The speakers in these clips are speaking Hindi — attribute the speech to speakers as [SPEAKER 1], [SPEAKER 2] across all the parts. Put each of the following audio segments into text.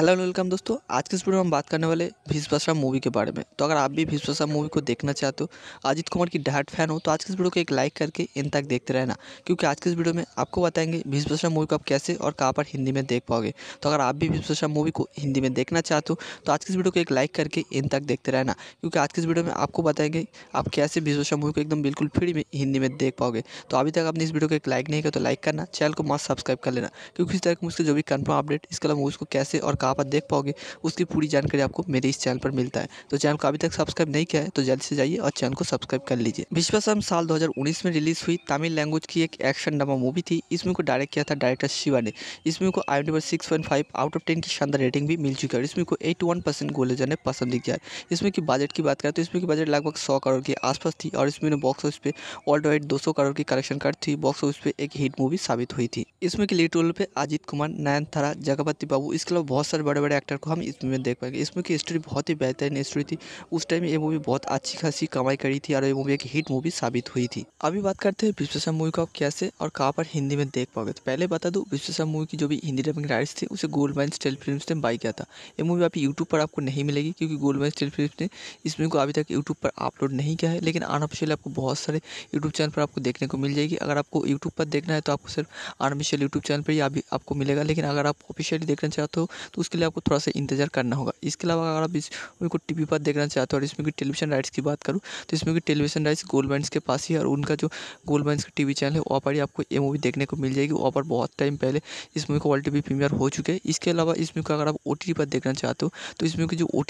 [SPEAKER 1] हेलो वेलकम दोस्तों आज के इस वीडियो में हम बात करने वाले भाषा मूवी के बारे में तो अगर आप भी भीष्म मूवी को देखना चाहते हो तो अजित कुमार की डायट फैन हो तो आज के इस वीडियो को एक लाइक करके इन तक देखते रहना क्योंकि आज के इस वीडियो में आपको बताएंगे भीष्म मूवी को आप कैसे और कहाँ पर हिंदी में देख पाओगे तो अगर आप भी भाषा मूवी को हिंदी में देखना चाहते हो तो, तो आज के इस वीडियो को एक लाइक करके इन तक देखते रहना क्योंकि आज के इस वीडियो में आपको बताएंगे आप कैसे भीष्म मूवी को एकदम बिल्कुल फ्री में हिंदी में देख पाओगे तो अभी तक आपने इस वीडियो को एक लाइक नहीं किया तो लाइक करना चैनल को मस्त सब्सक्राइब कर लेना क्योंकि इस तरह की मुझसे जो भी कन्फर्म अपडेट इसके अलावा मूवीज़ को कैसे और कहाँ आप देख पाओगे उसकी पूरी जानकारी आपको मेरे इस चैनल पर मिलता है तो चैनल को अभी तक सब्सक्राइब नहीं किया है तो जल्दी से जाइए और चैनल को सब्सक्राइब कर लीजिए विश्वासम साल दो में रिलीज हुई तमिल लैंग्वेज की एक एक्शन ड्रामा मूवी थी इसमें को डायरेक्ट किया था डायरेक्टर शिवा ने इसमें को आई number six out of ten की शानदार रेटिंग भी मिल चुकी है इसमें को एट वन परसेंट गोलेजर पसंद किया है इसमें की बजट की बात करें तो इसमें की बजट लगभग सौ करोड़ के आसपास थी और इसमें बॉक्स ऑफिस पे ऑल्ड वाइड दो सौ करोड़ की कलेक्शन कर थी बॉक्स ऑफिस पे एक हिट मूवी साबित हुई थी इसमें की लीड रोल पे अजित कुमार नयन थारा जगपति बाबू इसके अलावा बहुत सारे बड़े बड़े एक्टर को हम इस मूवी में देख पाएंगे इस मूवी की स्टोरी बहुत ही बेहतरीन स्टोरी थी उस टाइम ये मूवी बहुत अच्छी खासी कमाई करी थी और ये मूवी एक हिट मूवी साबित हुई थी अभी बात करते हैं विश्वेश्वर मूवी का कैसे और कहाँ पर हिंदी में देख पाओगे तो पहले बता दूँ विश्वेश्वर मूवी की जो भी हिंदी डबिंग राइट्स थी उसे गोल्ड माइन स्टेल फिल्म ने बाई किया था ये मूवी आप यूट्यूब पर आपको नहीं मिलेगी क्योंकि गोल्ड माइन स्टेल फिल्म ने इस मूवी को अभी तक यूट्यूब पर अपलोड नहीं किया है लेकिन अनऑफिशियल आपको बहुत सारे यूट्यूब चैनल पर आपको देखने को मिल जाएगी अगर आपको यूट्यूब पर देखना है तो आपको सिर्फ अनऑफिशियल यूट्यूब चैनल पर ही अभी आपको मिलेगा लेकिन अगर आप ऑफिशियली देखना चाहते हो तो उसके लिए आपको थोड़ा सा इंतजार करना होगा इसके अलावा अगर आप इसको टी वी पर देखना चाहते हो और इसमें की टेलीविजन राइट्स की बात करूँ तो इसमें की टेलीविजन राइट्स गोल्ड बैंड के पास ही और उनका जो गोल्ड माइंस का टी चैनल है वहाँ पर ही आपको ये मूवी देखने को मिल जाएगी वहाँ पर बहुत टाइम पहले इस मूवी को ऑलरेडी प्रीमियर हो चुके हैं इसके अलावा इस मूवी को अगर आप ओ पर देखना चाहते हो तो इस मूवी की जो ओ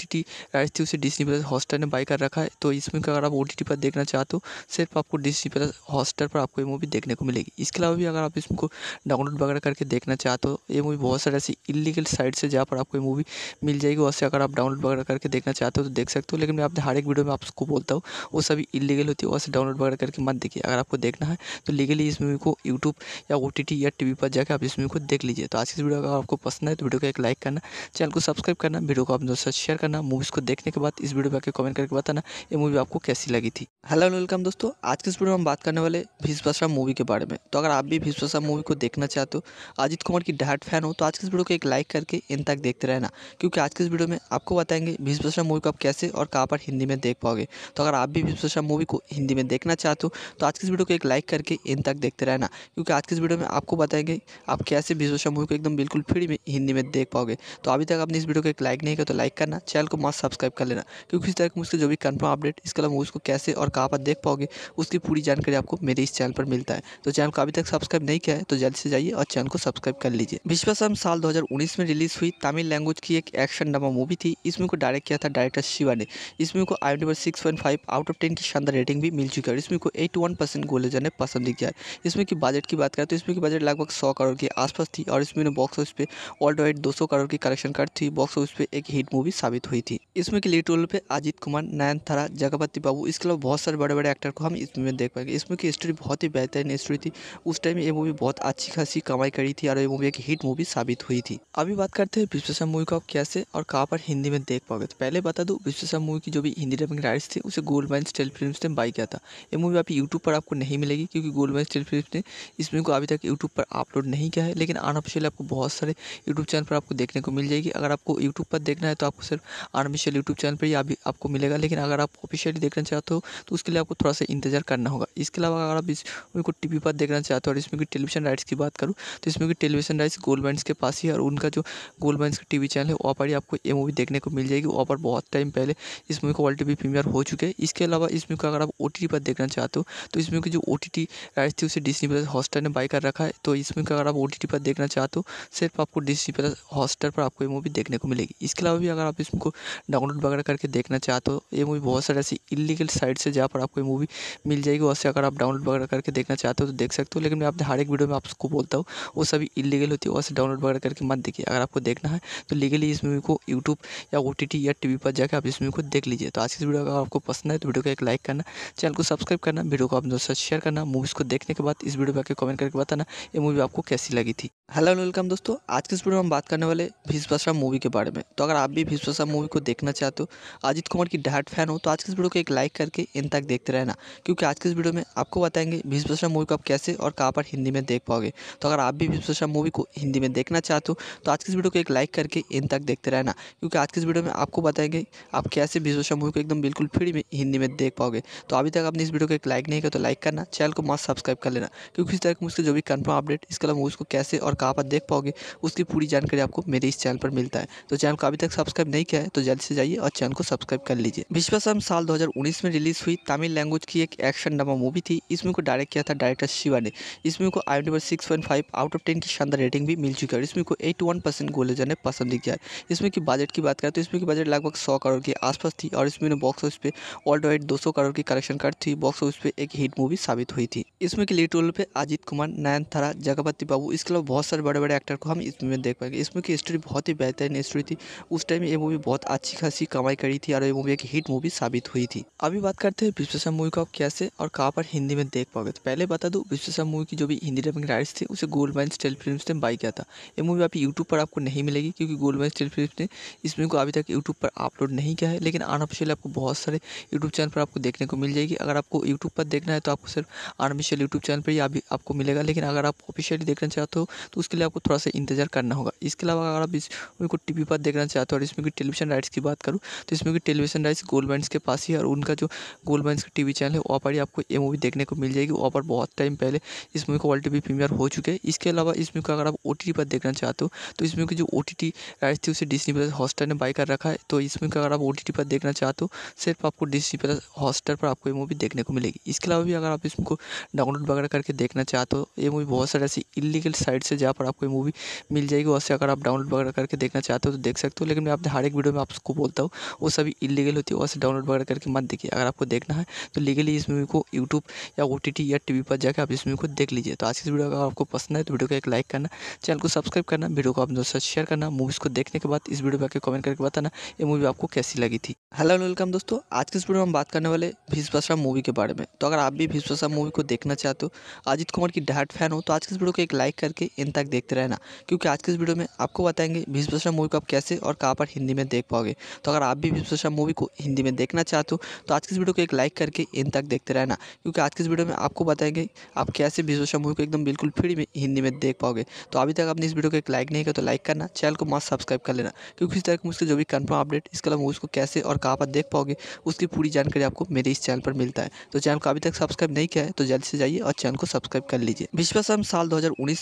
[SPEAKER 1] राइट्स थी उसे डिस्नी प्लस हॉस्टल ने बाई कर रखा है तो इस मूवी को अगर आप ओ पर देखना चाहते हो सिर्फ आपको डिस्नी प्लस हॉस्टल पर आपको ये मूवी देखने को मिलेगी इसके अलावा भी अगर आप इसमें डाउनलोड वगैरह करके देखना चाहते हो ये मूवी बहुत सारे ऐसी इलीगल साइट से जा जहाँ पर आपको मूवी मिल जाएगी वैसे अगर आप डाउनलोड वगैरह करके देखना चाहते हो तो देख सकते हो लेकिन मैं अपने हर एक वीडियो में आपको बोलता हूँ वो सभी इलीगल होती है वैसे डाउनलोड वगैरह करके मत देखिए अगर आपको देखना है तो लीगली इस मूवी को यूट्यूब या ओ या टी पर जाकर आप इस मूवी को देख लीजिए तो आज इस वीडियो अगर आपको पसंद है तो वीडियो को एक लाइक करना चैनल को सब्सक्राइब करना वीडियो को आप दोस्तों शेयर करना मूवीज़ को देखने के बाद इस वीडियो पर आकर कमेंट करके बताना ये मूवी आपको कैसी लगी थी हेलो वेलकम दोस्तों आज के इस वीडियो में हम बात करने वाले भीष्म मूवी के बारे में तो अगर आप भी भीष्म मूवी को देखना चाहते हो अजित कुमार की डहाट फैन हो तो आज के इस वीडियो को एक लाइक करके इन तक देखते रहना क्योंकि आज के इस वीडियो में आपको बताएंगे भीष्म मूवी को आप कैसे और कहाँ पर हिंदी में देख पाओगे तो अगर आप भी भीष्म मूवी को हिंदी में देखना चाहते हो तो आज के इस वीडियो को एक लाइक करके इन तक देखते रहना क्योंकि आज के इस वीडियो में आपको बताएंगे आप कैसे भीष्म मूवी को एकदम बिल्कुल फ्री में हिंदी में देख पाओगे तो अभी तक आपने इस वीडियो को एक लाइक नहीं किया तो लाइक करना चैनल को मस्त सब्सक्राइब कर लेना क्योंकि इस तरह मुझसे जो भी कन्फर्म अपडेट इसके अलावा मूवीज़ को कैसे और कहाँ पर देख पाओगे उसकी पूरी जानकारी आपको मेरे इस चैनल पर मिलता है तो चैनल को अभी तक सब्सक्राइब नहीं किया है तो जल्दी से जाइए और चैनल को सब्सक्राइब कर लीजिए विश्वासम साल 2019 में रिलीज़ हुई तमिल लैंग्वेज की एक एक्शन ड्रामा मूवी थी इस मूवी को डायरेक्ट किया था डायरेक्टर शिवा ने इस मूवी को I am six point five out of ten की शानदार रेटिंग भी मिल चुकी है और इसमें को एट वन परसेंट गोले जाने पसंद किया है इसमें की बजट की बात करें तो इसमें की बजट लगभग सौ करोड़ के आसपास थी और इसमें बॉक्स ऑफिस पे ऑल वाइड दो सौ करोड़ की कलेक्शन कर थी बॉक्स ऑफिस पे एक हिट मूवी साबित हुई थी इसमें की लीड रोल पे अजित कुमार नयन थारा जगपति बाबू इसके अलावा बहुत सारे बड़े बड़े एक्टर को हम इसमें में देख पाएंगे इसमें की स्टोरी बहुत ही बेहतरीन स्टोरी थी उस टाइम ये मूवी बहुत अच्छी खासी कमाई करी थी और ये मूवी एक हिट मूवी साबित हुई थी अभी बात करते हैं विश्वेश्वर मूवी को आप कैसे और कहाँ पर हिंदी में देख पाओगे तो पहले बता दूँ विश्वेश्वर मूवी की जो भी हिंदी डबिंग राइट्स थी उसे गोल्ड माइन स्टेल फिल्म ने बाई किया था ये मूवी आप यूट्यूब पर आपको नहीं मिलेगी क्योंकि गोल्ड माइन स्टेल फिल्म ने इस मूवी को अभी तक यूट्यूब पर अपलोड नहीं किया है लेकिन अनऑफिशियल आपको बहुत सारे यूट्यूब चैनल पर आपको देखने को मिल जाएगी अगर आपको यूट्यूब पर देखना है तो आपको सिर्फ अनऑफिशियल यूट्यूब चैनल पर ही अभी आपको मिलेगा लेकिन अगर आप ऑफिशियली देखना चाहते हो तो उसके लिए आपको थोड़ा सा इंतजार करना होगा इसके अलावा अगर आप इस मूवी को टी पर देखना चाहते हो और इसमें की टेलीविजन राइट्स की बात करूँ तो इसमें की टेलीविजन राइट्स गोल्ड माइंड के पास ही और उनका जो गोल्ड वंश का टीवी चैनल है वहाँ पर ही आपको ये मूवी देखने को मिल जाएगी वहाँ पर बहुत टाइम पहले इस मूवी को वर्ल्ड भी प्रीमियर हो चुके हैं इसके अलावा इस मूवी का अगर आप ओ पर देखना चाहते हो तो इस मूवी की जो ओ टी राइट्स थी उसे डिस्नी प्लस हॉस्टर ने बाई कर रखा है तो इस मूवी को अगर आप ओ पर देखना चाहते हो सिर्फ आपको डिस्नी प्लस हॉस्टर पर आपको ये मूवी देखने को मिलेगी इसके अलावा भी अगर आप इसमें को डाउनलोड वगैरह करके देखना चाहते हो ये मूवी बहुत सारे ऐसी इलीगल साइट से जहाँ पर आपको ये मूवी मिल जाएगी वैसे अगर आप डाउनलोड वगैरह करके देखना चाहते हो तो देख सकते हो लेकिन मैं आपने हर एक वीडियो में आपको बोलता हूँ वो सभी इलीगल होती है वैसे डाउनलोड वगैरह करके मत देखिए अगर आपको देखना है तो लीगली इस मूवी को यूट्यूब या ओ या टी पर जाकर आप इस मूवी को देख लीजिए तो आज की वीडियो अगर आपको पसंद है तो वीडियो को एक लाइक करना चैनल को सब्सक्राइब करना वीडियो को अपने दोस्तों शेयर करना मूवीज़ को देखने के बाद इस वीडियो पर आकर कमेंट करके बताना ये मूवी आपको कैसी लगी थी हेलो वेलकम दोस्तों आज के इस वीडियो में हम बात करने वाले भीष्म मूवी के बारे में तो अगर आप भी भीष्म मूवी को देखना चाहते हो अजित कुमार की डहाट फैन हो तो आज के इस वीडियो को एक लाइक करके इन तक देखते रहना क्योंकि आज के इस वीडियो में आपको बताएंगे भीष्म मूवी को आप कैसे और कहाँ पर हिंदी में देख पाओगे तो अगर आप भी भीष्म मूवी को हिंदी में देखना चाहते हो तो आज के इस वीडियो को एक लाइक लाइक करके इन तक देखते रहना क्योंकि आज की इस वीडियो में आपको बताएंगे आप कैसे विश्व समूह को एकदम बिल्कुल फ्री में हिंदी में देख पाओगे तो अभी तक आपने इस वीडियो को एक लाइक नहीं किया तो लाइक करना चैनल को मस्त सब्सक्राइब कर लेना क्योंकि इस तरह की मुझसे जो भी कन्फर्म अपडेट इसके अलावा उसको कैसे और कहाँ पर देख पाओगे उसकी पूरी जानकारी आपको मेरे इस चैनल पर मिलता है तो चैनल को अभी तक सब्सक्राइब नहीं किया है तो जल्द से जाइए और चैनल को सब्सक्राइब कर लीजिए विश्वसम साल दो में रिलीज हुई तमिल लैंग्वेज की एक एक्शन ड्रामा मूवी थी इसमें को डायरेक्ट किया था डायरेक्टर शिवा ने इसमें को आई number six point five out of ten की शानदार रेटिंग भी मिल चुकी है इसमें को एट वन परसेंट गोले मैनेजर ने पसंद किया है इसमें की बजट की बात करें तो इसमें की बजट लगभग सौ करोड़ के आसपास थी और इसमें बॉक्स ऑफिस पे ऑल राइट दो सौ करोड़ की कलेक्शन कर थी बॉक्स ऑफिस पे एक हिट मूवी साबित हुई थी इसमें की लीड रोल पे अजित कुमार नयन थारा जगपति बाबू इसके अलावा बहुत सारे बड़े बड़े एक्टर को हम इसमें देख पाएंगे इसमें की स्टोरी बहुत ही बेहतरीन स्टोरी थी उस टाइम ये मूवी बहुत अच्छी खासी कमाई करी थी और ये मूवी एक हिट मूवी साबित हुई थी अभी बात करते हैं विश्वेश्वर मूवी को कैसे और कहाँ पर हिंदी में देख पाओगे तो पहले बता दू विश्वेश्वर मूवी की जो भी हिंदी डबिंग राइट्स थी उसे गोल्ड माइन स्टेल फिल्म ने बाई किया था ये मूवी आप यूट्यूब पर आपको नहीं मिलेगी क्योंकि गोल्ड मैन स्टील फिल्म ने इसमें को अभी तक यूट्यूब पर अपलोड नहीं किया है लेकिन अनऑफिशियल आपको बहुत सारे यूट्यूब चैनल पर आपको देखने को मिल जाएगी अगर आपको यूट्यूब पर देखना है तो आपको सिर्फ अनऑफिशियल यूट्यूब चैनल पर ही अभी आपको मिलेगा लेकिन अगर आप ऑफिशियली देखना चाहते हो तो उसके लिए आपको थोड़ा सा इंतजार करना होगा इसके अलावा अगर आप इस उनको टी वी पर देखना चाहते हो और इसमें की टेलीविजन राइट्स की बात करूँ तो इसमें की टेलीविजन राइट्स गोल्ड मैंस के पास ही और उनका जो गोल्ड मैंस का टी चैनल है वहाँ पर ही आपको ये मूवी देखने को मिल जाएगी वहाँ पर बहुत टाइम पहले इस मूवी को ऑल टी प्रीमियर हो चुके हैं इसके अलावा इस मूवी को अगर आप ओ पर देखना चाहते हो तो इस मूवी की जो ओ ओ टी राइट थी उसे डिस्नी प्लस हॉटस्टार ने बाई कर रखा है तो इसमें अगर आप ओ टी टी पर देखना चाहते हो तो सिर्फ आपको डिस्नी प्लस हॉस्टर पर आपको ये मूवी देखने को मिलेगी इसके अलावा भी अगर आप इसको डाउनलोड वगैरह करके देखना चाहते हो तो ये मूवी बहुत सारे ऐसी इलीगल साइट से जहाँ पर आपको ये मूवी मिल जाएगी वैसे अगर आप डाउनलोड वगैरह करके देखना चाहते हो तो देख सकते हो लेकिन मैं आप हर एक वीडियो में आपको बोलता हूँ वो सभी इलीगल होती है वैसे डाउनलोड वगैरह करके मत देखिए अगर आपको देखना है तो लीगली इस मूवी को यूट्यूब या ओ या टी पर जाकर आप इस मूवी को देख लीजिए तो आज की वीडियो अगर आपको पसंद है तो वीडियो को एक लाइक करना चैनल को सब्सक्राइब करना वीडियो को आप दोस्तों शेयर करना मूवीज़ को देखने के बाद इस वीडियो पर आके कमेंट करके बताना ये मूवी आपको कैसी लगी थी हेलो वेलकम दोस्तों आज के इस वीडियो में हम बात करने वाले भीष भाषा मूवी के बारे में तो अगर आप भी भीष मूवी को देखना चाहते हो अजित कुमार की डहाट फैन हो तो आज के इस वीडियो को एक लाइक करके इन तक देखते रहना क्योंकि आज के इस वीडियो में आपको बताएंगे भीष मूवी को आप कैसे और कहाँ पर हिंदी में देख पाओगे तो अगर आप भी भीष मूवी को हिंदी में देखना चाहते हो तो आज के इस वीडियो को एक लाइक करके इन तक देखते रहना क्योंकि आज के इस वीडियो में आपको बताएंगे आप कैसे भीष मूवी को एकदम बिल्कुल फ्री में हिंदी में देख पाओगे तो अभी तक आपने इस वीडियो को एक लाइक नहीं किया तो लाइक करना चैनल को मस्त सब्सक्राइब कर लेना क्योंकि इस तरह की मुझसे जो भी कन्फर्म अपडेट इसके अलावा मूवीज़ को कैसे और कहाँ पर देख पाओगे उसकी पूरी जानकारी आपको मेरे इस चैनल पर मिलता है तो चैनल को अभी तक सब्सक्राइब नहीं किया है तो जल्द से जाइए और चैनल को सब्सक्राइब कर लीजिए विश्वासम साल दो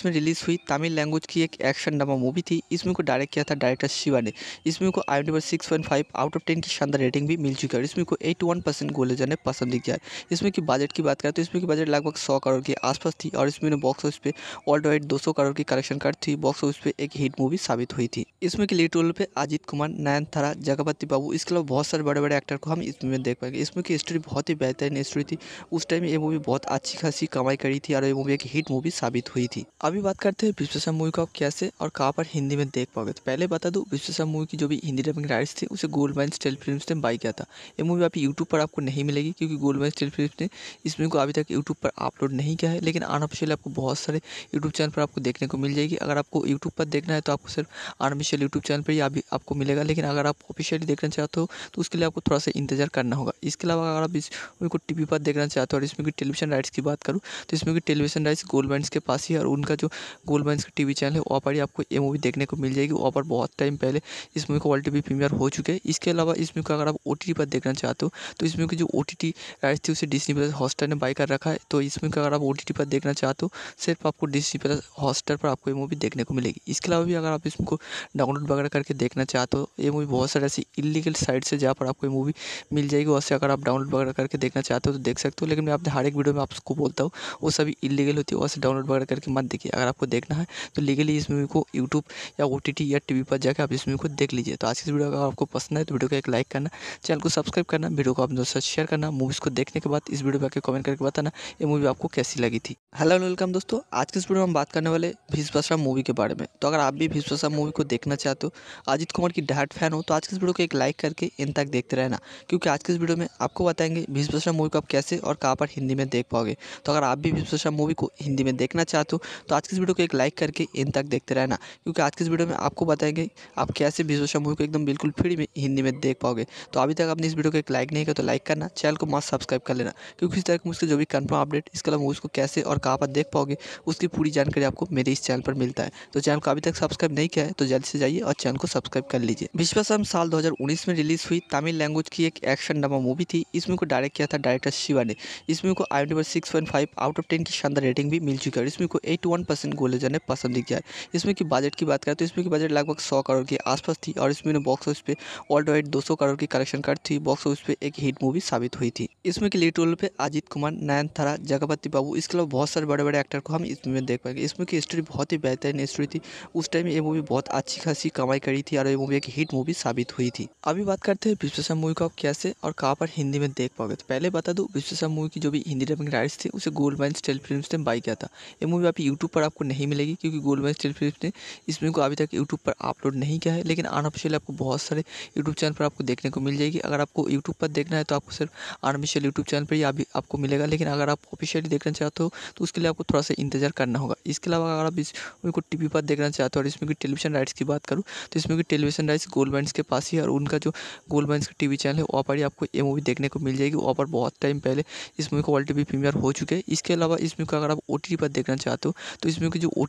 [SPEAKER 1] में रिलीज़ हुई तमिल लैंग्वेज की एक एक्शन ड्रामा मूवी थी इसमें को डायरेक्ट किया था डायरेक्टर शिवा ने इसमें को आई number six point five out of ten की शानदार रेटिंग भी मिल चुकी है इसमें को एट वन परसेंट गोलेजर ने पसंद किया है इसमें की बजट की बात करें तो इसमें की बजट लगभग सौ करोड़ के आसपास थी और इसमें बॉक्स ऑफिस पे ऑल्ड वाइड दो सौ करोड़ की कलेक्शन कर थी बॉक्स ऑफिस पे एक हिट मूवी साबित प्रदर्शित हुई थी इसमें के लीड रोल पे अजित कुमार नयन थारा जगपति बाबू इसके अलावा बहुत सारे बड़े बड़े एक्टर को हम इसमें देख पाएंगे इसमें की स्टोरी बहुत ही बेहतरीन स्टोरी थी उस टाइम ये मूवी बहुत अच्छी खासी कमाई करी थी और ये मूवी एक हिट मूवी साबित हुई थी अभी बात करते हैं विश्वेश्वर मूवी को आप कैसे और कहाँ पर हिंदी में देख पाओगे तो पहले बता दो विश्वेश्वर मूवी की जो भी हिंदी डबिंग राइट्स थी उसे गोल्ड माइन स्टेल फिल्म ने बाई किया था ये मूवी आप यूट्यूब पर आपको नहीं मिलेगी क्योंकि गोल्ड माइन स्टेल फिल्म ने इस मूवी को अभी तक यूट्यूब पर अपलोड नहीं किया है लेकिन अनऑफिशियल आपको बहुत सारे यूट्यूब चैनल पर आपको देखने को मिल जाएगी अगर आपको यूट्यूब पर देखना है तो आपको सिर्फ आर्मिशियल यूट्यूब चैनल पर ही आप आपको मिलेगा लेकिन अगर आप ऑफिशियली देखना चाहते हो तो उसके लिए आपको थोड़ा सा इंतजार करना होगा इसके अलावा अगर आप इस को टी पर देखना चाहते हो और इसमें की टेलीविजन राइट्स की बात करूँ तो इसमें की टेलीविजन राइट्स गोल्ड बैंड्स के पास ही और उनका जो गोल्ड बैंड्स का टी चैनल है वहाँ पर ही आपको ये मूवी देखने को मिल जाएगी वहाँ पर बहुत टाइम पहले इस मूवी को ऑल टी प्रीमियर हो चुके हैं इसके अलावा इस मूवी को अगर आप ओ पर देखना चाहते हो तो इसमें की जो ओ टी राइट्स थी उसे डिस्नी प्लस हॉस्टल ने बाई कर रखा है तो इसमें अगर आप ओ पर देखना चाहते हो सिर्फ आपको डिस्नी प्लस हॉस्टल पर आपको ये मूवी देखने को मिलेगी इसके अलावा भी अगर आप इसमें को डाउनलोड वगैरह करके देखना चाहते हो ये मूवी बहुत सारे ऐसी इलीगल साइट से जहाँ पर आपको ये मूवी मिल जाएगी वैसे से अगर आप डाउनलोड वगैरह करके देखना चाहते हो तो देख सकते हो लेकिन मैं आप हर एक वीडियो में आपको बोलता हूँ वो सभी इलीगल होती है वैसे से डाउनलोड वगैरह करके मत देखिए अगर आपको देखना है तो लीगली इस मूवी को यूट्यूब या ओ या टी पर जाकर आप इस मूवी को देख लीजिए तो आज की वीडियो अगर आपको पसंद है तो वीडियो को एक लाइक करना चैनल को सब्सक्राइब करना वीडियो को अपने दोस्तों साथ शेयर करना मूवीज़ को देखने के बाद इस वीडियो पर कमेंट करके बताना ये मूवी आपको कैसी लगी थी हेलो वेलकम दोस्तों आज के इस वीडियो में हम बात करने वाले भीष मूवी के बारे में तो अगर आप भी भीष सा मूवी को देखना चाहते हो अजित कुमार की डहाट फैन हो तो आज के इस वीडियो को एक लाइक करके इन तक देखते रहना क्योंकि आज के इस वीडियो में आपको बताएंगे भीष्म मूवी को आप कैसे और कहाँ पर हिंदी में देख पाओगे तो अगर आप भी भीष्म मूवी को हिंदी में देखना चाहते हो तो आज के इस वीडियो को एक लाइक करके इन तक देखते रहना क्योंकि आज के इस वीडियो में आपको बताएंगे आप कैसे भीष्म मूवी को एकदम बिल्कुल फ्री में हिंदी में देख पाओगे तो अभी तक आपने इस वीडियो को एक लाइक नहीं किया तो लाइक करना चैनल को मस्त सब्सक्राइब कर लेना क्योंकि इस तरह मुझसे जो भी कन्फर्म अपडेट इसके अलावा मूवीज़ को कैसे और कहाँ पर देख पाओगे उसकी पूरी जानकारी आपको मेरे इस चैनल पर मिलता है तो चैनल को अभी तक सब्सक्राइब नहीं किया किया है तो जल्दी से जाइए और चैनल को सब्सक्राइब कर लीजिए विश्वासम साल 2019 में रिलीज हुई तमिल लैंग्वेज की एक एक्शन ड्रामा मूवी थी इसमें को डायरेक्ट किया था डायरेक्टर शिवा ने इसमें को आई number six out of ten की शानदार रेटिंग भी मिल चुकी है और इसमें को एट वन परसेंट गोलेजा ने पसंद किया है इसमें की बजट की बात करें तो इसमें की बजट लगभग सौ करोड़ के आसपास थी और इसमें बॉक्स ऑफिस पे ऑल वाइड दो करोड़ की कलेक्शन कर थी बॉक्स ऑफिस पे एक हिट मूवी साबित हुई थी इसमें की लीड रोल पे अजित कुमार नयनथारा जगपति बाबू इसके अलावा बहुत सारे बड़े बड़े एक्टर को हम इसमें देख पाएंगे इसमें की स्टोरी बहुत ही बेहतरीन स्टोरी थी उस टाइम ये मूवी बहुत अच्छी खासी कमाई करी थी और ये मूवी एक हिट मूवी साबित हुई थी अभी बात करते हैं विश्वेश्वर मूवी को आप कैसे और कहाँ पर हिंदी में देख पाओगे तो पहले बता दूँ विश्वेश्वर मूवी की जो भी हिंदी डबिंग राइट्स थी उसे गोल्ड माइन स्टेल फिल्म ने बाई किया था ये मूवी आप यूट्यूब पर आपको नहीं मिलेगी क्योंकि गोल्ड माइन स्टेल फिल्म ने इस मूवी को अभी तक यूट्यूब पर अपलोड नहीं किया है लेकिन अनऑफिशियल आपको बहुत सारे यूट्यूब चैनल पर आपको देखने को मिल जाएगी अगर आपको यूट्यूब पर देखना है तो आपको सिर्फ अनऑफिशियल यूट्यूब चैनल पर ही अभी आपको मिलेगा लेकिन अगर आप ऑफिशियली देखना चाहते हो तो उसके लिए आपको थोड़ा सा इंतजार करना होगा इसके अलावा अगर आप इस मूवी को टी पर देखना चाहते हो और इसमें टेलीविजन राइट्स की बात करूँ तो इसमें भी टेलीविजन राइट्स गोल्ड बैंड के पास ही है और उनका जो गोल्ड माइंस का टी चैनल है वहाँ पर ही आपको ये मूवी देखने को मिल जाएगी वहाँ पर बहुत टाइम पहले इस मूवी को वर्ल्ड प्रीमियर हो चुके हैं इसके अलावा इस मूवी को अगर आप ओ पर देखना चाहते हो तो इस मूवी की जो ओ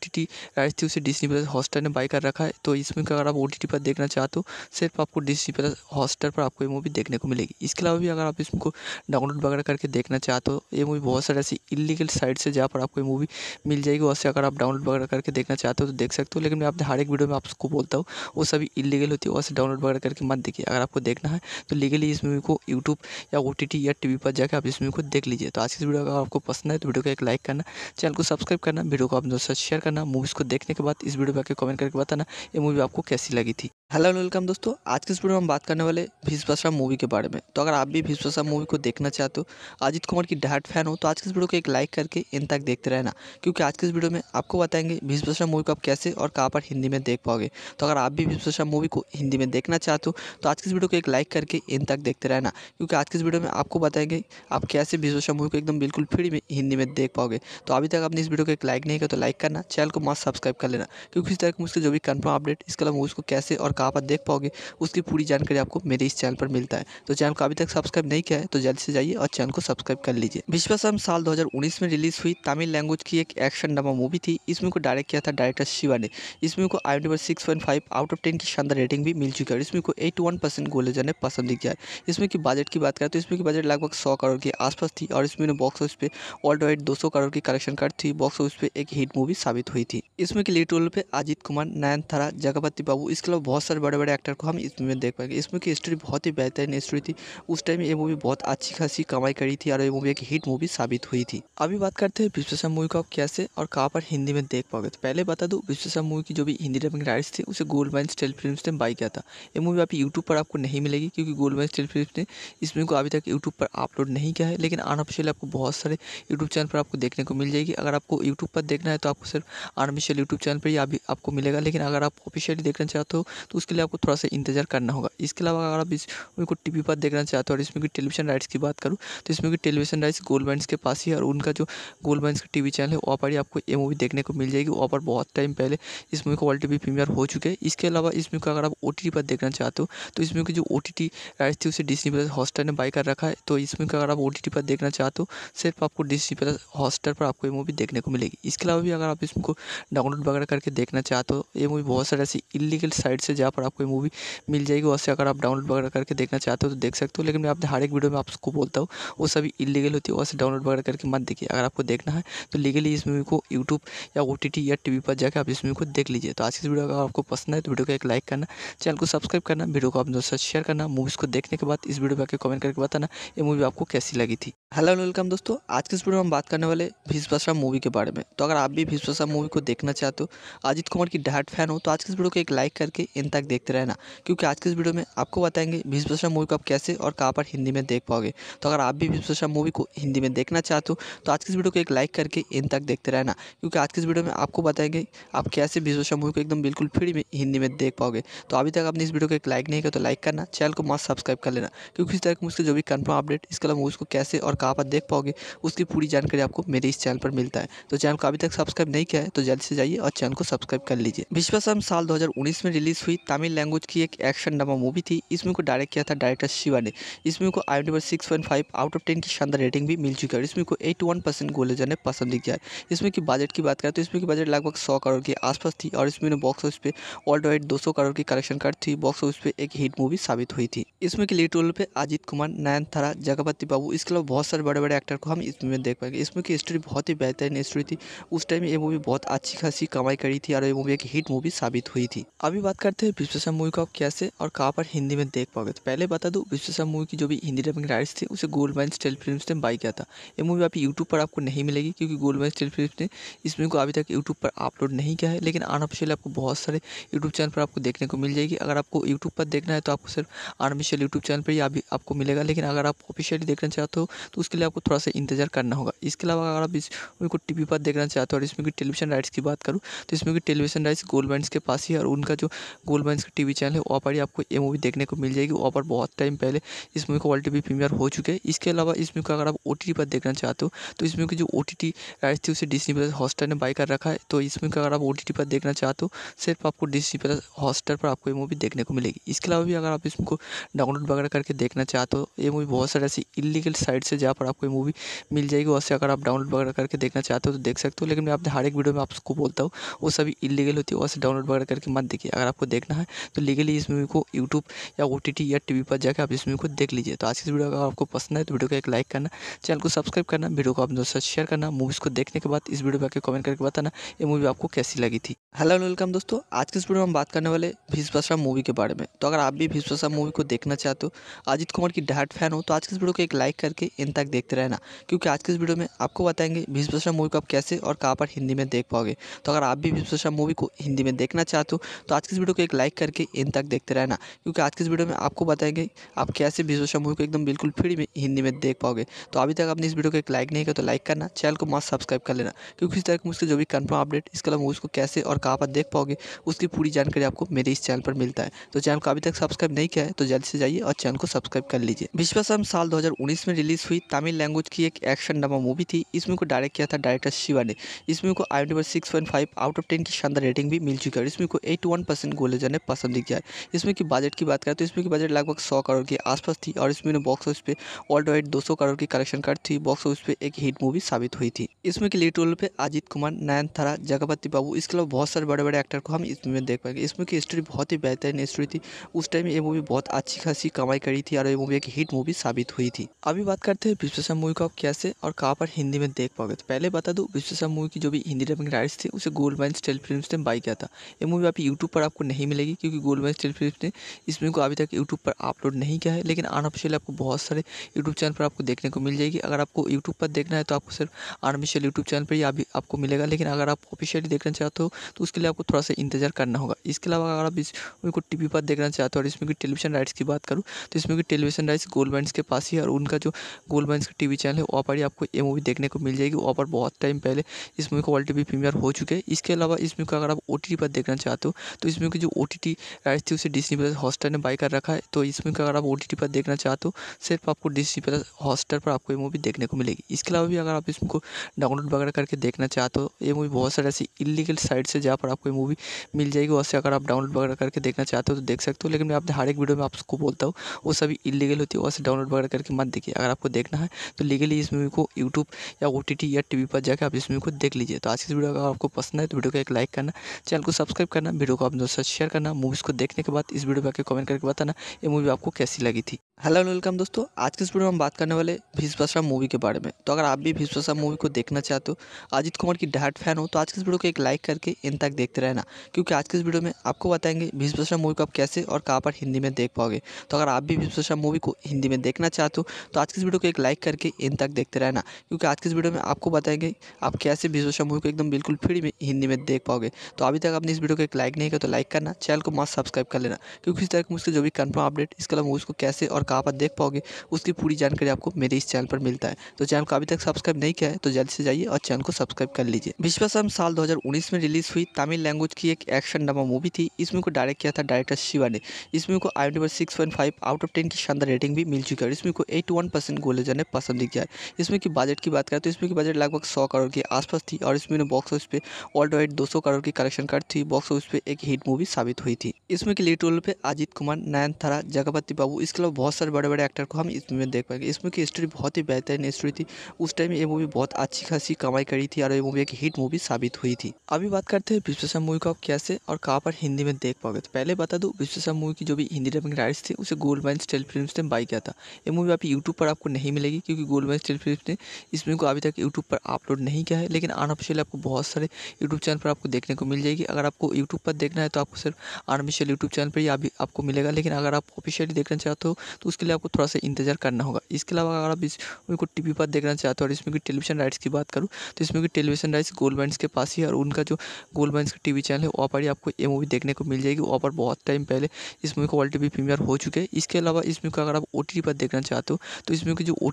[SPEAKER 1] राइट्स थी उसे डिस्नी प्लस हॉस्टर ने बाई कर रखा है तो इस मूवी को अगर आप ओ पर देखना चाहते हो सिर्फ आपको डिस्नी प्लस हॉस्टर पर आपको ये मूवी देखने को मिलेगी इसके अलावा भी अगर आप इसमें डाउनलोड वगैरह करके देखना चाहते हो ये मूवी बहुत सारे ऐसी इलीगल साइट से जहाँ पर आपको ये मूवी मिल जाएगी वैसे से अगर आप डाउनलोड वगैरह करके देखना चाहते हो तो देख सकते हो लेकिन मैं आपने हर एक वीडियो में आपको बोलता हूँ वो सभी इलीगल होती है वैसे डाउनलोड वगैरह करके मत देखिए अगर आपको देखना है तो लीगली इस मूवी को यूट्यूब या ओ या टी पर जाकर आप इस मूवी को देख लीजिए तो आज की वीडियो अगर आपको पसंद है तो वीडियो को एक लाइक करना चैनल को सब्सक्राइब करना वीडियो को आप दोस्तों शेयर करना मूवीज़ को देखने के बाद इस वीडियो में आकर कमेंट करके बताना ये मूवी आपको कैसी लगी थी हेलो वेलकम दोस्तों आज के इस वीडियो में हम बात करने वाले भीष्म मूवी के बारे में तो अगर आप भी भीष्म मूवी को देखना चाहते हो अजित कुमार की डाट फैन हो तो आज के इस वीडियो को एक लाइक करके इन तक देखते रहना क्योंकि आज के इस वीडियो में आपको बताएंगे भीष्म मूवी को आप कैसे और कहाँ पर हिंदी में देख पाओगे तो अगर आप भी विश्वशा मूवी को हिंदी में देखना चाहते हो तो आज की इस वीडियो को एक लाइक करके इन तक देखते रहना क्योंकि आज की इस वीडियो में आपको बताएंगे आप कैसे विश्वशा मूवी को एकदम बिल्कुल फ्री में हिंदी में देख पाओगे तो अभी तक आपने इस वीडियो को एक लाइक नहीं किया तो लाइक करना चैनल को मस्त सब्सक्राइब कर लेना क्योंकि इस तरह की मुझसे जो भी कन्फर्म अपडेट इसके अलावा को कैसे और कहाँ पर देख पाओगे उसकी पूरी जानकारी आपको मेरे इस चैनल पर मिलता है तो चैनल को अभी तक सब्सक्राइब नहीं किया है तो जल्द से जाइए और चैनल को सब्सक्राइब कर लीजिए विश्वसम साल 2019 में रिलीज हुई तमिल लैंग्वेज की एक एक्शन ड्रामा मूवी थी इसमें को डायरेक्ट किया था डायरेक्टर शिवा ने इसमें को आई सेवेंटी पर six point five out of ten की शानदार रेटिंग भी मिल चुकी है इसमें को एट वन परसेंट गोले जाने पसंद दिख है इसमें की बजट की बात करें तो इसमें की बजट लगभग सौ करोड़ के आसपास थी और इसमें बॉक्स ऑफिस पे वर्ल्ड वाइड दो सौ करोड़ की कलेक्शन कर थी बॉक्स ऑफिस पे एक हिट मूवी साबित हुई थी इसमें की लीड रोल पे अजित कुमार नयन थारा जगपति बाबू इसके अलावा बहुत सारे बड़े बड़े एक्टर को हम इसमें देख पाएंगे इसमें की स्टोरी बहुत ही बेहतरीन स्टोरी थी उस टाइम ये मूवी बहुत अच्छी खासी कमाई करी थी और ये मूवी एक हिट मूवी साबित हुई थी अभी बात करते हैं विश्वेश्वर मूवी को कैसे और कहाँ पर हिंदी में देख पाओगे तो पहले बता दूँ विश्वेश्वर मूवी की जो भी हिंदी अपनी राइट्स थी उसे गोल्ड माइन स्टेल फिल्म ने बाई किया था ये मूवी आप यूट्यूब पर आपको नहीं मिलेगी क्योंकि गोल्ड माइन स्टेल फिल्म ने इस मूवी को अभी तक यूट्यूब पर अपलोड नहीं किया है लेकिन अनऑफिशियल आपको बहुत सारे यूट्यूब चैनल पर आपको देखने को मिल जाएगी अगर आपको यूट्यूब पर देखना है तो आपको सिर्फ अनऑफिशियल यूट्यूब चैनल पर ही अभी आपको मिलेगा लेकिन अगर आप ऑफिशियली देखना चाहते हो तो उसके लिए आपको थोड़ा सा इंतजार करना होगा इसके अलावा अगर आप इस मूवी को टी पर देखना चाहते हो और इसमें की टेलीविजन राइट्स की बात करूँ तो इसमें की टेलीविजन राइट्स गोल्ड माइंस के पास ही और उनका जो गोल्ड माइंस का टी चैनल है वहाँ पर ही आपको ये मूवी देखने को मिल जाएगी वहाँ पर बहुत टाइम पहले इस मूवी को ऑल्टी भी प्रीमियर हो चुके हैं इसके अलावा इस मूवी को अगर आप ओ पर देखना चाहते हो तो इस मूवी की जो ओ टी राइट्स थी उसे डिस्नी प्लस हॉस्टर ने बाई कर रखा है तो इस मूवी को अगर आप ओ पर देखना चाहते हो सिर्फ आपको डिस्नी प्लस हॉस्टर पर आपको ये मूवी देखने को मिलेगी इसके अलावा भी अगर आप इस मूवी को डाउनलोड वगैरह करके देखना चाहते हो ये मूवी बहुत सारे ऐसी इलीगल साइट्स है जहाँ पर आपको ये मूवी मिल जाएगी वैसे अगर आप डाउनलोड वगैरह करके देखना चाहते हो तो देख सकते हो लेकिन मैं आपने हर एक वीडियो में आपको बोलता हूँ वो सभी इलीगल होती है वैसे डाउनलोड वगैरह करके मत देखिए अगर आपको देखना है तो लीगली इस मूवी को यूट्यूब या ओ या टी पर जाकर आप इस मूवी को देख लीजिए तो आज इस वीडियो अगर आपको पसंद है तो वीडियो को एक लाइक करना चैनल को सब्सक्राइब करना वीडियो को आप दोस्तों से शेयर करना मूवीज़ को देखने के बाद इस वीडियो पर कमेंट करके बताना ये मूवी आपको कैसी लगी थी हेलो वेलकम दोस्तों आज के इस वीडियो में हम बात करने वाले भीष्म मूवी के बारे में तो अगर आप भी भीष्म मूवी को देखना चाहते हो अजित कुमार की डहाट फैन हो तो आज के इस वीडियो को एक लाइक करके इन तक देखते रहना क्योंकि आज के इस वीडियो में आपको बताएंगे भीष्म मूवी को आप कैसे और कहाँ पर हिंदी में देख पाओगे तो अगर आप भी भीष्म मूवी को हिंदी में देखना चाहते हो तो आज के इस वीडियो को एक लाइक करके इन तक देखते रहना क्योंकि आज के इस वीडियो में आपको बताएंगे आप कैसे भीष्म मूवी को एक एकदम बिल्कुल फ्री में हिंदी में देख पाओगे तो अभी तक आपने इस वीडियो को एक लाइक नहीं किया तो लाइक करना चैनल को मस्त सब्सक्राइब कर लेना क्योंकि इस तरह की मुझसे जो भी कन्फर्म अपडेट इसके अलावा उसको कैसे और कहाँ पर देख पाओगे उसकी पूरी जानकारी आपको मेरे इस चैनल पर मिलता है तो चैनल को अभी तक सब्सक्राइब नहीं किया है तो जल्दी से जाइए और चैनल को सब्सक्राइब कर लीजिए विश्वासम साल दो में रिलीज हुई तमिल लैंग्वेज की एक एक्शन ड्रामा मूवी थी इसमें को डायरेक्ट किया था डायरेक्टर शिवा ने इसमें को आई number six five out of ten की शानदार रेटिंग भी मिल चुकी है इसमें को एटी वन परसेंट गोले जाने पसंद किया है इसमें की बजट की बात करें तो इसमें की बजट लगभग सौ करोड़ के आसपास थी और इसमें बॉक्स ऑफिस पे वाइड दो सौ करोड़ की कलेक्शन कर थी बॉक्स ऑफिस पे एक हिट मूवी साबित हुई थी इसमें के लीड रोल पे अजित कुमार नयन थारा जगपति बाबू इसके अलावा बहुत सारे बड़े बड़े एक्टर को हम इसमें देख पाएंगे इसमें की स्टोरी बहुत ही बेहतरीन स्टोरी थी उस टाइम ये मूवी बहुत अच्छी खासी कमाई करी थी और ये मूवी एक हिट मूवी साबित हुई थी अभी बात करते हैं विश्वेश्वर मूवी का कैसे और कहाँ पर हिंदी में देख पाओगे तो पहले बता दू विश्वेश्वर मूवी की जो भी हिंदी डबिंग राइट्स थी उसे गोल्ड माइन स्टेल फिल्म ने बाई किया था ये मूवी आप यूट्यूब पर आपको नहीं मिलेगी क्योंकि गोल्ड माइन स्टेल फिल्म ने इस मूवी को अभी तक यूट्यूब पर अपलोड नहीं किया है लेकिन अनऑफिशियल आपको बहुत सारे यूट्यूब चैनल पर आपको देखने को मिल जाएगी अगर आपको यूट्यूब पर देखना है तो आपको सिर्फ आर्मिशियल यूट्यूब चैनल पर ही अभी आपको मिलेगा लेकिन अगर आप ऑफिशियली देखना चाहते हो तो उसके लिए आपको थोड़ा सा इंतजार करना होगा इसके अलावा अगर आप इस टी टी पर देखना चाहते हो और इसमें की टेलीविजन राइट्स की बात करूँ तो इसमें की टेलीविजन राइट्स गोल्ड के पास ही और उनका जो गोल्ड का टी चैनल है वहाँ पर ही आपको ये मूवी देखने को मिल जाएगी वहाँ पर बहुत टाइम पहले इस मूवी को ऑल टी प्रीमियर हो चुके हैं इसके अलावा इस मूवी को अगर आप ओ पर देखना चाहते हो तो इसमें की जो ओ टी राइट्स थी उसे डिस्नी प्लस हॉस्टल ने बाई कर रखा है तो इसमें अगर आप ओ पर देखना चाहते हो सिर्फ आपको डिश प्लस हॉटस्टार पर आपको ये मूवी देखने को मिलेगी इसके अलावा भी अगर आप इसको डाउनलोड वगैरह करके देखना चाहते हो ये मूवी बहुत सारे ऐसी इलीगल साइट से जहाँ पर आपको ये मूवी मिल जाएगी वहाँ से अगर आप डाउनलोड वगैरह करके देखना चाहते हो तो देख सकते हो लेकिन मैं आपने हर एक वीडियो में आपको बोलता हूँ वो सभी इलीगल होती है वहाँ से डाउनलोड वगैरह करके मत देखिए अगर आपको देखना है तो लीगली इस मूवी को यूट्यूब या ओ या टी पर जाकर आप इस मूवी को देख लीजिए तो आज की वीडियो अगर आपको पसंद है तो वीडियो को एक लाइक करना चैनल को सब्सक्राइब करना वीडियो को आप दोस्तों शेयर करना मूवीज़ को देखने के बाद इस वीडियो पर कमेंट करके बताना ये मूवी आपको कैसी लगी थी हेलो वेलकम नमस्कार दोस्तों आज के इस वीडियो में हम बात करने वाले भीष भाषा मूवी के बारे में तो अगर आप भी भीष बसरा मूवी को देखना चाहते हो अजित कुमार की डायट फैन हो तो आज के इस वीडियो को एक लाइक करके इन तक देखते रहना क्योंकि आज के इस वीडियो में आपको बताएंगे भीष बसरा मूवी को आप कैसे और कहाँ पर हिंदी में देख पाओगे तो अगर आप भी भीष भाषा मूवी को हिंदी में देखना चाहते हो तो आज के इस वीडियो को एक लाइक करके इन तक देखते रहना क्योंकि आज के इस वीडियो में आपको बताएंगे आप कैसे भीष मूवी को एकदम बिल्कुल फ्री में हिंदी में देख पाओगे तो अभी तक आपने इस वीडियो को एक लाइक नहीं किया तो लाइक करना चैनल को मस्त सब्सक्राइब कर लेना क्योंकि इस तरह की मुझसे जो भी कन्फर्म अपडेट इसके अलावा मूवी को कैसे और कहाँ पर देख पाओ पाओगे उसकी पूरी जानकारी आपको मेरे इस चैनल पर मिलता है तो चैनल को अभी तक सब्सक्राइब नहीं किया है तो जल्दी से जाइए और चैनल को सब्सक्राइब कर लीजिए विश्वासम साल 2019 में रिलीज़ हुई तमिल लैंग्वेज की एक एक्शन ड्रामा मूवी थी इस मूवी को डायरेक्ट किया था डायरेक्टर शिवा ने इस मूवी को I am six point five out of ten की शानदार रेटिंग भी मिल चुकी है और इसमें को एट्टी वन परसेंट गोलेजर ने पसंद किया है इसमें की बजट की बात करें तो इसमें की बजट लगभग सौ करोड़ के आसपास थी और इसमें बॉक्स ऑफिस पे ऑल वाइड दो सौ करोड़ की कलेक्शन कार्ड थी बॉक्स ऑफिस पे एक हिट मूवी साबित हुई थी इसमें की लीड रोल पे अजित कुमार नयन थारा जगपति बाबू इसके अलावा बहुत सारे बड़े बड़े कैरेक्टर को हम इस मूवी में देख पाएंगे इस मूवी की स्टोरी बहुत ही बेहतरीन स्टोरी थी उस टाइम ये मूवी बहुत अच्छी खासी कमाई करी थी और ये मूवी एक हिट मूवी साबित हुई थी अभी बात करते हैं विश्वेश्वर मूवी को आप कैसे और कहाँ पर हिंदी में देख पाओगे तो पहले बता दो विश्वेश्वर मूवी की जो भी हिंदी डबिंग राइट्स थी उसे गोल्ड माइन स्टेल फिल्म ने बाई किया था ये मूवी आप यूट्यूब पर आपको नहीं मिलेगी क्योंकि गोल्ड माइन स्टेल फिल्म ने इस मूवी को अभी तक यूट्यूब पर अपलोड नहीं किया है लेकिन अनऑफिशियल आपको बहुत सारे यूट्यूब चैनल पर आपको देखने को मिल जाएगी अगर आपको यूट्यूब पर देखना है तो आपको सिर्फ अनऑफिशियल यूट्यूब चैनल पर ही अभी आपको मिलेगा लेकिन अगर आप ऑफिशियली देखना चाहते हो तो उसके लिए आपको थोड़ा सा इंतजार करना होगा इसके अलावा अगर आप इस मूवी को टी वी पर देखना चाहते हो और इसमें की टेलीविजन राइट्स की बात करूँ तो इसमें की टेलीविजन राइट्स गोल्ड माइंस के पास ही है और उनका जो गोल्ड बैंड का टी वी चैनल है वहाँ पर ही आपको ये मूवी देखने को मिल जाएगी वहाँ पर बहुत टाइम पहले इस मूवी को ऑल टी प्रीमियर हो चुके हैं इसके अलावा इसमें को अगर आप ओ टी टी पर देखना चाहते हो तो इसमें की जो ओ टी टी राइट्स थी उसे डिस्नी प्लस हॉस्टल ने बाई कर रखा है तो इसमें अगर आप ओ टी टी पर देखना चाहते हो सिर्फ आपको डिस्नी प्लस हॉस्टल पर आपको ये मूवी देखने को मिलेगी इसके अलावा भी अगर आप इसमें को डाउनलोड वगैरह करके देखना चाहते हो ये मूवी बहुत सारे ऐसी इलीगल साइट से जहाँ पर आपको मूवी मिल जाएगी वैसे अगर आप डाउनलोड वगैरह करके देखना चाहते हो तो देख सकते हो लेकिन मैं आप हर एक वीडियो में आपको बोलता हूँ वो सभी इलीगल होती है वैसे से डाउनलोड वगैरह करके मत देखिए अगर आपको देखना है तो लीगली इस मूवी को यूट्यूब या ओ या टी पर जाकर आप इस मूवी को देख लीजिए तो आज की वीडियो अगर आपको पसंद है तो वीडियो को एक लाइक करना चैनल को सब्सक्राइब करना वीडियो को आप दोस्तों शेयर करना मूवीज़ को देखने के बाद इस वीडियो पर आकर कमेंट करके बताना ये मूवी आपको कैसी लगी थी हेलो वेलकम दोस्तों आज के इस वीडियो में हम बात करने वाले भीष्म मूवी के बारे में तो अगर आप भी भीष्म मूवी को देखना चाहते हो अजित कुमार की डाट फैन हो तो आज के इस वीडियो को एक लाइक करके इन तक देखते रहना क्योंकि आज के इस वीडियो में आपको बताएंगे भीष्म मूवी को आप कैसे और कहाँ पर हिंदी में देख पाओगे तो अगर आप भी भीष्म मूवी को हिंदी में देखना चाहते हो तो आज के इस वीडियो को एक लाइक करके इन तक देखते रहना क्योंकि आज के इस वीडियो में आपको बताएंगे आप कैसे भीष्म मूवी को एकदम बिल्कुल फ्री में हिंदी में देख पाओगे तो अभी तक आपने इस वीडियो को एक लाइक नहीं किया तो लाइक करना चैनल को मस्त सब्सक्राइब कर लेना क्योंकि इस तरह की मुझसे जो भी कन्फर्म अपडेट इसके अलावा मूवीज़ को कैसे और कहाँ पर देख पाओगे उसकी पूरी जानकारी आपको मेरे इस चैनल पर मिलता है तो चैनल को अभी तक सब्सक्राइब नहीं किया है तो जल्दी से जाइए और चैनल को सब्सक्राइब कर लीजिए विश्वासम साल दो में रिलीज हुई तमिल लैंग्वेज की एक एक्शन ड्रामा मूवी थी इसमें को डायरेक्ट किया था डायरेक्टर शिवा ने इसमें को आई number six out of ten की शानदार रेटिंग भी मिल चुकी है इसमें को एट वन परसेंट ने पसंद किया है इसमें की बजट की बात करें तो इसमें की बजट लगभग सौ करोड़ के आसपास थी और इसमें बॉक्स ऑफिस पे ऑल वाइड दो सौ करोड़ की कलेक्शन कर थी बॉक्स ऑफिस पे एक हिट मूवी साबित हुई थी इसमें की लीड रोल पे अजित कुमार नयन थारा जगपति बाबू इसके अलावा बहुत सारे बड़े बड़े एक्टर को हम इसमें देख पाएंगे इस मूवी की स्टोरी बहुत ही बेहतरीन स्टोरी थी उस टाइम ये मूवी बहुत अच्छी खासी कमाई करी थी और ये मूवी एक हिट मूवी साबित हुई थी अभी बात करते हैं विश्वेश्वर मूवी को आप कैसे और कहाँ पर हिंदी में देख पाओगे तो पहले बता दूँ विश्वेश्वर मूवी की जो भी हिंदी डबिंग राइट्स थी उसे गोल्ड माइन स्टेल फिल्म ने बाई किया था ये मूवी आप यूट्यूब पर आपको नहीं मिलेगी क्योंकि गोल्ड माइन स्टेल फिल्म ने इस मूवी को अभी तक यूट्यूब पर अपलोड नहीं किया है लेकिन अनऑफिशियल आपको बहुत सारे यूट्यूब चैनल पर आपको देखने को मिल जाएगी अगर आपको यूट्यूब पर देखना है तो आपको सिर्फ अनऑफिशियल यूट्यूब चैनल पर ही अभी आपको मिलेगा लेकिन अगर आप ऑफिशियली देखना चाहते हो तो उसके लिए आपको थोड़ा सा इंतजार करना होगा इसके अलावा अगर आप इसको टी वी पर देखना चाहते हो और इसमें की टेलीविजन राइट्स की बात करूँ तो इसमें की टेलीविजन राइट्स गोल्ड बैंड के पास ही है और उनका जो गोल्ड बैंड का टी चैनल है वहाँ पर ही आपको ये मूवी देखने को मिल जाएगी वहाँ पर बहुत टाइम पहले इस मूवी को ऑल टी प्रीमियर हो चुके हैं इसके अलावा इस मूवी को अगर आप ओ पर देखना चाहते हो तो इसमें की जो ओ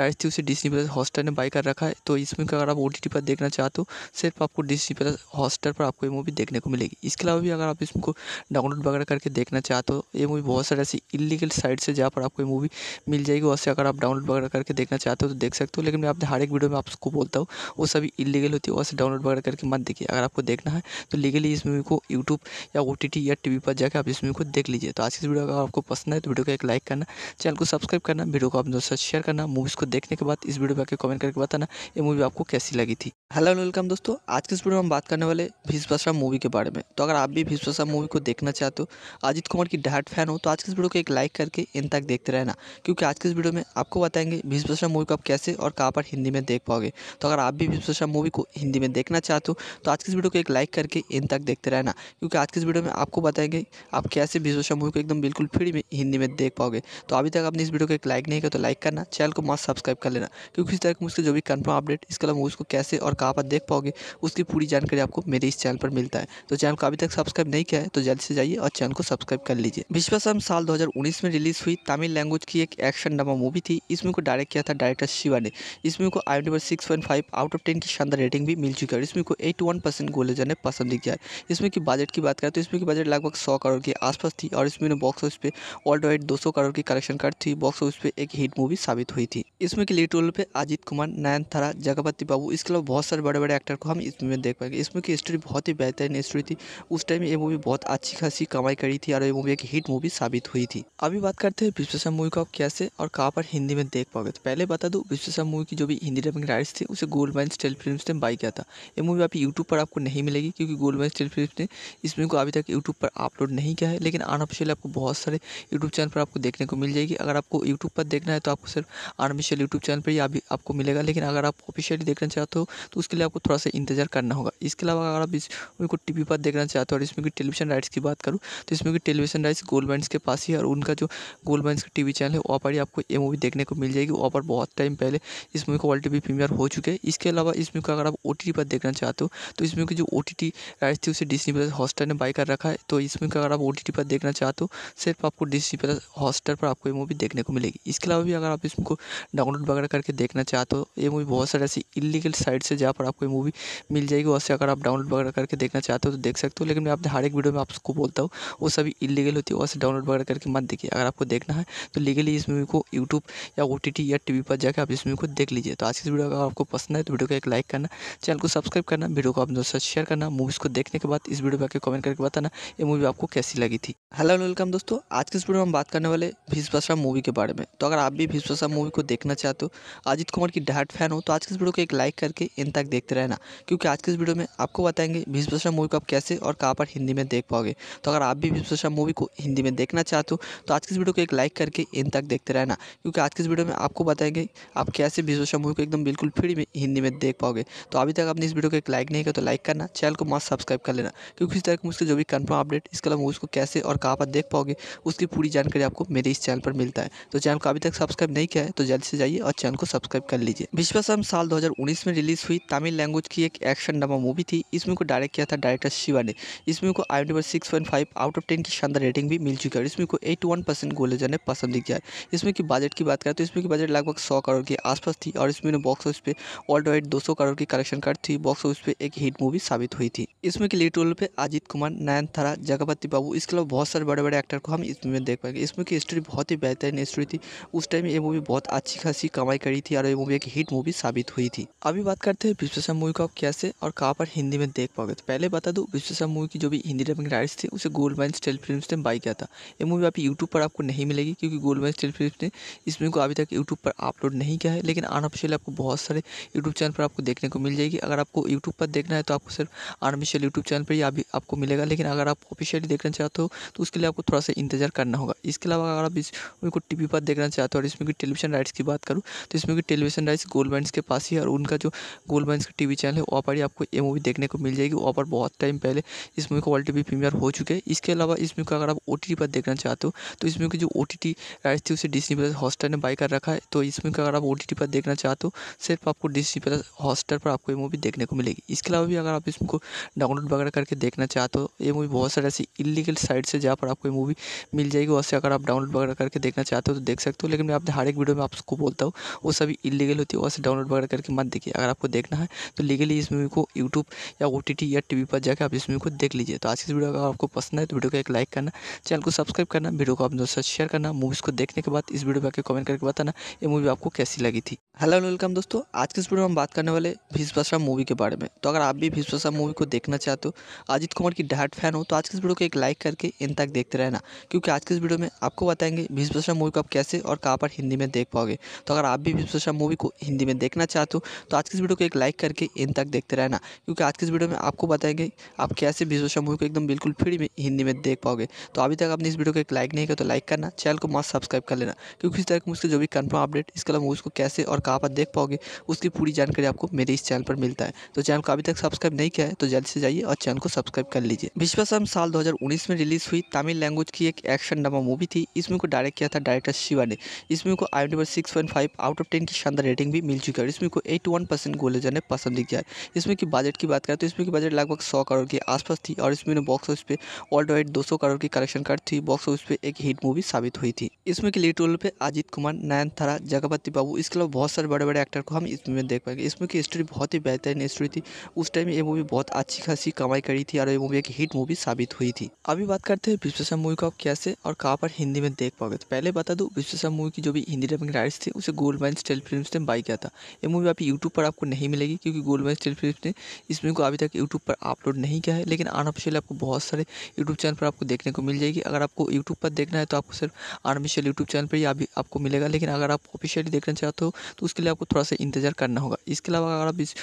[SPEAKER 1] राइट्स थी उसे डिस्नी प्लस हॉस्टर ने बाई कर रखा है तो इसमें अगर आप ओ पर देखना चाहते हो सिर्फ आपको डिस्नी प्लस हॉस्टर पर आपको ये मूवी देखने को मिलेगी इसके अलावा भी अगर आप इसमें डाउनलोड वगैरह करके देखना चाहते हो ये मूवी बहुत सारे ऐसी इलीगल साइट से जहाँ पर आपको मूवी मिल जाएगी वहाँ से अगर आप डाउनलोड वगैरह करके देखना चाहते हो तो देख सकते हो लेकिन मैं आपने हर एक वीडियो में आपको बोलता हूँ वो सभी इलीगल होती है वहाँ से डाउनलोड वगैरह करके मत देखिए अगर आपको देखना है तो लीगली इस मूवी को यूट्यूब या ओ या टी पर जाकर आप इस मूवी को देख लीजिए तो आज की वीडियो अगर आपको पसंद है तो वीडियो को एक लाइक करना चैनल को सब्सक्राइब करना वीडियो को आप दोस्तों शेयर करना मूवीज़ को देखने के बाद इस वीडियो में कमेंट करके बताना ये मूवी आपको कैसी लगी थी हेलो वेलकम दोस्तों आज की इस वीडियो में हम बात करने वाले भीष्म मूवी के बारे में तो अगर आप भी भीष्म मूवी को देखना चाहते हो अजित कुमार की डायरेक्ट फैन हो तो आज की इस वीडियो को एक लाइक करके इन एंड तक देखते रहना क्योंकि आज के इस वीडियो में आपको बताएंगे भीष्म मूवी को आप कैसे और कहाँ पर हिंदी में देख पाओगे तो अगर आप भी भीष्म मूवी को हिंदी में देखना चाहते हो तो आज की इस वीडियो को एक लाइक करके एंड तक देखते रहना क्योंकि आज के इस वीडियो में आपको बताएंगे आप कैसे भीष्म मूवी को एकदम बिल्कुल फ्री में हिंदी में देख पाओगे तो अभी तक आपने इस वीडियो को एक लाइक नहीं किया तो लाइक करना चैनल को मस्त सब्सक्राइब कर लेना क्योंकि इस तरह की मुझसे जो भी कन्फर्म अपडेट इसके अलावा मूवीज़ को कैसे और कहाँ पर देख पाओगे उसकी पूरी जानकारी आपको मेरे इस चैनल पर मिलता है तो चैनल को अभी तक सब्सक्राइब नहीं किया है तो जल्द से जाइए और चैनल को सब्सक्राइब कर लीजिए विश्वासम साल 2019 में रिलीज़ हुई तमिल लैंग्वेज की एक एक्शन ड्रामा मूवी थी इसमें को डायरेक्ट किया था डायरेक्टर शिवा ने इसमें को आई number six point five out of ten की शानदार रेटिंग भी मिल चुकी है और को एटी वन परसेंट गोले जाने पसंद किया है इसमें की बजट की बात करें तो इसमें की बजट लगभग सौ करोड़ के आसपास थी और इसमें बॉक्स ऑफिस पे ऑल्ड वाइड दो सौ करोड़ की कलेक्शन कर थी बॉक्स ऑफिस पे एक हिट मूवी साबित हुई थी इसमें की लीड रोल पे अजित कुमार नयन थारा जगपति बाबू इसके अलावा बहुत सारे बड़े बड़े एक्टर को हम इसमें देख पाएंगे इसमें की स्टोरी बहुत ही बेहतरीन स्टोरी थी उस टाइम ये मूवी बहुत अच्छी खासी कमाई करी थी और ये मूवी एक हिट मूवी साबित हुई थी अभी बात करते हैं है विश्वेश्वर मूवी को आप कैसे और कहाँ पर हिंदी में देख पाओगे तो पहले बता दूँ विश्वेश्वर मूवी की जो भी हिंदी डबिंग राइट्स थी उसे गोल्ड माइन स्टेल फिल्म ने बाई किया था ये मूवी आप यूट्यूब पर आपको नहीं मिलेगी क्योंकि गोल्ड माइन स्टेल फिल्म ने इस मूवी को अभी तक यूट्यूब पर अपलोड नहीं किया है लेकिन अनऑफिशियल आपको बहुत सारे यूट्यूब चैनल पर आपको देखने को मिल जाएगी अगर आपको यूट्यूब पर देखना है तो आपको सिर्फ अनऑफिशियल यूट्यूब चैनल पर ही अभी आपको मिलेगा लेकिन अगर आप ऑफिशियली देखना चाहते हो तो उसके लिए आपको थोड़ा सा इंतजार करना होगा इसके अलावा अगर आप इस मूवी को टी पर देखना चाहते हो और इसमें की टेलीविजन राइट्स की बात करूँ तो इसमें की टेलीविजन राइट्स गोल्ड माइंड के पास ही और उनका जो गोल्ड गोल बंस का टीवी चैनल है वहाँ पर ही आपको ये मूवी देखने को मिल जाएगी वहाँ पर बहुत टाइम पहले इस मूवी को वर्ल्ड टीवी प्रीमियर हो चुके हैं इसके अलावा इस मूवी को अगर आप ओ पर देखना चाहते हो तो इस मूवी की जो ओ टी राइट्स थी उसे डिस्नी प्लस हॉस्टर ने बाई कर रखा है तो इस मूवी का अगर आप ओ पर देखना चाहते हो सिर्फ आपको डिस्नी प्लस हॉस्टर पर आपको ये मूवी देखने को मिलेगी इसके अलावा भी अगर आप इसमें को डाउनलोड वगैरह करके देखना चाहते हो ये मूवी बहुत सारे ऐसी इलीगल साइट से जहाँ पर आपको ये मूवी मिल जाएगी वैसे अगर आप डाउनलोड वगैरह करके देखना चाहते हो तो देख सकते हो लेकिन मैं आपने हर एक वीडियो में आपको बोलता हूँ वो सभी इलीगल होती है वैसे डाउनलोड वगैरह करके मत देखिए अगर आपको देखना देखना है तो लीगली इस मूवी को यूट्यूब या ओ या टी पर जाकर आप इस मूवी को देख लीजिए तो आज की वीडियो अगर आपको पसंद है तो वीडियो को एक लाइक करना चैनल को सब्सक्राइब करना वीडियो को आप दोस्तों साथ शेयर करना मूवीज़ को देखने के बाद इस वीडियो पर आकर कमेंट करके बताना ये मूवी आपको कैसी लगी थी हेलो वेलकम दोस्तों आज की इस वीडियो में हम बात करने वाले भीष्म मूवी के बारे में तो अगर आप भी भीष्म मूवी को देखना चाहते हो अजित कुमार की डहाट फैन हो तो आज की इस वीडियो को एक लाइक करके इन तक देखते रहना क्योंकि आज की इस वीडियो में आपको बताएंगे भीष्म मूवी को आप कैसे और कहाँ पर हिंदी में देख पाओगे तो अगर आप भी भीष्म मूवी को हिंदी में देखना चाहते हो तो आज की इस वीडियो को एक लाइक करके इन तक देखते रहना क्योंकि आज के इस वीडियो में आपको बताएंगे आप कैसे विश्व मूवी को एकदम बिल्कुल फ्री में हिंदी में देख पाओगे तो अभी तक आपने इस वीडियो को एक लाइक नहीं किया तो लाइक करना चैनल को मस्त सब्सक्राइब कर लेना क्योंकि इस तरह मुझसे जो भी कन्फर्म अपडेट इसके अलावा को कैसे और कहाँ पर देख पाओगे उसकी पूरी जानकारी आपको मेरे इस चैनल पर मिलता है तो चैनल को अभी तक सब्सक्राइब नहीं किया है तो जल्दी से जाइए और चैनल को सब्सक्राइब कर लीजिए विश्वासम साल दो में रिलीज हुई तमिल लैंग्वेज की एक एक्शन ड्रामा मूवी थी इसमें को डायरेक्ट किया था डायरेक्टर शिवा ने इसमें को आई पर six point five out of ten की शानदार रेटिंग भी मिल चुकी है और इसमें को एट वन परसेंट गोले ने पसंद किया है इसमें की बजट की बात करें तो इसमें की बजट लगभग सौ करोड़ के आसपास थी और इसमें बॉक्स ऑफिस पे ऑल्ड वाइड दो करोड़ की कलेक्शन कर थी बॉक्स ऑफिस पे एक हिट मूवी साबित हुई थी इसमें के लीड रोल पे अजित कुमार थारा जगपति बाबू इसके अलावा बहुत सारे बड़े बड़े एक्टर को हम इसमें देख पाएंगे इसमें की स्टोरी बहुत ही बेहतरीन स्टोरी थी उस टाइम ये मूवी बहुत अच्छी खासी कमाई करी थी और ये मूवी एक हिट मूवी साबित हुई थी अभी बात करते हैं विश्वेश्वर मूवी को आप कैसे और कहाँ पर हिंदी में देख पाओगे तो पहले बता दूँ विश्वेश्वर मूवी की जो भी हिंदी डबिंग राइट्स थी उसे गोल्ड माइन्स टेल फिल्म ने बाई किया था ये मूवी आप यूट्यूब पर आपको नहीं मिलेगी क्योंकि गोलमेज टेलीफिल्म ने इस मूवी को अभी तक यूट्यूब पर अपलोड नहीं किया है लेकिन अनऑफिशियल आपको बहुत सारे यूट्यूब चैनल पर आपको देखने को मिल जाएगी अगर आपको यूट्यूब पर देखना है तो आपको सिर्फ अनऑफिशियल यूट्यूब चैनल पर ही अभी आपको मिलेगा लेकिन अगर आप ऑफिशियली देखना चाहते हो तो उसके लिए आपको थोड़ा सा इंतजार करना होगा इसके अलावा अगर आप इस मूवी को टी पर देखना चाहते हो और इसमें की टेलीविजन राइट्स की बात करूँ तो इसमें की टेलीविजन राइट्स गोलमेंट्स के पास ही और उनका जो गोलमेंट्स का टी चैनल है वहाँ पर ही आपको ये मूवी देखने को मिल जाएगी वहाँ पर बहुत टाइम पहले इस मूवी को वर्ल्ड टी प्रीमियर हो चुके हैं इसके अलावा इस मूवी को अगर आप ओ पर देखना चाहते हो तो इसमें की जो ओ टी टी राइट थी उसे डिज़नी प्लस हॉटस्टार ने बाई कर रखा है तो इसमें अगर आप ओ टी टी पर देखना चाहते हो तो सिर्फ आपको डिज़नी प्लस हॉटस्टार पर आपको ये मूवी देखने को मिलेगी इसके अलावा भी अगर आप इसको डाउनलोड वगैरह करके देखना चाहते हो तो ये मूवी बहुत सारे ऐसी इलीगल साइट्स है जहाँ पर आपको ये मूवी मिल जाएगी वैसे अगर आप डाउनलोड वगैरह करके देखना चाहते हो तो देख सकते हो लेकिन मैं आपने हर एक वीडियो में आपको बोलता हूँ वो सभी इलीगल होती है वैसे डाउनलोड वगैरह करके मत देखिए अगर आपको देखना है तो लीगली इस मूवी को यूट्यूब या ओ या टी पर जाकर आप इस मूवी को देख लीजिए तो आज की वीडियो अगर आपको पसंद है तो वीडियो को एक लाइक करना चैनल को सब्सक्राइब करना वीडियो को आप दोस्तों शेयर शेयर करना मूवीज़ को देखने के बाद इस वीडियो पर आके कमेंट करके बताना ये मूवी आपको कैसी लगी थी हेलो वेलकम दोस्तों आज के इस वीडियो में हम बात करने वाले भीष्म मूवी के बारे में तो अगर आप भी भीष्म मूवी को देखना चाहते हो अजित कुमार की डाट फैन हो तो आज के इस वीडियो को एक लाइक करके इन तक देखते रहना क्योंकि आज के इस वीडियो में आपको बताएंगे भीष्म मूवी को आप कैसे और कहाँ पर हिंदी में देख पाओगे तो अगर आप भी भीष्म मूवी को हिंदी में देखना चाहते हो तो आज के इस वीडियो को एक लाइक करके इन तक देखते रहना क्योंकि आज के इस वीडियो में आपको बताएंगे आप कैसे भीष्म मूवी को एकदम बिल्कुल फ्री में हिंदी में देख पाओगे तो अभी तक आपने इस वीडियो को एक लाइक नहीं किया तो लाइक करना चैनल को मस्त सब्सक्राइब कर लेना क्योंकि इस तरह की मुझसे जो भी कन्फर्म अपडेट इसके अलावा मूवीज़ को कैसे और कहाँ पर देख पाओगे उसकी पूरी जानकारी आपको मेरे इस चैनल पर मिलता है तो चैनल को अभी तक सब्सक्राइब नहीं किया है तो जल्द से जाइए और चैनल को सब्सक्राइब कर लीजिए विश्वासम साल दो में रिलीज हुई तमिल लैंग्वेज की एक एक्शन ड्रामा मूवी थी इसमें को डायरेक्ट किया था डायरेक्टर शिवा ने इसमें को आई number six point five out of ten की शानदार रेटिंग भी मिल चुकी है और इसमें को एट वन परसेंट गोलेजर ने पसंद किया इसमें की बजट की बात करें तो इसमें की बजट लगभग सौ करोड़ के आसपास थी और इसमें बॉक्स ऑफिस पे ऑल्ड वाइड दो करोड़ की कलेक्शन कर थी बॉक्स ऑफिस पे एक हिट मूवी साबित साबित हुई थी इसमें के लीड रोल पे अजित कुमार नयन थारा जगपति बाबू इसके अलावा बहुत सारे बड़े बड़े एक्टर को हम इस मूवी में देख पाएंगे इसमें की स्टोरी बहुत ही बेहतरीन स्टोरी थी उस टाइम ये मूवी बहुत अच्छी खासी कमाई करी थी और ये मूवी एक हिट मूवी साबित हुई थी अभी बात करते हैं विश्वेश्वर मूवी को आप कैसे और कहाँ पर हिंदी में देख पाओगे तो पहले बता दू विश्वेश्वर मूवी की जो भी हिंदी डबिंग राइट थी उसे गोल्ड माइन स्टेल फिल्म ने बाई किया था ये मूवी आप यूट्यूब पर आपको नहीं मिलेगी क्योंकि गोल्ड माइन स्टेल फिल्म ने इस मूवी को अभी तक यूट्यूब पर अपलोड नहीं किया है लेकिन अनऑफिशियल आपको बहुत सारे यूट्यूब चैनल पर आपको देखने को मिल जाएगी अगर आपको यूट्यूब पर देखना है तो आपको सिर्फ आर्मीशेल यूट्यूब चैनल पर ही आप आपको मिलेगा लेकिन अगर आप ऑफिशियली देखना चाहते हो तो उसके लिए आपको थोड़ा सा इंतजार करना होगा इसके अलावा अगर आप इस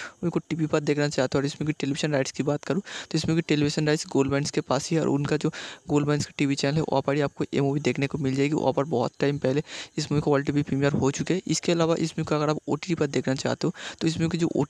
[SPEAKER 1] टी को पर देखना चाहते हो और इसमें की टेलीविजन राइट्स की बात करूँ तो इसमें की टेलीविजन राइट्स गोल्ड बैंड के पास ही और उनका जो गोल्ड बैंड का टी वी चैनल है वहाँ पर ही आपको ये मूवी देखने को मिल जाएगी वहाँ पर बहुत टाइम पहले इस मूवी को ऑल टी प्रीमियर हो चुके हैं इसके अलावा इस मूवी को अगर आप ओ पर देखना चाहते हो तो इसमें की जो ओ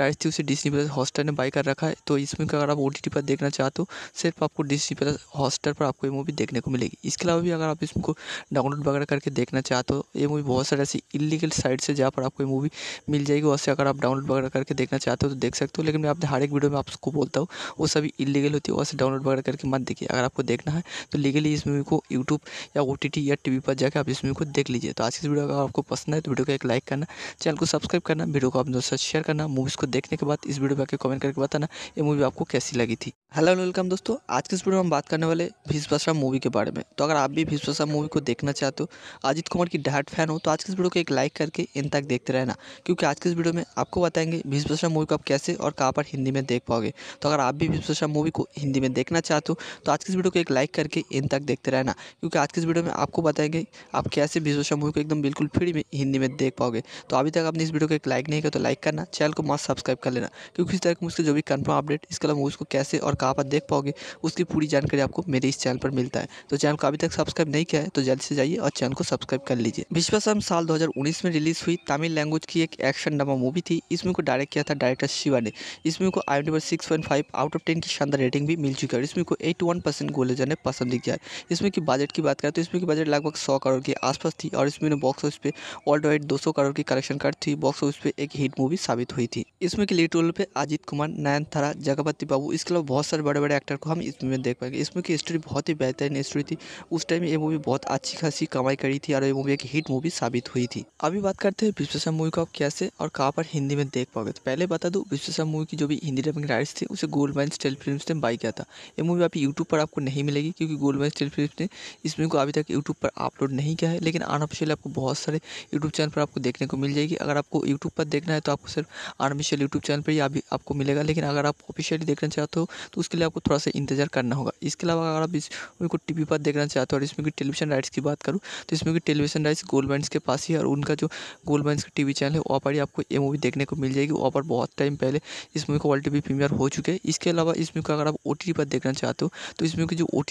[SPEAKER 1] राइट्स थी उसे डिस्नी प्लस हॉस्टल ने बाई कर रखा है तो इसमें का अगर आप ओ पर देखना चाहते हो सिर्फ आपको डिस्नी प्लस हॉस्टर पर आपको ये मूवी देखने को मिलेगी इसके अलावा भी अगर आप इस को डाउनलोड वगैरह करके देखना चाहते हो ये मूवी बहुत सारे ऐसी इलीगल साइट से जहाँ पर आपको ये मूवी मिल जाएगी वैसे अगर आप डाउनलोड वगैरह करके देखना चाहते हो तो देख सकते हो लेकिन मैं आपने हर एक वीडियो में आपको बोलता हूँ वो सभी इलीगल होती है वैसे डाउनलोड वगैरह करके मत देखिए अगर आपको देखना है तो लीगली इस मूवी को यूट्यूब या ओ या टी पर जाकर आप इस मूवी को देख लीजिए तो आज इस वीडियो अगर आपको पसंद है तो वीडियो को एक लाइक करना चैनल को सब्सक्राइब करना वीडियो को आप दोस्तों शेयर करना मूवीज़ को देखने के बाद इस वीडियो में आकर कमेंट करके बताना ये मूवी आपको कैसी लगी थी हेलो वेलकम दोस्तों आज के इस वीडियो में हम बात करने वाले भीष्म मूवी के बारे में तो अगर आप भी भीष मूवी को देखना चाहते हो तो अजित कुमार की डायट फैन हो तो आज के इस वीडियो को एक लाइक करके इन तक देखते रहना क्योंकि आज के इस वीडियो में आपको बताएंगे भीष मूवी को आप कैसे और कहाँ पर हिंदी में देख पाओगे तो अगर आप भी भीष मूवी को हिंदी में देखना चाहते हो तो, तो आज के इस वीडियो को एक लाइक करके इन तक देखते रहना क्योंकि आज के इस वीडियो में आपको बताएंगे आप कैसे भीष मूवी को एकदम बिल्कुल फ्री में हिंदी में देख पाओगे तो अभी तक आपने इस वीडियो को एक लाइक नहीं किया तो लाइक करना चैनल को मस्त सब्सक्राइब कर लेना क्योंकि इस तरह की मुझसे जो भी कन्फर्म अपडेट इसके अलावा मूवीज़ को कैसे और कहाँ पर देख पाओगे उसकी पूरी जानकारी आपको मेरे इस चैनल पर मिलता है तो चैनल को अभी तक सब्सक्राइब नहीं किया गए तो जल्दी से जाइए और चैनल को सब्सक्राइब कर लीजिए विश्वासम साल 2019 में रिलीज हुई तमिल लैंग्वेज की एक एक्शन ड्रामा मूवी थी इसमें को डायरेक्ट किया था डायरेक्टर शिवा ने इसमें को आई पर सिक्स आउट ऑफ टेन की शानदार रेटिंग भी मिल चुकी है और इसमें को एट वन परसेंट गोलेजर ने पसंद दिख है इसमें की बजट की बात करें तो इसमें की बजट लगभग सौ करोड़ के आसपास थी और इसमें बॉक्स ऑफिस पे ऑल्ड वाइड दो करोड़ की कलेक्शन कर थी बॉक्स ऑफिस पे एक हिट मूवी साबित हुई थी इसमें की लीड रोल पे अजित कुमार नयन थारा जगपति बाबू इसके अलावा बहुत सारे बड़े बड़े एक्टर को हम इसमें देख पाएंगे इसमें की स्टोरी बहुत ही बेहतरीन स्टोरी थी उस टाइम ये मूवी बहुत अच्छी खासी कमाई करी थी और ये मूवी एक हिट मूवी साबित हुई थी अभी बात करते हैं विश्वेश्वर मूवी को कैसे और कहाँ पर हिंदी में देख पाओगे तो पहले बता दूँ विश्वेश्वर मूवी की जो भी हिंदी डबिंग राइट्स थी उसे गोल्ड माइन स्टेल फिल्म ने बाई किया था ये मूवी अभी यूट्यूब पर आपको नहीं मिलेगी क्योंकि गोल्ड माइन स्टेल फिल्म ने इस मूवी को अभी तक यूट्यूब पर अपलोड नहीं किया है लेकिन अनऑफिशियल आपको बहुत सारे यूट्यूब चैनल पर आपको देखने को मिल जाएगी अगर आपको यूट्यूब पर देखना है तो आपको सिर्फ अनऑफिशियल यूट्यूब चैनल पर ही अभी आपको मिलेगा लेकिन अगर आप ऑफिशियली देखना चाहते हो तो उसके लिए आपको थोड़ा सा इंतजार करना होगा इसके अलावा अगर आप इस मूवी को टी पर देखना चाहते हो और इसमें की टेलीविजन राइट्स की बात करूँ तो इसमें भी टेलीविजन राइट्स गोल्ड माइंस के पास ही है और उनका जो गोल्ड माइंस का टीवी चैनल है वहाँ पर ही आपको ये मूवी देखने को मिल जाएगी वहाँ पर बहुत टाइम पहले इस मूवी को भी प्रीमियर हो चुके हैं इसके अलावा इस मूवी को अगर आप ओ पर देखना चाहते हो तो इस मूवी की जो ओ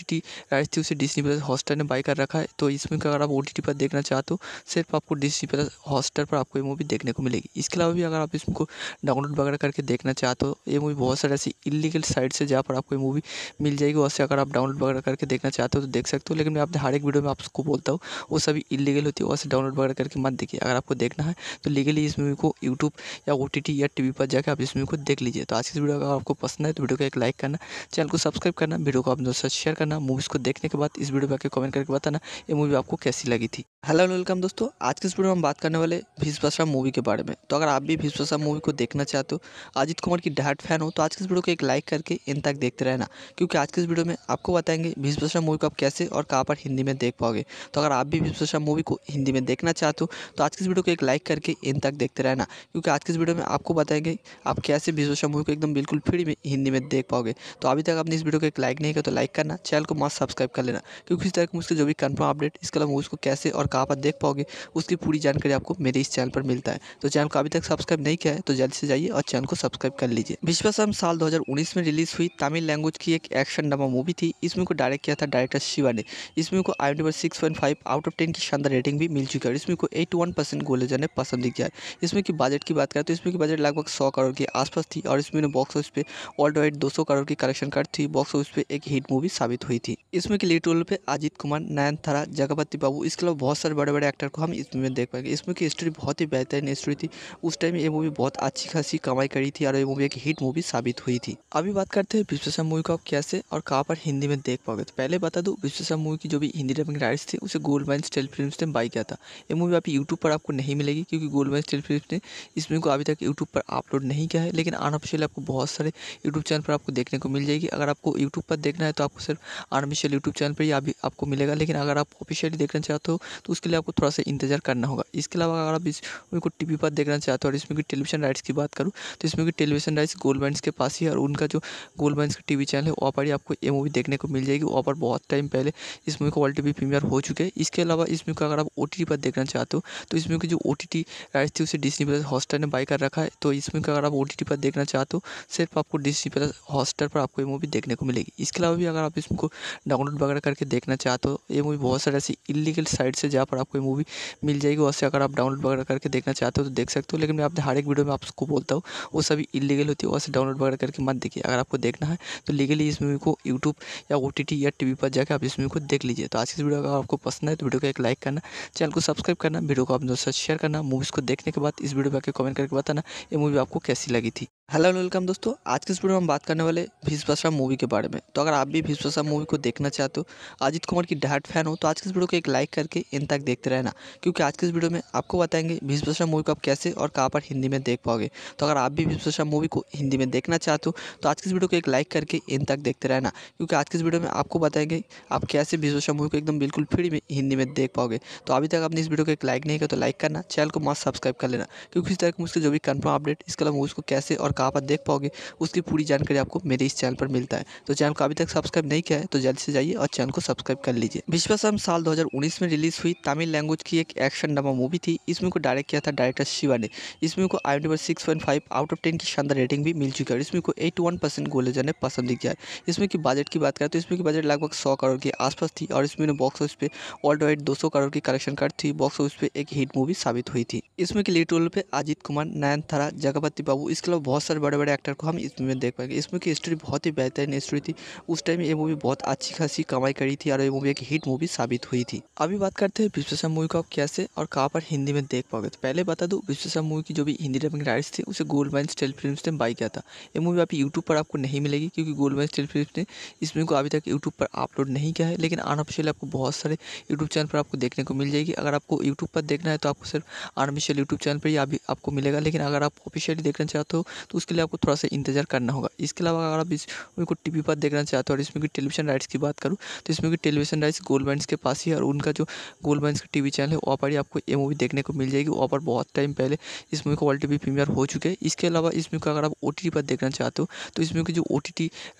[SPEAKER 1] राइट्स थी उसे डिस्नी प्लस हॉस्टर ने बाई कर रखा है तो इस मूवी को अगर आप ओ पर देखना चाहते हो सिर्फ आपको डिस्नी प्लस हॉस्टर पर आपको ये मूवी देखने को मिलेगी इसके अलावा भी अगर आप इसको डाउनलोड वगैरह करके देखना चाहते हो ये मूवी बहुत सारे ऐसी इलीगल साइट से जहाँ पर आपको ये मूवी मिल जाएगी वहाँ से अगर आप डाउनलोड वगैरह करके देखना चाहते हो तो देख सकते हो लेकिन मैं आपने हर एक वीडियो में आपको बोलता हूँ वो सभी इलीगल होती है वैसे डाउनलोड वगैरह करके मत देखिए अगर आपको देखना है तो लीगली इस मूवी को यूट्यूब या ओ या टी पर जाकर आप इस मूवी को देख लीजिए तो आज की वीडियो अगर आपको पसंद है तो वीडियो को एक लाइक करना चैनल को सब्सक्राइब करना वीडियो को आप दोस्तों शेयर करना मूवीज़ को देखने के बाद इस वीडियो पर आकर कमेंट करके बताना ये मूवी आपको कैसी लगी थी हेलो वेलकम दोस्तों आज के इस वीडियो में हम बात करने वाले भाषा मूवी के बारे में तो अगर आप भी भाषा मूवी को देखना चाहते हो अजित कुमार की डायट फैन हो तो आज के इस वीडियो को एक लाइक करके इन तक देखते रहना क्योंकि आज के इस वीडियो में आपको बताएंगे भाषा मूवी को आप कैसे और कहाँ पर हिंदी में देख पाओगे तो अगर आप भी विश्वेशा मूवी को हिंदी में देखना चाहते हो तो आज की इस वीडियो को एक लाइक करके इन तक देखते रहना क्योंकि आज की इस वीडियो में आपको बताएंगे आप कैसे विश्वेशा मूवी को एकदम बिल्कुल फ्री में हिंदी में देख पाओगे तो अभी तक आपने इस वीडियो को एक लाइक नहीं किया तो लाइक करना चैनल को मस्त सब्सक्राइब कर लेना क्योंकि इस तरह मुझसे जो भी कन्फर्म अपडेट इसके अलावा को कैसे और कहाँ पर देख पाओगे उसकी पूरी जानकारी आपको मेरे इस चैनल पर मिलता है तो चैनल को अभी तक सब्सक्राइब नहीं किया है तो जल्द से जाइए और चैनल को सब्सक्राइब कर लीजिए विश्वासम साल दो में रिलीज हुई तमिल लैंग्वेज की एक एक्शन ड्रामा मूवी थी इसमें को डायरेक्ट किया था डायरेक्टर शिवा ने इसमें को I am six point five out of ten की शानदार रेटिंग भी मिल चुकी है और इसमें को एट्टी वन परसेंट गोले जाने पसंद दिख जाए इसमें की बजट की बात करें तो इसमें की बजट लगभग सौ करोड़ के आसपास थी और इसमें बॉक्स ऑफिस पे ऑल वाइड दो सौ करोड़ की कलेक्शन कार्ड थी बॉक्स ऑफिस पे एक हिट मूवी साबित हुई थी इसमें की लीड रोल पे अजित कुमार नयन थारा जगपति बाबू इसके अलावा बहुत सारे बड़े बड़े एक्टर को हम इसमें देख पाएंगे इसमें की स्टोरी बहुत ही बेहतरीन स्टोरी थी उस टाइम ये मूवी बहुत अच्छी खासी कमाई करी थी और ये मूवी एक हिट मूवी साबित हुई थी अभी बात करते हैं विश्वेश्वर मूवी को आप कैसे और कहाँ पर हिंदी में देख पाओगे तो पहले बता दूँ विश्वेश्वर मूवी की जो भी हिंदी जब राइट्स थे उसे गोल्डमैन स्टेल फिल्म ने बाई किया था ये मूवी आप यूट्यूब पर आपको नहीं मिलेगी क्योंकि गोल्डमैन स्टेल फिल्म ने इस मूवी को अभी तक यूट्यूब पर अपलोड नहीं किया है लेकिन अनऑफिशियल आपको बहुत सारे यूट्यूब चैनल पर आपको देखने को मिल जाएगी अगर आपको यूट्यूब पर देखना है तो आपको सिर्फ अनऑफिशियल यूट्यूब चैनल पर ही अभी आपको मिलेगा लेकिन अगर आप ऑफिशियली देखना चाहते हो तो उसके लिए आपको थोड़ा सा इंतजार करना होगा इसके अलावा अगर आप इस मूवी को टी पर देखना चाहते हो और इसमें की टेलीविजन राइट्स की बात करूँ तो इसमें की टेलीविजन राइट्स गोल्डमैन्स के पास ही और उनका जो गोल्डमैन्स का टी चैनल है वहाँ पर ही आपको ये मूवी देखने को मिल जाएगी वहाँ पर बहुत टाइम पहले इस मूवी को वर्ल्ड टी भी प्रीमियर हो चुके हैं इसके अलावा इस मूवी को अगर आप ओ पर देखना चाहते हो तो इस मूवी की जो ओ टी राइट्स थी उसे डिस्नी प्लस हॉस्टर ने बाई कर रखा है तो इस मूवी को अगर आप ओ पर देखना चाहते हो सिर्फ आपको डिस्नी प्लस हॉस्टर पर आपको ये मूवी देखने को मिलेगी इसके अलावा भी अगर आप इसको डाउनलोड वगैरह करके देखना चाहते हो ये मूवी बहुत सारे ऐसी इलीगल साइट से जहाँ पर आपको ये मूवी मिल जाएगी वैसे से अगर आप डाउनलोड वगैरह करके देखना चाहते हो तो देख सकते हो लेकिन मैं आपने हर एक वीडियो में आपको बोलता हूँ वो सभी इलीगल होती है वैसे से डाउनलोड वगैरह करके मत देखिए अगर आपको देखना है तो लीगली इस मूवी को यूट्यूब या ओ या टी पर जाकर आप इस मूवी को देख लीजिए तो आज इस वीडियो का आपको पसंद है तो वीडियो को एक लाइक करना चैनल को सब्सक्राइब करना वीडियो को अपने दोस्तों शेयर करना मूवीज़ को देखने के बाद इस वीडियो पर आके कमेंट करके बताना ये मूवी आपको कैसी लगी थी हेलो एंड वेलकम दोस्तों आज के इस वीडियो में हम बात करने वाले भीष्म मूवी के बारे में तो अगर आप भी भीष्म मूवी को देखना चाहते हो अजित कुमार की डाट फैन हो तो आज के इस वीडियो को एक लाइक करके इन तक देखते रहना क्योंकि आज के इस वीडियो में आपको बताएंगे भीष्म मूवी को आप कैसे और कहाँ पर हिंदी में देख पाओगे तो अगर आप भी भीष्म मूवी को हिंदी में देखना चाहते हो तो आज के इस वीडियो को एक लाइक करके इन तक देखते रहना क्योंकि आज के इस वीडियो में आपको बताएंगे आप कैसे भीष्म मूवी को एकदम बिल्कुल फ्री में हिंदी में देख पाओगे तो अभी तक आपने इस वीडियो को एक लाइक नहीं किया तो लाइक करना चैनल को मस्त सब्सक्राइब कर लेना क्योंकि इस तरह की मुझसे जो भी कन्फर्म अपडेट इसके अलावा मूवीज़ को कैसे और कहाँ पर देख पाओगे उसकी पूरी जानकारी आपको मेरे इस चैनल पर मिलता है तो चैनल को अभी तक सब्सक्राइब नहीं किया है तो जल्दी से जाइए और चैनल को सब्सक्राइब कर लीजिए विश्वासम साल दो में रिलीज़ हुई तमिल लैंग्वेज की एक एक्शन ड्रामा मूवी थी इसमें को डायरेक्ट किया था डायरेक्टर शिवा ने इसमें को आई number six out of ten की शानदार रेटिंग भी मिल चुकी है इसमें को एट वन परसेंट गोलेजर पसंद दिख है इसमें की बजट की बात करें तो इसमें की बजट लगभग सौ करोड़ के आसपास थी और इसमें बॉक्स ऑफिस पे ऑल वाइड दो सौ करोड़ की कलेक्शन कर थी बॉक्स ऑफिस पे एक हिट मूवी साबित हुई थी इसमें की लीड रोल पे अजित कुमार नयन थारा जगपति बाबू इसके अलावा बहुत सारे बड़े बड़े एक्टर को हम इस मूवी में देख पाएंगे इस मूवी की स्टोरी बहुत ही बेहतरीन स्टोरी थी उस टाइम ये मूवी बहुत अच्छी खासी कमाई करी थी और ये मूवी एक हिट मूवी साबित हुई थी अभी बात करते हैं विश्वेश्वर मूवी को आप कैसे और कहाँ पर हिंदी में देख पाओगे तो पहले बता दूँ विश्वेश्वर मूवी की जो भी हिंदी डबिंग राइट्स थी उसे गोल्ड माइन स्टेल फिल्म ने बाई किया था ये मूवी आप यूट्यूब पर आपको नहीं मिलेगी क्योंकि गोल्ड माइन स्टेल फिल्म ने इस मूवी को अभी तक यूट्यूब पर अपलोड नहीं किया है लेकिन अनऑफिशियल आपको बहुत सारे यूट्यूब चैनल पर आपको देखने को मिल जाएगी अगर आपको यूट्यूब पर देखना है तो आपको सिर्फ अनऑफिशियल यूट्यूब चैनल पर ही अभी आपको मिलेगा लेकिन अगर आप ऑफिशियली देखना चाहते हो तो उसके लिए आपको थोड़ा सा इंतजार करना होगा इसके अलावा अगर आप इसको टी वी पर देखना चाहते हो और इसमें की टेलीविजन राइट्स की बात करूँ तो इसमें की टेलीविजन राइट्स गोल्ड बैंड के पास ही है और उनका जो गोल्ड माइंस की टी चैनल है वहाँ पर ही आपको ये मूवी देखने को मिल जाएगी वहाँ पर बहुत टाइम पहले इस मूवी को ऑल टी प्रीमियर हो चुके हैं इसके अलावा इस मूवी को अगर आप ओ पर देखना चाहते हो तो इसमें की जो ओ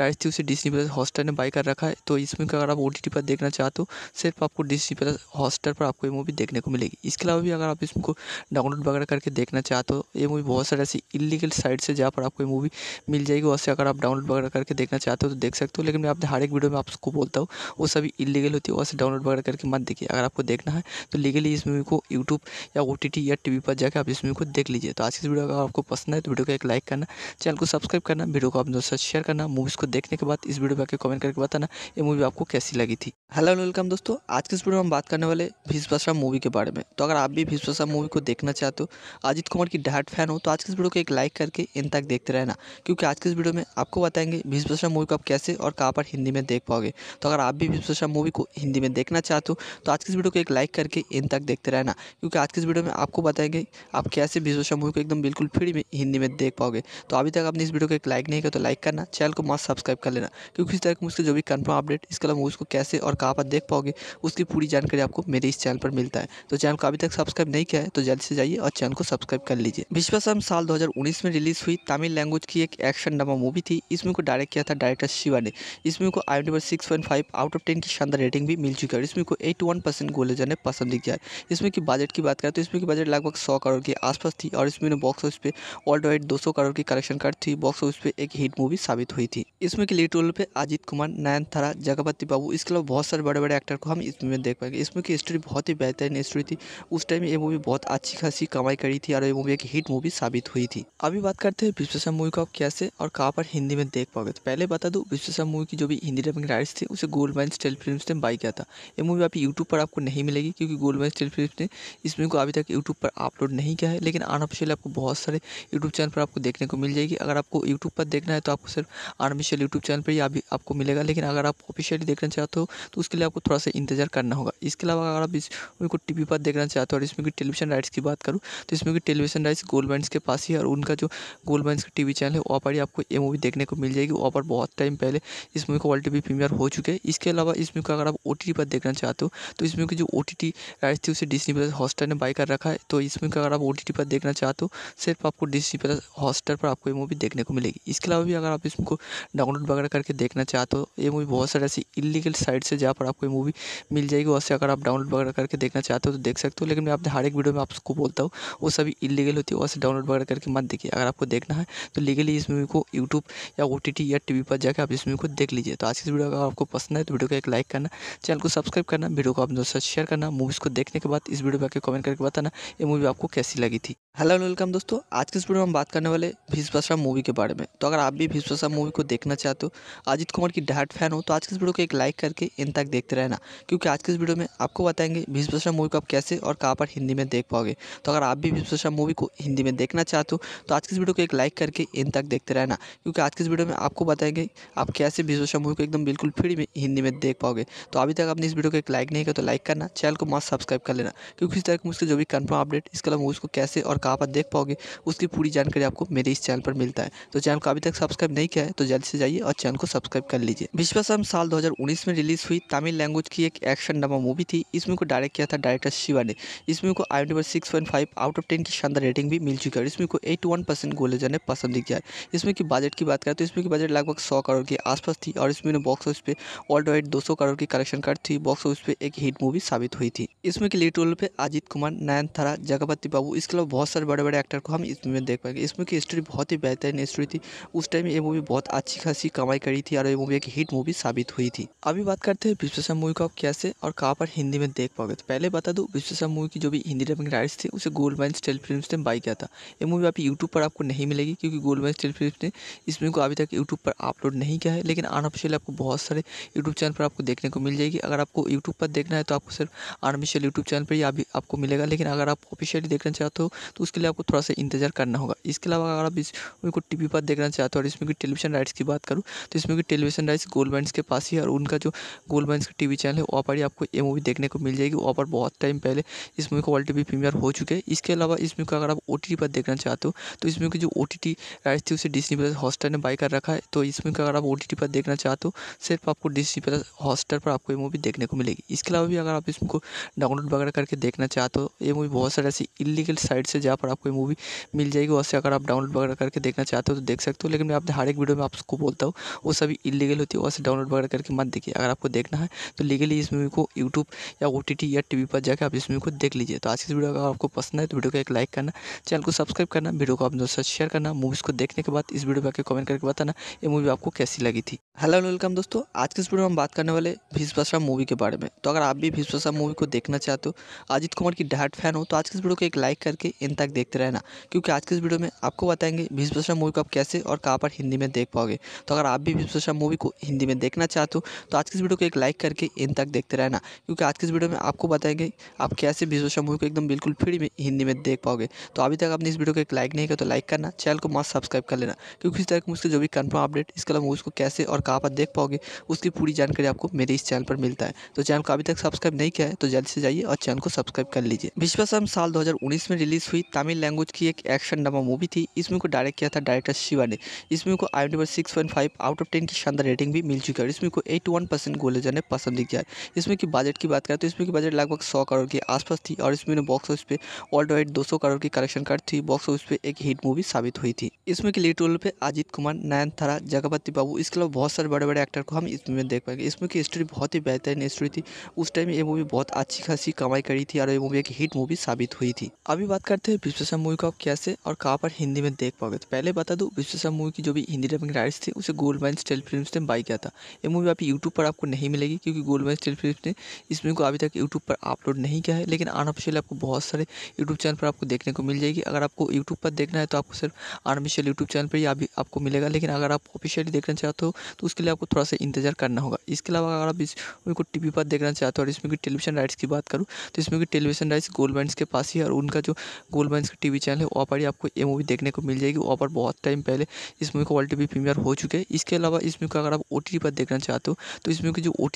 [SPEAKER 1] राइट्स थी उसे डिस्नी प्लस हॉस्टर ने बाई कर रखा है तो इसमें को अगर आप ओ पर देखना चाहते हो सिर्फ आपको डिस्नी प्लस हॉस्टर पर आपको ये मूवी देखने को मिलेगी इसके अलावा भी अगर आप को डाउनलोड वगैरह करके देखना चाहते हो ये मूवी बहुत सारे ऐसी इलीगल साइट से जहाँ पर आपको मूवी मिल जाएगी वहाँ से अगर आप डाउनलोड वगैरह करके देखना चाहते हो तो देख सकते हो लेकिन मैं आप हर एक वीडियो में आपको बोलता हूँ वो सभी इलीगल होती है वहाँ से डाउनलोड वगैरह करके मत देखिए अगर आपको देखना है तो लीगली इस मूवी को यूट्यूब या ओ या टी पर जाकर आप इस मूवी को देख लीजिए तो आज की वीडियो अगर आपको पसंद है तो वीडियो को एक लाइक करना चैनल को सब्सक्राइब करना वीडियो को आप दोस्तों शेयर करना मूवीज़ को देखने के बाद इस वीडियो पर कमेंट करके बताना ये मूवी आपको कैसी लगी थी हेलो वेलकम दोस्तों आज की इस वीडियो में हम बात करने वाले भीष्म मूवी के बारे में तो अगर आप भी भीष्म मूवी को देखना चाहते हो अजित कुमार की डायट फैन हो तो आज की इस वीडियो को एक लाइक करके इन एंड तक देखते रहना क्योंकि आज के इस वीडियो में आपको बताएंगे भीष्म मूवी को आप कैसे और कहाँ पर हिंदी में देख पाओगे तो अगर आप भी भीष्म मूवी को हिंदी में देखना चाहते हो तो आज की इस वीडियो को एक लाइक करके एंड तक देखते रहना क्योंकि आज के इस वीडियो में आपको बताएंगे आप कैसे भीष्म मूवी को एकदम बिल्कुल फ्री में हिंदी में देख पाओगे तो अभी तक आपने इस वीडियो को एक लाइक नहीं किया तो लाइक करना चैनल को मस्त सब्सक्राइब कर लेना क्योंकि इस तरह की मुझसे जो भी कन्फर्म अपडेट इसके अलावा मूवीज़ को कैसे और कहाँ पर देख पाओगे उसकी पूरी जानकारी आपको मेरे इस चैनल पर मिलता है तो चैनल को अभी तक सब्सक्राइब नहीं किया है तो जल्दी से जाइए और चैनल को सब्सक्राइब कर लीजिए विश्वासम साल 2019 में रिलीज़ हुई तमिल लैंग्वेज की एक एक्शन ड्रामा मूवी थी इसमें को डायरेक्ट किया था डायरेक्टर शिवा ने इसमें को आई number six point five out of ten की शानदार रेटिंग भी मिल चुकी है और इसमें को एट वन परसेंट गोले जाने पसंद किया है इसमें की बजट की बात करें तो इसमें की बजट लगभग सौ करोड़ के आसपास थी और इसमें बॉक्स ऑफिस पे वर्ल्ड वाइड दो सौ करोड़ की कलेक्शन कर थी बॉक्स ऑफिस पे एक हिट मूवी साबित हुई थी इसमें की लीड रोल पे अजित कुमार नयन थारा जगपति बाबू इसके अलावा बहुत सारे बड़े बड़े एक्टर को हम इसमें देख पाएंगे इसमें की स्टोरी बहुत ही बेहतरीन स्टोरी थी उस टाइम ये मूवी बहुत अच्छी खासी कमाई करी थी और ये मूवी एक हिट मूवी साबित हुई थी अभी बात करते हैं है विश्वेश्वर मूवी को आप कैसे और कहाँ पर हिंदी में देख पाओगे तो पहले बता दूँ विश्वेश्वर मूवी की जो भी हिंदी डबिंग राइट्स थी उसे गोल्ड माइन स्टेल फिल्म ने बाई किया था ये मूवी आप यूट्यूब पर आपको नहीं मिलेगी क्योंकि गोल्ड माइन स्टेल फिल्म ने इस मूवी को अभी तक यूट्यूब पर अपलोड नहीं किया है लेकिन अनऑफिशियल आपको बहुत सारे यूट्यूब चैनल पर आपको देखने को मिल जाएगी अगर आपको यूट्यूब पर देखना है तो आपको सिर्फ अनऑफिशियल यूट्यूब चैनल पर ही अभी आपको मिलेगा लेकिन अगर आप ऑफिशियली देखना चाहते हो तो उसके लिए आपको थोड़ा सा इंतजार करना होगा इसके अलावा अगर आप इस मूवी को टी पर देखना चाहते हो और इसमें की टेलीविजन राइट्स की बात करूँ तो इसमें की टेलीविजन राइट्स गोल्ड माइन्स के पास ही और उनका जो गोल्ड गोल बंस का टीवी चैनल है वहाँ पर ही आपको ये मूवी देखने को मिल जाएगी वहाँ पर बहुत टाइम पहले इस मूवी का ऑलरेडी प्रीमियर हो चुके हैं इसके अलावा इस मूवी को अगर आप ओ पर देखना चाहते हो तो इस मूवी की जो ओ टी राइट थी उसे डिस्नी प्लस हॉस्टर ने बाई कर रखा है तो इस मूवी का अगर आप ओ पर देखना चाहते हो सिर्फ आपको डिस्नी प्लस हॉस्टार पर आपको ये मूवी देखने को मिलेगी इसके अलावा भी अगर आप को डाउनलोड वगैरह करके देखना चाहते हो ये मूवी बहुत सारे ऐसी इलीगल साइट से जहाँ पर आपको ये मूवी मिल जाएगी वहाँ से अगर आप डाउनलोड वगैरह करके देखना चाहते हो तो देख सकते हो लेकिन मैं आप हर एक वीडियो में आपको बोलता हूँ वो सभी इलीगल होती है वहाँ से डाउनलोड वगैरह करके मत देखिए अगर आपको देखना देखना है तो लीगली इस मूवी को यूट्यूब या ओ या टी पर जाकर आप इस मूवी को देख लीजिए तो आज इस वीडियो अगर आपको पसंद है तो वीडियो को एक लाइक करना चैनल को सब्सक्राइब करना वीडियो को आप दोस्तों साथ शेयर करना मूवीज़ को देखने के बाद इस वीडियो पर आकर कमेंट करके बताना ये मूवी आपको कैसी लगी थी हेलो वेलकम दोस्तों आज के इस वीडियो में हम बात करने वाले भीष्म मूवी के बारे में तो अगर आप भी भीष्म मूवी को देखना चाहते हो अजित कुमार की डहाट फैन हो तो आज के इस वीडियो को एक लाइक करके इन तक देखते रहना क्योंकि आज के इस वीडियो में आपको बताएंगे भीष्म मूवी को आप कैसे और कहाँ पर हिंदी में देख पाओगे तो अगर आप भी भीष्म मूवी को हिंदी में देखना चाहते हो तो आज के इस वीडियो को एक लाइक करके इन तक देखते रहना क्योंकि आज के इस वीडियो में आपको बताएंगे आप कैसे विश्व मूवी को एकदम बिल्कुल फ्री में हिंदी में देख पाओगे तो अभी तक आपने इस वीडियो को एक लाइक नहीं किया तो लाइक करना चैनल को मस्त सब्सक्राइब कर लेना क्योंकि इस तरह मुझसे जो भी कन्फर्म अपडेट इसके अलावा मूवीज़ को कैसे और कहाँ पर देख पाओगे उसकी पूरी जानकारी आपको मेरे इस चैनल पर मिलता है तो चैनल को अभी तक सब्सक्राइब नहीं किया है तो जल्दी से जाइए और चैनल को सब्सक्राइब कर लीजिए विश्वासम साल दो में रिलीज हुई तमिल लैंग्वेज की एक एक्शन ड्रामा मूवी थी इस मूवी को डायरेक्ट किया था डायरेक्टर शिवा ने इस मूवी को आई six point five out of ten की शानदार रेटिंग भी मिल चुकी है और इसमें को एट वन परसेंट गोले ने पसंद किया है इसमें की बजट की बात करें तो इसमें की बजट लगभग सौ करोड़ के आसपास थी और इसमें बॉक्स ऑफिस पे ऑल्ड वाइड दो करोड़ की कलेक्शन कार्ड थी बॉक्स ऑफिस पे एक हिट मूवी साबित हुई थी इसमें के लीड रोल पे अजित कुमार नयन थारा जगपति बाबू इसके अलावा बहुत सारे बड़े बड़े एक्टर को हम इसमें देख पाएंगे इसमें की स्टोरी बहुत ही बेहतरीन स्टोरी थी उस टाइम ये मूवी बहुत अच्छी खासी कमाई करी थी और ये मूवी एक हिट मूवी साबित हुई थी अभी बात करते हैं विश्वेश्वर मूवी को आप कैसे और कहाँ पर हिंदी में देख पाओगे तो पहले बता दो विश्वेश्वर मूवी की जो भी हिंदी डबिंग राइट्स थी उसे गोल्ड माइन स्टेल फिल्म ने बाई किया था ये मूवी आप यूट्यूब पर आपको नहीं मिलेगी क्योंकि गोल्ड मैच टेलीफिल्म ने इस मूवी को अभी तक यूट्यूब पर अपलोड नहीं किया है लेकिन अनऑफिशियल आपको बहुत सारे यूट्यूब चैनल पर आपको देखने को मिल जाएगी अगर आपको यूट्यूब पर देखना है तो आपको सिर्फ अनऑफिशियल यूट्यूब चैनल पर ही अभी आपको मिलेगा लेकिन अगर आप ऑफिशियली देखना चाहते हो तो उसके लिए आपको थोड़ा सा इंतजार करना होगा इसके अलावा अगर आप इस मूवी को टी पर देखना चाहते हो और इसमें की टेलीविजन राइट्स की बात करूँ तो इसमें की टेलीविजन राइट्स गोल्ड बैंड्स के पास ही और उनका जो गोल्ड बैंड्स का टी चैनल है वहाँ पर ही आपको ये मूवी देखने को मिल जाएगी वहाँ पर बहुत टाइम पहले इस मूवी को वर्ल्ड टी प्रीमियर हो चुके हैं इसके अलावा इस मूवी को अगर आप ओ पर देखना चाहते हो तो इसमें की जो ओ टी टी राइट थी उसे डिजनी प्लस हॉस्टर ने बाई कर रखा है तो इसमें अगर आप ओ टी टी पर देखना चाहते हो तो सिर्फ आपको डिजनी प्लस हॉस्टर पर आपको ये मूवी देखने को मिलेगी इसके अलावा भी अगर आप इसको डाउनलोड वगैरह करके देखना चाहते हो तो ये मूवी बहुत सारे ऐसी इलीगल साइट्स है जहाँ पर आपको ये मूवी मिल जाएगी वैसे से अगर आप डाउनलोड वगैरह करके देखना चाहते हो तो देख सकते हो लेकिन मैं आपने हर एक वीडियो में आपको बोलता हूँ वो सभी इलीगल होती है वैसे डाउनलोड वगैरह करके मत देखिए अगर आपको देखना है तो लीगली इस मूवी को यूट्यूब या ओ या टी पर जाकर आप इस मूवी को देख लीजिए तो आज की वीडियो अगर आपको पसंद है तो वीडियो को एक लाइक करना चैनल को सब्सक्राइब करना वीडियो को आप दोस्तों शेयर शेयर करना मूवीज़ को देखने के बाद इस वीडियो पर आकर कमेंट करके बताना ये मूवी आपको कैसी लगी थी हेलो वेलकम दोस्तों आज के इस वीडियो में हम बात करने वाले भीष भाषा मूवी के बारे में तो अगर आप भी भीष भाषा मूवी को देखना चाहते हो अजित कुमार की डहाट फैन हो तो आज के इस वीडियो को एक लाइक करके इन तक देखते रहना क्योंकि आज के इस वीडियो में आपको बताएंगे भीष्म मूवी को आप कैसे और कहाँ पर हिंदी में देख पाओगे तो अगर आप भी भाषा मूवी को हिंदी में देखना चाहते हो तो आज के इस वीडियो को एक लाइक करके इन तक देखते रहना क्योंकि आज के इस वीडियो में आपको बताएंगे आप कैसे भीष्म मूवी को एकदम बिल्कुल फ्री में हिंदी में देख पाओगे तो अभी तक आपने इस वीडियो को एक लाइक नहीं किया तो लाइक करना चैनल को मस्त सब्सक्राइब कर लेना क्योंकि इस तरह के मुझसे जो भी कन्फर्म अपडेट इसके अलावा मूवीज़ को कैसे और कहाँ पर देख पाओगे उसकी पूरी जानकारी आपको मेरे इस चैनल पर मिलता है तो चैनल को अभी तक सब्सक्राइब नहीं किया है तो जल्द से जाइए और चैनल को सब्सक्राइब कर लीजिए विश्वासम साल दो में रिलीज हुई तमिल लैंग्वेज की एक एक्शन ड्रामा मूवी थी इसमें को डायरेक्ट किया था डायरेक्टर शिवा ने इसमें को आई number six point five out of ten की शानदार रेटिंग भी मिल चुकी है इसमें को एट वन परसेंट गोले ने पसंद दिख जाए इसमें की बजट की बात करें तो इसमें की बजट लगभग सौ करोड़ के आसपास थी और इसमें बॉक्स ऑफिस पे ऑल्ड वाइड दो करोड़ की कलेक्शन कर थी बॉक्स ऑफिस पे एक हिट मूवी साबित साबित हुई थी इसमें के लीड रोल पे अजित कुमार नयन थारा जगपति बाबू इसके अलावा बहुत सारे बड़े बड़े एक्टर को हम इसमें देख पाएंगे इसमें की स्टोरी बहुत ही बेहतरीन स्टोरी थी उस टाइम ये मूवी बहुत अच्छी खासी कमाई करी थी और ये मूवी एक हिट मूवी साबित हुई थी अभी बात करते हैं विश्वेश्वर मूवी को आप कैसे और कहाँ पर हिंदी में देख पाओगे तो पहले बता दू विश्वेश्वर मूवी की जो भी हिंदी डबिंग राइट्स थी उसे गोल्ड माइन स्टेल फिल्म ने बाई किया था ये मूवी आप यूट्यूब पर आपको नहीं मिलेगी क्योंकि गोल्ड माइन स्टेल फिल्म ने इस मूवी को अभी तक यूट्यूब पर अपलोड नहीं किया है लेकिन अनऑफिशियल आपको बहुत सारे यूट्यूब चैनल पर आपको देखने को मिल जाएगी अगर आपको यूट्यूब पर देखना है तो आपको सिर्फ आर्मिशियल यूट्यूब चैनल पर ही आप आपको मिलेगा लेकिन अगर आप ऑफिशियली देखना चाहते हो तो उसके लिए आपको थोड़ा सा इंतजार करना होगा इसके अलावा अगर आप इस मूवी को टी पर देखना चाहते हो और इसमें की टेलीविजन राइट्स की बात करूँ तो इसमें की टेलीविजन राइट्स गोल्ड बैंड के पास ही और उनका जो गोल्ड बैंड का टी चैनल है वहाँ पर ही आपको ये मूवी देखने को मिल जाएगी वहाँ पर बहुत टाइम पहले इस मूवी को ऑल टी प्रीमियर हो चुके हैं इसके अलावा इस मूवी को अगर आप ओ पर देखना चाहते हो तो इसमें की जो ओ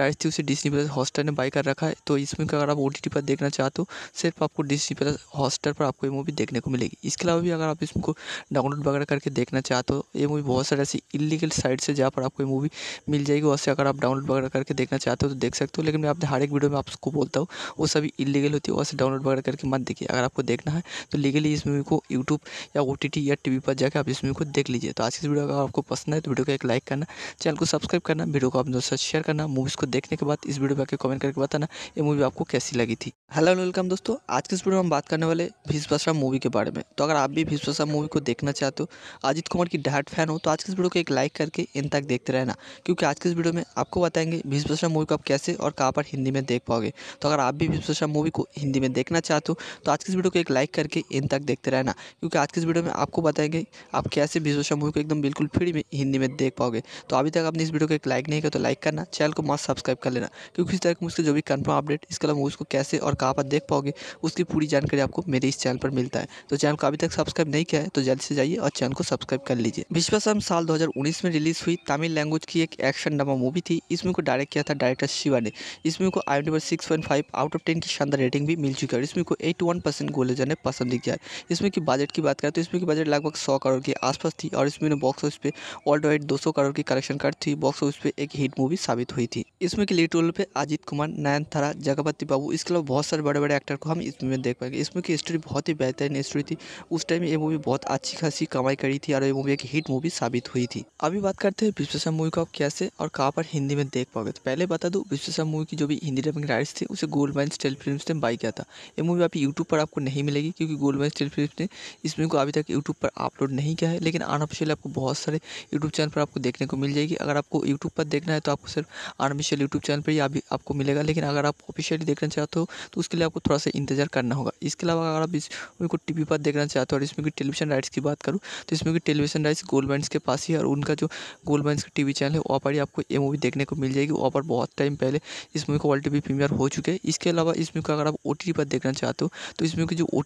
[SPEAKER 1] राइट्स थी उसे डिस्नी प्लस हॉस्टर ने बाई कर रखा है तो इसमें का अगर आप ओ पर देखना चाहते हो सिर्फ आपको डिस्नी प्लस हॉस्टर पर आपको ये मूवी देखने को मिलेगी इसके अलावा भी अगर आप इस को डाउनलोड वगैरह करके देखना चाहते हो ये मूवी बहुत सारे ऐसी इलीगल साइट से जहाँ पर आपको ये मूवी मिल जाएगी वैसे अगर आप डाउनलोड वगैरह करके देखना चाहते हो तो देख सकते हो लेकिन मैं आपने हर एक वीडियो में आपको बोलता हूँ वो सभी इलीगल होती है वैसे डाउनलोड वगैरह करके मत देखिए अगर आपको देखना है तो लीगली इस मूवी को यूट्यूब या ओ या टी पर जाकर आप इस मूवी को देख लीजिए तो आज इस वीडियो अगर आपको पसंद है तो वीडियो को एक लाइक करना चैनल को सब्सक्राइब करना वीडियो को आप दोस्तों शेयर करना मूवीज़ को देखने के बाद इस वीडियो में आकर कमेंट करके बताना ये मूवी आपको कैसी लगी थी हेलो वेलकम दोस्तों आज के इस वीडियो में हम बात करने वाले भीष्म मूवी के बारे में तो अगर आप भी भीष मूवी को देखना चाहते हो तो अजित कुमार की डहाट फैन हो तो आज के इस वीडियो को एक लाइक करके इन तक देखते रहना क्योंकि आज के इस वीडियो में आपको बताएंगे भीष मूवी को आप कैसे और कहाँ पर हिंदी में देख पाओगे तो अगर आप भी भीष मूवी को हिंदी में देखना चाहते हो तो, तो आज के इस वीडियो को एक लाइक करके इन तक देखते रहना क्योंकि आज के इस वीडियो में आपको बताएंगे आप कैसे भीष मूवी को एकदम बिल्कुल फ्री में हिंदी में देख पाओगे तो अभी तक आपने इस वीडियो को एक लाइक नहीं किया तो लाइक करना चैनल को मस्त सब्सक्राइब कर लेना क्योंकि इस तरह की मुझसे जो भी कन्फर्म अपडेट इसके अलावा मूवीज़ को कैसे और कहाँ पर देख पाओगे उसकी पूरी जानकारी आपको मेरे इस चैनल पर मिलता है तो चैनल को अभी तक सब्सक्राइब नहीं किया है तो जल्दी से जाइए और चैनल को सब्सक्राइब कर लीजिए विश्वासम साल 2019 में रिलीज हुई तमिल लैंग्वेज की एक एक्शन ड्रामा मूवी थी इसमें को डायरेक्ट किया था डायरेक्टर शिवा ने इसमें को आई number six five out of ten की शानदार रेटिंग भी मिल चुकी है इसमें को एट वन परसेंट गोले पसंद किया है इसमें की बजट की बात करें तो इसमें बजट लगभग सौ करोड़ के आसपास थी और इसमें बॉक्स ऑफिस पे ऑल्ड वाइड दो सौ करोड़ की कलेक्शन कर थी बॉक्स ऑफिस पे एक हिट मूवी साबित हुई थी इसमें की लीड रोल पे अजित कुमार नयन थारा जगपति बाबू इसके अलावा बहुत सारे बड़े बड़े एक्टर को हम इसमें देख पाएंगे इसमें की स्टोरी बहुत ही बेहतरीन स्टोरी थी उस टाइम ये मूवी बहुत अच्छी खासी कमाई करी थी और ये मूवी एक हिट मूवी साबित हुई थी अभी बात करते हैं विश्वेश्वर मूवी को कैसे और कहाँ पर हिंदी में देख पाओगे तो पहले बता दूँ विश्वेश्वर मूवी की जो भी हिंदी डबिंग राइट्स थी उसे गोल्ड माइन स्टेल फिल्म ने बाई किया था ये मूवी आप यूट्यूब पर आपको नहीं मिलेगी क्योंकि गोल्ड माइन स्टेल फिल्म ने इस मूवी को अभी तक यूट्यूब पर अपलोड नहीं किया है लेकिन अनऑफिशियल आपको बहुत सारे यूट्यूब चैनल पर आपको देखने को मिल जाएगी अगर आपको यूट्यूब पर देखना है तो आपको सिर्फ अनऑफिशियल यूट्यूब चैनल पर ही अभी आपको मिलेगा लेकिन अगर आप ऑफिशियली देखना चाहते हो तो उसके लिए आपको थोड़ा सा इंतजार करना होगा इसके अलावा अगर आप इस मूवी को टी पर देखना चाहते हो और इसमें टेलीविजन राइट्स की बात करूँ तो इसमें भी टेलीविजन राइट्स गोल्ड माइंस के पास ही है और उनका जो गोल्ड माइंस का टीवी चैनल है वहाँ पर ही आपको ये मूवी देखने को मिल जाएगी वहाँ पर बहुत टाइम पहले इस मूवी को ऑलरेडी भी प्रीमियर हो चुके हैं इसके अलावा इस मूवी को अगर आप ओ पर देखना चाहते हो तो इस मूवी की जो ओ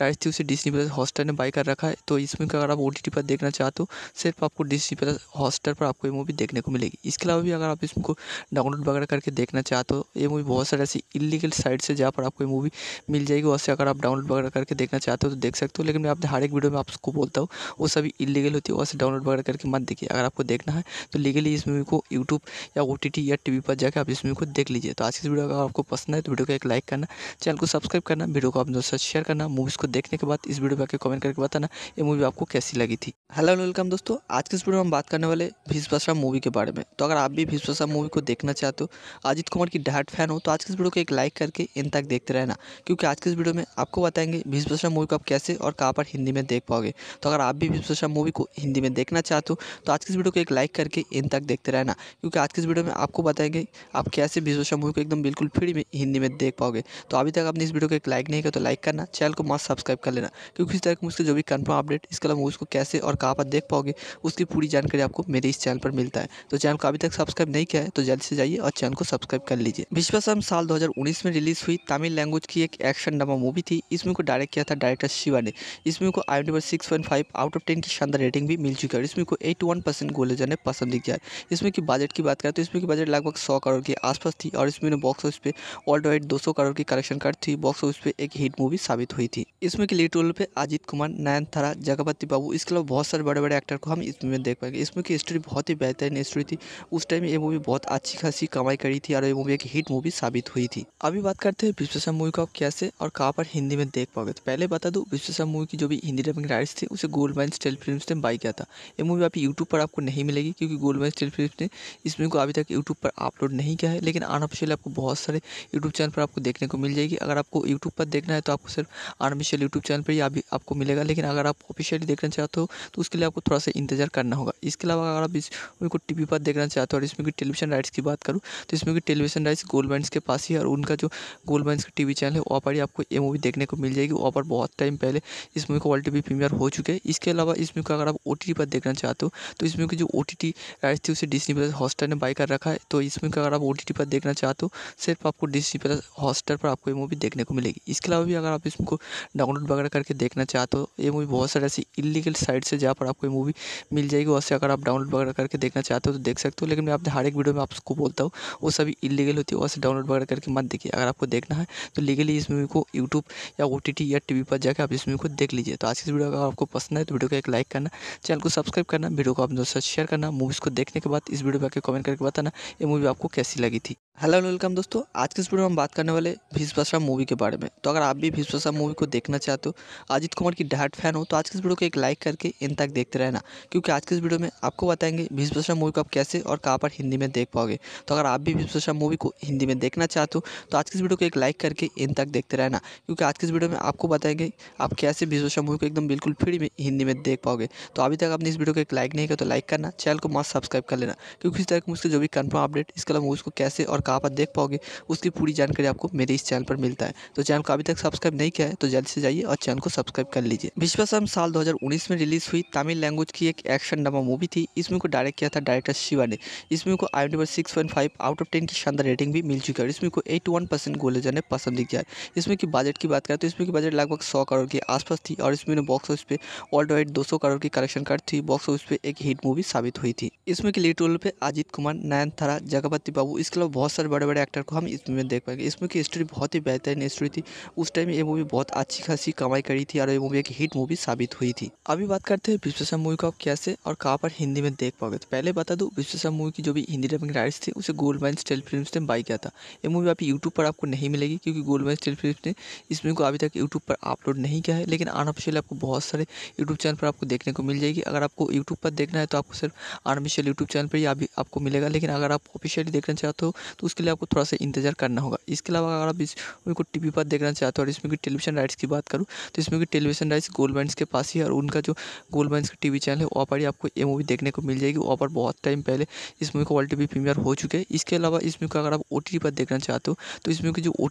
[SPEAKER 1] राइट्स थी उसे डिस्नी प्लस हॉस्टर ने बाई कर रखा है तो इस मूवी को अगर आप ओ पर देखना चाहते हो सिर्फ आपको डिस्नी प्लस हॉस्टर पर आपको ये मूवी देखने को मिलेगी इसके अलावा भी अगर आप को डाउनलोड वगैरह करके देखना चाहते हो ये मूवी बहुत सारे ऐसी इलीगल साइट्स है जहाँ पर आपको ये मूवी मिल जाएगी वहाँ से अगर आप डाउनलोड वगैरह करके देखना चाहते हो तो देख सकते हो लेकिन मैं आपने हर एक वीडियो में आपको बोलता हूँ वो सभी इलीगल होती है वैसे डाउनलोड वगैरह करके मत देखिए अगर आपको देखना है तो लीगली इस मूवी को यूट्यूब या ओ या टी पर जाकर आप इस मूवी को देख लीजिए तो आज की वीडियो अगर आपको पसंद है तो वीडियो को एक लाइक करना चैनल को सब्सक्राइब करना वीडियो को आप दोस्तों से शेयर करना मूवीज़ को देखने के बाद इस वीडियो पर आकर कमेंट करके बताना ये मूवी आपको कैसी लगी थी हेलो वेलकम दोस्तों आज के इस वीडियो में हम बात करने वाले भाषा मूवी के बारे में तो अगर आप भी भाषा मूवी को देखना चाहते हो अजित कुमार की डायट फैन हो तो आज के इस वीडियो को एक लाइक करके इन तक देखते रहना क्योंकि आज के इस वीडियो में आपको बताएंगे भाषा मूवी को आप कैसे और कहाँ पर हिंदी में देख पाओगे तो अगर आप भी विश्वेश्वर मूवी को हिंदी में देखना चाहते हो तो आज की इस वीडियो को एक लाइक करके इन तक देखते रहना क्योंकि आज की इस वीडियो में आपको बताएंगे आप कैसे विश्वेश्वर मूवी को एकदम बिल्कुल फ्री में हिंदी में देख पाओगे तो अभी तक आपने इस वीडियो को एक लाइक नहीं किया तो लाइक करना चैनल को मस्त सब्सक्राइब कर लेना क्योंकि इस तरह मुझसे जो भी कन्फर्म अपडेट इसके अलावा को कैसे और कहाँ पर देख पाओगे उसकी पूरी जानकारी आपको मेरे इस चैनल पर मिलता है तो चैनल को अभी तक सब्सक्राइब नहीं किया है तो जल्द से जाइए और चैनल को सब्सक्राइब कर लीजिए विश्वासम साल दो में रिलीज हुई तमिल लैंग्वेज की एक एक्शन ड्रामा मूवी थी इसमें को डायरेक्ट किया था डायरेक्टर शिवा ने इसमें को I am six point five out of ten की शानदार रेटिंग भी मिल चुकी है और इसमें को एट वन परसेंट गोले जाने पसंद किया है इसमें की बजट की बात करें तो इसमें की बजट लगभग सौ करोड़ के आसपास थी और इसमें बॉक्स ऑफिस पे ऑल राइट दो सौ करोड़ की कलेक्शन कर थी बॉक्स ऑफिस पे एक हिट मूवी साबित हुई थी इसमें की लीड रोल पे अजित कुमार नयन थारा जगपति बाबू इसके अलावा बहुत सारे बड़े बड़े एक्टर को हम इसमें देख पाएंगे इसमें की स्टोरी बहुत ही बेहतरीन स्टोरी थी उस टाइम ये मूवी बहुत अच्छी खासी कमाई करी थी और ये मूवी एक हिट मूवी साबित हुई थी अभी बात करते हैं विश्वेश्वर मूवी को आप कैसे और कहाँ पर हिंदी में देख पाओगे तो पहले बता दूँ विश्वेश्वर मूवी की जो भी हिंदी जब राइट्स थे उसे गोल्डमैन स्टेल फिल्म ने बाई किया था ये मूवी आप यूट्यूब पर आपको नहीं मिलेगी क्योंकि गोल्डमैन स्टेल फिल्म ने इस मूवी को अभी तक यूट्यूब पर अपलोड नहीं किया है लेकिन अनऑफिशियल आपको बहुत सारे यूट्यूब चैनल पर आपको देखने को मिल जाएगी अगर आपको यूट्यूब पर देखना है तो आपको सिर्फ अनऑफिशियल यूट्यूब चैनल पर ही अभी आपको मिलेगा लेकिन अगर आप ऑफिशियली देखना चाहते हो तो उसके लिए आपको थोड़ा सा इंतजार करना होगा इसके अलावा अगर आप इस मूवी को टी पर देखना चाहते हो और इसमें की टेलीविजन राइट्स की बात करूँ तो इसमें की टेलीविजन राइट्स गोल्डमैन्स के पास ही और उनका जो गोल्डमैन्स का टी चैनल है वहाँ पर ही आपको ये मूवी देखने को मिल जाएगी वहाँ पर बहुत टाइम पहले इस मूवी को वर्ल्ड टी भी प्रीमियर हो चुके हैं इसके अलावा इस मूवी को अगर आप ओ पर देखना चाहते हो तो इस मूवी की जो ओ टी राइट्स थी उसे डिस्नी प्लस हॉटस्टार ने बाई कर रखा है तो इस मूवी को अगर आप ओ पर देखना चाहते हो सिर्फ आपको डिस्नी प्लस हॉटस्टार पर आपको ये मूवी देखने को मिलेगी इसके अलावा भी अगर आप इसमें डाउनलोड वगैरह करके देखना चाहते हो ये मूवी बहुत सारे ऐसी इलीगल साइट से जहाँ पर आपको ये मूवी मिल जाएगी वैसे से अगर आप डाउनलोड वगैरह करके देखना चाहते हो तो देख सकते हो लेकिन मैं आपने हर एक वीडियो में आपको बोलता हूँ वो सभी इलीगल होती है वैसे से डाउनलोड वगैरह करके मत देखिए अगर आपको देखना है तो लीगली इस मूवी को यूट्यूब या ओ या टी पर जाकर आप इस मूवी को देख लीजिए तो आज इस वीडियो का आपको पसंद है तो वीडियो को एक लाइक करना चैनल को सब्सक्राइब करना वीडियो को आप दोस्तों शेयर करना मूवीज़ को देखने के बाद इस वीडियो पर कमेंट करके बताना ये मूवी आपको कैसी लगी थी हेलो एंड वेलकम दोस्तों आज के इस वीडियो में हम बात करने वाले भीष्म मूवी के बारे में तो अगर आप भी भीष्म मूवी को देखना चाहते हो अजित कुमार की डाट फैन हो तो आज के इस वीडियो को एक लाइक करके इन तक देखते रहना क्योंकि आज के इस वीडियो में आपको बताएंगे भीष्म मूवी को आप कैसे और कहाँ पर हिंदी में देख पाओगे तो अगर आप भी भीष्म मूवी को हिंदी में देखना चाहते हो तो आज के इस वीडियो को एक लाइक करके इन तक देखते रहना क्योंकि आज के इस वीडियो में आपको बताएंगे आप कैसे भीष्म मूवी को एकदम बिल्कुल फ्री में हिंदी में देख पाओगे तो अभी तक आपने इस वीडियो को एक लाइक नहीं किया तो लाइक करना चैनल को मस्त सब्सक्राइब कर लेना क्योंकि इस तरह की मुझसे जो भी कन्फर्म अपडेट इसके अलावा मूवीज़ को कैसे और कहाँ पर देख पाओगे उसकी पूरी जानकारी आपको मेरे इस चैनल पर मिलता है तो चैनल को अभी तक सब्सक्राइब नहीं किया है तो जल्दी से जाइए और चैनल को सब्सक्राइब कर लीजिए विश्वासम साल दो में रिलीज़ हुई तमिल लैंग्वेज की एक एक्शन ड्रामा मूवी थी इसमें को डायरेक्ट किया था डायरेक्टर शिवा ने इसमें को आई number six point five out of ten की शानदार रेटिंग भी मिल चुकी है इसमें को एट वन परसेंट गोले पसंद दिख है इसमें की बजट की बात करें तो इसमें की बजट लगभग सौ करोड़ के आसपास थी और इसमें बॉक्स ऑफिस पे ऑल्ड वाइड दो करोड़ की कलेक्शन कर थी बॉक्स ऑफिस पे एक हिट मूवी साबित हुई थी इसमें की लीड रोल पे अजित कुमार नयन थारा जगपति बाबू इसके अलावा बहुत सारे बड़े बड़े एक्टर को हम इस मूवी में देख पाएंगे इस मूवी की स्टोरी बहुत ही बेहतरीन स्टोरी थी उस टाइम ये मूवी बहुत अच्छी खासी कमाई करी थी और ये मूवी एक हिट मूवी साबित हुई थी अभी बात करते हैं विश्वेश्वर मूवी को आप कैसे और कहाँ पर हिंदी में देख पाओगे तो पहले बता दूँ विश्वेश्वर मूवी की जो भी हिंदी डबिंग राइट्स थी उसे गोल्ड माइन स्टेल फिल्म ने बाई किया था ये मूवी आप यूट्यूब पर आपको नहीं मिलेगी क्योंकि गोल्ड माइन स्टेल फिल्म ने इस मूवी को अभी तक यूट्यूब पर अपलोड नहीं किया है लेकिन अनऑफिशियल आपको बहुत सारे यूट्यूब चैनल पर आपको देखने को मिल जाएगी अगर आपको यूट्यूब पर देखना है तो आपको सिर्फ अनऑफिशियल यूट्यूब चैनल पर ही अभी आपको मिलेगा लेकिन अगर आप ऑफिशियली देखना चाहते हो तो उसके लिए आपको थोड़ा सा इंतजार करना होगा इसके अलावा अगर आप इसको टी वी पर देखना चाहते हो और इसमें की टेलीविजन राइट्स की बात करूँ तो इसमें की टेलीविजन राइट्स गोल्ड बैंड के पास ही और उनका जो गोल्ड माइंस का टी चैनल है वहाँ पर ही आपको ये मूवी देखने को मिल जाएगी वहाँ पर बहुत टाइम पहले इस मूवी को वर्ल्ड टी प्रीमियर हो चुके हैं इसके अलावा इस मूवी को अगर आप ओ पर देखना चाहते हो तो इसमें की जो ओ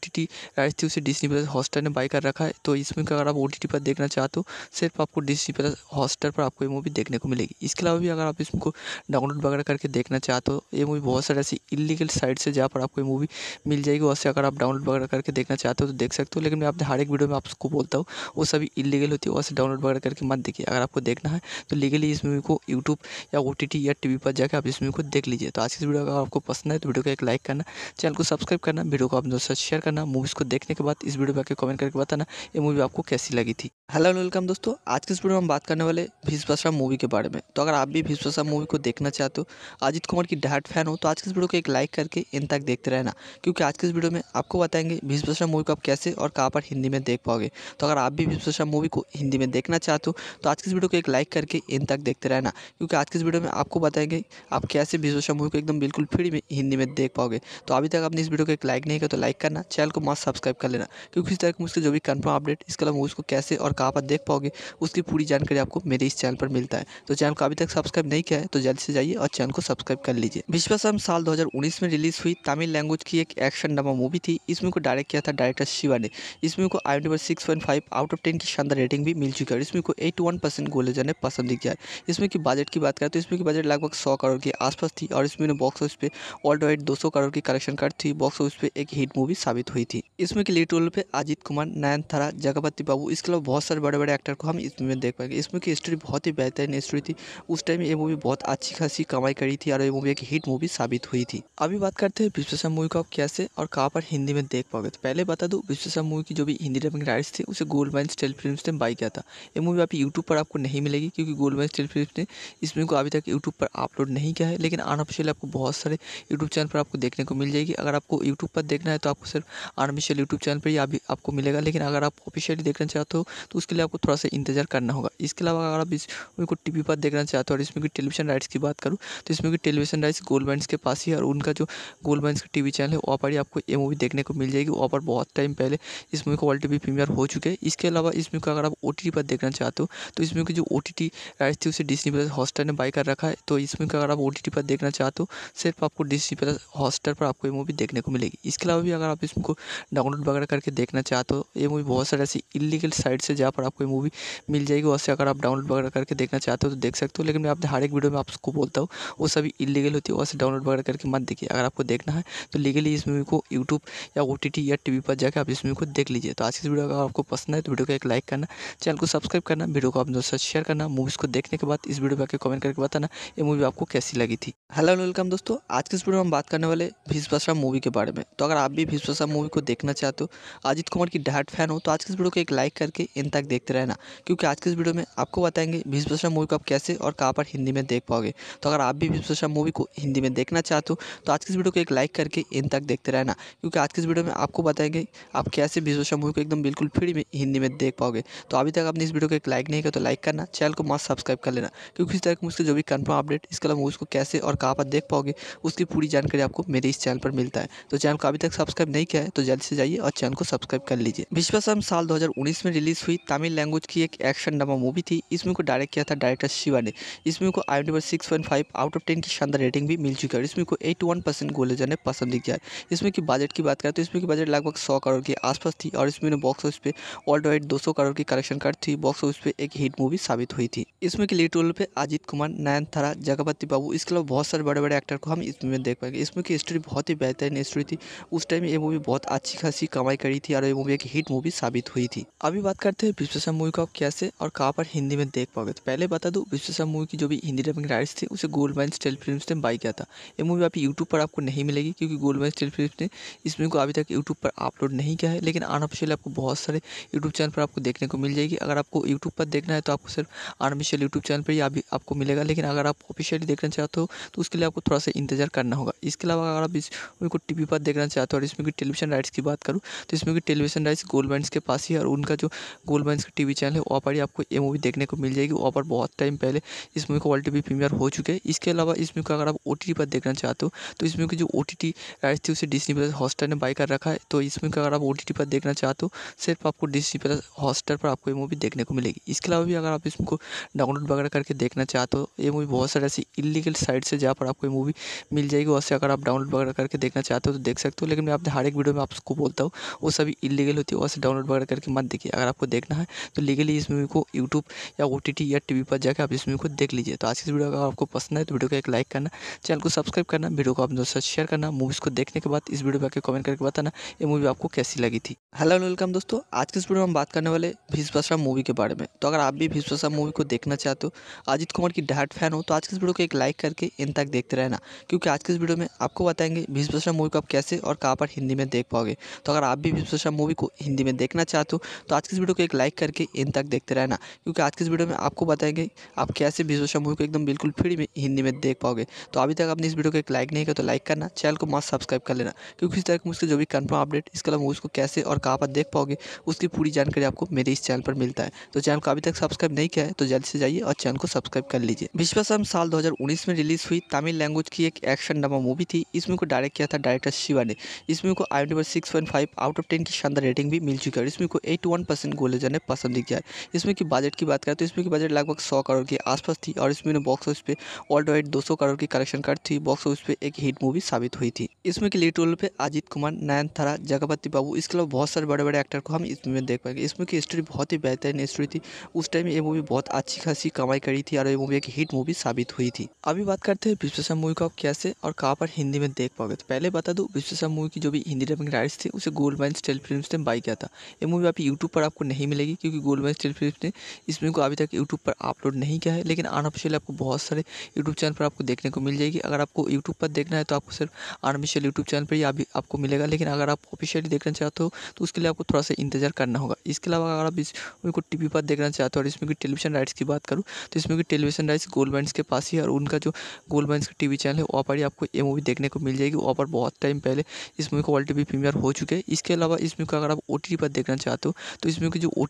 [SPEAKER 1] राइट्स थी उसे डिस्नी प्लस हॉस्टर ने बाई कर रखा है तो इसमें को अगर आप ओ पर देखना चाहते हो सिर्फ आपको डिस्नी प्लस हॉस्टर पर आपको ये मूवी देखने को मिलेगी इसके अलावा भी अगर आप इसमें डाउनलोड वगैरह करके देखना चाहते हो ये मूवी बहुत सारे ऐसी इलीगल साइट से जहाँ पर आपको मूवी मिल जाएगी वहाँ से अगर आप डाउनलोड वगैरह करके देखना चाहते हो तो देख सकते हो लेकिन मैं आप हर एक वीडियो में आपको बोलता हूँ वो सभी इलीगल होती है वहाँ से डाउनलोड वगैरह करके मत देखिए अगर आपको देखना है तो लीगली इस मूवी को यूट्यूब या ओ या टी पर जाकर आप इस मूवी को देख लीजिए तो आज इस वीडियो अगर आपको पसंद है तो वीडियो को एक लाइक करना चैनल को सब्सक्राइब करना वीडियो को आप दोस्तों शेयर करना मूवीज़ को देखने के बाद इस वीडियो में आकर कमेंट करके बताना ये मूवी आपको कैसी लगी थी हेलो वेलकम दोस्तों आज के इस वीडियो में हम बात करने वाले भीष्म मूवी के बारे में तो अगर आप भी भीष्म मूवी को देखना चाहते हो अजित कुमार की डायट फैन हो तो आज के इस वीडियो को एक लाइक करके इन एंड तक देखते रहना क्योंकि आज के इस वीडियो में आपको बताएंगे भीष्म मूवी को आप कैसे और कहाँ पर हिंदी में देख पाओगे तो अगर आप भी भीष्म मूवी को हिंदी में देखना चाहते हो तो आज की इस वीडियो को एक लाइक करके एंड तक देखते रहना क्योंकि आज के इस वीडियो में आपको बताएंगे आप कैसे भीष्म मूवी को एकदम बिल्कुल फ्री में हिंदी में देख पाओगे तो अभी तक आपने इस वीडियो को एक लाइक नहीं किया तो लाइक करना चैनल को मस्त सब्सक्राइब कर लेना क्योंकि इस तरह की मुझसे जो भी कन्फर्म अपडेट इसके अलावा मूवीज़ को कैसे और कहाँ पर देख पाओगे उसकी पूरी जानकारी आपको मेरे इस चैनल पर मिलता है तो चैनल को अभी तक सब्सक्राइब नहीं किया है तो जल्दी से जाइए और चैनल को सब्सक्राइब कर लीजिए विश्वासम साल 2019 में रिलीज़ हुई तमिल लैंग्वेज की एक एक्शन ड्रामा मूवी थी इसमें को डायरेक्ट किया था डायरेक्टर शिवा ने इसमें को आई number six point five out of ten की शानदार रेटिंग भी मिल चुकी है और इसमें को एट वन परसेंट गोले जाने पसंद किया है इसमें की बजट की बात करें तो इसमें की बजट लगभग सौ करोड़ के आसपास थी और इसमें बॉक्स ऑफिस पे ऑल्ड वाइड दो सौ करोड़ की कलेक्शन कर थी बॉक्स ऑफिस पे एक हिट मूवी साबित हुई थी इसमें की लीड रोल पे अजित कुमार नयन थारा जगपति बाबू इसके अलावा बहुत सारे बड़े बड़े एक्टर को हम इसमें देख पाएंगे इसमें की स्टोरी बहुत ही बेहतरीन स्टोरी थी उस टाइम ये मूवी बहुत अच्छी खासी कमाई करी थी और ये मूवी एक हिट मूवी साबित हुई थी अभी बात करते हैं है विश्वेश्वर मूवी को आप कैसे और कहाँ पर हिंदी में देख पाओगे तो पहले बता दूँ विश्वेश्वर मूवी की जो भी हिंदी डबिंग राइट्स थी उसे गोल्ड माइन स्टेल फिल्म ने बाई किया था ये मूवी आप यूट्यूब पर आपको नहीं मिलेगी क्योंकि गोल्ड माइन स्टेल फिल्म ने इस मूवी को अभी तक यूट्यूब पर अपलोड नहीं किया है लेकिन अनऑफिशियल आपको बहुत सारे यूट्यूब चैनल पर आपको देखने को मिल जाएगी अगर आपको यूट्यूब पर देखना है तो आपको सिर्फ अनऑफिशियल यूट्यूब चैनल पर ही अभी आपको मिलेगा लेकिन अगर आप ऑफिशियली देखना चाहते हो तो उसके लिए आपको थोड़ा सा इंतजार करना होगा इसके अलावा अगर आप इस मूवी को टी पर देखना चाहते हो और इसमें की टेलीविजन राइट्स की बात करूँ तो इसमें की टेलीविजन राइट्स गोल्ड माइंड के पास ही और उनका जो गोल्ड गोल बंस का टीवी चैनल है वहाँ पर ही आपको ये मूवी देखने को मिल जाएगी वहाँ पर बहुत टाइम पहले इस मूवी को वर्ल्ड टी प्रीमियर हो चुके हैं इसके अलावा इस मूवी को अगर आप ओ पर देखना चाहते हो तो इस मूवी की जो ओ टी राइट थी उसे डिस्नी प्लस हॉस्टर ने बाई कर रखा है तो इस मूवी को अगर आप ओ पर देखना चाहते हो सिर्फ आपको डिस्नी प्लस हॉस्टर पर आपको ये मूवी देखने को मिलेगी इसके अलावा भी अगर आप को डाउनलोड वगैरह करके देखना चाहते हो ये मूवी बहुत सारे ऐसी इलीगल साइट से जहाँ पर आपको ये मूवी मिल जाएगी वहाँ से अगर आप डाउनलोड वगैरह करके देखना चाहते हो तो देख सकते हो लेकिन मैं आपने हर एक वीडियो में आपको बोलता हूँ वो सभी इलीगल होती है वहाँ से डाउनलोड वगैरह करके मत देखिए अगर आपको देखना देखना है तो लीगली इस मूवी को यूट्यूब या ओ या टी पर जाकर आप इस मूवी को देख लीजिए तो आज इस वीडियो अगर आपको पसंद है तो वीडियो को एक लाइक करना चैनल को सब्सक्राइब करना वीडियो को आप दोस्तों साथ शेयर करना मूवीज़ को देखने के बाद इस वीडियो पर आकर कमेंट करके बताना ये मूवी आपको कैसी लगी थी हेलो वेलकम दोस्तों आज की इस वीडियो में हम बात करने वाले भीष्म मूवी के बारे में तो अगर आप भी भीष्म मूवी को देखना चाहते हो अजित कुमार की डायट फैन हो तो आज के इस वीडियो को एक लाइक करके इन तक देखते रहना क्योंकि आज के इस वीडियो में आपको बताएंगे भीष्म मूवी को आप कैसे और कहाँ पर हिंदी में देख पाओगे तो अगर आप भी भीष्म मूवी को हिंदी में देखना चाहते हो तो आज के इस वीडियो को एक लाइक करके इन तक देखते रहना क्योंकि आज के इस वीडियो में आपको बताएंगे आप कैसे विश्वशा मूवी को एकदम बिल्कुल फ्री में हिंदी में देख पाओगे तो अभी तक आपने इस वीडियो को एक लाइक नहीं किया तो लाइक करना चैनल को मस्त सब्सक्राइब कर लेना क्योंकि इस तरह मुझसे जो भी कन्फर्म अपडेट इसके अलावा मूवीज़ को कैसे और कहाँ पर देख पाओगे उसकी पूरी जानकारी आपको मेरे इस चैनल पर मिलता है तो चैनल को अभी तक सब्सक्राइब नहीं किया है तो जल्द से जाइए और चैनल को सब्सक्राइब कर लीजिए विश्वासम साल दो में रिलीज हुई तमिल लैंग्वेज की एक एक्शन ड्रामा मूवी थी इस मूवी को डायरेक्ट किया था डायरेक्टर शिवा ने इस मूवी को आई number six point five out of ten की शानदार रेटिंग भी मिल चुकी है और इसमें को eight one percent Google user ने पसंद ही किया है इसमें की बजट की बात करें तो इसमें की बजट लगभग सौ करोड़ के आसपास थी और इसमें बॉक्स ऑफिस पे ऑल वाइड दो करोड़ की कलेक्शन कार्ड थी बॉक्स ऑफिस पे एक हिट मूवी साबित हुई थी इसमें की लीड रोल पे अजित कुमार नयन थारा जगपति बाबू इसके अलावा बहुत सारे बड़े बड़े एक्टर को हम इसमें देख पाएंगे इसमें की स्टोरी बहुत ही बेहतरीन स्टोरी थी उस टाइम ये मूवी बहुत अच्छी खासी कमाई करी थी और ये मूवी एक हिट मूवी साबित हुई थी अभी बात करते हैं विश्वेश्वर मूवी को आप कैसे और कहाँ पर हिंदी में देख पाओगे तो पहले बता दूँ विश्वेश्वर मूवी की जो भी हिंदी डबिंग राइट्स थी उसे गोल्ड माइन स्टेल फिल्म ने बाई किया था ये मूवी आप यूट्यूब पर आपको नहीं मिलेगी क्योंकि गोल्ड मैच टेलीफ्लिप्स ने इस मूवी को अभी तक यूट्यूब पर अपलोड नहीं किया है लेकिन अनऑफिशियल आपको बहुत सारे यूट्यूब चैनल पर आपको देखने को मिल जाएगी अगर आपको यूट्यूब पर देखना है तो आपको सिर्फ अनऑफिशियल यूट्यूब चैनल पर ही अभी आपको मिलेगा लेकिन अगर आप ऑफिशियली देखना चाहते हो तो उसके लिए आपको थोड़ा सा इंतजार करना होगा इसके अलावा अगर आप इस मूवी को टी पर देखना चाहते हो और इसमें की टेलीविजन राइट्स की बात करूँ तो इसमें की टेलीविजन राइट्स गोल्ड बैंड्स के पास ही और उनका जो गोल्ड बैंड्स का टी चैनल है वहाँ पर ही आपको ये मूवी देखने को मिल जाएगी वहाँ पर बहुत टाइम पहले इस मूवी को ऑल टी प्रीमियर हो चुके हैं इसके अलावा इस मूवी को अगर आप ओ पर देखना चाहते हो तो इसमें की जो ओ टी टी राइट थी उसे डिस्नी प्लस हॉस्टर ने बाई कर रखा है तो इसमें अगर आप ओ टी टी पर देखना चाहते हो तो सिर्फ आपको डिस्नी प्लस हॉस्टर पर आपको ये मूवी देखने को मिलेगी इसके अलावा भी अगर आप इसको डाउनलोड वगैरह करके देखना चाहते हो तो ये मूवी बहुत सारे ऐसी इलीगल साइट से जहाँ पर आपको ये मूवी मिल जाएगी वैसे से अगर आप डाउनलोड वगैरह करके देखना चाहते हो तो देख सकते हो लेकिन मैं आपने हर एक वीडियो में आपको बोलता हूँ वो सभी इलीगल होती है वैसे डाउनलोड वगैरह करके मत देखिए अगर आपको देखना है तो लीगली इस मूवी को यूट्यूब या ओ या टी पर जाकर आप इस मूवी को देख लीजिए तो आज की वीडियो अगर आपको पसंद है तो वीडियो को एक लाइक करना चैनल को सब्सक्राइब करना वीडियो को आप दोस्तों शेयर करना मूवीज़ को देखने के बाद इस वीडियो पर कमेंट करके बताना ये मूवी आपको कैसी लगी थी हेलो वेलकम दोस्तों आज के इस वीडियो में हम बात करने वाले भीष भाषा मूवी के बारे में तो अगर आप भी भीष्म मूवी को देखना चाहते हो अजित कुमार की डाट फैन हो तो आज के इस वीडियो को एक लाइक करके इन तक देखते रहना क्योंकि आज के इस वीडियो में आपको बताएंगे भीष्म मूवी को आप कैसे और कहाँ पर हिंदी में देख पाओगे तो अगर आप भी भीष्म मूवी को हिंदी में देखना चाहते हो तो आज के इस वीडियो को एक लाइक करके इन तक देखते रहना क्योंकि आज के इस वीडियो में आपको बताएंगे आप कैसे भीष्म मूवी को एकदम बिल्कुल फ्री में हिंदी में देख पाओगे तो अभी तक आपने इस वीडियो को एक लाइक नहीं किया तो लाइक करना चैनल को मस्त सब्सक्राइब कर लेना क्योंकि इस तरह की मुझसे जो भी कन्फर्म अपडेट इसके अलावा मूवीज़ को कैसे और कहाँ पर देख पाओगे उसकी पूरी जानकारी आपको मेरे इस चैनल पर मिलता है तो चैनल को अभी तक सब्सक्राइब नहीं किया है तो जल्द से जाइए और चैनल को सब्सक्राइब कर लीजिए विश्वासम साल दो में रिलीज हुई तमिल लैंग्वेज की एक एक्शन ड्रामा मूवी थी इसमें को डायरेक्ट किया था डायरेक्टर शिवा ने इसमें को आई number six point five out of ten की शानदार रेटिंग भी मिल चुकी है और इसमें को एट वन परसेंट गोलेजर ने पसंद दिख है इसमें की बजट की बात करें तो इसमें की बजट लगभग सौ करोड़ के आसपास थी और इसमें बॉक्स ऑफिस पे ऑल्ड वाइड दो सौ करोड़ की कलेक्शन कर थी बॉक्स ऑफिस पे एक हिट मूवी साबित साबित हुई थी इसमें के लीड रोल पे अजित कुमार नयन थारा जगपति बाबू इसके अलावा बहुत सारे बड़े बड़े एक्टर को हम इसमें देख पाएंगे इसमें की स्टोरी बहुत ही बेहतरीन स्टोरी थी उस टाइम ये मूवी बहुत अच्छी खासी कमाई करी थी और ये मूवी एक हिट मूवी साबित हुई थी अभी बात करते हैं विश्वेश्वर मूवी को आप कैसे और कहाँ पर हिंदी में देख पाओगे तो पहले बता दू विश्वेश्वर मूवी की जो भी हिंदी डबिंग राइट्स थी उसे गोल्ड माइन स्टेल फिल्म ने बाई किया था ये मूवी आप यूट्यूब पर आपको नहीं मिलेगी क्योंकि गोल्ड माइन स्टेल फिल्म ने इस मूवी को अभी तक यूट्यूब पर अपलोड नहीं किया है लेकिन अनऑफिशियल आपको बहुत सारे यूट्यूब चैनल पर आपको देखने को मिल जाएगी अगर आपको यूट्यूब पर देखना है तो आपको सिर्फ आर्मिशियल यूट्यूब चैनल पर ही आप आपको मिलेगा लेकिन अगर आप ऑफिशियली देखना चाहते हो तो उसके लिए आपको थोड़ा सा इंतजार करना होगा इसके अलावा अगर आप इस मूवी को टी पर देखना चाहते हो और इसमें की टेलीविजन राइट्स की बात करूँ तो इसमें की टेलीविजन राइट्स गोल्ड माइंस के पास ही है और उनका जो गोल्ड बैंड का टी चैनल है वहाँ पर ही आपको ये मूवी देखने को मिल जाएगी वहाँ पर बहुत टाइम पहले इस मूवी को वर्ल्ड टी प्रीमियर हो चुके हैं इसके अलावा इस मूवी को अगर आप ओ पर देखना चाहते हो तो इसमें की जो ओ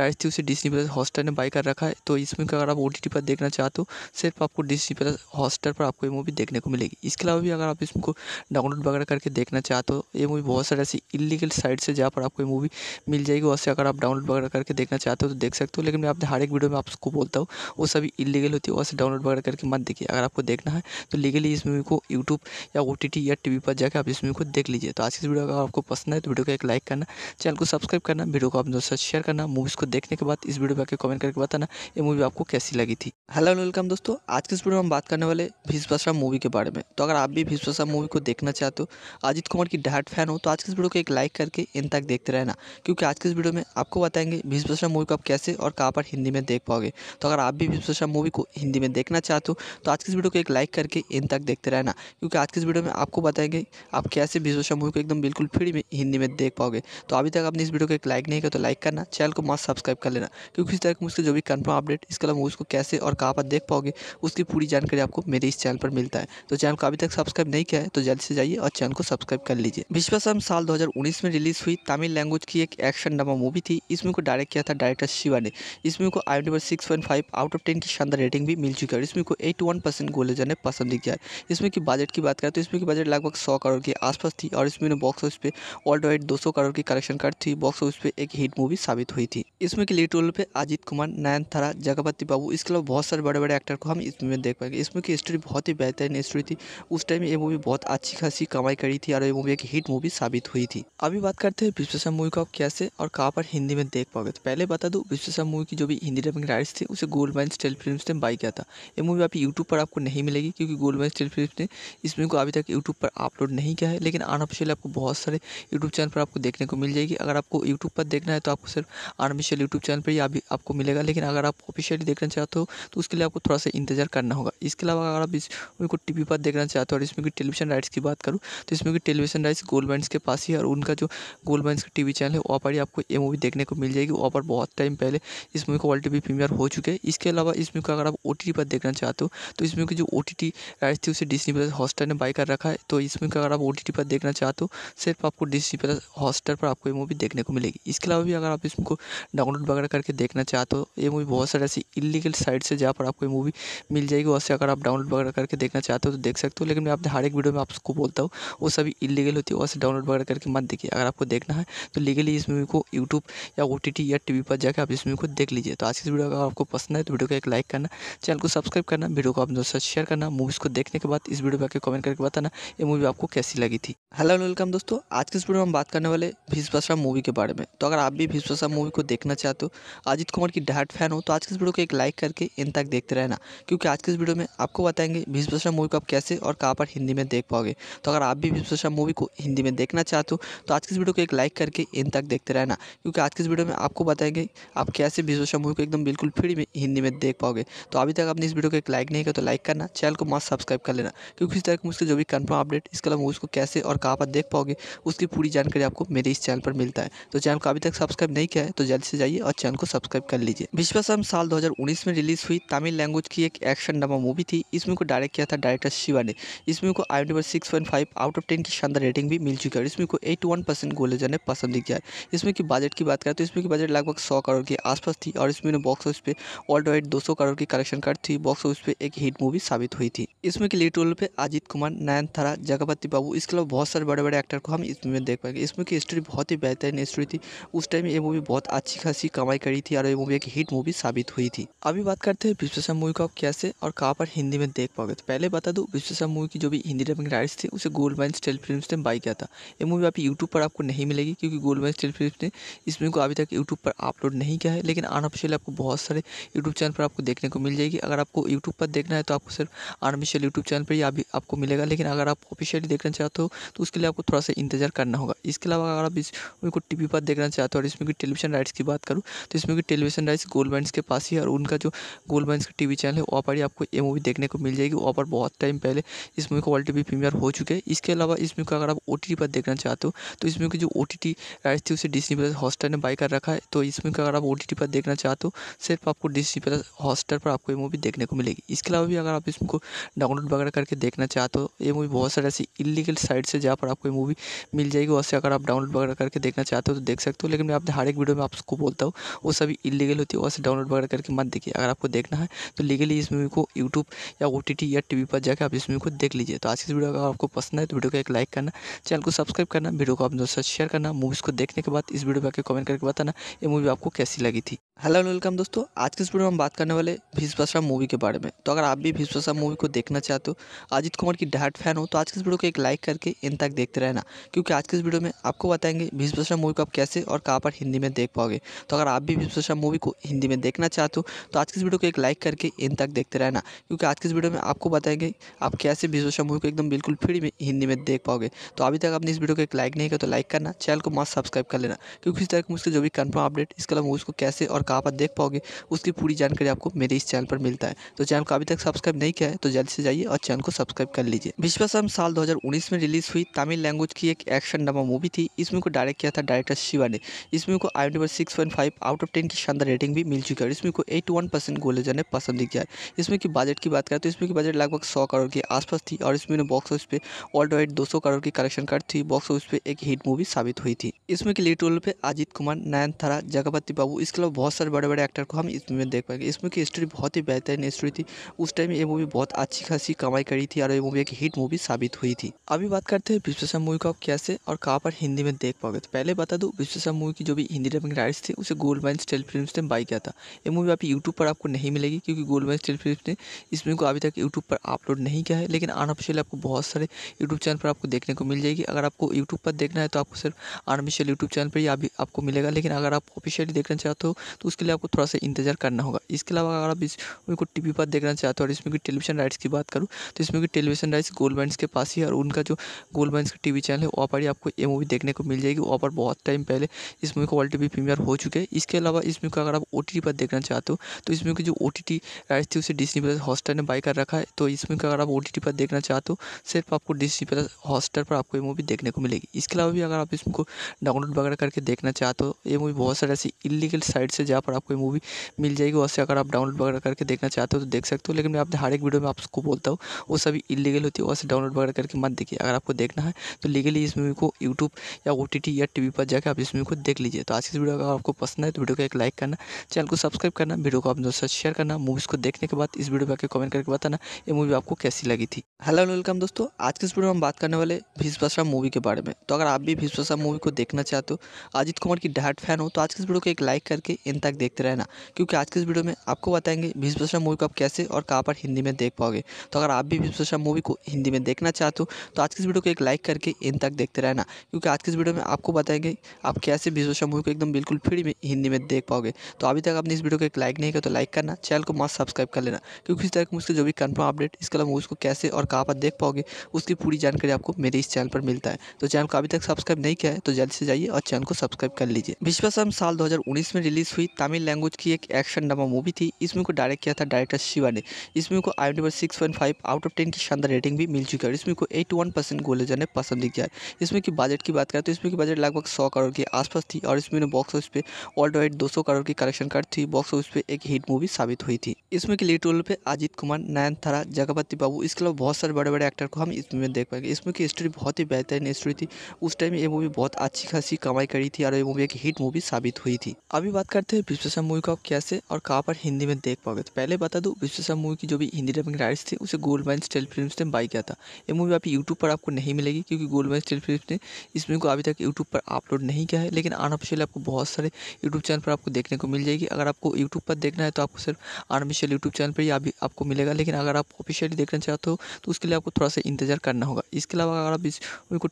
[SPEAKER 1] राइट्स थी उसे डिस्नी प्लस हॉस्टर ने बाई कर रखा है तो इसमें का अगर आप ओ पर देखना चाहते हो सिर्फ आपको डिस्नी प्लस हॉस्टर पर आपको ये मूवी देखने को मिलेगी इसके अलावा भी अगर आप इस आपको डाउनलोड वगैरह करके देखना चाहते हो तो ये मूवी बहुत सारे ऐसी इलीगल साइट से जहाँ पर आपको ये मूवी मिल जाएगी वैसे अगर आप डाउनलोड वगैरह करके देखना चाहते हो तो देख सकते हो लेकिन मैं आपने हर एक वीडियो में आपको बोलता हूँ वो सभी इलीगल होती है वैसे डाउनलोड वगैरह करके मत देखिए अगर आपको देखना है तो लीगली इस मूवी को यूट्यूब या ओ या टी पर जाकर आप इस मूवी को देख लीजिए तो आज इस वीडियो अगर आपको पसंद है तो वीडियो को एक लाइक करना चैनल को सब्सक्राइब करना वीडियो को आप दोस्तों शेयर करना मूवीज़ को देखने के बाद इस वीडियो में आकर कमेंट करके बताना ये मूवी आपको कैसी लगी थी हेलो वेलकम दोस्तों आज के इस वीडियो में हम बात करने वाले भीष मूवी के बारे में तो अगर आप भी भीष मूवी को देखना चाहते हो तो अजित कुमार की डाट फैन हो तो आज के इस वीडियो को एक लाइक करके इन तक देखते रहना क्योंकि आज के इस वीडियो में आपको बताएंगे भीष मूवी को आप कैसे और कहाँ पर हिंदी में देख पाओगे तो अगर आप भी भीष मूवी को हिंदी में देखना चाहते हो तो, तो आज के इस वीडियो को एक लाइक करके इन तक देखते रहना क्योंकि आज के इस वीडियो में आपको बताएंगे आप कैसे भीष मूवी को एकदम बिल्कुल फ्री में हिंदी में देख पाओगे तो अभी तक आपने इस वीडियो को एक लाइक नहीं किया तो लाइक करना चैनल को मस्त सब्सक्राइब कर लेना क्योंकि इस तरह की मुझसे जो भी कन्फर्म अपडेट इसके अलावा मूवीज़ को कैसे और कहाँ पर देख पाओगे उसकी पूरी जानकारी आपको मेरे इस चैनल पर मिलता है तो चैनल को अभी तक सब्सक्राइब नहीं किया है तो जल्दी से जाइए और चैनल को सब्सक्राइब कर लीजिए विश्वासम साल 2019 में रिलीज हुई तमिल लैंग्वेज की एक एक्शन ड्रामा मूवी थी इसमें को डायरेक्ट किया था डायरेक्टर शिवा ने इसमें को आई number six point five out of ten की शानदार रेटिंग भी मिल चुकी है इसमें को एट वन परसेंट गोले पसंद किया है इसमें की बजट की बात करें तो इसमें की बजट लगभग सौ करोड़ के आसपास थी और इसमें बॉक्स ऑफिस पे ऑल्ड वाइड दो सौ करोड़ की कलेक्शन कर थी बॉक्स ऑफिस पे एक हिट मूवी साबित हुई थी इसमें की लीड रोल पे अजित कुमार नयन थारा जगपति बाबू इसके अलावा बहुत सारे बड़े बड़े एक्टर को हम इसमें देख पाएंगे इसमें की स्टोरी बहुत ही बेहतरीन स्टोरी थी उस टाइम ये मूवी बहुत अच्छी खासी कमाई करी थी और ये मूवी एक हिट मूवी साबित हुई थी अभी बात करते हैं विश्वेश्वर मूवी को कैसे और कहाँ पर हिंदी में देख पाओगे तो पहले बता दूँ विश्वेश्वर मूवी की जो भी हिंदी डबिंग राइट्स थी उसे गोल्ड माइन स्टेल फिल्म ने बाई किया था ये मूवी आप यूट्यूब पर आपको नहीं मिलेगी क्योंकि गोल्ड माइन स्टेल फिल्म ने इस मूवी को अभी तक यूट्यूब पर अपलोड नहीं किया है लेकिन अनऑफिशियल आपको बहुत सारे यूट्यूब चैनल पर आपको देखने को मिल जाएगी अगर आपको यूट्यूब पर देखना है तो आपको सिर्फ अनऑफिशियल यूट्यूब चैनल पर ही अभी आपको मिलेगा लेकिन अगर आप ऑफिशियली देखना चाहते हो तो उसके लिए आपको थोड़ा सा इंतजार करना होगा इसके अलावा अगर आप इस मूवी को टी पर देखना चाहते हो और इसमें टेलीविजन राइट्स की बात करूँ तो इसमें भी टेलीविजन राइट्स गोल्ड बैंड के पास ही है और उनका जो गोल्ड बैंड का टीवी चैनल है वहाँ पर ही आपको ये मूवी देखने को मिल जाएगी वहाँ पर बहुत टाइम पहले इस मूवी को ऑल टी प्रीमियर हो चुके हैं इसके अलावा इस मूवी को अगर आप ओ पर देखना चाहते हो तो इसमें की जो ओ टी राइट्स थी उसे डिस्नी प्लस हॉस्टर ने बाई कर रखा है तो इसमें अगर आप ओ पर देखना चाहते हो सिर्फ आपको डिस्नी प्लस हॉस्टर पर आपको ये मूवी देखने को मिलेगी इसके अलावा भी अगर आप इसमें डाउनलोड वगैरह करके देखना चाहते हो ये मूवी बहुत सारे ऐसी इलीगल साइट से जहाँ पर आपको ये मूवी मिल जाएगी वैसे अगर आप डाउनलोड वगैरह करके देखना चाहते हो तो देख सकते हो लेकिन मैं आपने हर एक वीडियो में आपको बोलता हूँ वो सभी इलीगल होती है वैसे डाउनलोड वगैरह करके मत देखिए अगर आपको देखना है तो लीगली इस मूवी को यूट्यूब या ओ या टी पर जाकर आप इस मूवी को देख लीजिए तो आज की वीडियो अगर आपको पसंद है तो वीडियो को एक लाइक करना चैनल को सब्सक्राइब करना वीडियो को आप दोस्तों से शेयर करना मूवीज़ को देखने के बाद इस वीडियो पर आकर कमेंट करके बताना ये मूवी आपको कैसी लगी थी हेलो वेलकम दोस्तों आज के इस वीडियो में हम बात करने वाले भाषा मूवी के बारे में तो अगर आप भी भाषा मूवी को देखना चाहते हो अजित कुमार की डायट फैन हो तो आज के इस वीडियो को एक लाइक करके इन तक देखते रहना क्योंकि आज के इस वीडियो में आपको बताएंगे भाषा मूवी को आप कैसे और कहाँ पर हिंदी में देख पाओगे तो अगर आप भी विश्वशा मूवी को हिंदी में देखना चाहते हो तो आज की इस वीडियो को एक लाइक करके इन तक देखते रहना क्योंकि आज की इस वीडियो में आपको बताएंगे आप कैसे विश्वशा मूवी को एकदम बिल्कुल फ्री में हिंदी में देख पाओगे तो अभी तक आपने इस वीडियो को एक लाइक नहीं किया तो लाइक करना चैनल को मस्त सब्सक्राइब कर लेना क्योंकि इस तरह मुझसे जो भी कन्फर्म अपडेट इसके अलावा को कैसे और कहाँ पर देख पाओगे उसकी पूरी जानकारी आपको मेरे इस चैनल पर मिलता है तो चैनल को अभी तक सब्सक्राइब नहीं किया है तो जल्द से जाइए और चैनल को सब्सक्राइब कर लीजिए विश्वासम साल दो में रिलीज हुई तमिल लैंग्वेज की एक एक्शन ड्रामा मूवी थी इसमें को डायरेक्ट किया था डायरेक्टर शिवा ने इसमें को I am six point five out of ten की शानदार रेटिंग भी मिल चुकी है और इसमें को एट्टी वन परसेंट गोले जाने पसंद दिख जाए इसमें की बजट की बात करें तो इसमें की बजट लगभग सौ करोड़ के आसपास थी और इसमें बॉक्स ऑफिस पे ऑल राइट दो सौ करोड़ की कलेक्शन कर थी बॉक्स ऑफिस पे एक हिट मूवी साबित हुई थी इसमें की लीड रोल पे अजित कुमार नयन थारा जगपति बाबू इसके अलावा बहुत सारे बड़े बड़े एक्टर को हम इसमें देख पाएंगे इसमें की स्टोरी बहुत ही बेहतरीन स्टोरी थी उस टाइम ये मूवी बहुत अच्छी खासी कमाई करी थी और ये मूवी एक हिट मूवी साबित हुई थी अभी बात करते हैं विश्वेश्वर मूवी को आप कैसे और कहाँ पर हिंदी में देख पाओगे तो पहले बता दूँ विश्वेश्वर मूवी की जो भी हिंदी डेवन राइट्स थी उसे गोल्ड माइन स्टेल फिल्म ने बाई किया था ये मूवी आपकी यूट्यूब पर आपको नहीं मिलेगी क्योंकि गोल्ड माइन स्टेल फिल्म ने इस मूवी को अभी तक यूट्यूब पर अपलोड नहीं किया है लेकिन अनऑफिशियल आपको बहुत सारे यूट्यूब चैनल पर आपको देखने को मिल जाएगी अगर आपको यूट्यूब पर देखना है तो आपको सिर्फ अनऑफिशियल यूट्यूब चैनल पर ही अभी आपको मिलेगा लेकिन अगर आप ऑफिशियली देखना चाहते हो तो उसके लिए आपको थोड़ा सा इंतजार करना होगा इसके अलावा अगर आप इस मूवी को टी पर देखना चाहते हो और इसमें की टेलीविजन राइट्स की बात करूँ तो इसमें की टेलीविजन राइट्स गोल्ड माइंस के पास ही और उनका जो गोल्ड माइंस का टी चैनल है वहाँ पर ही आपको ये मूवी देखने को मिल जाएगी वहाँ पर बहुत टाइम पहले इस मूवी को वर्ल्ड टी भी प्रीमियर हो चुके हैं इसके अलावा इस मूवी को अगर आप ओ टी पर देखना चाहते हो तो इस मूवी की जो ओ टी टी राइट्स थी उसे डिस्नी प्लस हॉटस्टार ने बाय कर रखा है तो इस मूवी को अगर आप ओ पर देखना चाहते हो सिर्फ आपको डिस्नी प्लस हॉटस्टार पर आपको ये मूवी देखने को मिलेगी इसके अलावा भी अगर आप इसमें डाउनलोड वगैरह करके देखना चाहते हो ये मूवी बहुत सारे ऐसी इलीगल साइट से जहाँ पर आपको ये मूवी मिल जाएगी वैसे से अगर आप डाउनलोड वगैरह करके देखना चाहते हो तो देख सकते हो लेकिन मैं आपने हर एक वीडियो में आपको बोलता हूँ वो सभी इलीगल होती है वैसे से डाउनलोड वगैरह करके मत देखिए अगर आपको देखना है तो लीगली इस मूवी को यूट्यूब या ओ या टी पर जाकर आप इस मूवी को देख लीजिए तो आज इस वीडियो का आपको पसंद है तो वीडियो को एक लाइक करना चैनल को सब्सक्राइब करना वीडियो को आप दोस्तों शेयर करना मूवीज़ को देखने के बाद इस वीडियो पर आकर कमेंट करके बताना ये मूवी आपको कैसी लगी थी हेलो वेलकम दोस्तों आज के इस वीडियो में हम बात करने वाले भीष्म मूवी के बारे में तो अगर आप भी भीष्म मूवी को देखना चाहते हो अजित कुमार की डहाट फैन हो तो आज के इस वीडियो को एक लाइक करके इन तक देखते रहना क्योंकि आज के इस वीडियो में आपको बताएंगे भीष्म मूवी को आप कैसे और कहाँ पर हिंदी में देख पाओगे तो अगर आप भी भीष्म मूवी को हिंदी में देखना चाहते हो तो आज की इस वीडियो को एक लाइक करके इन तक देखते रहना क्योंकि आज की इस वीडियो में आपको बताएंगे आप कैसे भीष्म मूवी को एकदम बिल्कुल फ्री में हिंदी में देख पाओगे तो अभी तक आपने इस वीडियो को एक लाइक नहीं किया तो लाइक करना चैनल को मस्त सब्सक्राइब कर लेना क्योंकि इस तरह मुझसे जो भी कन्फर्म अपडेट इसके अलावा उसको कैसे और कहाँ पर देख पाओगे उसकी पूरी जानकारी आपको मेरे इस चैनल पर मिलता है तो चैनल को अभी तक सब्सक्राइब नहीं किया है तो जल्द से जाइए और चैनल को सब्सक्राइब कर लीजिए विश्वासम साल दो में रिलीज़ हुई तमिल लैंग्वेज की एक एक्शन ड्रामा मूवी थी इसमें को डायरेक्ट किया था डायरेक्टर शिवा ने इसमें को आई number six point five out of ten की शानदार रेटिंग भी मिल चुकी है इसमें को एट वन परसेंट गोले जाने पसंद किया है इसमें की बजट की बात करें तो इसमें की बजट लगभग सौ करोड़ के आसपास थी और इसमें ने बॉक्स ऑफिस पे वर्ल्ड वाइड दो करोड़ की कलेक्शन कर थी बॉक्स ऑफिस पे एक हिट मूवी साबित हुई थी इसमें की लीड रोल पे अजित कुमार थारा जगपति बाबू इसके अलावा बहुत सारे बड़े बड़े एक्टर को हम इसमें देख पाएंगे इसमें की स्टोरी बहुत ही बेहतरीन स्टोरी थी उस टाइम ये मूवी बहुत अच्छी खासी कमाई करी थी और ये मूवी एक हिट मूवी साबित हुई थी अभी बात करते हैं विश्वेश्वर मूवी को कैसे और कहाँ पर हिंदी में देख पाओगे तो पहले बता दो विश्वेश्वर मूवी की जो भी हिंदी डबिंग राइट्स थी उसे गोल्ड माइन स्टेल फिल्म ने बाई किया था ये मूवी आप यूट्यूब पर आपको नहीं मिलेगी क्योंकि गोल्ड माइन स्टेल फिल्म ने इस मूवी को अभी तक यूट्यूब पर अपलोड नहीं किया है लेकिन अनऑफिशियल आप आपको बहुत सारे यूट्यूब चैनल पर आपको देखने को मिल जाएगी अगर आपको यूट्यूब पर देखना है तो आपको सिर्फ आर्मिशियल यूट्यूब चैनल पर ही अभी आपको मिलेगा लेकिन अगर आप ऑफिशियली देखना चाहते हो तो उसके लिए आपको थोड़ा सा इंतजार करना होगा इसके अलावा अगर आप इसको टी वी पर देखना चाहते हो और इसमें की टेलीविजन राइट्स की बात करूँ तो इसमें की टेलीविजन राइट्स गोल्ड बैंड के पास ही और उनका जो गोल्ड माइंस का टी वी चैनल है वहाँ पर ही आपको ये मूवी देखने को मिल जाएगी वहाँ पर बहुत टाइम पहले इस मूवी को वर्ल्ड टी प्रीमियर हो चुके हैं इसके अलावा इस मूवी को अगर आप ओ पर देखना चाहते हो तो इसमें की जो ओ टी राइट्स थी उसे डिस्नी प्लस हॉस्टल ने बाई कर रखा है तो इसमें अगर आप ओ पर देखना चाहते हो सिर्फ आपको डिश ही हॉटस्टार पर आपको ये मूवी देखने को मिलेगी इसके अलावा भी अगर आप इसको डाउनलोड वगैरह करके देखना चाहते हो तो ये मूवी बहुत सारे ऐसी इलीगल साइट्स है जहाँ पर आपको ये मूवी मिल जाएगी वैसे से अगर आप डाउनलोड वगैरह करके देखना चाहते हो तो देख सकते हो लेकिन मैं आपने हर एक वीडियो में आपको बोलता हूँ वो सभी इलीगल होती है वैसे डाउनलोड वगैरह करके मत देखिए अगर आपको देखना है तो लीगली इस मूवी को यूट्यूब या ओ या टी पर जाकर आप इस मूवी को देख लीजिए तो आज इस वीडियो अगर आपको पसंद है तो वीडियो को एक लाइक करना चैनल को सब्सक्राइब करना वीडियो को आप दोस्तों शेयर करना मूवीज़ को देखने के बाद इस वीडियो पर आकर कमेंट करके बताना ये मूवी आपको कैसी लगी थी हेलो वेलकम वेलकम दोस्तों आज के इस वीडियो में हम बात करने वाले भीष्म मूवी के बारे में तो अगर आप भी भाषा मूवी को देखना चाहते हो अजित कुमार की डहाट फैन हो तो आज के इस वीडियो को एक लाइक करके इन तक देखते रहना क्योंकि आज के इस वीडियो में आपको बताएंगे भीष्म मूवी को आप कैसे और कहाँ पर हिंदी में देख पाओगे तो अगर आप भी भाषा मूवी को हिंदी में देखना चाहते हो तो आज के इस वीडियो को एक लाइक करके इन तक देखते रहना क्योंकि आज के इस वीडियो में आपको बताएंगे आप कैसे भीष्म मूवी को एकदम बिल्कुल फ्री में हिंदी में देख पाओगे तो अभी तक आपने इस वीडियो को एक लाइक नहीं किया तो लाइक करना चैनल को मस्त सब्सक्राइब कर लेना क्योंकि इस तरह की मुझसे जो भी कन्फर्म अपडेट इसके अलावा मूवीज़ को कैसे और कहाँ पर देख पाओगे उसकी पूरी जानकारी आपको मेरे इस चैनल पर मिलता है तो चैनल को अभी तक सब्सक्राइब नहीं किया है तो जल्दी से जाइए और चैनल को सब्सक्राइब कर लीजिए विश्वासम साल दो में रिलीज़ हुई तमिल लैंग्वेज की एक एक्शन ड्रामा मूवी थी इसमें को डायरेक्ट किया था डायरेक्टर शिवा ने इसमें को आई number six five out of ten की शानदार रेटिंग भी मिल चुकी है इसमें को एट वन परसेंट गोलेजर ने पसंद किया है इसमें की बजट की बात करें तो इसमें की बजट लगभग सौ करोड़ के आसपास थी और इसमें बॉक्स ऑफिस पे ऑल्ड वाइड दो सौ करोड़ की कलेक्शन कर थी बॉक्स ऑफिस पे एक हिट मूवी साबित हुई थी इसमें की लीड रोल पे अजित कुमार नयन थारा जगपति बाबू इसके अलावा बहुत सारे बड़े बड़े एक्टर को हम इस मूवी में देख पाएंगे इस मूवी की स्टोरी बहुत ही बेहतरीन स्टोरी थी उस टाइम ये मूवी बहुत अच्छी खासी कमाई करी थी और ये मूवी एक हिट मूवी साबित हुई थी अभी बात करते हैं विश्वेशम मूवी को कैसे और कहाँ पर हिंदी में देख पाओगे तो पहले बता दूँ विश्वेशम मूवी की जो भी हिंदी डबिंग राइट्स थी उसे गोल्ड माइन स्टेल फिल्म ने बाई किया था ये मूवी आप यूट्यूब पर आपको नहीं मिलेगी क्योंकि गोल्ड माइन स्टेल फिल्म ने इस मूवी को अभी तक यूट्यूब पर अपलोड नहीं किया है लेकिन अनऑफिशियल आपको बहुत सारे यूट्यूब चैनल पर आपको देखने को मिल जाएगी अगर आपको यूट्यूब पर देखना है तो आपको सिर्फ अनऑफिशियल यूट्यूब चैनल पर ही अभी आपको मिलेगा लेकिन अगर आप ऑफिशियली देखना चाहते हो तो उसके लिए आपको आपको थोड़ा सा इंतजार करना होगा इसके अलावा अगर आप इस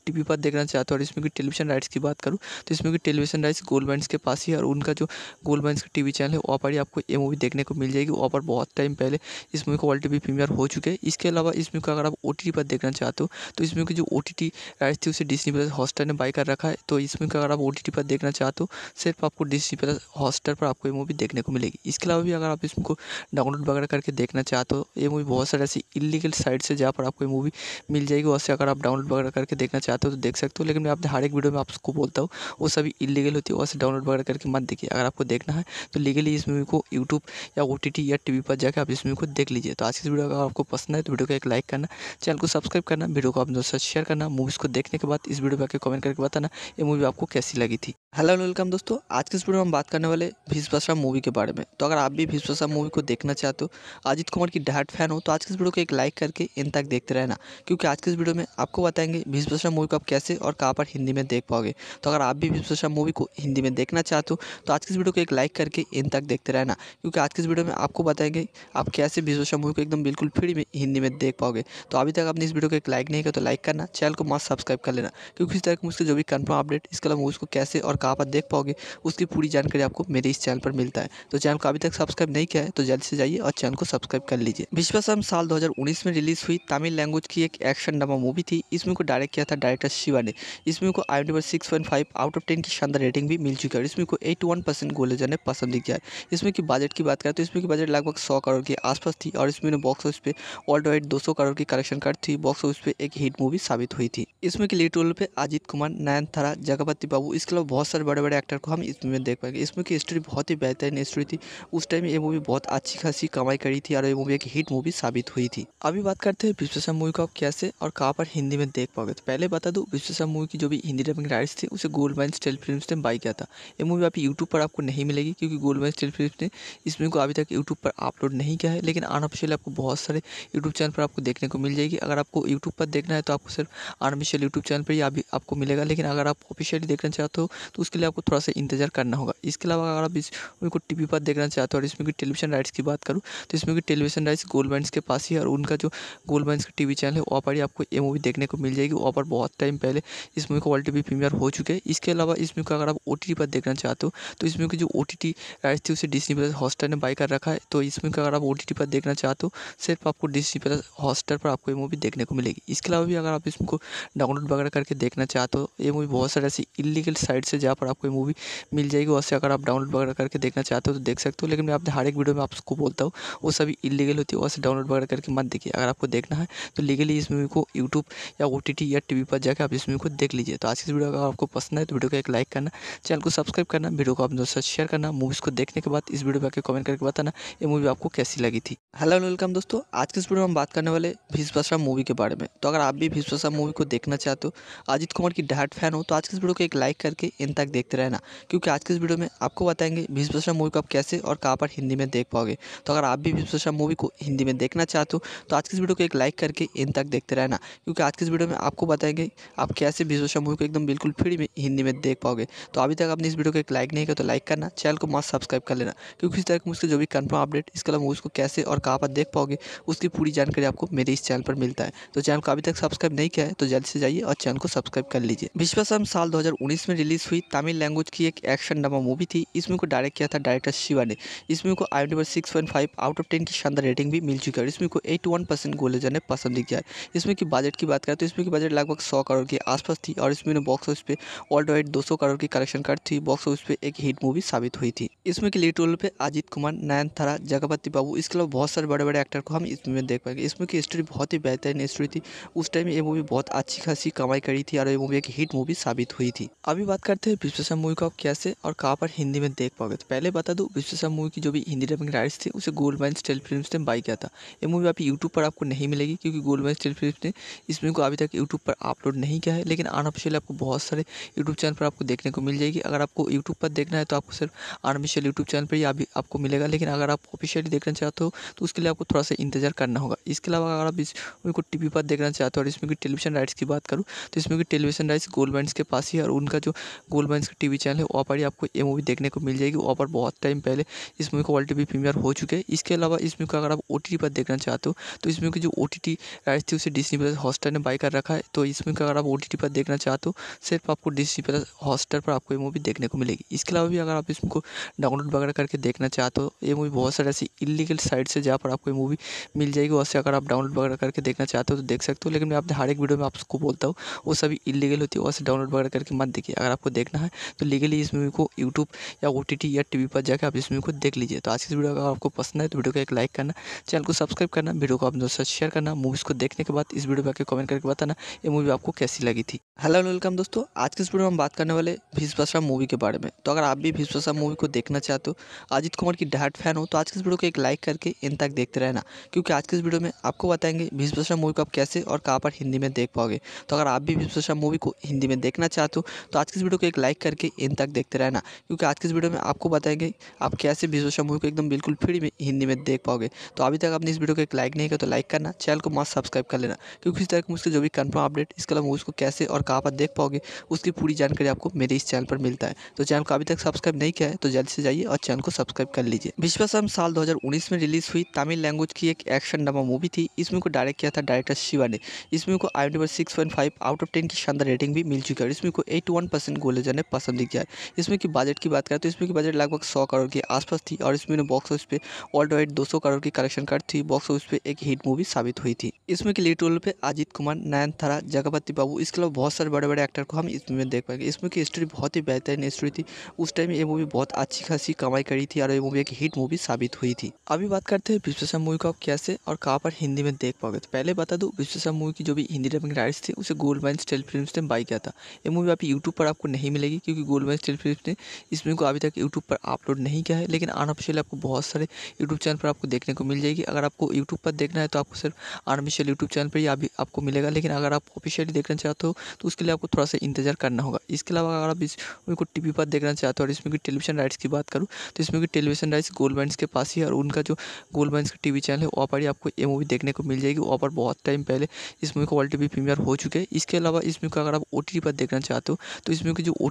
[SPEAKER 1] टी वी पर देखना चाहते हो और इसमें की टेलीविजन राइट्स की बात करूँ तो इसमें की टेलीविजन राइट्स गोल्ड बैंड के पास ही और उनका जो गोल्ड बैंड का टी चैनल है वहाँ पर ही आपको ये मूवी देखने को मिल जाएगी वहाँ पर बहुत टाइम पहले इस मूवी को वी प्रीमियर हो चुके हैं इसके अलावा इस मूवी को अगर आप ओ पर देखना चाहते हो तो इस मूवी की जो ओ टी राइट्स थी उसे डिस्नी प्लस हॉस्टर ने बाई कर रखा है तो इस मूवी को अगर आप ओ पर देखना चाहते हो सिर्फ आपको डिस्नी प्लस हॉस्टर पर आपको ये मूवी देखने को मिलेगी इसके अलावा भी अगर आप इसमें डाउनलोड वगैरह करके देखना चाहते हो ये मूवी बहुत सारे ऐसी इलीगल साइट से जहाँ पर आपको मूवी मिल जाएगी वैसे अगर आप डाउनलोड वगैरह करके देखना चाहते हो तो देख सकते हो लेकिन मैं आपने हर एक वीडियो में आपको बोलता हूँ वो सभी इलीगल होती है वैसे डाउनलोड वगैरह करके मत देखिए अगर आपको देखना है तो लीगली इस मूवी को यूट्यूब या ओ या टी पर जाकर आप इस मूवी को देख लीजिए तो आज इस वीडियो अगर आपको पसंद है तो वीडियो को एक लाइक करना चैनल को सब्सक्राइब करना वीडियो को आप दोस्तों शेयर करना मूवीज़ को देखने के बाद इस वीडियो पर आकर कमेंट करके बताना ये मूवी आपको कैसी लगी थी हेलो वेलकम दोस्तों आज के इस वीडियो में हम बात करने वाले भीष्म मूवी के बारे में तो अगर आप भी भीष्म मूवी को देखना चाहते हो अजित कुमार की डायट फैन हो तो आज के इस वीडियो को एक लाइक करके इन तक देखते रहे रहना क्योंकि आज के इस वीडियो में आपको बताएंगे भीष्म मूवी को आप कैसे और कहाँ पर हिंदी में देख पाओगे तो अगर आप भी भीष्म मूवी को हिंदी में देखना चाहते हो तो आज के इस वीडियो को एक लाइक करके इन तक देखते रहना क्योंकि आज के इस वीडियो में आपको बताएंगे आप कैसे भीष्म मूवी को एकदम बिल्कुल फ्री में हिंदी में देख पाओगे तो अभी तक आपने इस वीडियो को एक लाइक नहीं किया तो लाइक करना चैनल को मस्त सब्सक्राइब कर लेना क्योंकि इस तरह मुझसे जो भी कन्फर्म अपडेट इसके अलावा मूवीज़ को कैसे और कहाँ पर देख पाओगे उसकी पूरी जानकारी आपको मेरे इस चैनल पर मिलता है तो चैनल को अभी तक सब्सक्राइब नहीं किया है तो जल्दी से जाइए और चैनल को सब्सक्राइब कर लीजिए विश्वासम साल 2019 में रिलीज हुई तमिल लैंग्वेज लैंग्वेज की एक एक्शन ड्रामा मूवी थी इस मूवी को डायरेक्ट किया था डायरेक्टर शिवा ने इस मूवी को I am six point five out of ten की शानदार रेटिंग भी मिल चुकी है और इसमें को एट वन परसेंट गोलेजर ने पसंद किया है इसमें की बजट की बात करें तो इसमें की बजट लगभग सौ करोड़ के आसपास थी और इसमें बॉक्स ऑफिस पे ऑल वाइड दो सौ करोड़ की कलेक्शन कर थी बॉक्स ऑफिस पे एक हिट मूवी साबित हुई थी इसमें की लीड रोल पे अजित कुमार नयन थारा जगपति बाबू इसके अलावा बहुत सारे बड़े बड़े एक्टर को हम इसमें में देख पाएंगे इसमें की स्टोरी बहुत ही बेहतरीन स्टोरी थी उस टाइम ये मूवी बहुत अच्छी खासी कमाई करी थी और ये मूवी एक हिट मूवी साबित हुई थी अभी बात करते हैं विश्वशर्मा मूवी को आप कैसे और कहाँ पर हिंदी में देख पाओगे तो पहले बता दूँ विश्वेश्वर मूवी की जो भी हिंदी डबिंग राइट्स थी उसे गोल्ड माइन स्टेल फिल्म ने बाई किया था ये मूवी आप यूट्यूब पर आपको नहीं मिलेगी क्योंकि गोल्ड माइन स्टेल फिल्म ने इस मूवी को अभी तक यूट्यूब पर अपलोड नहीं किया है लेकिन अनऑफिशियल आपको बहुत सारे यूट्यूब चैनल पर आपको देखने को मिल जाएगी अगर आपको यूट्यूब पर देखना है तो आपको सिर्फ अनऑफिशियल यूट्यूब चैनल पर ही अभी आपको मिलेगा लेकिन अगर आप ऑफिशियली देखना चाहते हो तो उसके लिए आपको थोड़ा सा इंतजार करना होगा इसके अलावा अगर आप इस मूवी को टी पर देखना चाहते हो और इसमें की टेलीविजन राइट्स की बात करूँ तो इसमें की टेलीविजन राइट्स गोल्ड माइंस के पास ही और उनका जो गोल्ड माइंस की टी टीवी चैनल है वहाँ पर ही आपको ये मूवी देखने को मिल जाएगी वहाँ पर बहुत टाइम पहले इस मूवी को वर्ल्ड प्रीमियर हो चुके हैं इसके अलावा इस मूवी को अगर आप ओ पर देखना चाहते हो तो इस मूवी की जो ओ टी राइट्स थी उसे डिस्नी प्लस हॉस्टर ने बाई कर रखा है तो इस मूवी को अगर आप ओ पर देखना चाहते हो सिर्फ आपको डिस्नी प्लस हॉस्टर पर आपको ये मूवी देखने को मिलेगी इसके अलावा भी अगर आप इसमें को डाउनलोड वगैरह करके देखना चाहते हो ये मूवी बहुत सारे ऐसी इलीगल साइट से जहाँ पर आपको ये मूवी मिल जाएगी वैसे अगर आप डाउनलोड वगैरह करके देखना चाहते हो तो देख सकते हो लेकिन मैं आपने हर एक वीडियो में आपको बोलता हूँ वो सभी इलीगल होती है वैसे डाउनलोड वगैरह करके मत देखिए अगर आपको देखना है तो लीगली इस मूवी को यूट्यूब या ओ या टी पर जाकर आप इस मूवी को देख लीजिए तो आज की वीडियो अगर आपको पसंद है तो वीडियो को एक लाइक करना चैनल को सब्सक्राइब करना वीडियो को अपने दोस्तों शेयर करना मूवीज़ को देखने के बाद इस वीडियो पर आकर कमेंट करके बताना ये मूवी आपको कैसी लगी थी हेलो वेलकम दोस्तों आज की इस वीडियो में हम बात करने वाले भीष्म मूवी के बारे में तो अगर आप भी भीष्म मूवी को देखना चाहते हो अजित कुमार की डहाट फैन हो तो आज की इस वीडियो को एक लाइक करके इन तक देखते रहना क्योंकि आज की इस वीडियो में आपको बताएंगे भीष्म मूवी को आप कैसे और कहाँ पर हिंदी में देख पाओगे तो अगर आप भी भीष्म मूवी को हिंदी में देखना चाहते हो तो आज की इस वीडियो को एक लाइक करके भाई इन तक देखते रहना क्योंकि आज के इस वीडियो में आपको बताएंगे आप कैसे विश्व मूवी को एकदम बिल्कुल फ्री में हिंदी में देख पाओगे तो अभी तक आपने इस वीडियो को एक लाइक नहीं किया तो लाइक करना चैनल को मस्त सब्सक्राइब कर लेना क्योंकि इस तरह मुझसे जो भी कन्फर्म अपडेट इसके अलावा उसको कैसे और कहाँ पर देख पाओगे उसकी पूरी जानकारी आपको मेरे इस चैनल पर मिलता है तो चैनल को अभी तक सब्सक्राइब नहीं किया है तो जल्द से जाइए और चैनल को सब्सक्राइब कर लीजिए विश्वासम साल दो में रिलीज हुई तमिल लैंग्वेज की एक एक्शन ड्रामा मूवी थी इसमें को डायरेक्ट किया था डायरेक्टर शिवा ने इसमें को आई number six point five out of ten की शानदार रेटिंग भी मिल चुकी है और इसमें को एट वन परसेंट गोलेजर ने पसंद लिख जाए इसमें कि बजट की बात करें तो इसमें कि बजट लगभग सौ करोड़ के आसपास थी और इसमें बॉक्स ऑफिस पे वर्ल्ड वाइड दो करोड़ की कलेक्शन कर थी बॉक्स ऑफिस पे एक हिट मूवी साबित हुई थी इसमें कि लीड रोल पे अजित कुमार नयन थारा जगपति बाबू इसके अलावा बहुत सारे बड़े बड़े एक्टर को हम इसमें देख पाएंगे इसमें की स्टोरी बहुत ही बेहतरीन स्टोरी थी उस टाइम ये मूवी बहुत अच्छी खासी कमाई करी थी और ये मूवी एक हिट मूवी साबित हुई थी अभी बात करते हैं विश्वेश्वर मूवी को आप कैसे और कहाँ पर हिंदी में देख पाओगे तो पहले बता दो विश्वेश्वर मूवी की जो भी हिंदी डबिंग राइट्स थी उसे गोल्ड माइन स्टेल फिल्म ने बाई किया था ये मूवी आप यूट्यूब पर आपको नहीं मिलेगी क्योंकि क्योंकि गोल्ड वाइज सेल्फ फिलिप्स ने इस मूवी को अभी तक यूट्यूब पर अपलोड नहीं किया है लेकिन अनऑफिशियल आपको बहुत सारे यूट्यूब चैनल पर आपको देखने को मिल जाएगी अगर आपको यूट्यूब पर देखना है तो आपको सिर्फ अनऑफिशियल यूट्यूब चैनल पर ही अभी आपको मिलेगा लेकिन अगर आप ऑफिशियली देखना चाहते हो तो उसके लिए आपको थोड़ा सा इंतजार करना होगा इसके अलावा अगर आप इस मूवी को टी पर देखना चाहते हो और इसमें की टेलीविजन राइट्स की बात करूँ तो इसमें की टेलीविजन राइट्स गोल्ड माइंस के पास ही है और उनका जो गोल्ड बैंड का टी चैनल है वहाँ पर ही आपको ये मूवी देखने को मिल जाएगी वहाँ पर बहुत टाइम पहले इस मूवी को ऑल टी प्रीमियर हो चुके हैं इसके अलावा इस मूवी को अगर आप ओ पर देखना चाहते हो तो इसमें की जो ओ टी टी राइट थी उसे डिज्नी प्लस हॉटस्टार ने बाई कर रखा है तो इसमें अगर आप ओ टी टी पर देखना चाहते हो सिर्फ आपको डिज्नी प्लस हॉटस्टार पर आपको ये मूवी देखने को मिलेगी इसके अलावा भी अगर आप इसको डाउनलोड वगैरह करके देखना चाहते हो ये मूवी बहुत सारे ऐसी इलीगल साइट्स है जहाँ पर आपको ये मूवी मिल जाएगी वैसे से अगर आप डाउनलोड वगैरह करके देखना चाहते हो तो देख सकते हो लेकिन मैं आपने हर एक वीडियो में आपको बोलता हूँ वो सभी इलीगल होती है वैसे डाउनलोड वगैरह करके मत देखिए अगर आपको देखना है तो लीगली इस मूवी को यूट्यूब या ओ या टी पर जाकर आप इस मूवी को देख लीजिए तो आज की वीडियो अगर आपको पसंद है तो वीडियो को एक लाइक करना चैनल को सब्सक्राइब करना वीडियो को आप दोस्तों शेयर करना मूवी इसको देखने के बाद इस वीडियो पर आके कमेंट करके बताना ये मूवी आपको कैसी लगी थी हेलो वेलकम दोस्तों आज के इस वीडियो में हम बात करने वाले भीष्म मूवी के बारे में तो अगर आप भी भीष्म मूवी को देखना चाहते हो अजित कुमार की डाट फैन हो तो आज के इस वीडियो को एक लाइक करके इन तक देखते रहना क्योंकि आज के इस वीडियो में आपको बताएंगे भीष्म मूवी को आप कैसे और कहाँ पर हिंदी में देख पाओगे तो अगर आप भी भीष्म मूवी को हिंदी में देखना चाहते हो तो आज के इस वीडियो को एक लाइक करके इन तक देखते रहना क्योंकि आज के इस वीडियो में आपको बताएंगे आप कैसे भीष्म मूवी को एकदम बिल्कुल फ्री में हिंदी में देख पाओगे तो अभी तक आपने इस वीडियो को एक लाइक नहीं किया तो लाइक करना चैनल को मस्त सब्सक्राइब कर लेना क्योंकि इस तरह की मुझसे जो भी कन्फर्म अपडेट इसके अलावा को कैसे और कहाँ पर देख पाओगे उसकी पूरी जानकारी आपको मेरे इस चैनल पर मिलता है तो चैनल को अभी तक सब्सक्राइब नहीं किया है तो जल्दी से जाइए और चैनल को सब्सक्राइब कर लीजिए विश्वासम साल दो में रिलीज हुई तमिल लैंग्वेज की एक एक्शन ड्रामा मूवी थी इस मूवी को डायरेक्ट किया था डायरेक्टर शिवा ने इस मूवी को आई number six point five out of ten की शानदार रेटिंग भी मिल चुकी है इसमें को एट वन परसेंट गोले जाने पसंद किया है इसमें की बजट की बात करें तो इसमें की बजट लगभग सौ करोड़ के आसपास थी और इसमें बॉक्स ऑफिस पे ऑल वाइड दो सौ करोड़ की कलेक्शन कर थी बॉक्स ऑफिस पे एक हिट मूवी साबित हुई थी इसमें के लीड रोल पे अजीत कुमार नयन थारा जगपति बाबू इसके अलावा बहुत सारे बड़े बड़े एक्टर को हम इसमें देख पाएंगे इसमें की स्टोरी बहुत ही बेहतरीन स्टोरी थी उस टाइम ये मूवी बहुत अच्छी खासी कमाई करी थी और ये मूवी एक हिट मूवी साबित हुई थी अभी बात करते हैं विश्वेश्वर मूवी को कैसे और कहाँ पर हिंदी में देख पाओगे तो पहले बता दू विश्वेश्वर मूवी की जो भी हिंदी डबिंग राइट्स थी उसे गोल्ड माइन स्टेल फिल्म ने बाई किया था ये मूवी आप यूट्यूब पर आपको नहीं मिलेगी क्योंकि गोल्ड माइन स्टेल फिल्म ने इस मूवी को अभी तक यूट्यूब पर अपलोड नहीं किया है लेकिन अनऑफिशियल आपको बहुत सारे यूट्यूब चैनल पर आपको देखने को मिल जाएगी अगर आपको यूट्यूब पर देखना है तो आपको सिर्फ अनऑफिशियल ऑफिशियल यूट्यूब चैनल पर ही आप, आपको मिलेगा लेकिन अगर आप ऑफिशियली देखना चाहते हो तो उसके लिए आपको थोड़ा सा इंतजार करना होगा इसके अलावा अगर आप इस मूवी को पर देखना चाहते हो और इसमें की टेलीविजन राइट्स की बात करूँ तो इसमें की टेलीविजन राइट्स गोल्ड के पास ही और उनका जो गोल्ड बैंड का टी चैनल है वहाँ पर ही आपको ये मूवी देखने को मिल जाएगी वहाँ पर बहुत टाइम पहले इस मूवी को वर्ल्ड टी प्रीमियर हो चुके हैं इसके अलावा इस मूवी को अगर आप ओ पर देखना चाहते हो तो इसमें की जो ओ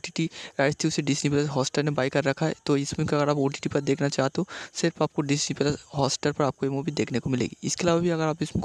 [SPEAKER 1] राइट्स थी उसे डिस्नी प्लस हॉस्टर ने बाई कर रखा है तो इसमें अगर आप ओ पर देखना चाहते हो सिर्फ आपको डिस्नी प्लस हॉस्टर पर आपको ये मूवी देखने को मिलेगी इसके अलावा भी अगर आप इसमें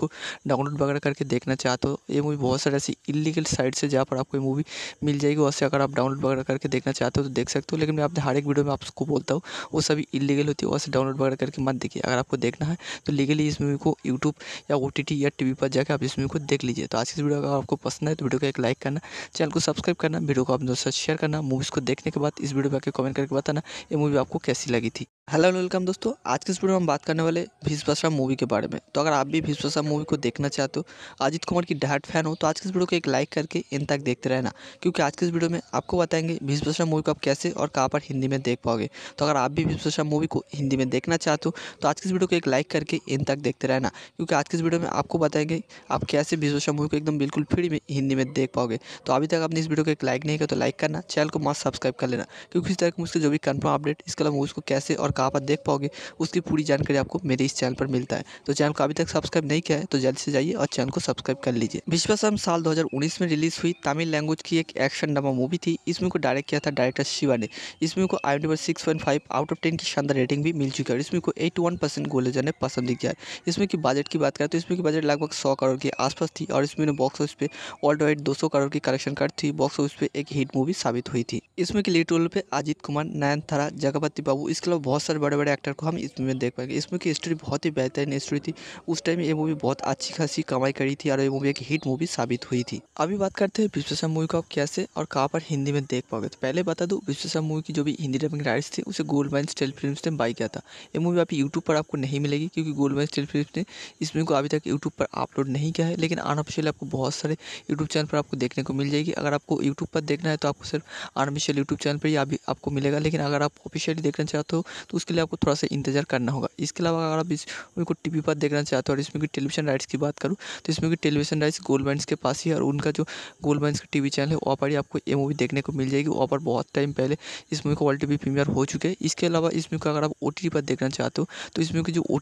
[SPEAKER 1] डाउनलोड वगैरह करके देखना चाहते हो ये मूवी बहुत सारे ऐसी इलीगल साइट है जहाँ पर आपको ये मूवी मिल जाएगी वैसे अगर आप डाउनलोड वगैरह करके देखना चाहते हो तो देख सकते हो लेकिन मैं आपने हर एक वीडियो में आपको बोलता हूँ वो सभी इलीगल होती है वैसे डाउनलोड वगैरह करके मत देखिए अगर आपको देखना है तो लीगली इस मूवी को यूट्यूब या ओ या टी पर जाकर आप इस मूवी को देख लीजिए तो आज की वीडियो अगर आपको पसंद है तो वीडियो को एक लाइक करना चैनल को सब्सक्राइब करना वीडियो को अपने दोस्तों शेयर करना मूवीज़ को देखने के बाद इस वीडियो पर आकर कमेंट करके बताना ये मूवी आपको कैसी लगी थी हेलो एंड वेलकम दोस्तों आज के इस वीडियो में हम बात करने वाले भीष्म मूवी के बारे में तो अगर आप भी भीष्म मूवी को देखना चाहते हो अजित कुमार की डहाट फैन हो तो आज के इस वीडियो को एक लाइक करके इन तक देखते रहना क्योंकि आज के इस वीडियो में आपको बताएंगे भीष्म मूवी को आप कैसे और कहाँ पर हिंदी में देख पाओगे तो अगर आप भी भीष्म मूवी को हिंदी में देखना चाहते हो तो आज के इस वीडियो को एक लाइक करके इन तक देखते रहना क्योंकि आज के इस वीडियो में आपको बताएंगे आप कैसे भीष्म मूवी को एकदम बिल्कुल फ्री में हिंदी में देख पाओगे तो अभी तक आपने इस वीडियो को एक लाइक नहीं किया तो लाइक करना चैनल को मस्त सब्सक्राइब कर लेना क्योंकि इस तरह मुझसे जो भी कन्फर्म अपडेट इसके अलावा मूवीज़ को कैसे और कहाँ आप देख पाओगे उसकी पूरी जानकारी आपको मेरे इस चैनल पर मिलता है तो चैनल को अभी तक सब्सक्राइब नहीं किया है तो जल्दी से जाइए और चैनल को सब्सक्राइब कर लीजिए विश्वासम साल दो में रिलीज हुई तमिल लैंग्वेज की एक एक्शन ड्रामा मूवी थी इसमें को डायरेक्ट किया था डायरेक्टर शिवा ने इसमें को आई number six out of ten की शानदार रेटिंग भी मिल चुकी है और इसमें को एट वन परसेंट ने पसंद किया है इसमें की बजट की बात करें तो इसमें की बजट लगभग सौ करोड़ के आसपास थी और इसमें बॉक्स ऑफिस पे ऑल्ड वाइड दो करोड़ की कलेक्शन कर थी बॉक्स ऑफिस पे एक हिट मूवी साबित हुई थी इसमें की लीड रोल पे अजित कुमार नयन थारा जगपति बाबू इसके अलावा बहुत बहुत सारे बड़े बड़े एक्टर को हम इस मूवी में देख पाएंगे इस मूवी की स्टोरी बहुत ही बेहतरीन स्टोरी थी उस टाइम ये मूवी बहुत अच्छी खासी कमाई करी थी और ये मूवी एक हिट मूवी साबित हुई थी अभी बात करते हैं विश्वेश्वर मूवी को आप कैसे और कहाँ पर हिंदी में देख पाओगे तो पहले बता दूँ विश्वेश्वर मूवी की जो भी हिंदी डबिंग राइट्स थी उसे गोल्ड माइन स्टेल फिल्म ने बाई किया था ये मूवी आप यूट्यूब पर आपको नहीं मिलेगी क्योंकि गोल्ड माइन स्टेल फिल्म ने इस मूवी को अभी तक यूट्यूब पर अपलोड नहीं किया है लेकिन अनऑफिशियल आपको बहुत सारे यूट्यूब चैनल पर आपको देखने को मिल जाएगी अगर आपको यूट्यूब पर देखना है तो आपको सिर्फ अनऑफिशियल यूट्यूब चैनल पर ही अभी आपको मिलेगा लेकिन अगर आप ऑफिशियली देखना चाहते हो तो उसके लिए आपको थोड़ा सा इंतजार करना होगा इसके अलावा अगर आप इस मूवी को टी पर देखना चाहते हो और इसमें की टेलीविजन राइट्स की बात करूँ तो इसमें की टेलीविजन राइट्स गोल्ड बैंड के पास ही है और उनका जो गोल्ड बैंड्स का टी चैनल है वहाँ पर ही आपको ये मूवी देखने को मिल जाएगी वहाँ पर बहुत टाइम पहले इस मूवी को वर्ल्ड टी प्रीमियर हो चुके हैं इसके अलावा इस मूवी को अगर आप ओ पर देखना चाहते हो तो इस मूवी की जो ओ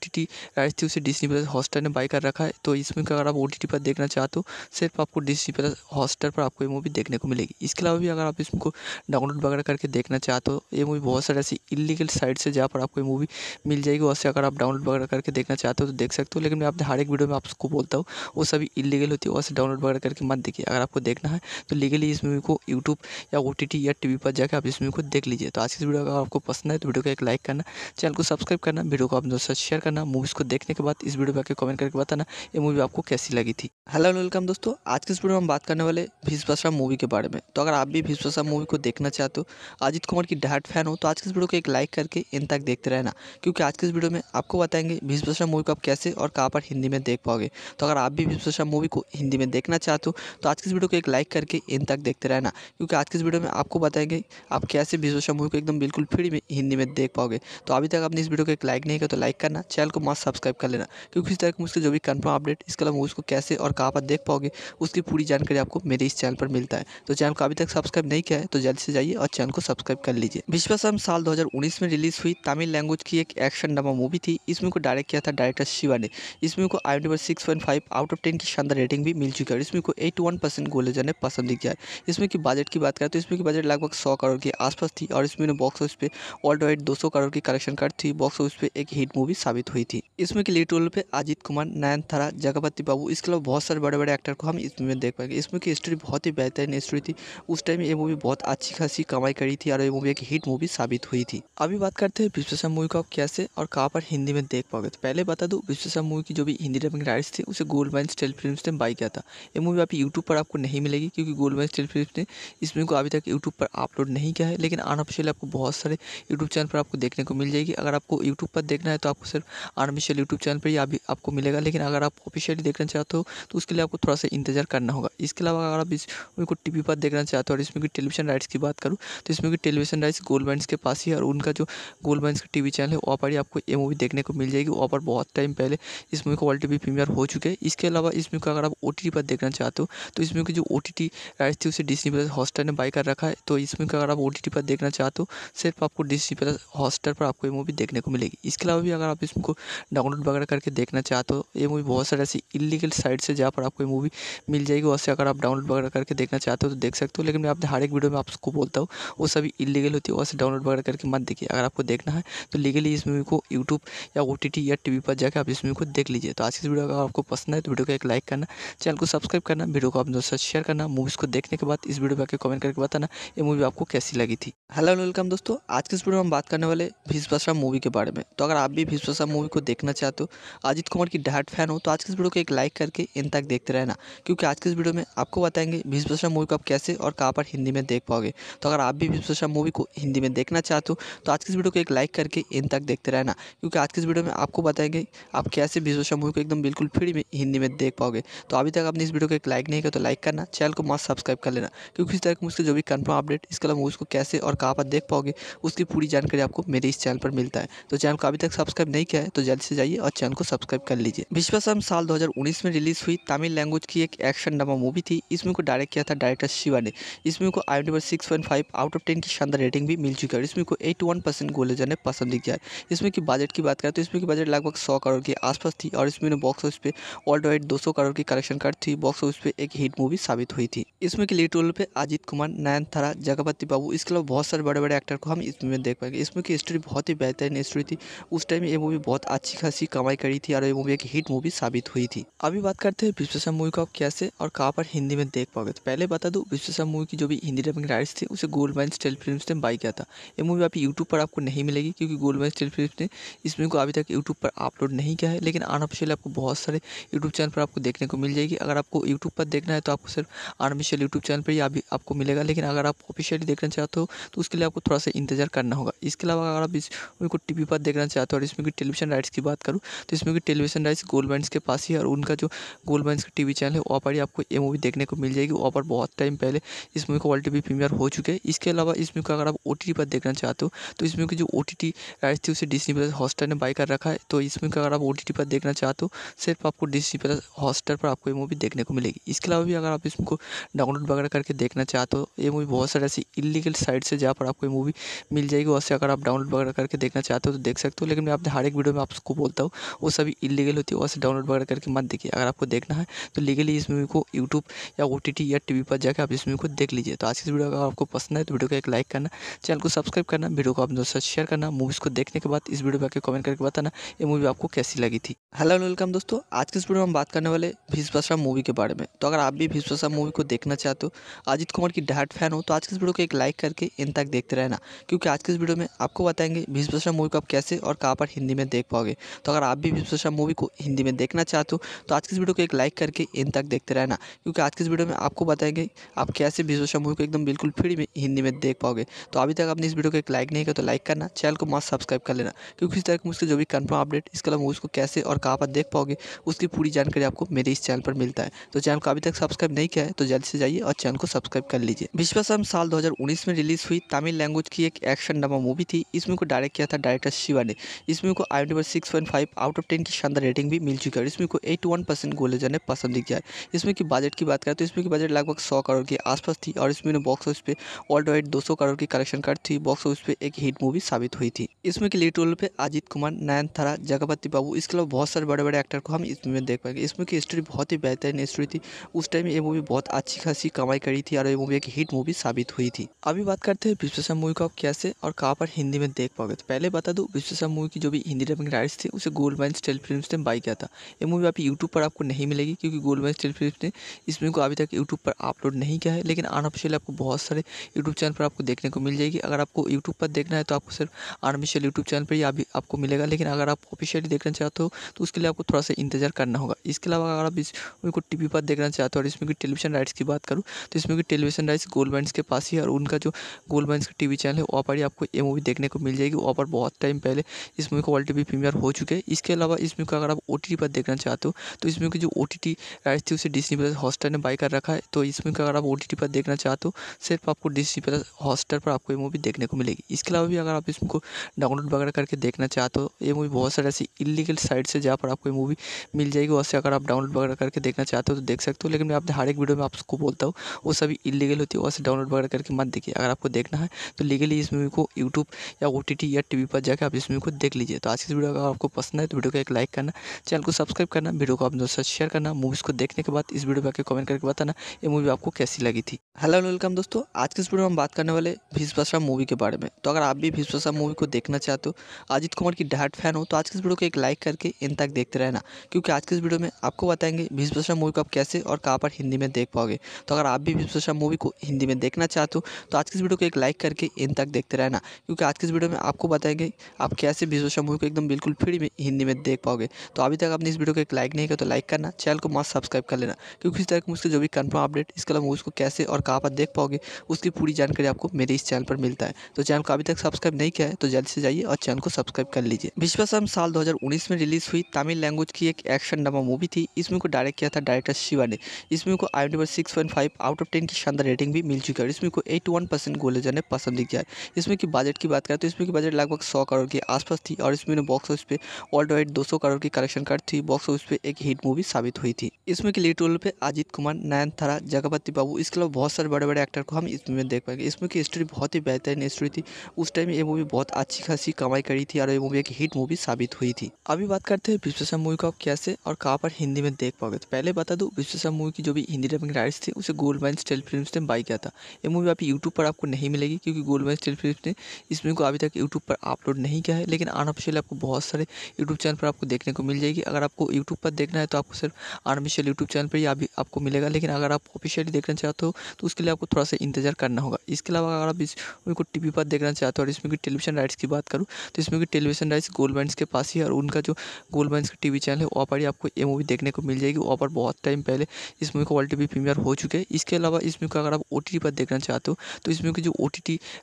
[SPEAKER 1] राइट्स थी उसे डिस्नी प्लस हॉस्टर ने बाई कर रखा है तो इस मूवी को अगर आप ओ पर देखना चाहते हो सिर्फ आपको डिस्नी प्लस हॉस्टर पर आपको ये मूवी देखने को मिलेगी इसके अलावा भी अगर आप इसमें को डाउनलोड वगैरह करके देखना चाहते हो ये मूवी बहुत सारे ऐसी इलीगल साइट से जहाँ पर आपको मूवी मिल जाएगी वहाँ से अगर आप डाउनलोड वगैरह करके देखना चाहते हो तो देख सकते हो लेकिन मैं आपने हर एक वीडियो में आपको बोलता हूँ वो सभी इलीगल होती है वहाँ से डाउनलोड वगैरह करके मत देखिए अगर आपको देखना है तो लीगली इस मूवी को यूट्यूब या ओ या टी पर जाकर आप इस मूवी को देख लीजिए तो आज की वीडियो अगर आपको पसंद है तो वीडियो को एक लाइक करना चैनल को सब्सक्राइब करना वीडियो को आप दोस्तों शेयर करना मूवीज़ को देखने के बाद इस वीडियो में आकर कमेंट करके बताना ये मूवी आपको कैसी लगी थी हेलो वेलकम दोस्तों आज के इस वीडियो में हम बात करने वाले भीष मूवी के बारे में तो अगर आप भी भीष मूवी को देखना चाहते हो अजित कुमार की डहाट फैन हो तो आज के इस वीडियो को एक लाइक करके इन तक देखते रहना क्योंकि आज के इस वीडियो में आपको बताएंगे भीष्म मूवी को आप कैसे और कहाँ पर हिंदी में देख पाओगे तो अगर आप भी भीष्म मूवी को हिंदी में देखना चाहते हो तो आज के इस वीडियो को एक लाइक करके इन तक देखते रहना क्योंकि आज के इस वीडियो में आपको बताएंगे आप कैसे भीष्म मूवी को एकदम बिल्कुल फ्री में हिंदी में देख पाओगे तो अभी तक आपने इस वीडियो को एक लाइक नहीं किया तो लाइक करना चैनल को मस्त सब्सक्राइब कर लेना क्योंकि इस तरह की मुझसे जो भी कन्फर्म अपडेट इसके अलावा मूवीज़ को कैसे और कहाँ पर देख पाओगे उसकी पूरी जानकारी आपको मेरे इस चैनल पर मिलता है तो चैनल को अभी तक सब्सक्राइब नहीं किया है तो जल्दी से जाइए और चैनल को सब्सक्राइब कर लीजिए विश्वसम साल 2019 में रिलीज़ हुई तमिल लैंग्वेज की एक एक्शन ड्रामा मूवी थी इसमें को डायरेक्ट किया था डायरेक्टर शिवा ने इसमें को आई number six point five out of ten की शानदार रेटिंग भी मिल चुकी है और इसमें को एट वन परसेंट गोले ने पसंद किया है इसमें की बजट की बात करें तो इसमें की बजट लगभग सौ करोड़ के आसपास थी और इसमें बॉक्स ऑफिस पे वर्ल्ड वाइड दो सौ करोड़ की कलेक्शन कर थी बॉक्स ऑफिस पे एक हिट मूवी साबित हुई थी इसमें की लीड रोल पे अजित कुमार नयन थारा जगपति बाबू इसके अलावा बहुत सारे बड़े बड़े एक्टर को हम इसमें देख पाएंगे इसमें की स्टोरी बहुत ही बेहतरीन स्टोरी थी उस टाइम ये मूवी बहुत अच्छी खासी कमाई करी थी और ये मूवी एक हिट मूवी साबित हुई थी अभी बात करते हैं विश्वसा मूवी को आप कैसे और कहाँ पर हिंदी में देख पाओगे तो पहले बता दूँ विश्वसा मूवी की जो भी हिंदी डबिंग राइट्स थी उसे गोल्ड माइन स्टेल फिल्म ने बाई किया था ये मूवी आप यूट्यूब पर आपको नहीं मिलेगी क्योंकि गोल्ड माइन स्टेल फिल्म ने इस मूवी को अभी तक यूट्यूब पर अपलोड नहीं किया है लेकिन अनऑफिशियल आपको बहुत सारे यूट्यूब चैनल पर आपको देखने को मिल जाएगी अगर आपको यूट्यूब पर देखना है तो आपको सिर्फ अनऑफिशियल यूट्यूब चैनल पर ही अभी आपको मिलेगा लेकिन अगर आप ऑफिशियली देखना चाहते हो तो उसके लिए आपको थोड़ा सा इंतजार करना होगा इसके अलावा अगर आप इस मूवी को टी पर देखना चाहते हो और इसमें की टेलीविजन राइट्स की बात करूँ तो इसमें की टेलीविजन राइट्स गोल्ड माइन्स के पास ही और उनका जो गोल्ड बंस का टीवी चैनल है वहाँ पर ही आपको ये मूवी देखने को मिल जाएगी वहाँ पर बहुत टाइम पहले इस मूवी को वर्ल्ड टीवी प्रीमियर हो चुके हैं इसके अलावा इस मूवी को अगर आप ओ पर देखना चाहते हो तो इस मूवी की जो ओ टी राइट्स थी उसे डिस्नी प्लस हॉस्टर ने बाई कर रखा है तो इस मूवी को अगर आप ओ पर देखना चाहते हो सिर्फ आपको डिस्नी प्लस हॉस्टर पर आपको ये मूवी देखने को मिलेगी इसके अलावा भी अगर आप इस मूवी को डाउनलोड वगैरह करके देखना चाहते हो ये मूवी बहुत सारे ऐसी इलीगल साइट्स है जहाँ पर आपको ये मूवी मिल जाएगी वैसे से अगर आप डाउनलोड वगैरह करके देखना चाहते हो तो देख सकते हो लेकिन मैं आपने हर एक वीडियो में आपको बोलता हूँ वो सभी इलीगल होती है वैसे से डाउनलोड वगैरह करके मत देखिए अगर आपको देखना देखना है तो लीगली इस मूवी को यूट्यूब या ओ या टी पर जाकर आप इस मूवी को देख लीजिए तो आज की वीडियो अगर आपको पसंद है तो वीडियो को एक लाइक करना चैनल को सब्सक्राइब करना वीडियो को आप दोस्तों से शेयर करना मूवीज़ को देखने के बाद इस वीडियो पर आकर कमेंट करके बताना ये मूवी आपको कैसी लगी थी हेलो वेलकम दोस्तों आज की इस वीडियो में हम बात करने वाले भीष्म मूवी के बारे में तो अगर आप भी भीष्म मूवी को देखना चाहते हो अजित कुमार की डहाट फैन हो तो आज की इस वीडियो को एक लाइक करके इन तक देखते रहना क्योंकि आज की इस वीडियो में आपको बताएंगे भीष्म मूवी को आप कैसे और कहाँ पर हिंदी में देख पाओगे तो अगर आप भी भीष्म मूवी को हिंदी में देखना चाहते हो तो आज की इस वीडियो को एक लाइक करके इन तक देखते रहना क्योंकि आज की इस वीडियो में आपको बताएंगे आप कैसे विश्व मूवी को एकदम बिल्कुल फ्री में हिंदी में देख पाओगे तो अभी तक आपने इस वीडियो को एक लाइक नहीं किया तो लाइक करना चैनल को मस्त सब्सक्राइब कर लेना क्योंकि इस तरह की मुझसे जो भी कन्फर्म अपडेट इसके अलावा मूवी उसको कैसे और कहाँ पर देख पाओगे उसकी पूरी जानकारी आपको मेरे इस चैनल पर मिलता है तो चैनल को अभी तक सब्सक्राइब नहीं किया है तो जल्दी से जाइए और चैनल को सब्सक्राइब कर लीजिए विश्वसम साल दो में रिलीज हुई तमिल लैंग्वेज की एक एक्शन ड्रामा मूवी थी इसमें को डायरेक्ट किया था डायरेक्टर शिवा ने इसमें को I D six point five out of ten की शानदार रेटिंग भी मिल चुकी है और इसमें को eighty one percent Google user ने पसंद किया है इसमें कि बजट की बात करें तो इसमें की बजट लगभग सौ करोड़ के आसपास थी और इसमें बॉक्स ऑफिस पे ऑल्ड वाइड दो करोड़ की कलेक्शन कर थी बॉक्स ऑफिस पे एक हिट मूवी साबित हुई थी इसमें की लीड रोल पे अजित कुमार नयन थारा जगपति बाबू इसके अलावा बहुत सारे बड़े बड़े एक्टर को हम इसमें देख पाएंगे इसमें की स्टोरी बहुत ही बेहतरीन स्टोरी थी उस टाइम ये मूवी बहुत अच्छी खासी कमाई करी थी और ये मूवी एक हिट मूवी साबित हुई थी अभी बात करते हैं विश्वेश्वर मूवी को कैसे और कहाँ पर हिंदी में देख पाओगे तो पहले बता दू विश्वेश्वर मूवी की जो भी हिंदी डबिंग राइट्स थी उसे गोल्ड माइन स्टेल फिल्म ने बाई किया था ये मूवी आप यूट्यूब पर आपको नहीं मिलेगी क्योंकि गोल्ड मैन स्टिल फिल्म ने इस मूवी को अभी तक यूट्यूब पर अपलोड नहीं किया है लेकिन अनऑफिशियल आपको बहुत सारे यूट्यूब चैनल पर आपको देखने को मिल जाएगी अगर आपको यूट्यूब पर देखना है तो आपको सिर्फ अनऑफिशियल यूट्यूब चैनल पर ही अभी आपको मिलेगा लेकिन अगर आप ऑफिशियली देखना चाहते हो तो उसके लिए आपको थोड़ा सा इंतजार करना होगा इसके अलावा अगर आप इस को टी पर देखना चाहते हो और इसमें की टेलीविजन राइट्स की बात करूँ तो इसमें की टेलीविजन राइट्स गोल्ड के पास ही और उनका जो गोल्ड का टी चैनल है वहाँ पर ही आपको ये मूवी देखने को मिल जाएगी वहाँ पर बहुत टाइम पहले इस मूवी को ऑल टी प्रीमियर हो चुके हैं इसके अलावा इस मूवी को अगर आप ओ पर देखना चाहते हो तो इस मूवी की जो O O T T right थी उसे डिस्नी प्लस हॉस्टर ने बाई कर रखा है तो इसमें अगर आप ओ टी टी पर देखना चाहते हो तो सिर्फ आपको डिस्नी प्लस हॉस्टर पर आपको ये मूवी देखने को मिलेगी इसके अलावा भी अगर आप इसको डाउनलोड वगैरह करके देखना चाहते हो तो ये मूवी बहुत सारे ऐसी इलीगल साइट से जहाँ पर आपको ये मूवी मिल जाएगी वैसे अगर आप डाउनलोड वगैरह करके देखना चाहते हो तो देख सकते हो लेकिन मैं आपने हर एक वीडियो में आपको बोलता हूँ वो सभी इलीगल होती है वैसे डाउनलोड वगैरह करके मत देखिए अगर आपको देखना है तो लीगली इस मूवी को यूट्यूब या ओ या टी पर जाकर आप इस मूवी को देख लीजिए तो आज की वीडियो अगर आपको पसंद है तो वीडियो को एक लाइक करना चैनल को सब्सक्राइब करना वीडियो को आप दोस्तों शेयर करना मूवीज़ को देखने के बाद इस वीडियो पर कमेंट करके बताना ये मूवी आपको कैसी लगी थी हेलो वेलकम दोस्तों आज के इस वीडियो में हम बात करने वाले भीष्म मूवी के बारे में तो अगर आप भी भीष्म मूवी को देखना चाहते हो अजित कुमार की डहाट फैन हो तो आज के इस वीडियो को एक लाइक करके इन तक देखते रहना क्योंकि आज के इस वीडियो में आपको बताएंगे भीष्म मूवी को आप कैसे और कहाँ पर हिंदी में देख पाओगे तो अगर आप भी भीष्म मूवी को हिंदी में देखना चाहते हो तो आज के इस वीडियो को एक लाइक करके इन तक देखते रहना क्योंकि आज के इस वीडियो में आपको बताएंगे आप कैसे भीष्म मूवी को एकदम बिल्कुल फ्री में हिंदी में देख पाओगे तो अभी तक आपने इस वीडियो को एक लाइक नहीं किया तो लाइक करना चैनल को मस्त सब्सक्राइब कर लेना क्योंकि इस तरह की मुझसे जो भी कन्फर्म अपडेट इस अलावा मूवीज़ को कैसे और कहाँ पर देख पाओगे उसकी पूरी जानकारी आपको मेरे इस चैनल पर मिलता है तो चैनल को अभी तक सब्सक्राइब नहीं किया है तो जल्दी से जाइए और चैनल को सब्सक्राइब कर लीजिए विश्वासम साल दो में रिलीज़ हुई तमिल लैंग्वेज की एक एक्शन ड्रामा मूवी थी इसमें को डायरेक्ट किया था डायरेक्टर शिवा ने इसमें को आई number six point five out of ten की शानदार रेटिंग भी मिल चुकी है और इसमें को एट वन परसेंट गोलेजर ने पसंद किया है इसमें की बजट की बात करें तो इसमें की बजट लगभग सौ करोड़ के आसपास थी और इसमें बॉक्स ऑफिस पे ऑल्ड वाइड दो सौ करोड़ की कलेक्शन कर थी बॉक्स ऑफिस पे एक हिट मूवी साबित प्रभावित हुई थी इसमें के लीड रोल पे अजित कुमार नयन थारा जगपति बाबू इसके अलावा बहुत सारे बड़े बड़े एक्टर को हम इसमें में देख पाएंगे इसमें की स्टोरी बहुत ही बेहतरीन स्टोरी थी उस टाइम ये मूवी बहुत अच्छी खासी कमाई करी थी और ये मूवी एक हिट मूवी साबित हुई थी अभी बात करते हैं विश्वेश्वर मूवी को आप कैसे और कहाँ पर हिंदी में देख पाओगे तो पहले बता दू विश्वेश्वर मूवी की जो भी हिंदी डबिंग राइट्स थी उसे गोल्ड माइन स्टेल फिल्म ने बाई किया था ये मूवी आप यूट्यूब पर आपको नहीं मिलेगी क्योंकि गोल्ड माइन स्टेल फिल्म ने इस मूवी को अभी तक यूट्यूब पर अपलोड नहीं किया है लेकिन अनऑफिशियल आपको बहुत सारे यूट्यूब चैनल पर आपको देखने को मिल जाएगी अगर आपको यूट्यूब पर देखना है तो आपको सिर्फ आर्मिशियल यूट्यूब चैनल पर ही आप आपको मिलेगा लेकिन अगर आप ऑफिशियली देखना चाहते हो तो उसके लिए आपको थोड़ा सा इंतजार करना होगा इसके अलावा अगर आप इस मूवी को टी पर देखना चाहते हो और इसमें की टेलीविजन राइट्स की बात करूँ तो इसमें की टेलीविजन राइट्स गोल्ड बैंड्स के पास ही और उनका जो गोल्ड बैंड का टी चैनल है वहाँ पर ही आपको ये मूवी देखने को मिल जाएगी वहाँ पर बहुत टाइम पहले इस मूवी को ऑलरेडी प्रीमियर हो चुके हैं इसके अलावा इसमें को अगर आप ओ पर देखना चाहते हो तो इसमें की जो ओ टी राइट्स थी उसे डिस्नी प्लस हॉस्टार ने बाई कर रखा है तो इसमें अगर आप ओ पर देखना चाहते हो सिर्फ आपको डिस्नी प्लस हॉस्टर पर आपको ये मूवी देखने को मिलेगी इसके अलावा भी अगर आप इस को डाउनलोड वगैरह करके देखना चाहते हो ये मूवी बहुत सारे ऐसी इलीगल साइट से जहाँ पर आपको ये मूवी मिल जाएगी वैसे अगर आप डाउनलोड वगैरह करके देखना चाहते हो तो देख सकते हो लेकिन मैं आप हर एक वीडियो में आपको बोलता हूँ वो सभी इलीगल होती है वैसे डाउनलोड वगैरह करके मत देखिए अगर आपको देखना है तो लीगली इस मूवी को यूट्यूब या ओ या टी पर जाकर आप इस मूवी को देख लीजिए तो आज की वीडियो अगर आपको पसंद है तो वीडियो को एक लाइक करना चैनल को सब्सक्राइब करना वीडियो को अपने दोस्तों शेयर करना मूवीज़ को देखने के बाद इस वीडियो पर आकर कमेंट करके बताना ये मूवी आपको कैसी लगी थी हेलो वेलकम दोस्तों आज के इस वीडियो में हम बात करने वाले भीष मूवी के बारे में तो अगर आप भी भीष सब मूवी को देखना चाहते हो अजित कुमार की डहाट फैन हो तो आज के इस वीडियो को एक लाइक करके इन तक देखते रहना क्योंकि आज के इस वीडियो में आपको बताएंगे भीष मूवी को आप कैसे और कहाँ पर हिंदी में देख पाओगे तो अगर आप भी भीष मूवी को हिंदी में देखना चाहते हो तो आज के इस वीडियो को एक लाइक करके इन तक देखते रहना क्योंकि आज के इस वीडियो में आपको बताएंगे आप कैसे भीष मूवी को एकदम बिल्कुल फ्री में हिंदी में देख पाओगे तो अभी तक आपने इस वीडियो को एक लाइक नहीं किया तो लाइक करना चैनल को मस्त सब्सक्राइब कर लेना क्योंकि इस तरह की मुझसे जो भी कन्फर्म अपडेट इसके अलावा मूवीज़ को कैसे और कहाँ पर देख पाओगे उसकी पूरी जानकारी आपको मेरे इस चैनल पर मिलता है तो चैनल को अभी तक सब्सक्राइब नहीं किया है तो जल्दी से जाइए और चैनल को सब्सक्राइब कर लीजिए विश्वासम साल 2019 में रिलीज हुई तमिल लैंग्वेज की एक एक्शन ड्रामा मूवी थी इसमें को डायरेक्ट किया था डायरेक्टर शिवा ने इसमें को आई number six out of ten की शानदार रेटिंग भी मिल चुकी है इसमें को एट वन परसेंट गोलेजर ने पसंद दिख जाए इसमें की बजट की बात करें तो इसमें की बजट लगभग सौ करोड़ के आसपास थी और इसमें बॉक्स ऑफिस पे वर्ल्ड वाइड दो करोड़ की कलेक्शन कार्ड थी बॉक्स ऑफिस पे एक हिट मूवी साबित हुई थी इसमें की लीड रोल पे अजित कुमार नयनथारा जगपति बाबू इसके अलावा बहुत सारे बड़े बड़े एक्टर को हम इसमें देख पाएंगे इसमें की स्टोरी बहुत ही बेहतरीन स्टोरी थी उस टाइम ये मूवी बहुत अच्छी खासी कमाई करी थी और ये मूवी एक हिट मूवी साबित हुई थी अभी बात करते हैं विश्वेश्वर मूवी को आप कैसे और कहाँ पर हिंदी में देख पाओगे तो पहले बता दूँ विश्वेश्वर मूवी की जो भी हिंदी डबिंग राइट्स थी उसे गोल्ड मैन स्टेल फिल्म ने बाई किया था ये मूवी आप यूट्यूब पर आपको नहीं मिलेगी क्योंकि गोल्ड मैन स्टेल फिल्म ने इस मूवी को अभी तक यूट्यूब पर अपलोड नहीं किया है लेकिन अनऑफिशियल आपको बहुत सारे यूट्यूब चैनल पर आपको देखने को मिल जाएगी अगर आपको यूट्यूब पर देखना है तो आपको सिर्फ अनऑफिशियल यूट्यूब चैनल पर ही अभी आपको मिलेगा लेकिन अगर आप ऑफिशियली देखना चाहते हो तो उसके लिए आपको थोड़ा सा इंतजार करना होगा इसके अलावा अगर आप इस मूवी को टी पर देखना चाहते हो और इसमें डिस्ट्रीब्यूशन राइट्स की बात करूँ तो इसमें भी टेलीविजन राइट्स गोल्ड माइंस के पास ही है और उनका जो गोल्ड माइंस का टी चैनल है वहाँ पर ही आपको ये मूवी देखने को मिल जाएगी वहाँ पर बहुत टाइम पहले इस मूवी को ऑल टी प्रीमियर हो चुके हैं इसके अलावा इस मूवी को अगर आप ओ पर देखना चाहते हो तो इस मूवी की जो ओ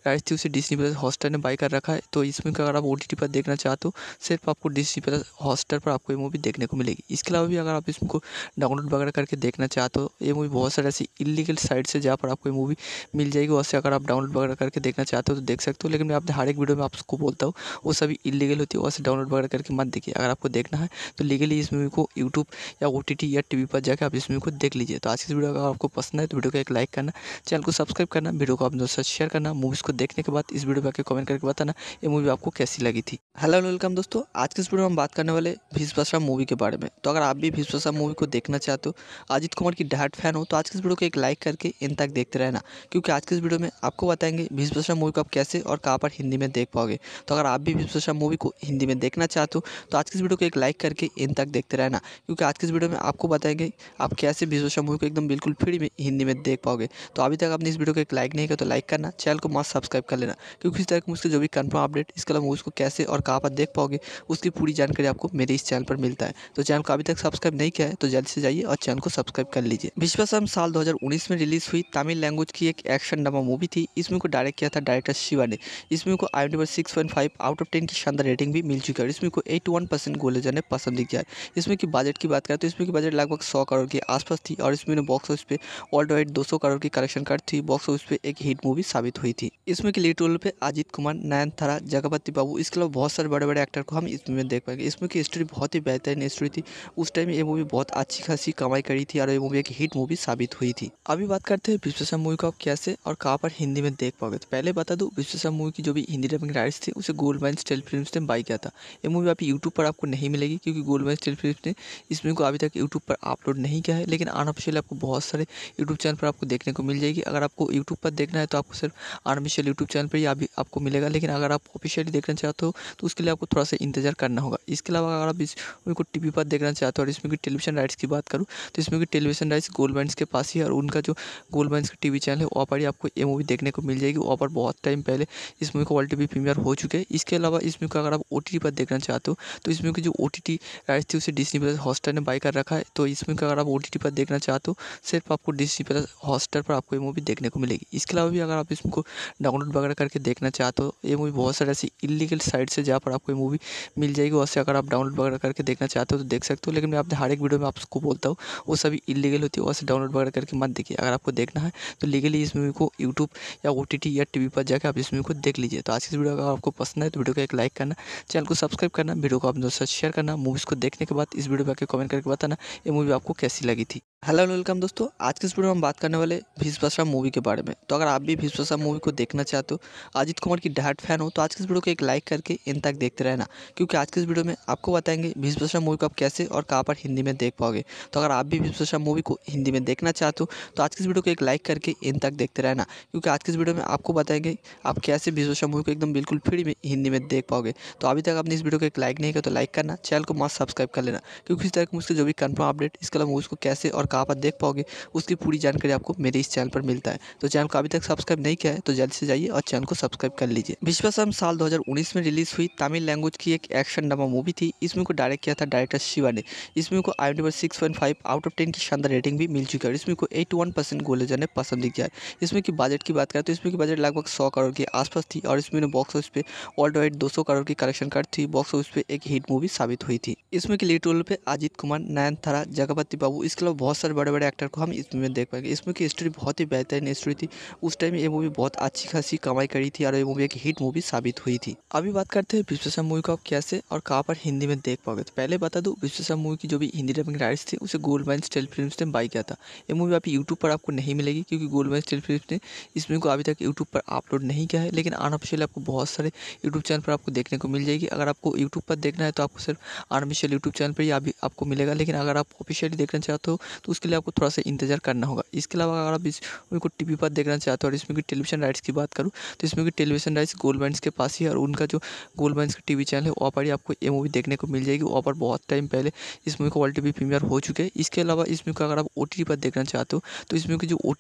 [SPEAKER 1] राइट्स थी उसे डिस्नी प्लस हॉस्टर ने बाई कर रखा है तो इस मूवी को अगर आप ओ पर देखना चाहते हो सिर्फ आपको डिस्नी प्लस हॉस्टल पर आपको ये मूवी देखने को मिलेगी इसके अलावा भी अगर आप इस मूवी को डाउनलोड वगैरह करके देखना चाहते हो ये मूवी बहुत सारे ऐसी इलीगल साइट से जहाँ पर आपको ये मूवी मिल जाएगी वैसे से अगर आप डाउनलोड वगैरह करके देखना चाहते हो तो देख सकते हो लेकिन मैं आपने हर एक वीडियो में आप सबको बोलता हूँ वो सभी इलीगल होती है वहाँ से डाउनलोड वगैरह करके मत देखिए अगर आपको देखना है तो लीगली इस मूवी को यूट्यूब या ओ या टी पर जाकर आप इस मूवी को देख लीजिए तो आज की वीडियो अगर आपको पसंद है तो वीडियो को एक लाइक करना चैनल को सब्सक्राइब करना वीडियो को आप दोस्तों शेयर करना मूवीज़ को देखने के बाद इस वीडियो में आकर कमेंट करके बताना ये मूवी आपको कैसी लगी थी हेलो वेलकम दोस्तों आज के इस वीडियो में हम बात करने वाले भीष्म मूवी के बारे में तो अगर आप भी भीष्म मूवी को देखना चाहते हो अजित कुमार की डाट फैन हो तो आज के इस वीडियो को एक लाइक करके इन तक देखते रहना क्योंकि आज के इस वीडियो में आपको बताएंगे भीष्म मूवी को आप कैसे और कहाँ पर हिंदी में देख पाओगे तो अगर आप भी विश्वशा मूवी को हिंदी में देखना चाहते हो तो आज की इस वीडियो को एक लाइक करके इन तक देखते रहना क्योंकि आज की इस वीडियो में आपको बताएंगे आप कैसे विश्वशा मूवी को एकदम बिल्कुल फ्री में हिंदी में देख पाओगे तो अभी तक आपने इस वीडियो को एक लाइक नहीं किया तो लाइक करना चैनल को मस्त सब्सक्राइब कर लेना क्योंकि इस तरह की मुझसे जो भी कन्फर्म अपडेट इसके अलावा को कैसे और कहाँ पर देख पाओगे उसकी पूरी जानकारी आपको मेरे इस चैनल पर मिलता है तो चैनल को अभी तक सब्सक्राइब नहीं किया है तो जल्द से जाइए और चैनल को सब्सक्राइब कर लीजिए विश्वसम साल 2019 में रिलीज हुई तमिल लैंग्वेज की एक एक्शन ड्रामा मूवी थी इसमें को डायरेक्ट किया था डायरेक्टर शिवा ने इसमें को आई आईएमडी पर six point five out of ten की शानदार रेटिंग भी मिल चुकी है इसमें को एट्टी वन परसेंट गोले जाने पसंद दिख जाए इसमें की बजट की बात करें तो इसमें की बजट लगभग सौ करोड़ के आसपास थी और इसमें बॉक्स ऑफिस पे ऑल वाइड दो सौ करोड़ की कलेक्शन कर थी बॉक्स ऑफिस पे एक हिट मूवी साबित हुई थी इसमें की लीड रोल पे अजित कुमार नयन थारा जगपति बाबू इसके अलावा बहुत सारे बड़े बड़े एक्टर को हम इसमें देख पाएंगे इसमें की स्टोरी बहुत ही बेहतरीन स्टोरी थी उस टाइम ये मूवी बहुत अच्छी खासी कमाई करी थी और ये मूवी एक हिट मूवी साबित हुई थी अभी बात करते हैं विश्वेश्वर मूवी को कैसे और कहाँ पर हिंदी में देख पाओगे तो पहले बता दूँ विश्वेश्वर मूवी की जो भी हिंदी सेवन राइट्स थे उसे गोल्डमैन स्टेल फिल्म ने बाई किया था ये मूवी आप यूट्यूब पर आपको नहीं मिलेगी क्योंकि गोल्डमैन स्टेल फिल्म ने इस मूवी को अभी तक यूट्यूब पर अपलोड नहीं किया है लेकिन अनऑफिशियल आपको बहुत सारे यूट्यूब चैनल पर आपको देखने को मिल जाएगी अगर आपको यूट्यूब पर देखना है तो आपको सिर्फ ऑफिशियल यूट्यूब चैनल पर ही अभी आपको मिलेगा लेकिन अगर आप ऑफिशियली देखना चाहते हो तो उसके लिए आपको थोड़ा सा इंतजार करना होगा इसके अलावा अगर आप इस मूवी को टी पर देखना चाहते हो और इसमें की टेलीविजन राइट्स की बात करूँ तो इसमें की टेलीविजन राइट्स गोल्डमैन के पास ही और उनका जो गोल्डमैन का टी चैनल है वहाँ पर ही आपको ये मूवी देखने को मिल जाएगी वहाँ पर बहुत टाइम पहले इस मूवी को वर्ल्ड भी प्रीमियर हो चुके हैं इसके अलावा इस मूवी को अगर आप ओ पर देखना चाहते हो तो इस मूवी की जो ओ टी राइट थी उसे डिस्नी प्लस हॉस्टर ने बाई कर रखा है तो इस मूवी को अगर आप ओ पर देखना चाहते हो सिर्फ आपको डिस्नी प्लस हॉस्टर पर आपको ये मूवी देखने को मिलेगी इसके अलावा भी अगर आप इस मूवी को डाउनलोड वगैरह करके देखना चाहते हो ये मूवी बहुत सारे ऐसी इलीगल साइट से जहाँ पर आपको ये मूवी मिल जाएगी वैसे अगर आप डाउनलोड वगैरह करके देखना चाहते हो तो देख सकते हो लेकिन मैं आपने हर एक वीडियो में आपको बोलता हूँ वो सभी इलीगल होती है वैसे डाउनलोड वगैरह करके मत देखिए अगर आपको देखना है तो लीगली इस मूवी को यूट्यूब या ओ या टी पर जाकर आप इस मूवी को देख लीजिए तो आज इस वीडियो अगर आपको पसंद है तो वीडियो को एक लाइक करना चैनल को सब्सक्राइब करना वीडियो को अपने दोस्तों शेयर करना मूवीज़ को देखने के बाद इस वीडियो पर आकर कमेंट करके बताना ये मूवी आपको कैसी लगी थी हेलो एंड वेलकम दोस्तों आज के इस वीडियो में हम बात करने वाले भीष्म मूवी के बारे में तो अगर आप भी भीष्म मूवी को देखना चाहते हो अजित कुमार की डायट फैन हो तो आज के इस वीडियो को एक लाइक करके इन तक देखते रहना क्योंकि आज के इस वीडियो में आपको बताएंगे भीष्म मूवी को आप कैसे और कहाँ पर हिंदी में देख पाओगे तो अगर आप भी भीष्म मूवी को हिंदी में देखना चाहते हो तो आज के इस वीडियो को एक लाइक करके इन तक देखते रहना क्योंकि आज के इस वीडियो में आपको बताएंगे आप कैसे भीष्म मूवी को एकदम बिल्कुल फ्री में हिंदी में देख पाओगे तो अभी तक आपने इस वीडियो को एक लाइक नहीं किया तो लाइक करना चैनल को मस्त सब्सक्राइब कर लेना क्योंकि इस तरह मुझसे जो भी कन्फर्म अपडेट इसके अलावा मूवीज़ को कैसे और कहाँ पर देख पाओगे उसकी पूरी जानकारी आपको मेरे इस चैनल पर मिलता है तो चैनल को अभी तक सब्सक्राइब नहीं किया है तो जल्दी से जाइए और चैनल को सब्सक्राइब कर लीजिए विश्वासम साल उन्नीस में रिलीज हुई तमिल लैंग्वेज की एक एक्शन ड्रामा मूवी थी इस मूवी को डायरेक्ट किया था डायरेक्टर शिवा ने इस मूवी को आई number six point five out of ten की शानदार रेटिंग भी मिल चुकी है और इसमें को एट वन परसेंट गोलेजर ने पसंद किया है इसमें की बजट की बात करें तो इसमें की बजट लगभग सौ करोड़ के आसपास थी और इसमें बॉक्स ऑफिस पे ऑल्ड वाइड दो करोड़ की कलेक्शन कर थी बॉक्स ऑफिस पे एक हिट मूवी साबित हुई थी इसमें की लीड रोल पे अजित कुमार नयन थारा जगपति बाबू इसके अलावा बहुत बहुत सारे बड़े बड़े एक्टर को हम इस मूवी में देख पाएंगे इस मूवी की हिस्ट्री बहुत ही बेहतरीन हिस्ट्री थी उस टाइम ये मूवी बहुत अच्छी खासी कमाई करी थी और ये मूवी एक हिट मूवी साबित हुई थी अभी बात करते हैं विश्वेश्वर मूवी को आप कैसे और कहाँ पर हिंदी में देख पाओगे तो पहले बता दूँ विश्वेश्वर मूवी की जो भी हिंदी डबिंग राइट्स थी उसे गोल्ड माइन स्टेल फिल्म ने बाई किया था ये मूवी आप यूट्यूब पर आपको नहीं मिलेगी क्योंकि गोल्ड माइन स्टेल फिल्म ने इस मूवी को अभी तक यूट्यूब पर अपलोड नहीं किया है लेकिन अनऑफिशियल आपको बहुत सारे यूट्यूब चैनल पर आपको देखने को मिल जाएगी अगर आपको यूट्यूब पर देखना है तो आपको सिर्फ अनऑफिशियल यूट्यूब चैनल पर ही अभी आपको मिलेगा लेकिन अगर आप ऑफिशियली देखना चाहते हो तो उसके लिए आपको थोड़ा सा इंतजार करना होगा इसके अलावा अगर आप इस मूवी को टी पर देखना चाहते हो और इसमें की टेलीविजन राइट्स की बात करूँ तो इसमें की टेलीविजन राइट्स गोल्ड बैंड के पास ही है और उनका जो गोल्ड बैंड्स का टी चैनल है वहाँ पर ही आपको ये मूवी देखने को मिल जाएगी वहाँ पर बहुत टाइम पहले इस मूवी को वर्ल्ड टी प्रीमियर हो चुके हैं इसके अलावा इस मूवी को अगर आप ओ पर देखना चाहते हो तो इसमें की जो ओ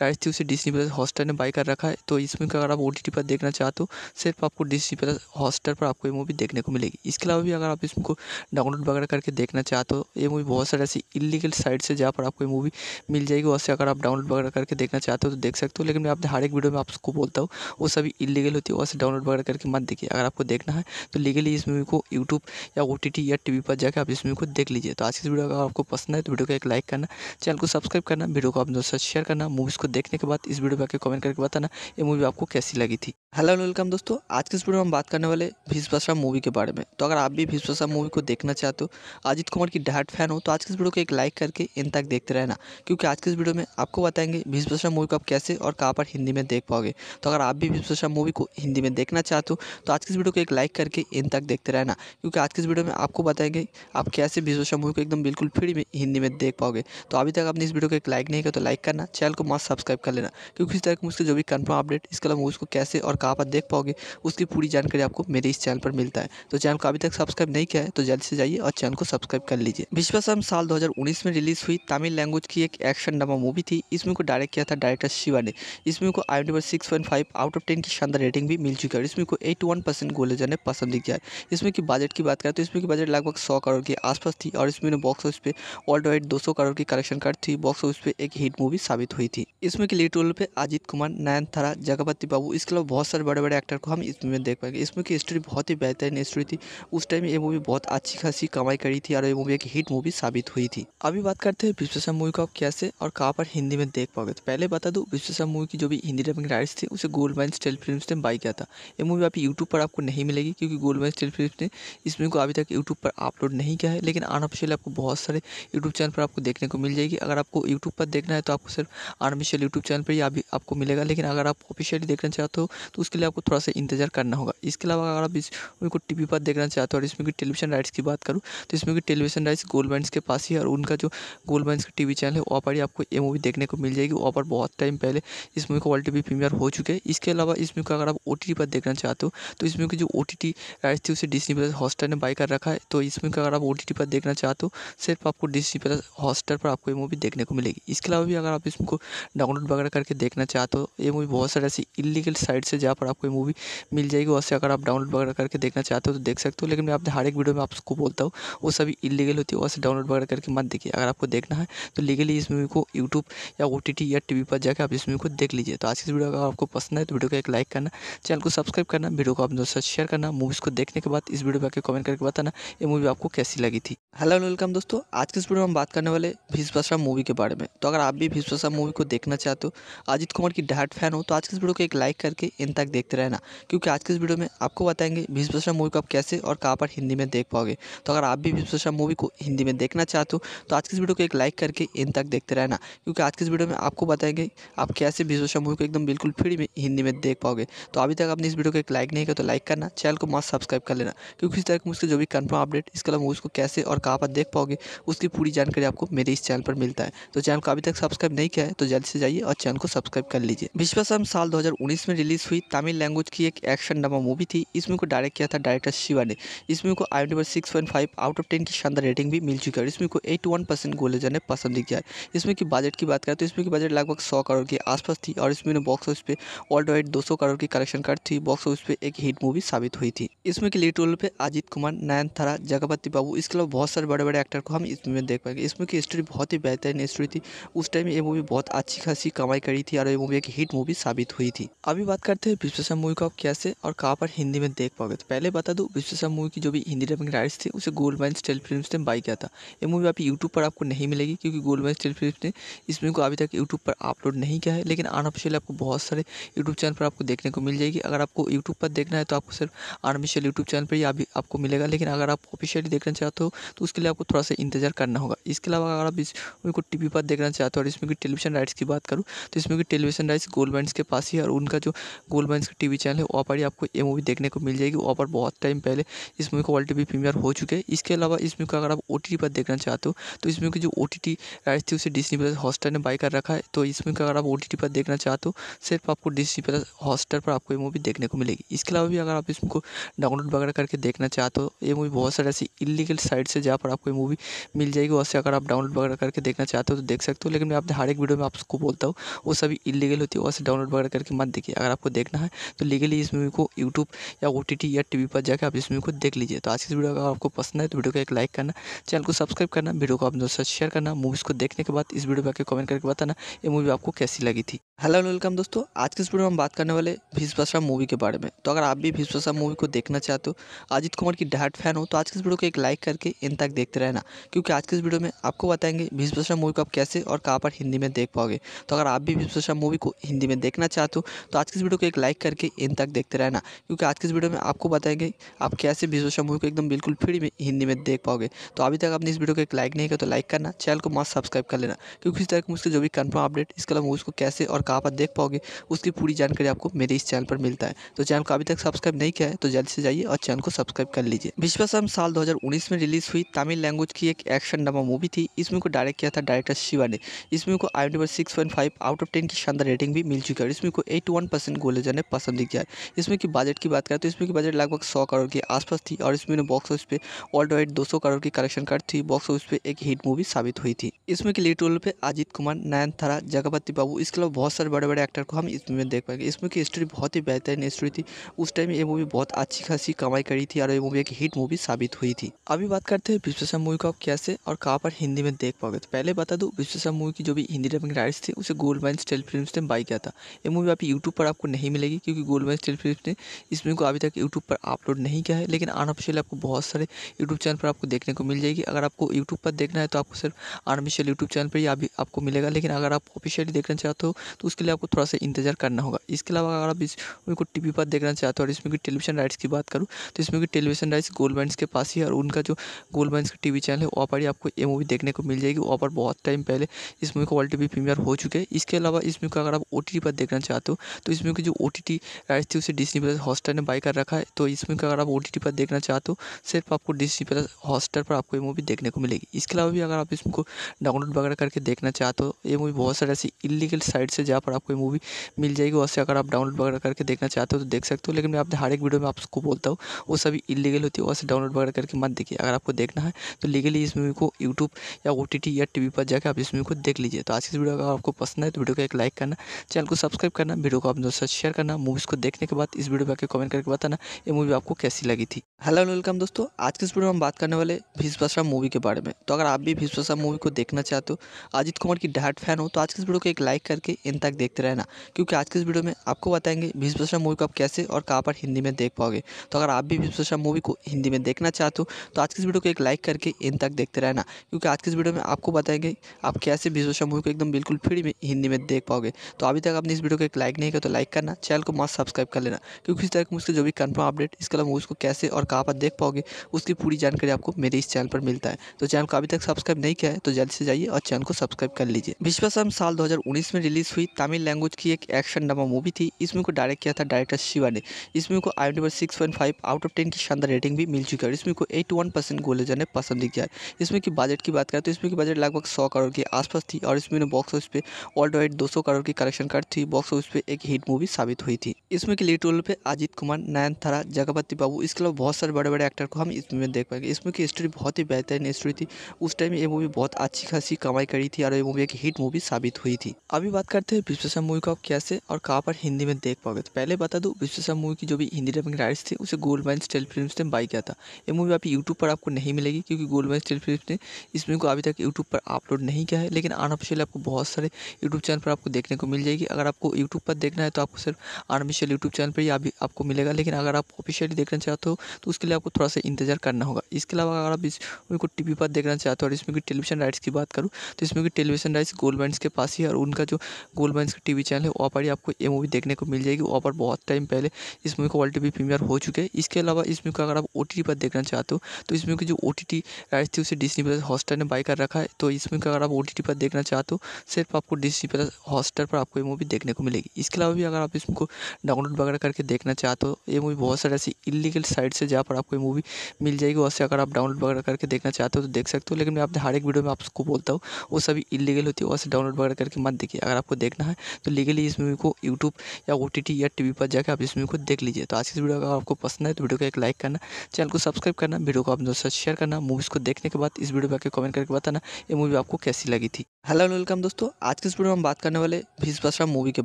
[SPEAKER 1] राइट्स थी उसे डिस्नी प्लस हॉस्टर ने बाई कर रखा है तो इसमें अगर आप ओ पर देखना चाहते हो सिर्फ आपको डिस्नी प्लस हॉस्टर पर आपको ये मूवी देखने को मिलेगी इसके अलावा भी अगर आप इसमें डाउनलोड वगैरह करके देखना चाहते हो ये मूवी बहुत सारे ऐसी इलीगल साइट से जहाँ पर आपको मूवी मिल जाएगी वहाँ से अगर आप डाउनलोड वगैरह करके देखना चाहते हो तो देख सकते हो लेकिन मैं आपने हर एक वीडियो में आपको बोलता हूँ वो सभी इलीगल होती है वहाँ से डाउनलोड वगैरह करके मत देखिए अगर आपको देखना है तो लीगली इस मूवी को यूट्यूब या ओ या टी पर जाकर आप इस मूवी को देख लीजिए तो आज की वीडियो अगर आपको पसंद है तो वीडियो को एक लाइक करना चैनल को सब्सक्राइब करना वीडियो को आप दोस्तों शेयर करना मूवीज़ को देखने के बाद इस वीडियो में आकर कमेंट करके बताना ये मूवी आपको कैसी लगी थी हेलो वेलकम दोस्तों आज के इस वीडियो में हम बात करने वाले भीष मूवी के बारे में तो अगर आप भी भीष मूवी को देखना चाहते हो अजित कुमार की डहाट फैन हो तो आज के इस वीडियो को एक लाइक करके इन तक देखते रहना क्योंकि आज के इस वीडियो में आपको बताएंगे भीष्म मूवी को आप कैसे और कहाँ पर हिंदी में देख पाओगे तो अगर आप भी भीष्म मूवी को हिंदी में देखना चाहते हो तो आज के इस वीडियो को एक लाइक करके इन तक देखते रहना क्योंकि आज के इस वीडियो में आपको बताएंगे आप कैसे भीष्म मूवी को एकदम बिल्कुल फ्री में हिंदी में देख पाओगे तो अभी तक आपने इस वीडियो को एक लाइक नहीं किया तो लाइक करना चैनल को मस्त सब्सक्राइब कर लेना क्योंकि इस तरह की मुझसे जो भी कन्फर्म अपडेट इसके अलावा मूवीज़ को कैसे और कहाँ पर देख पाओगे उसकी पूरी जानकारी आपको मेरे इस चैनल पर मिलता है तो चैनल को अभी तक सब्सक्राइब नहीं किया है तो जल्दी से जाइए और चैनल को सब्सक्राइब कर लीजिए विश्वासम साल 2019 में रिलीज़ हुई तमिल लैंग्वेज की एक एक्शन ड्रामा मूवी थी इसमें को डायरेक्ट किया था डायरेक्टर शिवा ने इसमें को I am six point five out of ten की शानदार रेटिंग भी मिल चुकी है और इसमें को एट्टी वन परसेंट गोले ने पसंद किया है इसमें की बजट की बात करें तो इसमें की बजट लगभग सौ करोड़ के आसपास थी और इसमें बॉक्स ऑफिस पे वर्ल्ड वाइड दो सौ करोड़ की कलेक्शन कर थी बॉक्स ऑफिस पे एक हिट मूवी साबित हुई थी इसमें की लीड रोल पे अजित कुमार नयन थारा जगपति बाबू इसके अलावा बहुत सारे बड़े बड़े एक्टर को हम इसमें देख पाएंगे इसमें की स्टोरी बहुत ही बेहतरीन स्टोरी थी उस टाइम ये मूवी बहुत अच्छी खासी कमाई करी थी और ये मूवी एक हिट मूवी साबित हुई थी अभी बात करते हैं विश्वेश्वर मूवी को आप कैसे और कहाँ पर हिंदी में देख पाओगे तो पहले बता दूँ विश्वेश्वर मूवी की जो भी हिंदी डबिंग राइट्स थी उसे गोल्ड वाइन स्टेल फिल्म ने बाई किया था ये मूवी आप यूट्यूब पर आपको नहीं मिलेगी क्योंकि गोल्ड वाइन स्टेल फिल्म ने इस मूवी को अभी तक यूट्यूब पर अपलोड नहीं किया है लेकिन अनऑफिशियल आपको बहुत सारे यूट्यूब चैनल पर आपको देखने को मिल जाएगी अगर आपको यूट्यूब पर देखना है तो आपको सिर्फ अनऑफिशियल यूट्यूब चैनल पर ही अभी आपको मिलेगा लेकिन अगर आप ऑफिशियली देखना चाहते हो तो उसके लिए आपको थोड़ा सा इंतजार करना होगा इसके अलावा अगर आप इस मूवी को टी पर देखना चाहते हो और इसमें की टेलीविजन राइट्स की बात करूँ तो इसमें की टेलीविजन राइट्स गोल्ड वाइन्स के पास ही और उनका जो गोल्ड बंस का टीवी चैनल है वहाँ पर ही आपको ये मूवी देखने को मिल जाएगी वहाँ पर बहुत टाइम पहले इस मूवी को वर्ल्ड टीवी प्रीमियर हो चुके हैं इसके अलावा इस मूवी को अगर आप ओ पर देखना चाहते हो तो इस मूवी की जो ओ टी राइट्स थी उसे डिस्नी प्लस हॉस्टर ने बाई कर रखा है तो इस मूवी को अगर आप ओ पर देखना चाहते हो सिर्फ आपको डिस्नी प्लस हॉस्टर पर आपको ये मूवी देखने को मिलेगी इसके अलावा भी अगर आप इस मूवी को डाउनलोड वगैरह करके देखना चाहते हो ये मूवी बहुत सारे ऐसी इलीगल साइट से जहाँ पर आपको ये मूवी मिल जाएगी वैसे से अगर आप डाउनलोड वगैरह करके देखना चाहते हो तो देख सकते हो लेकिन मैं आपने हर एक वीडियो में आपको बोलता हूँ वो सभी इलीगल होती है वैसे डाउनलोड वगैरह करके मत देखिए अगर आपको देख देखना है तो लीगली इस मूवी को यूट्यूब या ओ या टी पर जाकर आप इस मूवी को देख लीजिए तो आज की वीडियो अगर आपको पसंद है तो वीडियो को एक लाइक करना चैनल को सब्सक्राइब करना वीडियो को आप दोस्तों शेयर करना मूवीज़ को देखने के बाद इस वीडियो पर आकर कमेंट करके बताना ये मूवी आपको कैसी लगी थी हेलो वेलकम दोस्तों आज की इस वीडियो में हम बात करने वाले भीष्म मूवी के बारे में तो अगर आप भी भीष्म मूवी को देखना चाहते हो अजित कुमार की डायट फैन हो तो आज की इस वीडियो को एक लाइक करके इन तक देखते रहना क्योंकि आज की इस वीडियो में आपको बताएंगे भीष्म मूवी को आप कैसे और कहाँ पर हिंदी में देख पाओगे तो अगर आप भी भीष्म मूवी को हिंदी में देखना चाहते हो तो आज की इस वीडियो को एक लाइक करके इन तक देखते रहना क्योंकि आज की इस वीडियो में आपको बताएंगे आप कैसे विजो मूवी को एकदम बिल्कुल फ्री में हिंदी में देख पाओगे तो अभी तक आपने इस वीडियो को एक लाइक नहीं किया तो लाइक करना चैनल को मस्त सब्सक्राइब कर लेना क्योंकि इस तरह की मुझसे जो भी कन्फर्म अपडेट इसके अलावा को कैसे और कहाँ पर देख पाओगे उसकी पूरी जानकारी आपको मेरे इस चैनल पर मिलता है तो चैनल को अभी तक सब्सक्राइब नहीं किया है तो जल्दी से जाइए और चैनल को सब्सक्राइब कर लीजिए विश्वासम साल उन्नीस में रिलीज हुई तमिल लैंग्वेज की एक एक्शन ड्रामा मूवी थी इसमें को डायरेक्ट किया था डायरेक्टर शिवा ने इसमें को आई number six point five out of ten की शानदार रेटिंग भी मिल चुकी है और इसमें को एटी वन परसेंट गोले जने पसंद दिख जाए इसमें की बजट की बात करें तो इसमें की बजट लगभग सौ करोड़ के आसपास थी और इसमें बॉक्स ऑफिस पे ऑल वाइड दो करोड़ की कलेक्शन कर थी बॉक्स ऑफिस पे एक हिट मूवी साबित हुई थी इसमें की लीड रोल पे अजित कुमार नयन थारा जगपति बाबू इसके अलावा बहुत सारे बड़े बड़े एक्टर को हम इसमें देख पाएंगे इसमें की स्टोरी बहुत ही बेहतरीन स्टोरी थी उस टाइम ये मूवी बहुत अच्छी खासी कमाई करी थी और ये मूवी एक हिट मूवी साबित हुई थी अभी बात करते हैं विश्वेश्वर मूवी को कैसे और कहाँ पर हिंदी में देख पाओगे तो पहले बता दू विश्वेश्वर मूवी की जो भी हिंदी डबिंग राइट्स थी उसे गोल्ड माइन स्टेल फिल्म ने बाई किया था ये मूवी आप यूट्यूब पर आपको नहीं मिलेगी क्योंकि गोल्ड वाइज टेलीफिल्म ने इस फिल्म को अभी तक यूट्यूब पर अपलोड नहीं किया है लेकिन अनऑफिशियल आपको बहुत सारे यूट्यूब चैनल पर आपको देखने को मिल जाएगी अगर आपको यूट्यूब पर देखना है तो आपको सिर्फ अनऑफिशियल यूट्यूब चैनल पर ही अभी आपको मिलेगा लेकिन अगर आप ऑफिशियली देखना चाहते हो तो उसके लिए आपको थोड़ा सा इंतजार करना होगा इसके अलावा अगर आप इस को टी पर देखना चाहते हो और इसमें की टेलीविजन राइट्स की बात करूँ तो इसमें की टेलीविजन राइट्स गोल्ड के पास ही और उनका जो गोल्ड का टी चैनल है वहाँ पर ही आपको ये मूवी देखने को मिल जाएगी वहाँ पर बहुत टाइम पहले इस मूवी को वर्ल्ड टी प्रीमियर हो चुके हैं इसके अलावा इस मूवी को अगर आप ओ पर देखना चाहते हो तो इस मूवी की जो O O T T right थी उसे डिस्नी प्लस हॉटस्टार ने बाई कर रखा है तो इसमें अगर आप ओ टी टी पर देखना चाहते हो तो सिर्फ आपको डिस्नी प्लस हॉटस्टार पर आपको ये मूवी देखने को मिलेगी इसके अलावा भी अगर आप इसको डाउनलोड वगैरह करके देखना चाहते हो तो ये मूवी बहुत सारे ऐसी इलीगल साइट से जहाँ पर आपको ये मूवी मिल जाएगी वैसे से अगर आप डाउनलोड वगैरह करके देखना चाहते हो तो देख सकते हो लेकिन मैं आपने हर एक वीडियो में आपको बोलता हूँ वो सभी इलीगल होती है वैसे डाउनलोड वगैरह करके मत देखिए अगर आपको देखना है तो लीगली इस मूवी को यूट्यूब या ओ या टी पर जाकर आप इस मूवी को देख लीजिए तो आज की वीडियो अगर आपको पसंद है तो वीडियो को एक लाइक करना चैनल को सब्सक्राइब करना वीडियो को आप दोस्तों शेयर करना मूवीज़ को देखने के बाद इस वीडियो पर आके कमेंट करके बताना ये मूवी आपको कैसी लगी थी हेलो एंड वेलकम दोस्तों आज के इस वीडियो में हम बात करने वाले भीषभाषा मूवी के बारे में तो अगर आप भी भीषभाषा मूवी को देखना चाहते हो अजित कुमार की डायट फैन हो तो आज के इस वीडियो को एक लाइक करके इन तक देखते रहना क्योंकि आज के इस वीडियो में आपको बताएंगे भीषभाषा मूवी को आप कैसे और कहाँ पर हिंदी में देख पाओगे तो अगर आप भी भीषभाषा मूवी को हिंदी में देखना चाहते हो तो आज के इस वीडियो को एक लाइक करके इन तक देखते रहना क्योंकि आज के इस वीडियो में आपको बताएंगे आप कैसे भीषभाषा मूवी को एकदम बिल्कुल फ्री में हिंदी में देख पाओगे तो अभी तक आपने इस वीडियो को एक लाइक नहीं किया तो लाइक करना चैनल को मस्त सब्सक्राइब कर लेना क्योंकि इस तरह मुझसे जो भी कन्फर्म अपडेट इसके अलावा मूवीज़ को कैसे और कहाँ पर देख पाओगे उसकी पूरी जानकारी आपको मेरे इस चैनल पर मिलता है तो चैनल को अभी तक सब्सक्राइब नहीं किया है तो जल्दी से जाइए और चैनल को सब्सक्राइब कर लीजिए विश्वासम साल दो में रिलीज हुई तमिल लैंग्वेज की एक एक्शन ड्रामा मूवी थी इसमें को डायरेक्ट किया था डायरेक्टर शिवा ने इसमें को I am six out of ten की शानदार रेटिंग भी मिल चुकी है और इसमें को एटी वन परसेंट ने पसंद किया है इसमें की बजट की बात करें तो इसमें की बजट लगभग सौ करोड़ के आसपास थी और इसमें बॉक्स ऑफिस पे ऑल वाइड दो सौ करोड़ की कलेक्शन कर थी बॉक्स ऑफिस पे एक हिट मूवी साबित हुई थी इसमें की लीड रोल पे अजित कुमार नयन थारा जगपति बाबू इसके अलावा बहुत सारे बड़े बड़े एक्टर को हम इस मूवी में देख पाएंगे इस मूवी की स्टोरी बहुत ही बेहतरीन स्टोरी थी उस टाइम ये मूवी बहुत अच्छी खासी कमाई करी थी और ये मूवी एक हिट मूवी साबित हुई थी अभी बात करते हैं विश्वेशम मूवी को आप कैसे और कहाँ पर हिंदी में देख पाओगे तो पहले बता दूँ विश्वेशम मूवी की जो भी हिंदी डबिंग राइट्स थी उसे गोल्ड माइन स्टेल फिल्म ने बाई किया था ये मूवी आप यूट्यूब पर आपको नहीं मिलेगी क्योंकि गोल्ड माइन स्टेल फिल्म ने इस मूवी को अभी तक यूट्यूब पर अपलोड नहीं किया है लेकिन अनऑफिशियल आपको बहुत सारे यूट्यूब चैनल पर आपको देखने को मिल जाएगी अगर आपको यूट्यूब पर देखना है तो आपको सिर्फ अनऑफिशियल यूट्यूब चैनल पर ही अभी आपको मिलेगा लेकिन अगर आप ऑफिशियली देखना चाहते हो तो तो उसके लिए आपको थोड़ा सा इंतजार करना होगा इसके अलावा अगर आप इस मूवी को टी पर देखना चाहते हो और इसमें की टेलीविजन राइट्स की बात करूँ तो इसमें की टेलीविजन राइट्स गोल्ड माइंस के पास ही और उनका जो गोल्ड माइंस का टी चैनल है वहाँ पर ही आपको ये मूवी देखने को मिल जाएगी वहाँ पर बहुत टाइम पहले इस मूवी को वर्ल्ड टी प्रीमियर हो चुके हैं इसके अलावा इस मूवी को अगर आप ओ पर देखना चाहते हो तो इस मूवी की जो ओ टी राइट्स थी उसे डिस्नी प्लस हॉस्टर ने बाई कर रखा है तो इस मूवी को अगर आप ओ पर देखना चाहते हो सिर्फ आपको डिस्नी प्लस हॉस्टर पर आपको ये मूवी देखने को मिलेगी इसके अलावा भी अगर आप इसमें को डाउनलोड वगैरह करके देखना चाहते हो ये मूवी बहुत सारे ऐसी इलीगल साइट से जहाँ पर आपको मूवी मिल जाएगी वहाँ से अगर आप डाउनलोड वगैरह करके देखना चाहते हो तो देख सकते हो लेकिन मैं आप हर एक वीडियो में आपको बोलता हूँ वो सभी इलीगल होती है वहाँ से डाउनलोड वगैरह करके मत देखिए अगर आपको देखना है तो लीगली इस मूवी को यूट्यूब या ओ या टी पर जाकर आप इस मूवी को देख लीजिए तो आज इस वीडियो अगर आपको पसंद है तो वीडियो को एक लाइक करना चैनल को सब्सक्राइब करना वीडियो को अपने दोस्तों शेयर करना मूवीज़ को देखने के बाद इस वीडियो पर आकर कमेंट करके बताना ये मूवी आपको कैसी लगी थी हेलो वेलकम दोस्तों आज के इस वीडियो में हम बात करने वाले भीष्म मूवी के बारे में तो अगर आप भी भीष्म मूवी को देखना चाहते हो अजित कुमार की डायट फैन हो तो आज के इस वीडियो को एक लाइक करके इन तक देखते रहना क्योंकि आज के इस वीडियो में आपको बताएंगे भीष्म मूवी को आप कैसे और कहाँ पर हिंदी में देख पाओगे तो अगर आप भी भीष्म मूवी को हिंदी में देखना चाहते हो तो आज की इस वीडियो को एक लाइक करके इन तक देखते रहना क्योंकि आज के इस वीडियो में आपको बताएंगे आप कैसे भीष्म मूवी को एकदम बिल्कुल फ्री में हिंदी में देख पाओगे तो अभी तक आपने इस वीडियो को एक लाइक नहीं किया तो लाइक करना चैनल को मस्त सब्सक्राइब कर लेना क्योंकि इस तरह की मुझसे जो भी कन्फर्म अपडेट इसके अलावा मूवीज़ को कैसे और कहाँ पर देख पाओगे उसकी पूरी जानकारी आपको मेरे इस चैनल पर मिलता है तो चैनल को अभी तक सब्सक्राइब नहीं किया है तो जल्दी से जाइए और चैनल को सब्सक्राइब कर लीजिए विश्वासम साल 2019 में रिलीज़ हुई तमिल लैंग्वेज की एक एक्शन नामा मूवी थी इसमें को डायरेक्ट किया था डायरेक्टर शिवा ने इसमें को आई number six point five out of ten की शानदार रेटिंग भी मिल चुकी है और इसमें को एट वन परसेंट गोले जाने पसंद किया है इसमें की बजट की बात करें तो इसमें की बजट लगभग सौ करोड़ के आसपास थी और इसमें बॉक्स ऑफिस पे वर्ल्ड वाइड दो सौ करोड़ की कलेक्शन कर थी बॉक्स ऑफिस पे एक हिट मूवी साबित हुई थी इसमें की लीड रोल पे अजित कुमार नयन थारा जगपति बाबू इसके अलावा बहुत सारे बड़े बड़े एक्टर को हम इसमें देख पाएंगे इसमें की स्टोरी बहुत ही बेहतरीन स्टोरी थी उस टाइम ये मूवी बहुत अच्छी खासी कमाई करी थी और ये मूवी एक हिट मूवी साबित हुई थी अभी बात करते हैं विश्वेश्वर मूवी को आप कैसे और कहाँ पर हिंदी में देख पाओगे तो पहले बता दूँ विश्वेश्वर मूवी की जो भी हिंदी डबिंग राइट्स थी उसे गोल्ड माइन स्टेल फिल्म ने बाई किया था ये मूवी आप यूट्यूब पर आपको नहीं मिलेगी क्योंकि गोल्ड माइन स्टेल फिल्म ने इस मूवी को अभी तक यूट्यूब पर अपलोड नहीं किया है लेकिन अनऑफिशियल आपको बहुत सारे यूट्यूब चैनल पर आपको देखने को मिल जाएगी अगर आपको यूट्यूब पर देखना है तो आपको सिर्फ अनऑफिशियल यूट्यूब चैनल पर ही अभी आपको मिलेगा लेकिन अगर आप ऑफिशियली देखना चाहते हो तो उसके लिए आपको थोड़ा सा इंतजार करना होगा इसके अलावा अगर आप इस मूवी को टी पर देखना चाहते हो और इसमें की टेलीविजन राइट्स की बात करूँ तो इसमें की टेलीविजन राइट्स गोल्ड माइंस के पास ही और उनका जो गोल वंश का टीवी चैनल है वहाँ पर ही आपको ये मूवी देखने को मिल जाएगी वहाँ पर बहुत टाइम पहले इस मूवी को वर्ल्ड भी प्रीमियर हो चुके हैं इसके अलावा इस मूवी को अगर आप ओ पर देखना चाहते हो तो इस मूवी की जो ओ टी राइट्स थी उसे डिस्नी प्लस हॉस्टर ने बाई कर रखा है तो इस मूवी को अगर आप ओ पर देखना चाहते हो सिर्फ आपको डिस्नी प्लस हॉस्टर पर आपको ये मूवी देखने को मिलेगी इसके अलावा भी अगर आप इस मूवी को डाउनलोड वगैरह करके देखना चाहते हो ये मूवी बहुत सारे ऐसी इलीगल साइट से जहाँ पर आपको ये मूवी मिल जाएगी वैसे से अगर आप डाउनलोड वगैरह करके देखना चाहते हो तो देख सकते हो लेकिन मैं आपने हर एक वीडियो में आपको बोलता हूँ वो सभी इलीगल होती है वैसे से डाउनलोड वगैरह करके मत देखिए अगर आपको देख देखना है तो लीगली इस मूवी को यूट्यूब या ओ या टी पर जाकर आप इस मूवी को देख लीजिए तो आज की वीडियो अगर आपको पसंद है तो वीडियो को एक लाइक करना चैनल को सब्सक्राइब करना वीडियो को आप दोस्तों शेयर करना मूवीज़ को देखने के बाद इस वीडियो पर आकर कमेंट करके बताना ये मूवी आपको कैसी लगी थी हेलो वेलकम दोस्तों आज की इस वीडियो में हम बात करने वाले भीष्म मूवी के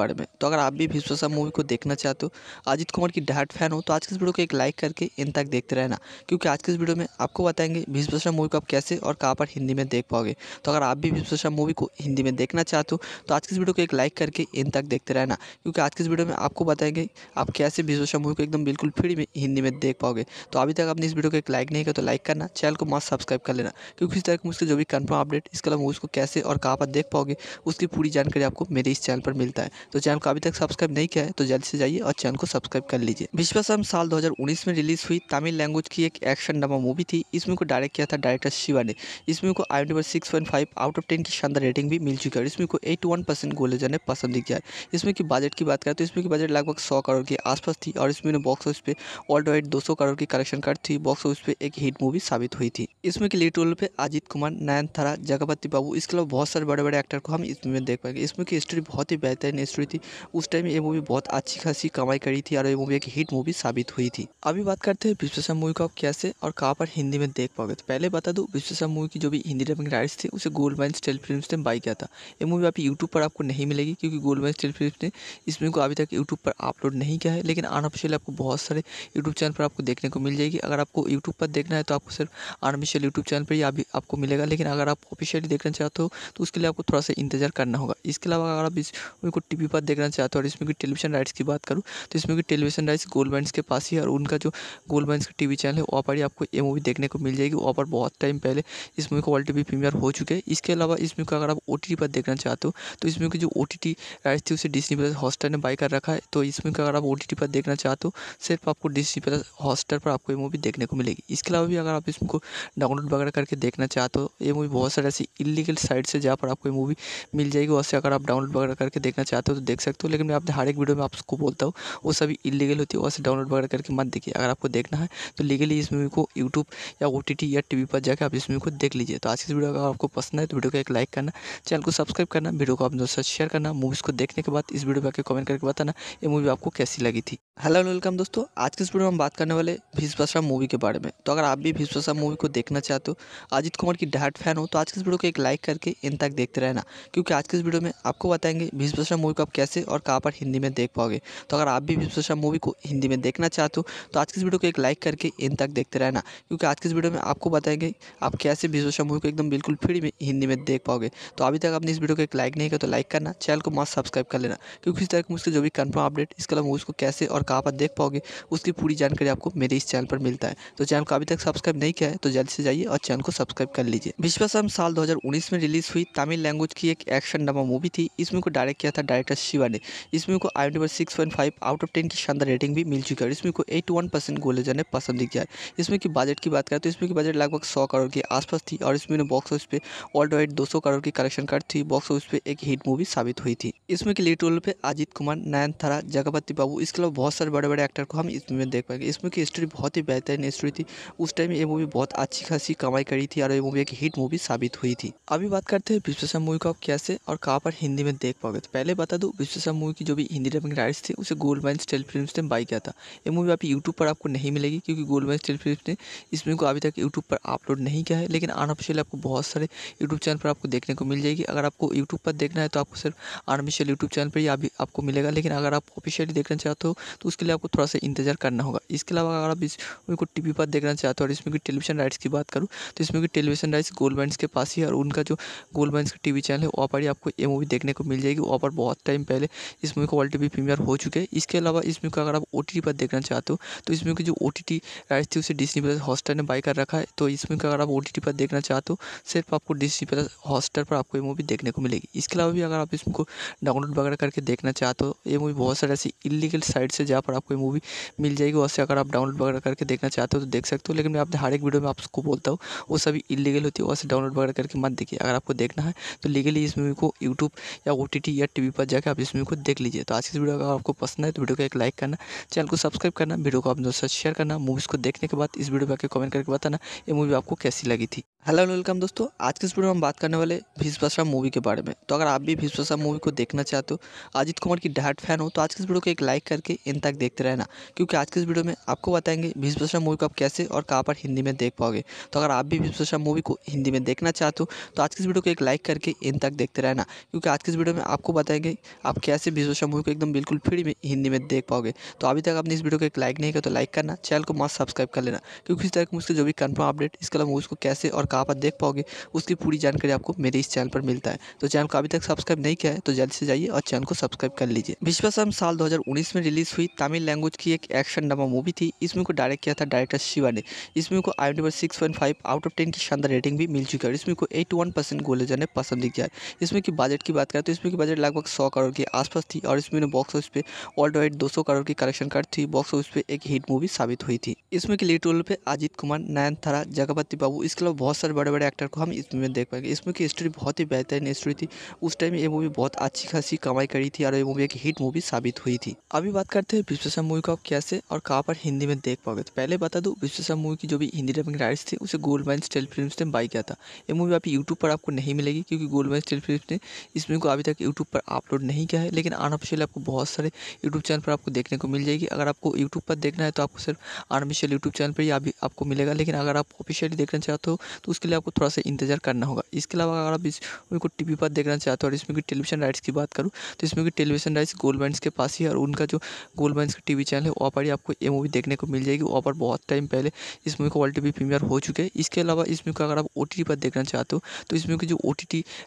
[SPEAKER 1] बारे में तो अगर आप भी भीष्म मूवी को देखना चाहते हो अजित कुमार की डायट फैन हो तो आज की इस वीडियो को एक लाइक करके इन तक देखते रहना क्योंकि आज की इस वीडियो में आपको बताएंगे भीष्म मूवी को आप कैसे और कहाँ पर हिंदी में देख पाओगे तो अगर आप भी भीष्म मूवी को हिंदी में देखना चाहते हो तो आज की इस वीडियो को एक लाइक करके इन तक देखते रहना क्योंकि आज की इस वीडियो में आपको बताएंगे आप कैसे विश्व मूवी को एकदम बिल्कुल फ्री में हिंदी में देख पाओगे तो अभी तक आपने इस वीडियो को एक लाइक नहीं किया तो लाइक करना चैनल को मस्त सब्सक्राइब कर लेना क्योंकि इस तरह की मुझसे जो भी कन्फर्म अपडेट इसके अलावा को कैसे और कहाँ पर देख पाओगे उसकी पूरी जानकारी आपको मेरे इस चैनल पर मिलता है तो चैनल को अभी तक सब्सक्राइब नहीं किया है तो जल्द से जाइए और चैनल को सब्सक्राइब कर लीजिए विश्वसम साल दो में रिलीज हुई तमिल लैंग्वेज की एक एक्शन ड्रामा मूवी थी इसमें को डायरेक्ट किया था डायरेक्टर शिवा ने इसमें को आई number six point five out of ten की शानदार रेटिंग भी मिल चुकी है और इसमें को एट वन परसेंट गोले मैनेजर ने पसंद किया है इसमें की बजट की बात करें तो इसमें की बजट लगभग सौ करोड़ के आसपास थी और इसमें बॉक्स ऑफिस पे ऑल राइट दो सौ करोड़ की कलेक्शन कर थी बॉक्स ऑफिस पे एक हिट मूवी साबित हुई थी इसमें की लीड रोल पे अजित कुमार नयन थारा जगपति बाबू इसके अलावा बहुत सारे बड़े बड़े एक्टर को हम इसमें देख पाएंगे इसमें की स्टोरी बहुत ही बेहतरीन स्टोरी थी उस टाइम ये मूवी बहुत अच्छी खासी कमाई करी थी और ये मूवी एक हिट मूवी साबित हुई थी अभी बात करते हैं विश्वेश्वर मूवी का कैसे और कहाँ पर हिंदी में देख पाओगे तो पहले बता दू विश्वेश्वर मूवी की जो भी हिंदी डबिंग राइट्स थी उसे गोल्ड माइन स्टेल फिल्म ने बाई किया था ये मूवी आप यूट्यूब पर आपको नहीं मिलेगी क्योंकि गोल्ड मैन स्टील फिल्म ने इस मूवी को अभी तक यूट्यूब पर अपलोड नहीं किया है लेकिन अनऑफिशियल आपको बहुत सारे यूट्यूब चैनल पर आपको देखने को मिल जाएगी अगर आपको यूट्यूब पर देखना है तो आपको सिर्फ अनऑफिशियल यूट्यूब चैनल पर ही अभी आपको मिलेगा लेकिन अगर आप ऑफिशियली देखना चाहते हो तो उसके लिए आपको थोड़ा सा इंतजार करना होगा इसके अलावा अगर आप इस मूवी को टी पर देखना चाहते हो और इसमें की टेलीविजन राइट्स की बात करूँ तो इसमें की टेलीविजन राइट्स गोल्ड के पास ही और उनका जो गोल्ड बैंड का टी चैनल है वहाँ पर ही आपको ये मूवी देखने को मिल जाएगी वहाँ पर बहुत टाइम पहले इस मूवी को ऑल टी प्रीमियर हो चुके हैं इसके अलावा इस मूवी को अगर आप ओ पर देखना चाहते हो तो इस मूवी की जो ओ ओ टी राइट थी उसे डिस्नी प्लस हॉटस्टार ने बाई कर रखा है तो इसमें अगर आप ओ टी टी पर देखना चाहते हो तो सिर्फ आपको डिस्नी प्लस हॉटस्टार पर आपको ये मूवी देखने को मिलेगी इसके अलावा भी अगर आप इसको डाउनलोड वगैरह करके देखना चाहते हो तो ये मूवी बहुत सारे ऐसी इलीगल साइट से जहाँ पर आपको ये मूवी मिल जाएगी वैसे अगर आप डाउनलोड वगैरह करके देखना चाहते हो तो देख सकते हो लेकिन मैं आप हर एक वीडियो में आपको बोलता हूँ वो सभी इलीगल होती है वैसे डाउनलोड वगैरह करके मत देखिए अगर आपको देखना है तो लीगली इस मूवी को यूट्यूब या ओ या टी पर जाकर आप इस मूवी को देख लीजिए तो आज की वीडियो अगर आपको पसंद है तो वीडियो को एक लाइक करना चैनल को सब्सक्राइब करना वीडियो को आप दोस्तों शेयर करना मूवीज़ को देखने के बाद इस वीडियो पर आके कमेंट करके बताना ये मूवी आपको कैसी लगी थी हेलो वेलकम दोस्तों आज के इस वीडियो में हम बात करने वाले भीष्म मूवी के बारे में तो अगर आप भी भीष्म मूवी को देखना चाहते हो अजित कुमार की डहाट फैन हो तो आज के इस वीडियो को एक लाइक करके इन तक देखते रहना क्योंकि आज के इस वीडियो में आपको बताएंगे भीष्म मूवी को आप कैसे और कहाँ पर हिंदी में देख पाओगे तो अगर आप भी भीष्म मूवी को हिंदी में देखना चाहते हो तो आज के इस वीडियो को एक लाइक करके इन तक देखते रहना क्योंकि आज के इस वीडियो में आपको बताएंगे आप कैसे भीष्म मूवी को एकदम बिल्कुल फ्री में हिंदी में देख पाओगे तो अभी तक आपने इस वीडियो को एक लाइक नहीं किया तो लाइक करना चैनल को मस्त सब्सक्राइब कर लेना क्योंकि इस तरह की जो भी कन्फर्म अपडेट इसके अलावा उसको कैसे और कहाँ पर देख पाओगे उसकी पूरी जानकारी आपको मेरे इस चैनल पर मिलता है तो चैनल को अभी तक सब्सक्राइब नहीं किया है तो जल्दी से जाइए और चैनल को सब्सक्राइब कर लीजिए विश्वासम साल दो में रिलीज हुई तमिल लैंग्वेज की एक एक्शन ड्रामा मूवी थी इसमें को डायरेक्ट किया था डायरेक्टर शिवा ने इसमें को आई number six point five out of ten की शानदार रेटिंग भी मिल चुकी है और इसमें को एट वन परसेंट गोलेजा ने पसंद किया है इसमें की बजट की बात करें तो इसमें की बजट लगभग सौ करोड़ के आसपास थी और इसमें बॉक्स ऑफिस पे ऑल्ड वाइड दो सौ करोड़ की कलेक्शन कर थी बॉक्स ऑफिस पे एक हिट मूवी साबित प्रभावित हुई थी इसमें के लीड रोल पे अजित कुमार थारा जगपति बाबू इसके अलावा बहुत सारे बड़े बड़े एक्टर को हम इसमें में देख पाएंगे इसमें की स्टोरी बहुत ही बेहतरीन स्टोरी थी उस टाइम ये मूवी बहुत अच्छी खासी कमाई करी थी और ये मूवी एक हिट मूवी साबित हुई थी अभी बात करते हैं विश्वेश्वर मूवी को आप कैसे और कहाँ पर हिंदी में देख पाओगे तो पहले बता दू विश्वेश्वर मूवी की जो भी हिंदी डबिंग राइट्स थी उसे गोल्ड माइन स्टेल फिल्म ने बाई किया था ये मूवी आप यूट्यूब पर आपको नहीं मिलेगी क्योंकि गोल्ड माइन स्टेल फिल्म ने इस मूवी को अभी तक यूट्यूब पर अपलोड नहीं किया है लेकिन अनऑफिशियल आपको बहुत सारे यूट्यूब चैनल पर आपको देखने को मिल जाएगी अगर आपको यूट्यूब पर देखना है तो आपको सिर्फ आर्मी शेल यूट्यूब चैनल पर ही आप आपको मिलेगा लेकिन अगर आप ऑफिशियली देखना चाहते हो तो उसके लिए आपको थोड़ा सा इंतजार करना होगा इसके अलावा अगर आप इस मूवी को टी पर देखना चाहते हो और इसमें टेलीविजन राइट्स की बात करूँ तो इसमें की टेलीविजन राइट्स गोल्ड बैंड के पास ही और उनका जो गोल्ड बैंड का टी चैनल है वहाँ पर ही आपको ये मूवी देखने को मिल जाएगी वहाँ पर बहुत टाइम पहले इस मूवी को वर्ल्ड टी प्रीमियर हो चुके हैं इसके अलावा इसमें को अगर आप ओ पर देखना चाहते हो तो इसमें की जो ओ टी राइट्स थी उसे डिस्नी प्लस हॉस्टर ने बाई कर रखा है तो इसमें अगर आप ओ पर देखना चाहते हो सिर्फ आपको डिस्नी प्लस हॉस्टर पर आपको ये मूवी देखने को मिलेगी इसके अलावा भी अगर आप इस को डाउनलोड वगैरह करके देखना चाहते हो ये मूवी बहुत सारे ऐसी इलीगल साइट से जहाँ पर आपको ये मूवी मिल जाएगी वैसे अगर आप डाउनलोड वगैरह करके देखना चाहते हो तो देख सकते हो लेकिन मैं आप हर एक वीडियो में आपको बोलता हूँ वो सभी इलीगल होती है वैसे से डाउनलोड वगैरह करके मत देखिए अगर आपको देखना है तो लीगली इस मूवी को यूट्यूब या ओ या टी पर जाकर आप इस मूवी को देख लीजिए तो आज की वीडियो अगर आपको पसंद है तो वीडियो को एक लाइक करना चैनल को सब्सक्राइब करना वीडियो को आप दोस्तों शेयर करना मूवीज़ को देखने के बाद इस वीडियो में आपके कमेंट करके बताना ये मूवी आपको कैसी लगी थी हेलो वेलकम दोस्तों आज के इस वीडियो में हम बात करने वाले भीष्म मूवी के बारे में तो अगर आप भी भाषा मूवी को देखना चाहते हो अजित कुमार की डाट फैन हो तो आज के इस वीडियो को एक लाइक करके इन तक देखते रहना क्योंकि आज के इस वीडियो में आपको बताएंगे भीष्म मूवी को आप कैसे और कहाँ पर हिंदी में देख पाओगे तो अगर आप भी भाषा मूवी को हिंदी में देखना चाहते हो तो आज के इस वीडियो को एक लाइक करके इन तक देखते रहना क्योंकि आज के इस वीडियो में आपको बताएंगे आप कैसे भीष्म मूवी को एकदम बिल्कुल फ्री में हिंदी में देख पाओगे तो अभी तक आपने इस वीडियो को एक लाइक नहीं किया तो लाइक करना चैनल को मस्त सब्सक्राइब कर लेना क्योंकि इस तरह की मुझसे जो भी कन्फर्म अपडेट इसके अलावा मूवीज़ को कैसे और कहाँ पर देख पाओगे उसकी पूरी जानकारी आपको मेरे इस चैनल पर मिलता है तो चैनल को अभी तक सब्सक्राइब नहीं किया है तो जल्दी से जाइए और चैनल को सब्सक्राइब कर लीजिए विश्वासम साल दो में रिलीज हुई तमिल लैंग्वेज की एक एक्शन ड्रामा मूवी थी इसमें को डायरेक्ट किया था डायरेक्टर शिवा ने इसमें को आई number six out of ten की शानदार रेटिंग भी मिल चुकी है इसमें को एट वन परसेंट गोलेजर ने पसंद दिख है इसमें की बजट की बात करें तो इसमें की बजट लगभग सौ करोड़ के आसपास थी और इसमें बॉक्स ऑफिस पे ऑल्ड वाइड दो करोड़ की कलेक्शन कर थी बॉक्स ऑफिस पे एक हिट मूवी साबित हुई थी इसमें की लीड रोल पे अजित कुमार नयन थारा जगपति बाबू इसके अलावा बहुत सारे बड़े बड़े एक्टर को हम इस में देख पाएंगे इस मूवी की स्टोरी बहुत ही बेहतरीन स्टोरी थी उस टाइम ये मूवी बहुत अच्छी खासी कमाई करी थी और ये मूवी एक हिट मूवी साबित हुई थी अभी बात करते हैं विश्वेश्वर मूवी को आप कैसे और कहाँ पर हिंदी में देख पाओगे तो पहले बता दो विश्वेश्वर मूवी की जो भी हिंदी डबिंग राइट्स थी उसे गोल्ड माइन स्टेल फिल्म ने बाई किया था ये मूवी आप यूट्यूब पर आपको नहीं मिलेगी क्योंकि गोल्ड माइन स्टेल फिल्म ने इस मूवी को अभी तक यूट्यूब पर अपलोड नहीं किया है लेकिन अनऑफिशियल आपको बहुत सारे यूट्यूब चैनल पर आपको देखने को मिल जाएगी अगर आपको यूट्यूब पर देखना है तो आपको सिर्फ अनऑफिशियल यूट्यूब चैनल पर ही अभी आपको मिलेगा लेकिन अगर आप ऑफिशियली देखना चाहते हो तो उसके लिए आपको थोड़ा सा इंतजार करना होगा इसके अलावा अगर आप इसको टी वी पर देखना चाहते हो और इसमें की टेलीविजन राइट्स की बात करूँ तो इसमें की टेलीविजन राइट्स गोल्ड बैंड के पास ही है और उनका जो गोल्ड बैंड्स का टी वी चैनल है वहाँ पर ही आपको ये मूवी देखने को मिल जाएगी वहाँ पर बहुत टाइम पहले इस मूवी को वर्ल्ड टी प्रीमियर हो चुके हैं इसके अलावा इस मूवी को अगर आप ओ पर देखना चाहते हो तो इसमें की जो ओ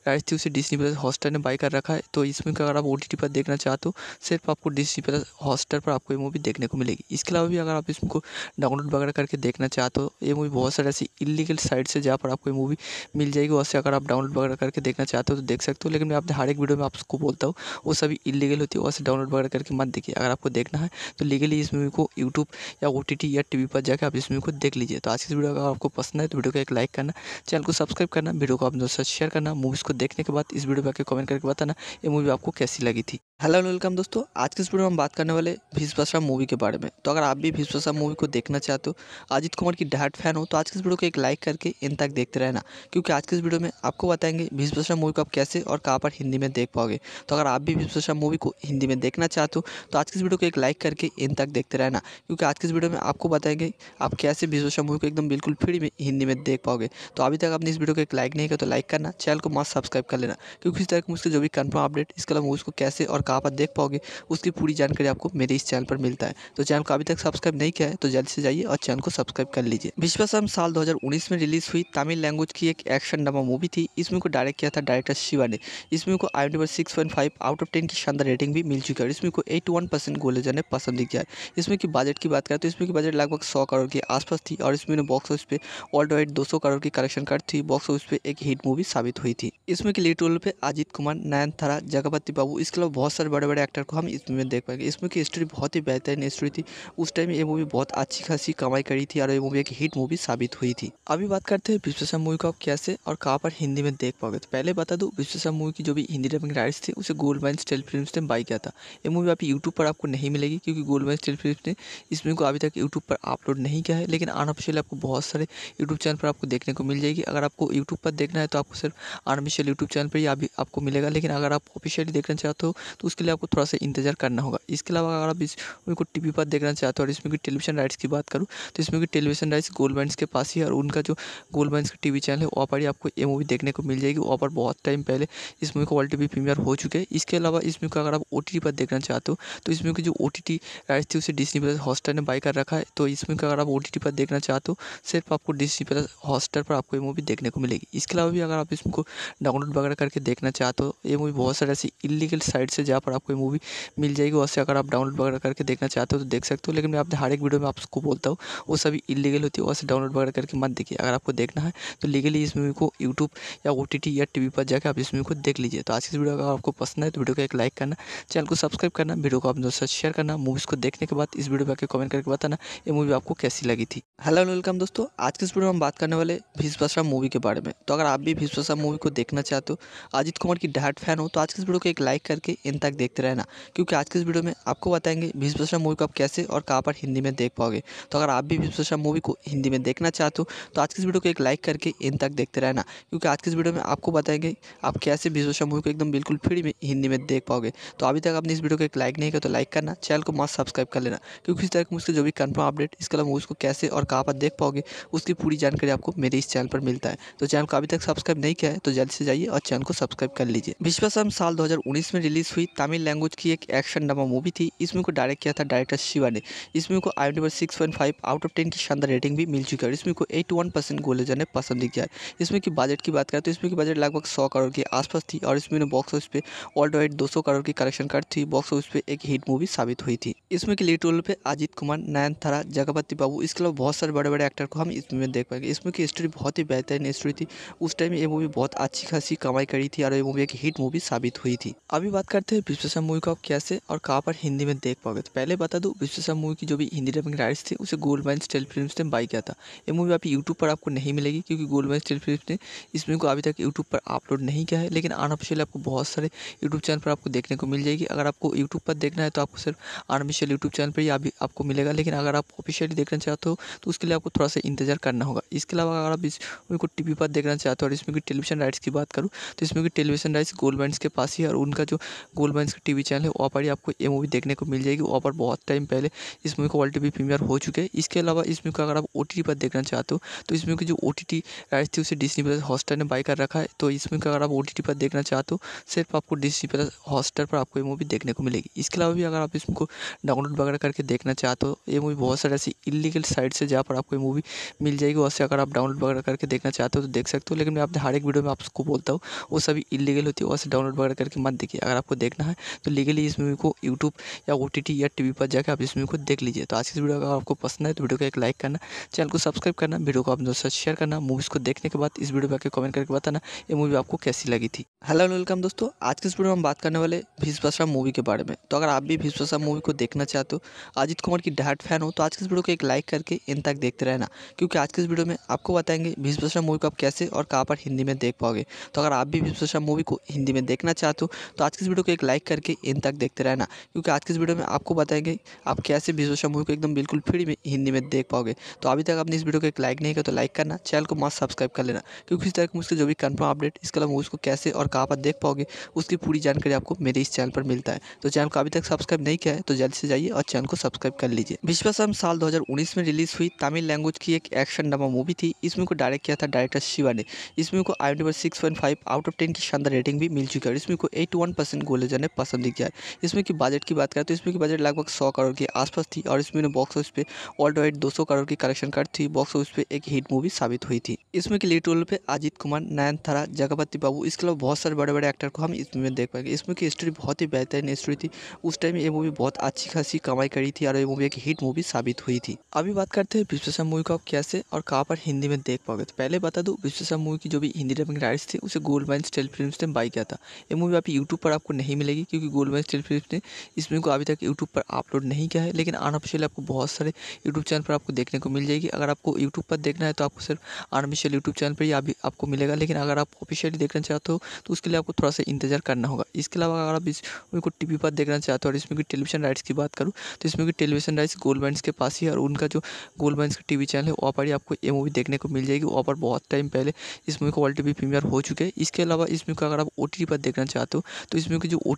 [SPEAKER 1] राइट्स थी उसे डिस्नी प्लस हॉस्टर ने बाई कर रखा है तो इसमें का अगर आप ओ पर देखना चाहते हो सिर्फ आपको डिस्नी प्लस हॉस्टर पर आपको ये मूवी देखने को मिलेगी इसके अलावा भी अगर आप को डाउनलोड वगैरह करके देखना चाहते हो ये मूवी बहुत सारे ऐसी इलीगल साइट से जा जगह पर आपको ये मूवी मिल जाएगी वैसे अगर आप डाउनलोड वगैरह करके देखना चाहते हो तो देख सकते हो लेकिन मैं आप हर एक वीडियो में आपको बोलता हूँ वो सभी इलीगल होती है वैसे डाउनलोड वगैरह करके मत देखिए अगर आपको देखना है तो लीगली इस मूवी को यूट्यूब या ओ या टी पर जाकर आप इस मूवी को देख लीजिए तो आज इस वीडियो अगर आपको पसंद है तो वीडियो को एक लाइक करना चैनल को सब्सक्राइब करना वीडियो को आप दोस्तों शेयर करना मूवीज़ को देखने के बाद इस वीडियो में आकर कमेंट करके बताना ये मूवी आपको कैसी लगी थी हेलो वेलकम दोस्तों आज के इस वीडियो में हम बात करने वाले भीष्म मूवी के बारे में तो अगर आप भी भीष्म मूवी को देखना चाहते हो अजित कुमार की डायट फैन हो तो आज के इस वीडियो को एक लाइक करके इंता तक देखते रहना क्योंकि आज के इस वीडियो में आपको बताएंगे भीष्म मूवी को आप कैसे और कहाँ पर हिंदी में देख पाओगे तो अगर आप भी भीष्म मूवी को हिंदी में देखना चाहते हो तो आज के इस वीडियो को एक लाइक करके इन तक देखते रहना क्योंकि आज के इस वीडियो में आपको बताएंगे आप कैसे भीष्म मूवी को एकदम बिल्कुल फ्री में हिंदी में देख पाओगे तो अभी तक आपने इस वीडियो को एक लाइक नहीं किया तो लाइक करना चैनल को मस्त सब्सक्राइब कर लेना क्योंकि इस तरह की मुझसे जो भी कन्फर्म अपडेट इसके अलावा मूवीज़ को कैसे और कहाँ पर देख पाओगे उसकी पूरी जानकारी आपको मेरे इस चैनल पर मिलता है तो चैनल को अभी तक सब्सक्राइब नहीं किया है तो जल्दी से जाइए और चैनल को सब्सक्राइब कर लीजिए विश्वसम साल 2019 में रिलीज़ हुई तमिल लैंग्वेज की एक एक्शन ड्रामा मूवी थी इसमें को डायरेक्ट किया था डायरेक्टर शिवा ने इसमें को आई number six point five out of ten की शानदार रेटिंग भी मिल चुकी है और इसमें को एट वन परसेंट गोले ने पसंद किया है इसमें की बजट की बात करें तो इसमें की बजट लगभग सौ करोड़ के आसपास थी और इसमें बॉक्स ऑफिस पे ऑल्ड वाइड दो सौ करोड़ की कलेक्शन कर थी बॉक्स ऑफिस पे एक हिट मूवी साबित हुई थी इसमें की लीड रोल पे अजित कुमार नयन थारा जगपति बाबू इसके अलावा बहुत सारे बड़े बड़े एक्टर को हम इसमें देख पाएंगे इसमें की स्टोरी बहुत ही बेहतरीन स्टोरी थी उस टाइम ये मूवी बहुत अच्छी खासी कमाई करी थी और ये मूवी एक हिट मूवी साबित हुई थी अभी बात करते हैं विश्वेश्वर मूवी को आप कैसे और कहाँ पर हिंदी में देख पाओगे तो पहले बता दूँ विश्वेश्वर मूवी की जो भी हिंदी डबिंग राइट्स थी उसे गोल्ड माइन स्टेल फिल्म ने बाई किया था ये मूवी आप यूट्यूब पर आपको नहीं मिलेगी क्योंकि गोल्ड माइन स्टेल फिल्म ने इस मूवी को अभी तक यूट्यूब पर अपलोड नहीं किया है लेकिन अनऑफिशियल आपको बहुत सारे यूट्यूब चैनल पर आपको देखने को मिल जाएगी अगर आपको यूट्यूब पर देखना है तो आपको सिर्फ अनऑफिशियल यूट्यूब चैनल पर ही अभी आपको मिलेगा लेकिन अगर आप ऑफिशियली देखना चाहते हो तो उसके लिए आपको थोड़ा सा इंतजार करना होगा इसके अलावा अगर आप इस मूवी को टी पर देखना चाहते हो और इसमें की टेलीविजन राइट्स की बात करूँ तो इसमें की टेलीविजन राइट्स गोल्ड माइंड के पास ही और उनका जो गोल्ड गोकुल वंश का टीवी चैनल है वहाँ पर ही आपको ये मूवी देखने को मिल जाएगी वहाँ पर बहुत टाइम पहले इस मूवी को वर्ल्ड टी प्रीमियर हो चुके हैं इसके अलावा इस मूवी को अगर आप ओ पर देखना चाहते हो तो इस मूवी की जो ओ टी राइट्स थी उसे डिस्नी प्लस हॉस्टर ने बाई कर रखा है तो इस मूवी को अगर आप ओ पर देखना चाहते हो सिर्फ आपको डिस्नी प्लस हॉस्टर पर आपको ये मूवी देखने को मिलेगी इसके अलावा भी अगर आप को डाउनलोड वगैरह करके देखना चाहते हो ये मूवी बहुत सारे ऐसी इलीगल साइट से जहाँ पर आपको ये मूवी मिल जाएगी वैसे से अगर आप डाउनलोड वगैरह करके देखना चाहते हो तो देख सकते हो लेकिन मैं आप हर एक वीडियो में आपको बोलता हूँ वो सभी इलीगल होती है वैसे डाउनलोड वगैरह करके मत देखिए अगर आपको देखना देखना है तो लीगली इस मूवी को यूट्यूब या ओ या टी पर जाकर आप इस मूवी को देख लीजिए तो आज की वीडियो अगर आपको पसंद है तो वीडियो को एक लाइक करना चैनल को सब्सक्राइब करना वीडियो को आप दोस्तों से शेयर करना मूवीज़ को देखने के बाद इस वीडियो पर आकर कमेंट करके बताना ये मूवी आपको कैसी लगी थी हेलो वेलकम दोस्तों आज की इस वीडियो में हम बात करने वाले भीष्म मूवी के बारे में तो अगर आप भी भीष्म मूवी को देखना चाहते हो अजित कुमार की डायट फैन हो तो आज की इस वीडियो को एक लाइक करके इन तक देखते रहना क्योंकि आज की इस वीडियो में आपको बताएंगे भीष्म मूवी को आप कैसे और कहाँ पर हिंदी में देख पाओगे तो अगर आप भी भीष्म मूवी को हिंदी में देखना चाहते हो तो आज की इस वीडियो को एक लाइक करके इन तक देखते रहना क्योंकि आज के इस वीडियो में आपको बताएंगे आप कैसे विशोषा मूवी को एकदम बिल्कुल फ्री में हिंदी में देख पाओगे तो अभी तक आपने इस वीडियो को एक लाइक नहीं किया तो लाइक करना चैनल को मस्त सब्सक्राइब कर लेना क्योंकि इस तरह मुझसे जो भी कन्फर्म अपडेट इसके अलावा को कैसे और कहाँ पर देख पाओगे उसकी पूरी जानकारी आपको मेरे इस चैनल पर मिलता है तो चैनल को अभी तक सब्सक्राइब नहीं किया है तो जल्द से जाइए और चैनल को सब्सक्राइब कर लीजिए विश्वासम साल दो में रिलीज हुई तमिल लैंग्वेज की एक एक्शन ड्रामा मूवी थी इस मूवी को डायरेक्ट किया था डायरेक्टर शिवा ने इस मूवी को I am six point five out of ten की शानदार रेटिंग भी मिल चुकी है और को एट वन परसेंट गोले ने पसंद किया है इसमें की बजट की बात करें तो इसमें की बजट लगभग सौ करोड़ के आसपास थी और इसमें बॉक्स ऑफिस पे ऑल वाइड दो करोड़ की कलेक्शन कर थी बॉक्स ऑफिस पे एक हिट मूवी साबित हुई थी इसमें की लीड रोल पे अजित कुमार नयन थारा जगपति बाबू इसके अलावा बहुत सारे बड़े बड़े एक्टर को हम इसमें देख पाएंगे इसमें की स्टोरी बहुत ही बेहतरीन स्टोरी थी उस टाइम ये मूवी बहुत अच्छी खासी कमाई करी थी और ये मूवी एक हिट मूवी साबित हुई थी अभी बात करते हैं विश्वेश्वर मूवी को आप कैसे और कहाँ पर हिंदी में देख पाओगे तो पहले बता दू विश्वेश्वर मूवी की जो भी हिंदी डबिंग राइट्स थी उसे गोल्ड माइन स्टेल फिल्म ने बाई किया था ये मूवी आप यूट्यूब पर आपको नहीं मिलेगी क्योंकि गोल्ड मैन टेल फिल्म ने इस मूवी को अभी तक यूट्यूब पर अपलोड नहीं किया है लेकिन अनऑफिशियल आपको बहुत सारे यूट्यूब चैनल पर आपको देखने को मिल जाएगी अगर आपको यूट्यूब पर देखना है तो आपको सिर्फ अनऑफिशियल यूट्यूब चैनल पर ही अभी आपको मिलेगा लेकिन अगर आप ऑफिशियली देखना चाहते हो तो उसके लिए आपको थोड़ा सा इंतजार करना होगा इसके अलावा अगर आप इस मूवी को टी पर देखना चाहते हो और इसमें की टेलीविजन राइट्स की बात करूँ तो इसमें की टेलीविजन राइट्स गोल्ड के पास ही और उनका जो गोल बैंड्स का टी चैनल है वहाँ पर ही आपको ये मूवी देखने को मिल जाएगी वहाँ पर बहुत टाइम पहले इस मूवी को ऑल टी प्रीमियर हो चुके हैं इसके अलावा इस मूवी को अगर आप ओ पर देखना चाहते हो तो इस मूवी की जो ओ टी टी राइट थी उसे डिस्नी प्लस हॉटस्टार ने बाय कर रखा है तो इसमें अगर आप ओ टी टी पर देखना चाहते हो तो सिर्फ आपको डिस्नी प्लस हॉटस्टार पर आपको ये मूवी देखने को मिलेगी इसके अलावा भी अगर आप इसको डाउनलोड वगैरह करके देखना चाहते हो तो ये मूवी बहुत सारे ऐसी इलीगल साइट से जहाँ पर आपको ये मूवी मिल जाएगी वैसे से अगर आप डाउनलोड वगैरह करके देखना चाहते हो तो देख सकते हो लेकिन मैं आपने हर एक वीडियो में आपको बोलता हूँ वो सभी इलीगल होती है वैसे से डाउनलोड वगैरह करके मत देखिए अगर आपको देखना है तो लीगली इस मूवी को यूट्यूब या ओ या टी पर जाकर आप इस मूवी को देख लीजिए तो आज की वीडियो अगर आपको पसंद है तो वीडियो को एक लाइक करना चैनल को सब्सक्राइब करना वीडियो को आप दोस्तों शेयर करना मूवीज़ को देखने के बाद इस वीडियो पर आके कमेंट करके बताना ये मूवी आपको कैसी लगी थी हेलो वेलकम दोस्तों आज के इस वीडियो में हम बात करने वाले भीष्म मूवी के बारे में तो अगर आप भी भीष्म मूवी को देखना चाहते हो अजित कुमार की डाट फैन हो तो आज के इस वीडियो को एक लाइक करके इन तक देखते रहना क्योंकि आज के इस वीडियो में आपको बताएंगे भीष्म मूवी को आप कैसे और कहाँ पर हिंदी में देख पाओगे तो अगर आप भी भीष्म मूवी को हिंदी में देखना चाहते हो तो आज के इस वीडियो को एक लाइक करके इन तक देखते रहना क्योंकि आज के इस वीडियो में आपको बताएंगे आप कैसे भीष्म मूवी को एकदम बिल्कुल फ्री में हिंदी में देख पाओगे तो अभी तक आपने इस वीडियो को एक लाइक नहीं किया तो लाइक करना चैनल को मस्त सब्सक्राइब कर लेना क्योंकि इस तरह की मुझसे जो भी कन्फर्म अपडेट इसके अलावा मूवीज़ को कैसे और कहाँ पर देख पाओगे उसकी पूरी जानकारी आपको मेरे इस चैनल पर मिलता है तो चैनल को अभी तक सब्सक्राइब नहीं किया है तो जल्द से जाइए और चैनल को सब्सक्राइब कर लीजिए विश्वासम साल दो में रिलीज हुई तमिल लैंग्वेज की एक एक्शन ड्रामा मूवी थी इसमें को डायरेक्ट किया था डायरेक्टर शिवा ने इसमें को आई number six point five out of ten की शानदार रेटिंग भी मिल चुकी है और इसमें को एट वन परसेंट गोलेजर ने पसंद किया है इसमें की बजट की बात करें तो इसमें की बजट लगभग सौ करोड़ के आसपास थी और इसमें बॉक्स ऑफिस पे ऑल्ड वाइड दो करोड़ की कलेक्शन कर थी बॉक्स ऑफिस पे एक हिट मूवी साबित प्रभावित हुई थी इसमें के लीड रोल पे अजित कुमार थारा जगपति बाबू इसके अलावा बहुत सारे बड़े बड़े एक्टर को हम इसमें देख पाएंगे इसमें की स्टोरी बहुत ही बेहतरीन स्टोरी थी उस टाइम ये मूवी बहुत अच्छी खासी कमाई करी थी और ये मूवी एक हिट मूवी साबित हुई थी अभी बात करते हैं विश्वेश्वर मूवी को आप कैसे और कहाँ पर हिंदी में देख पाओगे तो पहले बता दू विश्वेश्वर मूवी की जो भी हिंदी डबिंग राइट्स थी उसे गोल्ड माइन स्टेल फिल्म ने बाई किया था ये मूवी आप यूट्यूब पर आपको नहीं मिलेगी क्योंकि गोल्ड माइन स्टेल फिल्म ने इस मूवी को अभी तक यूट्यूब पर अपलोड नहीं किया है लेकिन अनऑफिशियल आपको बहुत सारे यूट्यूब चैनल पर आपको देखने को मिल जाएगी अगर आपको यूट्यूब पर देखना है तो आपको सिर्फ आर्मिशियल यूट्यूब चैनल पर ही आप आपको मिलेगा लेकिन अगर आप ऑफिशियली देखना चाहते हो तो उसके लिए आपको थोड़ा सा इंतजार करना होगा इसके अलावा अगर आप इस मूवी को टी पर देखना चाहते हो और इसमें की टेलीविजन राइट्स की बात करूँ तो इसमें की टेलीविजन राइट्स गोल्ड बैंड के पास ही और उनका जो गोल्ड बैंड का टी चैनल है वहाँ पर ही आपको ये मूवी देखने को मिल जाएगी वहाँ पर बहुत टाइम पहले इस मूवी को वर्ल्ड टी प्रीमियर हो चुके हैं इसके अलावा इस मूवी को अगर आप ओ पर देखना चाहते हो तो इस मूवी की जो ओ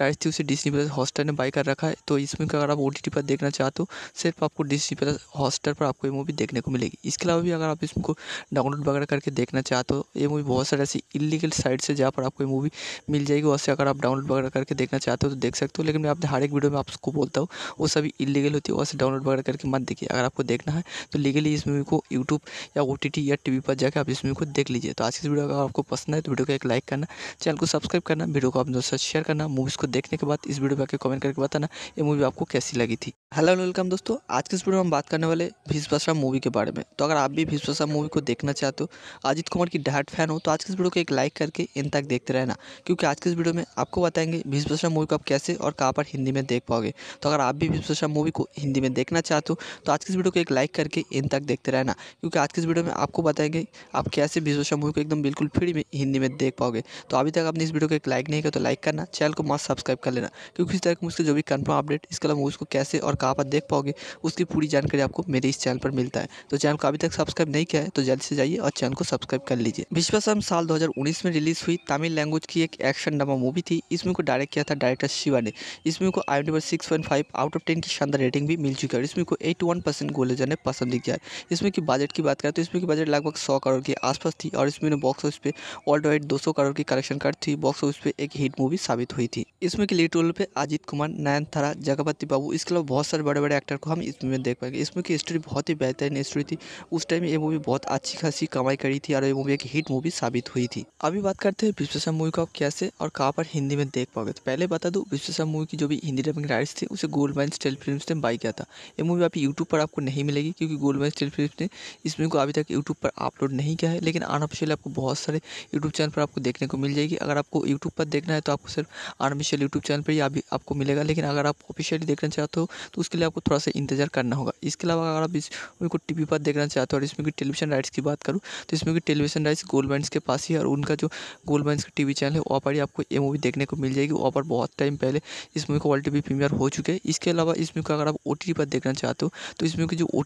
[SPEAKER 1] राइट्स थी उसे डिस्नी प्लस हॉस्टर ने बाई कर रखा है तो इस मूवी को अगर आप ओ पर देखना चाहते हो सिर्फ आपको डिस्नी प्लस हॉस्टर पर आपको ये मूवी देखने को मिलेगी इसके अलावा भी अगर आप इस आपको डाउनलोड वगैरह करके देखना चाहते हो तो ये मूवी बहुत सारे ऐसी इलीगल साइट से जहाँ पर आपको ये मूवी मिल जाएगी वैसे अगर आप डाउनलोड वगैरह करके देखना चाहते हो तो देख सकते हो लेकिन मैं आपने हर एक वीडियो में आपको बोलता हूँ वो सभी इलीगल होती है वैसे डाउनलोड वगैरह करके मत देखिए अगर आपको देखना है तो लीगली इस मूवी को यूट्यूब या ओ या टी पर जाकर आप इस मूवी को देख लीजिए तो आज की वीडियो अगर आपको पसंद है तो वीडियो को एक लाइक करना चैनल को सब्सक्राइब करना वीडियो को आप दोस्तों शेयर करना मूवीज़ को देखने के बाद इस वीडियो पर आकर कमेंट करके बताना ये मूवी आपको कैसी लगी थी हेलो वेलकम दोस्तों आज की इस वीडियो में हम बात करने वाले भीष मूवी के बारे में तो अगर आप भी भीष मूवी को देखना चाहते हो तो अजित कुमार की डहाट फैन हो तो आज के इस वीडियो को एक लाइक करके इन तक देखते रहना क्योंकि आज के इस वीडियो में आपको बताएंगे भीष मूवी को आप कैसे और कहाँ पर हिंदी में देख पाओगे तो अगर आप भी भीष मूवी को हिंदी में देखना चाहते हो तो, तो आज के इस वीडियो को एक लाइक करके इन तक देखते रहना क्योंकि आज के इस वीडियो में आपको बताएंगे आप कैसे भीष मूवी को एकदम बिल्कुल फ्री में हिंदी में देख पाओगे तो अभी तक आपने इस वीडियो को एक लाइक नहीं किया तो लाइक करना चैनल को मस्त सब्सक्राइब कर लेना क्योंकि इस तरह की मुझसे जो भी कन्फर्म अपडेट इसके अलावा मूवीज़ को कैसे और कहाँ पर देख पाओगे उसकी पूरी जानकारी आपको मेरे इस चैनल पर मिलता है तो चैनल को अभी तक सब्सक्राइब नहीं किया है तो जल्दी से जाइए और चैनल को सब्सक्राइब कर लीजिए विश्वासम साल 2019 में रिलीज हुई तमिल लैंग्वेज की एक एक्शन ड्रामा मूवी थी इसमें को डायरेक्ट किया था डायरेक्टर शिवा ने इसमें को आई number six out of ten की शानदार रेटिंग भी मिल चुकी है इसमें को एट वन परसेंट गोले ने पसंद दिख जाए इसमें की बजट की बात करें तो इसमें की बजट लगभग सौ करोड़ के आसपास थी और इसमें बॉक्स ऑफिस पे ऑल्ड वाइड दो करोड़ की कलेक्शन कर थी बॉक्स ऑफिस पे एक हिट मूवी साबित हुई थी इसमें की लीड रोल पे अजित कुमार नयन थारा जगपति बाबू इसके अलावा बहुत सारे बड़े बड़े एक्टर को हम इसमें देख पाएंगे इसमें की स्टोरी बहुत ही बेहतरीन स्टोरी थी उस टाइम ये मूवी बहुत अच्छी खासी कमाई करी थी और ये मूवी एक हिट मूवी साबित हुई थी अभी बात करते हैं विश्वेश्वर मूवी को कैसे और कहाँ पर हिंदी में देख पाओगे तो पहले बता दूँ विश्वेश्वर मूवी की जो भी हिंदी डबिंग राइट्स थी उसे गोल्ड माइन स्टेल फिल्म ने बाई किया था ये मूवी आप यूट्यूब पर आपको नहीं मिलेगी क्योंकि गोल्ड माइन स्टेल फिल्म ने इस मूवी को अभी तक यूट्यूब पर अपलोड नहीं किया है लेकिन अनऑफिशियल आपको बहुत सारे यूट्यूब चैनल पर आपको देखने को मिल जाएगी अगर आपको यूट्यूब पर देखना है तो आपको सिर्फ अनऑफिशियल यूट्यूब चैनल पर ही अभी आपको मिलेगा लेकिन अगर आप ऑफिशियली देखना चाहते हो तो उसके लिए आपको थोड़ा सा इंतजार करना होगा इसके अलावा अगर आप इस मूवी को टी पर देखना चाहते हो और इसमें की टेलीविजन राइट्स की बात करूँ तो इसमें भी टेलीविजन राइट्स गोल्ड के पास ही है और उनका जो गोल्ड माइंस की टीवी चैनल है वहाँ पर ही आपको ये मूवी देखने को मिल जाएगी वहाँ पर बहुत टाइम पहले इस मूवी को ऑल टी प्रीमियर हो चुके हैं इसके अलावा इस मूवी को अगर आप ओ पर देखना चाहते हो तो इसमें की जो ओ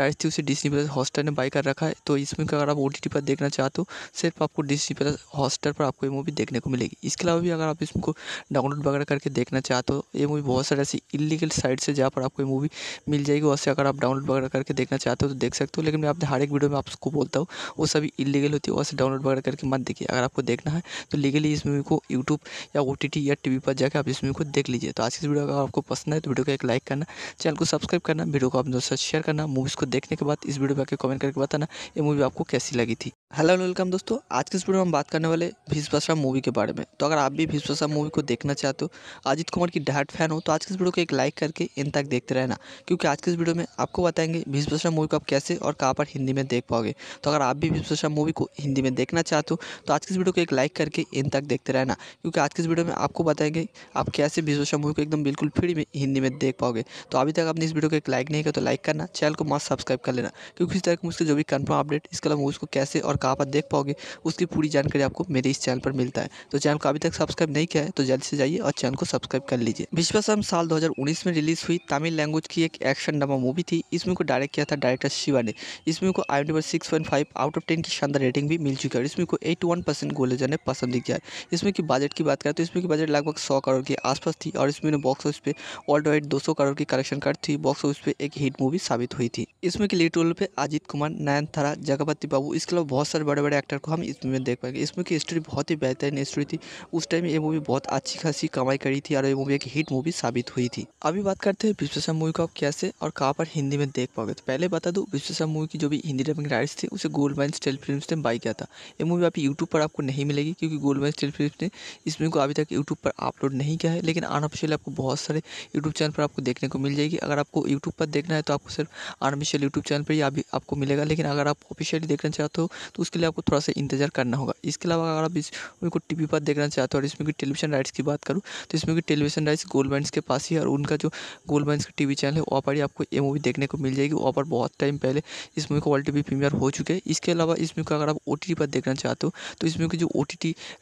[SPEAKER 1] राइट्स थी उसे डिस्नी प्लस हॉस्टर ने बाई कर रखा है तो इसमें अगर आप ओ पर देखना चाहते हो सिर्फ आपको डिस्नी प्लस हॉस्टर पर आपको ये मूवी देखने को मिलेगी इसके अलावा भी अगर आप इसमें को डाउनलोड वगैरह करके देखना चाहते हो ये मूवी बहुत सारे ऐसी इलीगल साइट्स है जहाँ पर आपको ये मूवी मिल जाएगी वहाँ से अगर आप डाउनलोड वगैरह करके देखना चाहते हो तो देख सकते हो लेकिन मैं आपने हर एक वीडियो में आपको बोलता हूँ वो सभी इलीगल होती है वैसे डाउनलोड वगैरह करके मत देखिए अगर आपको देखना है तो लीगली इस मूवी को यूट्यूब या ओ या टी पर जाकर आप इस मूवी को देख लीजिए तो आज की वीडियो अगर आपको पसंद है तो वीडियो को एक लाइक करना चैनल को सब्सक्राइब करना वीडियो को आप दोस्तों शेयर करना मूवीज़ को देखने के बाद इस वीडियो पर आकर कमेंट करके बताना ये मूवी आपको कैसी लगी थी हेलो एंड वेलकम दोस्तों आज के इस वीडियो में हम बात करने वाले भीषभाषा मूवी के बारे में तो अगर आप भी भीषभाषा मूवी को देखना चाहते हो अजित कुमार की डायट फैन हो तो आज के इस वीडियो को एक लाइक करके इन तक देखते रहना क्योंकि आज के इस वीडियो में आपको बताएंगे भीषभाषा मूवी को आप कैसे और कहाँ पर हिंदी में देख पाओगे तो अगर आप भी भीषभाषा मूवी को हिंदी में देखना चाहते हो तो आज के इस वीडियो को एक लाइक करके इन तक देखते रहना क्योंकि आज के इस वीडियो में आपको बताएंगे आप कैसे भीषभाषा मूवी को एकदम बिल्कुल फ्री में हिंदी में देख पाओगे तो अभी तक आपने इस वीडियो को एक लाइक नहीं किया तो लाइक करना चैनल को मस्त सब्सक्राइब कर लेना क्योंकि इस तरह की जो भी कन्फर्म अपडेट इसके अलावा मूवीज़ को कैसे और कहाँ पर देख पाओगे उसकी पूरी जानकारी आपको मेरे इस चैनल पर मिलता है तो चैनल को अभी तक सब्सक्राइब नहीं किया है तो जल्दी से जाइए और चैनल को सब्सक्राइब कर लीजिए विश्वासम साल उन्नीस में रिलीज हुई तमिल लैंग्वेज की एक एक्शन ड्रामा मूवी थी इस मूवी को डायरेक्ट किया था डायरेक्टर शिवा ने इस मूवी को आई number six point five out of ten की शानदार रेटिंग भी मिल चुकी है और इसमें को एट वन परसेंट ने पसंद किया है इसमें की बजट की बात करें तो इसमें की बजट लगभग सौ करोड़ के आसपास थी और इसमें बॉक्स ऑफिस पे ऑल डॉइट दो सौ करोड़ की कलेक्शन कर थी बॉक्स ऑफिस पे एक हिट मूवी साबित हुई थी इसमें की लीड रोल पे अजित कुमार नयनथारा जगपति बाबू इसके अलावा बहुत बहुत सारे बड़े बड़े एक्टर को हम इसमें देख पाएंगे इसमें की स्टोरी बहुत ही बेहतरीन स्टोरी थी उस टाइम ये मूवी बहुत अच्छी खासी कमाई करी थी और ये मूवी एक हिट मूवी साबित हुई थी अभी बात करते हैं विश्वेश्वर मूवी को आप कैसे और कहाँ पर हिंदी में देख पाओगे तो पहले बता दो विश्वेश्वर मूवी की जो भी हिंदी डबिंग राइट्स थी उसे गोल्ड माइन स्टेल फिल्म ने बाई किया था ये मूवी आप यूट्यूब पर आपको नहीं मिलेगी क्योंकि गोल्ड माइन स्टेल फिल्म ने इस मूवी को अभी तक यूट्यूब पर अपलोड नहीं किया है लेकिन अनऑफिशियल आपको बहुत सारे यूट्यूब चैनल पर आपको देखने को मिल जाएगी अगर आपको यूट्यूब पर देखना है तो आपको सिर्फ अनऑफिशियल यूट्यूब चैनल पर ही अभी आपको मिलेगा लेकिन अगर आप ऑफिशियली देखना चाहते हो तो उसके लिए आपको थोड़ा सा इंतजार करना होगा इसके अलावा अगर आप इस मूवी को टी पर देखना चाहते हो और इसमें की टेलीविजन राइट्स की बात करूँ तो इसमें की टेलीविजन राइट्स गोल्ड बैंड के पास ही और उनका जो गोल्ड माइंस का टी चैनल है वहाँ पर ही आपको ये मूवी देखने को मिल जाएगी वहाँ पर बहुत टाइम पहले इस मूवी को वर्ल्ड प्रीमियर हो चुके हैं इसके अलावा इसमें को अगर आप ओ पर देखना चाहते हो तो इसमें की जो ओ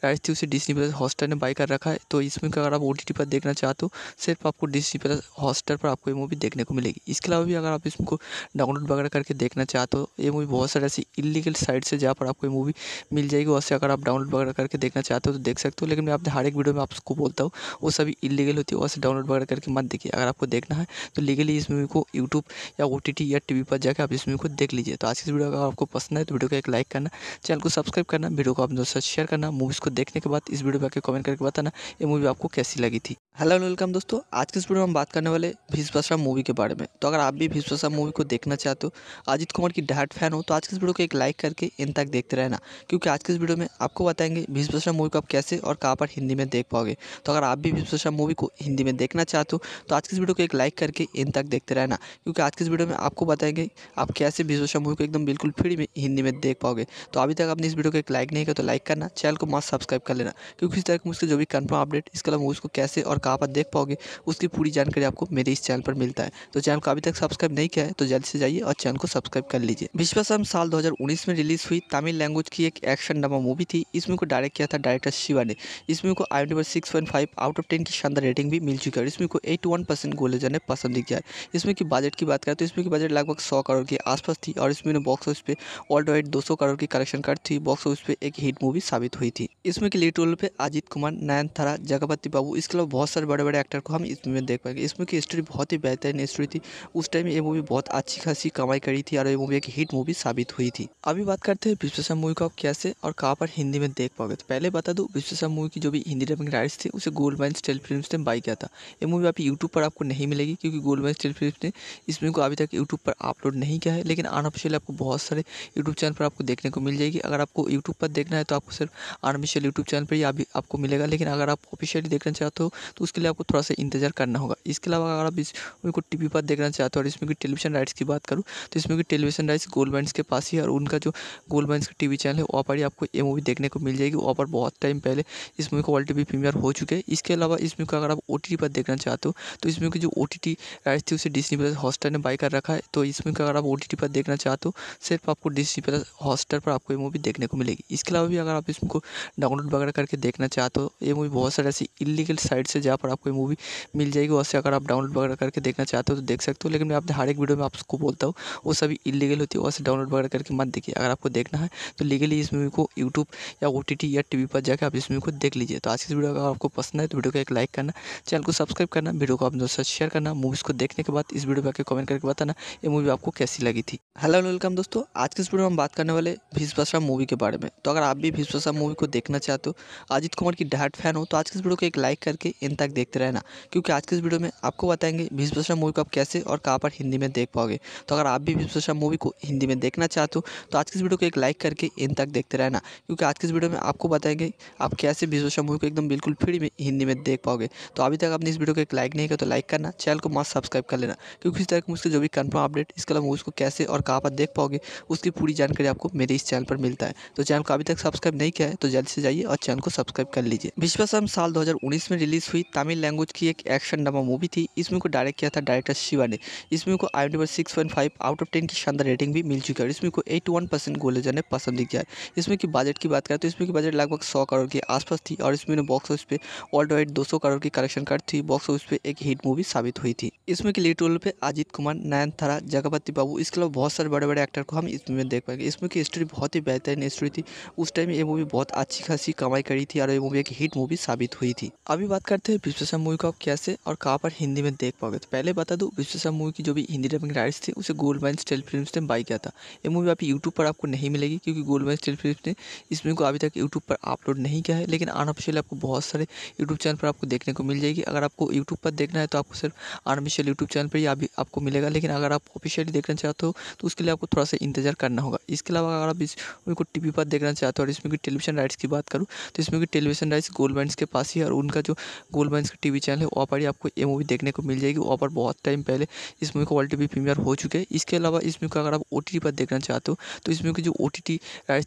[SPEAKER 1] राइट्स थी उसे डिस्नी प्लस हॉस्टल ने बाई कर रखा है तो इसमें अगर आप ओ पर देखना चाहते हो सिर्फ आपको डिस्नी प्लस हॉस्टार पर आपको ये मूवी देखने को मिलेगी इसके अलावा भी अगर आप इसमें को डाउनलोड वगैरह करके देखना चाहते हो ये मूवी बहुत सारे ऐसी इलीगल साइट से जहाँ पर आपको मूवी मिल जाएगी वहाँ से अगर आप डाउनलोड वगैरह करके देखना चाहते हो तो देख सकते हो लेकिन मैं आपने हर एक वीडियो में आपको बोलता हूँ वो सभी इलीगल होती है वहाँ से डाउनलोड वगैरह करके मत देखिए अगर आपको देखना है तो लीगली इस मूवी को यूट्यूब या ओ या टी पर जाकर आप इस मूवी को देख लीजिए तो आज की वीडियो अगर आपको पसंद है तो वीडियो को एक लाइक करना चैनल को सब्सक्राइब करना वीडियो को अपने दोस्तों शेयर करना मूवीज़ को देखने के बाद इस वीडियो पर आकर कमेंट करके बताना ये मूवी आपको कैसी लगी थी हेलो वेलकम दोस्तों आज के इस वीडियो में हम बात करने वाले भीष्म मूवी के बारे में तो अगर आप भी भीष्म मूवी को देखना चाहते हो अजित कुमार की डहाट फैन हो तो आज के इस वीडियो को एक लाइक करके इन तक देखते रहना क्योंकि आज के इस वीडियो में आपको बताएंगे भीष्म मूवी को आप कैसे और कहाँ पर हिंदी में देख पाओगे तो अगर आप भी भीष्म मूवी को हिंदी में देखना चाहते हो तो आज के इस वीडियो को एक लाइक करके इन तक देखते रहना क्योंकि आज के इस वीडियो में आपको बताएंगे आप कैसे भीष्म मूवी को एकदम बिल्कुल फ्री में हिंदी में देख पाओगे तो अभी तक आपने इस वीडियो को एक लाइक नहीं किया तो लाइक करना चैनल को मस्त सब्सक्राइब कर लेना क्योंकि इस तरह की मुझसे जो भी कन्फर्म अपडेट इसके अलावा मूवीज़ को कैसे और कहाँ पर देख पाओगे उसकी पूरी जानकारी आपको मेरे इस चैनल पर मिलता है तो चैनल को अभी तक सब्सक्राइब नहीं किया है तो जल्दी से जाइए और चैनल को सब्सक्राइब कर लीजिए विश्वसम साल 2019 में रिलीज़ हुई तमिल लैंग्वेज की एक एक्शन ड्रामा मूवी थी इसमें को डायरेक्ट किया था डायरेक्टर शिवा ने इसमें को आई number six point five out of ten की शानदार रेटिंग भी मिल चुकी है और इसमें को एट वन परसेंट गोले ने पसंद किया है इसमें की बजट की बात करें तो इसमें की बजट लगभग सौ करोड़ के आसपास थी और इसमें बॉक्स ऑफिस पे वर्ल्ड वाइड दो सौ करोड़ की कलेक्शन कार्ड थी बॉक्स ऑफिस पे एक हिट मूवी साबित हुई थी इसमें की लीड रोल पे अजित कुमार नयन थारा जगपति बाबू इसके अलावा बहुत सारे बड़े बड़े एक्टर को हम इसमें देख पाएंगे इसमें की स्टोरी बहुत ही बेहतरीन स्टोरी थी उस टाइम ये मूवी बहुत अच्छी खासी कमाई करी थी और ये मूवी एक हिट मूवी साबित हुई थी अभी बात करते हैं विश्वेश्वर मूवी को आप कैसे और कहाँ पर हिंदी में देख पाओगे तो पहले बता दूँ विश्वेश्वर मूवी की जो भी हिंदी डबिंग राइट्स थी उसे गोल्ड माइन स्टेल फिल्म ने बाई किया था ये मूवी आप यूट्यूब पर आपको नहीं मिलेगी क्योंकि गोल्ड माइन स्टेल फिल्म ने इस मूवी को अभी तक यूट्यूब पर अपलोड नहीं किया है लेकिन अनऑफिशियल आपको बहुत सारे यूट्यूब चैनल पर आपको देखने को मिल जाएगी अगर आपको यूट्यूब पर देखना है तो आपको सिर्फ अनऑफिशियल यूट्यूब चैनल पर ही अभी आपको मिलेगा लेकिन अगर आप ऑफिशियली देखना चाहते हो तो उसके लिए आपको थोड़ा सा इंतजार करना होगा इसके अलावा अगर आप इस मूवी को टी पर देखना चाहते हो और इसमें की टेलीविजन राइट्स की बात करूँ तो इसमें की टेलीविजन राइट्स गोल्ड माइन्स के पास ही और उनका जो कूल बैंस का टीवी चैनल है वहाँ पर ही आपको ये मूवी देखने को मिल जाएगी वहाँ पर बहुत टाइम पहले इस मूवी को वर्ल्ड टीवी प्रीमियर हो चुके हैं इसके अलावा इस मूवी को अगर आप ओ पर देखना चाहते हो तो इस मूवी की जो ओ टी राइट्स थी उसे डिस्नी प्लस हॉस्टर ने बाई कर रखा है तो इस मूवी को अगर आप ओ पर देखना चाहते हो सिर्फ आपको डिस्नी प्लस हॉस्टर पर आपको ये मूवी देखने को मिलेगी इसके अलावा भी अगर आप इस मूवी को डाउनलोड वगैरह करके देखना चाहते हो ये मूवी बहुत सारे ऐसी इलीगल साइट से जहाँ पर आपको ये मूवी मिल जाएगी वैसे से अगर आप डाउनलोड वगैरह करके देखना चाहते हो तो देख सकते हो लेकिन मैं आपने हर एक वीडियो में आपको बोलता हूँ वो सभी इलीगल होती है वैसे से डाउनलोड वगैरह करके मत देखिए अगर आपको देख देखना है तो लीगली इस मूवी को यूट्यूब या ओ या टी पर जाकर आप इस मूवी को देख लीजिए तो आज की वीडियो अगर आपको पसंद है तो वीडियो को एक लाइक करना चैनल को सब्सक्राइब करना वीडियो को आप दोस्तों शेयर करना मूवीज़ को देखने के बाद इस वीडियो पर आकर कमेंट करके बताना ये मूवी आपको कैसी लगी थी हेलो वेलकम दोस्तों आज की इस वीडियो में हम बात करने वाले भीष्म मूवी के बारे में तो अगर आप भी भीष्म मूवी को देखना चाहते हो अजित कुमार की डायरेक्ट फैन हो तो आज की इस वीडियो को एक लाइक करके इन तक देखते रहना क्योंकि आज की इस वीडियो में आपको बताएंगे भीष्म मूवी को आप कैसे और कहाँ पर हिंदी में देख पाओगे तो अगर आप भी भीष्म मूवी को हिंदी में देखना चाहते हो तो आज की इस वीडियो को एक लाइक करके इन तक देखते रहना क्योंकि आज की इस वीडियो में आपको बताएंगे आप कैसे विश्व मूवी को एकदम बिल्कुल फ्री में हिंदी में देख पाओगे तो अभी तक आपने इस वीडियो को एक लाइक नहीं किया तो लाइक करना चैनल को मस्त सब्सक्राइब कर लेना क्योंकि इस तरह की मुझसे जो भी कन्फर्म अपडेट इसके अलावा को कैसे और कहाँ पर देख पाओगे उसकी पूरी जानकारी आपको मेरे इस चैनल पर मिलता है तो चैनल को अभी तक सब्सक्राइब नहीं किया है तो जल्द से जाइए और चैनल को सब्सक्राइब कर लीजिए विश्वसम साल दो में रिलीज हुई तमिल लैंग्वेज की एक एक्शन ड्रामा मूवी थी इस मूवी को डायरेक्ट किया था डायरेक्टर शिवा ने इस मूवी को आई number six point five out of ten की शानदार रेटिंग भी मिल चुकी है और इस मूवी को एट वन परसेंट गोले जाने पसंद किया है इसमें की बजट की बात करें तो इसमें की बजट लगभग सौ करोड़ के आसपास थी और इसमें बॉक्स ऑफिस पे ऑल राइट दो करोड़ की कलेक्शन कर थी बॉक्स ऑफिस पे एक हिट मूवी साबित हुई थी इसमें के लीड रोल पे अजित कुमार नयन थारा जगपति बाबू इसके अलावा बहुत सारे बड़े बड़े एक्टर को हम इसमें देख पाएंगे इसमें की स्टोरी बहुत ही बेहतरीन स्टोरी थी उस टाइम ये मूवी बहुत अच्छी खासी कमाई करी थी और ये मूवी एक हिट मूवी साबित हुई थी अभी बात करते हैं विश्वेशा मूवी का कैसे और कहाँ पर हिंदी में देख पाओगे तो पहले बता दूँ विश्वेशा मूवी की जो भी हिंदी डबिंग राइट्स थी उसे गोल्ड माइन स्टेल फिल्म ने बाई किया था ये मूवी आप यूट्यूब पर आपको नहीं मिलेगी क्योंकि गोल्ड वाइन स्टील ने इस मूवी को अभी तक यूट्यूब पर अपलोड नहीं किया है लेकिन अनऑफिशियल आपको बहुत सारे यूट्यूब चैनल पर आपको देखने को मिल जाएगी अगर आपको यूट्यूब पर देखना है तो आपको सिर्फ अनऑफिशियल यूट्यूब चैनल पर ही अभी आपको मिलेगा लेकिन अगर आप ऑफिशियली देखना चाहते हो तो उसके लिए आपको थोड़ा सा इंतजार करना होगा इसके अलावा अगर आप इस को टी पर देखना चाहते हो और इसमें की टेलीविजन राइट्स की बात करूँ तो इसमें की टेलीविजन राइट्स गोल्ड वाइन्स के पास ही और उनका जो गोल्ड वाइन्स का टी चैनल है वहाँ पर ही आपको ये मूवी देखने को मिल जाएगी वहाँ पर बहुत टाइम पहले इस मूवी को ऑल टी प्रीमियर हो चुके हैं इसके अलावा इस मूवी को अगर आप ओ पर देखना चाहते हो तो इसमें की जो ओ ओ टी टी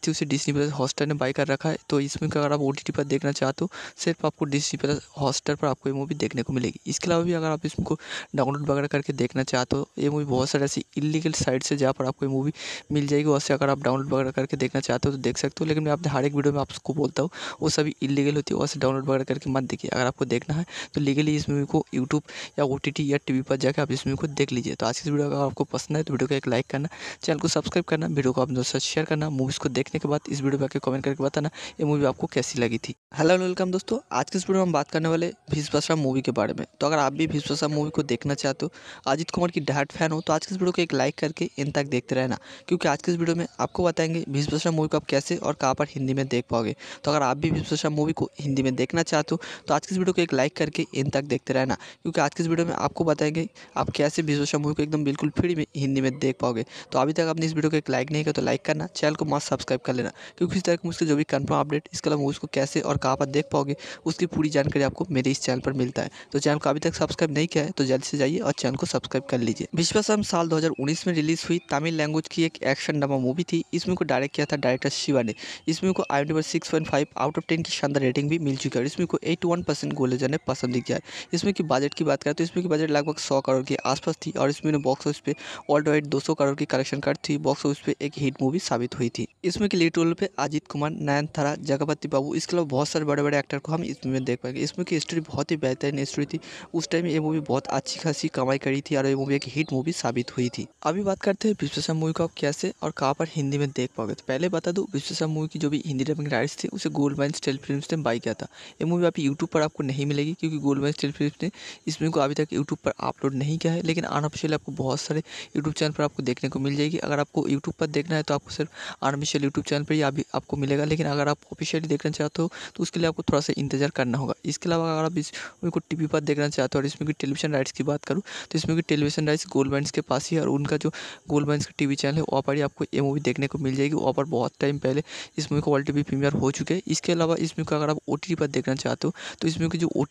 [SPEAKER 1] थी उसे डिस्नी प्लस हॉटस्टार ने बाई कर रखा है तो इसमें अगर आप ओ टी पर देखना चाहते हो तो सिर्फ आपको डिस्नी प्लस हॉटस्टार पर आपको ये मूवी देखने को मिलेगी इसके अलावा भी अगर आप इसको डाउनलोड वगैरह करके देखना चाहते हो तो ये मूवी बहुत सारे ऐसी इलीगल साइट से जहाँ पर आपको ये मूवी मिल जाएगी वैसे अगर आप डाउनलोड वगैरह करके देखना चाहते हो तो देख सकते हो लेकिन मैं आपने हर एक वीडियो में आपको बोलता हूँ वो सभी इलीगल होती है वैसे डाउनलोड वगैरह करके मत देखिए अगर आपको देखना है तो लीगली इस मूवी को यूट्यूब या ओ या टी पर जाकर आप इस मूवी को देख लीजिए तो आज की वीडियो अगर आपको पसंद है तो वीडियो को एक लाइक करना चैनल को सब्सक्राइब करना वीडियो को आप दोस्तों शेयर करना मूवीज़ को देखने के बाद इस वीडियो पर आके कमेंट करके बताना ये मूवी आपको कैसी लगी थी हेलो वेलकम दोस्तों आज के इस वीडियो में हम बात करने वाले भीष्म मूवी के बारे में तो अगर आप भी भीष्म मूवी को देखना चाहते हो अजित कुमार की डहाट फैन हो तो आज के इस वीडियो को एक लाइक करके इन तक देखते रहना क्योंकि आज के इस वीडियो में आपको बताएंगे भीष्म मूवी को आप कैसे और कहाँ पर हिंदी में देख पाओगे तो अगर आप भी भीष्म मूवी को हिंदी में देखना चाहते हो तो आज के इस वीडियो को एक लाइक करके इन तक देखते रहना क्योंकि आज के इस वीडियो में आपको बताएंगे आप कैसे भीष्म मूवी को एकदम बिल्कुल फ्री में हिंदी में देख पाओगे तो अभी तक आपने इस वीडियो को एक लाइक नहीं किया तो लाइक करना चैनल को मस्त सब्सक्राइब कर लेना क्योंकि इस तरह के मुझसे जो भी कन्फर्म अपडेट इसके अलावा मूवीज़ को कैसे और कहाँ पर देख पाओगे उसकी पूरी जानकारी आपको मेरे इस चैनल पर मिलता है तो चैनल को अभी तक सब्सक्राइब नहीं किया है तो जल्द से जाइए और चैनल को सब्सक्राइब कर लीजिए विश्वासम साल दो में रिलीज़ हुई तमिल लैंग्वेज की एक एक्शन ड्रामा मूवी थी इसमें को डायरेक्ट किया था डायरेक्टर शिवा ने इसमें को आई number six point five out of ten की शानदार रेटिंग भी मिल चुकी है और इसमें को एटी वन परसेंट गोलेजर ने पसंद किया है इसमें की बजट की बात करें तो इसमें की बजट लगभग सौ करोड़ के आसपास थी और इसमें बॉक्स ऑफिस पे ऑल डॉइट दो सौ करोड़ की कलेक्शन कर थी बॉक्स ऑफिस पे एक हिट मूवी साबित साबित हुई थी इसमें की लीड रोल पे अजित कुमार नयन थारा जगपति बाबू इसके अलावा बहुत सारे बड़े बड़े एक्टर को हम इसमें देख पाएंगे इसमें की स्टोरी बहुत ही बेहतरीन स्टोरी थी उस टाइम ये मूवी बहुत अच्छी खासी कमाई करी थी और ये मूवी एक हिट मूवी साबित हुई थी अभी बात करते हैं विश्वेश्वर मूवी को आप कैसे और कहाँ पर हिंदी में देख पाओगे तो पहले बता दू विश्वेश्वर मूवी की जो भी हिंदी डबिंग राइट्स थी उसे गोल्ड माइन स्टेल फिल्म ने बाई किया था ये मूवी आप यूट्यूब पर आपको नहीं मिलेगी क्योंकि गोल्ड माइन स्टेल फिल्म ने इस मूवी को अभी तक यूट्यूब पर अपलोड नहीं किया है लेकिन अनऑफिशियल आपको बहुत सारे यूट्यूब चैनल पर आपको देखने को मिल जाएगी अगर आपको यूट्यूब पर देखना है तो आपको सिर्फ आर्मी शेल यूट्यूब चैनल पर ही आप आपको मिलेगा लेकिन अगर आप ऑफिशियली देखना चाहते हो तो उसके लिए आपको थोड़ा सा इंतजार करना होगा इसके अलावा अगर आप इस मूवी को टी पर देखना चाहते हो और इसमें की टेलीविजन राइट्स की बात करूँ तो इसमें की टेलीविजन राइट्स गोल्ड बैंड के पास ही और उनका जो गोल्ड बैंड का टी चैनल है वहाँ पर ही आपको ये मूवी देखने को मिल जाएगी वहाँ पर बहुत टाइम पहले इस मूवी को ऑलरेडी प्रीमियर हो चुके हैं इसके अलावा इस मूवी को अगर आप ओ पर देखना चाहते हो तो इस मूवी की जो ओ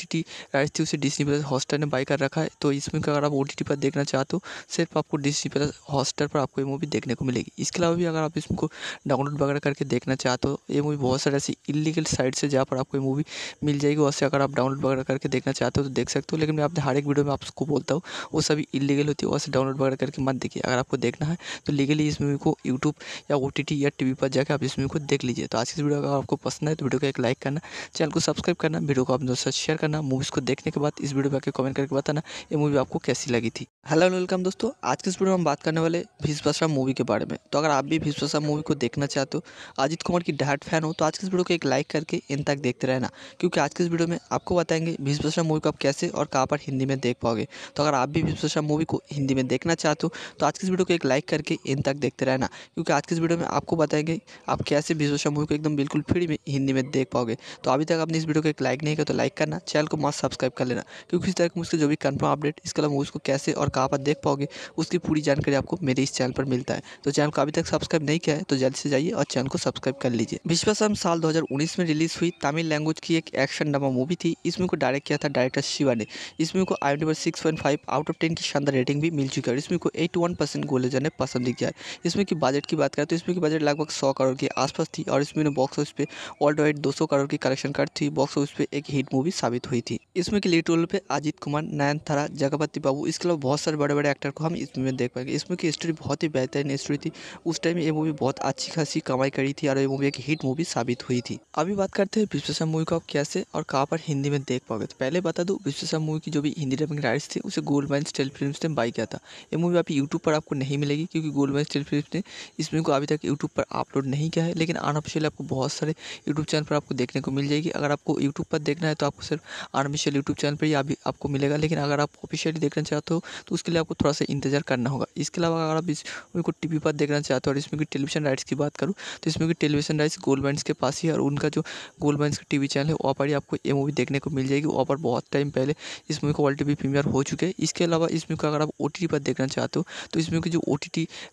[SPEAKER 1] राइट्स थी उसे डिस्नी प्लस हॉस्टर ने बाय कर रखा है तो इस मूवी अगर आप ओ पर देखना चाहते हो सिर्फ आपको डिस्नी प्लस हॉस्टर पर आपको ये मूवी देखने को मिलेगी इसके अलावा भी अगर आप इस को डाउनलोड वगैरह करके देखना चाहते हो ये मूवी बहुत सारे ऐसी इलीगल साइट से जहाँ पर आपको ये मूवी मिल जाएगी वैसे अगर आप डाउनलोड वगैरह करके देखना चाहते हो तो देख सकते हो लेकिन मैं आप हर एक वीडियो में आपको बोलता हूँ वो सभी इलीगल होती है वैसे डाउनलोड वगैरह करके मत देखिए अगर आपको देखना है तो लीगली इस मूवी को यूट्यूब या ओ या टी पर जाकर आप इस मूवी को देख लीजिए तो आज की वीडियो अगर आपको पसंद है तो वीडियो को एक लाइक करना चैनल को सब्सक्राइब करना वीडियो को अपने दोस्तों शेयर करना मूवीज़ को देखने के बाद इस वीडियो पर कमेंट करके बताना ये मूवी आपको कैसी लगी थी हेलो वेलकम दोस्तों आज के इस वीडियो में हम बात करने वाले भीष मूवी के बारे में तो अगर आप भी भीष आप मूवी को देखना चाहते हो अजित कुमार की डहाट फैन हो तो आज के इस वीडियो को एक लाइक करके इन तक देखते रहना क्योंकि आज के इस वीडियो में आपको बताएंगे भीष भीष्म मूवी को आप कैसे और कहाँ पर हिंदी में देख पाओगे तो अगर आप भी भीष भीष्म मूवी को हिंदी में देखना चाहते हो तो आज के इस वीडियो को एक लाइक करके इन तक देखते रहना क्योंकि आज के इस वीडियो में आपको बताएंगे आप कैसे भीष भीष्म मूवी को एकदम बिल्कुल फ्री में हिंदी में देख पाओगे तो अभी तक आपने इस वीडियो को एक लाइक नहीं किया तो लाइक करना चैनल को मस्त सब्सक्राइब कर लेना क्योंकि इस तरह मुझसे जो भी कन्फर्म अपडेट इसके अलावा मूवीज़ को कैसे और कहाँ पर देख पाओगे उसकी पूरी जानकारी आपको मेरे इस चैनल पर मिलता है तो चैनल को अभी तक सब्सक्राइब नहीं किया किया है तो जल्दी से जाइए और चैनल को सब्सक्राइब कर लीजिए विश्वासम साल 2019 में रिलीज हुई तमिल लैंग्वेज की एक एक्शन ड्रामा मूवी थी इसमें को डायरेक्ट किया था डायरेक्टर शिवा ने इसमें को आई number six point five out of ten की शानदार रेटिंग भी मिल चुकी है इसमें को एट वन परसेंट गोलेजर ने पसंद किया है इसमें की बजट की बात करें तो इसमें की बजट लगभग सौ करोड़ के आसपास थी और इसमें बॉक्स ऑफिस पे ऑल वाइड दो करोड़ की कलेक्शन कर थी बॉक्स ऑफिस पे एक हिट मूवी साबित हुई थी इसमें की लीड रोल पे अजित कुमार नयनतारा जगपति बाबू इसके अलावा बहुत सारे बड़े बड़े एक्टर को हम इसमें देख पाएंगे इसमें की स्टोरी बहुत ही बेहतरीन स्टोरी थी उस टाइम ये मूवी बहुत अच्छी खासी कमाई करी थी और ये मूवी एक हिट मूवी साबित हुई थी अभी बात करते हैं विश्वेश्वर मूवी को आप कैसे और कहाँ पर हिंदी में देख पाओगे तो पहले बता दूँ विश्वेश्वर मूवी की जो भी हिंदी डबिंग राइट्स थी उसे गोल्ड माइन स्टेल फिल्म ने बाई किया था ये मूवी आप यूट्यूब पर आपको नहीं मिलेगी क्योंकि गोल्ड माइन स्टेल फिल्म ने इस मूवी को अभी तक यूट्यूब पर अपलोड नहीं किया है लेकिन अनऑफिशियल आपको बहुत सारे यूट्यूब चैनल पर आपको देखने को मिल जाएगी अगर आपको यूट्यूब पर देखना है तो आपको सिर्फ अनऑफिशियल यूट्यूब चैनल पर ही अभी आपको मिलेगा लेकिन अगर आप ऑफिशियली देखना चाहते हो तो उसके लिए आपको थोड़ा सा इंतजार करना होगा इसके अलावा अगर आप इस मूवी को टी पर देखना चाहते हो और इसमें डिस्ट्रीब्यूशन राइट्स की बात करूँ तो इसमें भी टेलीविजन राइट्स गोल्ड माइंस के पास ही है और उनका जो गोल्ड माइंस का टी चैनल है वहाँ पर ही आपको ये मूवी देखने को मिल जाएगी वहाँ पर बहुत टाइम पहले इस मूवी को वर्ल्ड प्रीमियर हो चुके हैं इसके अलावा इस मूवी को अगर आप ओ पर देखना चाहते हो तो इस मूवी की जो ओ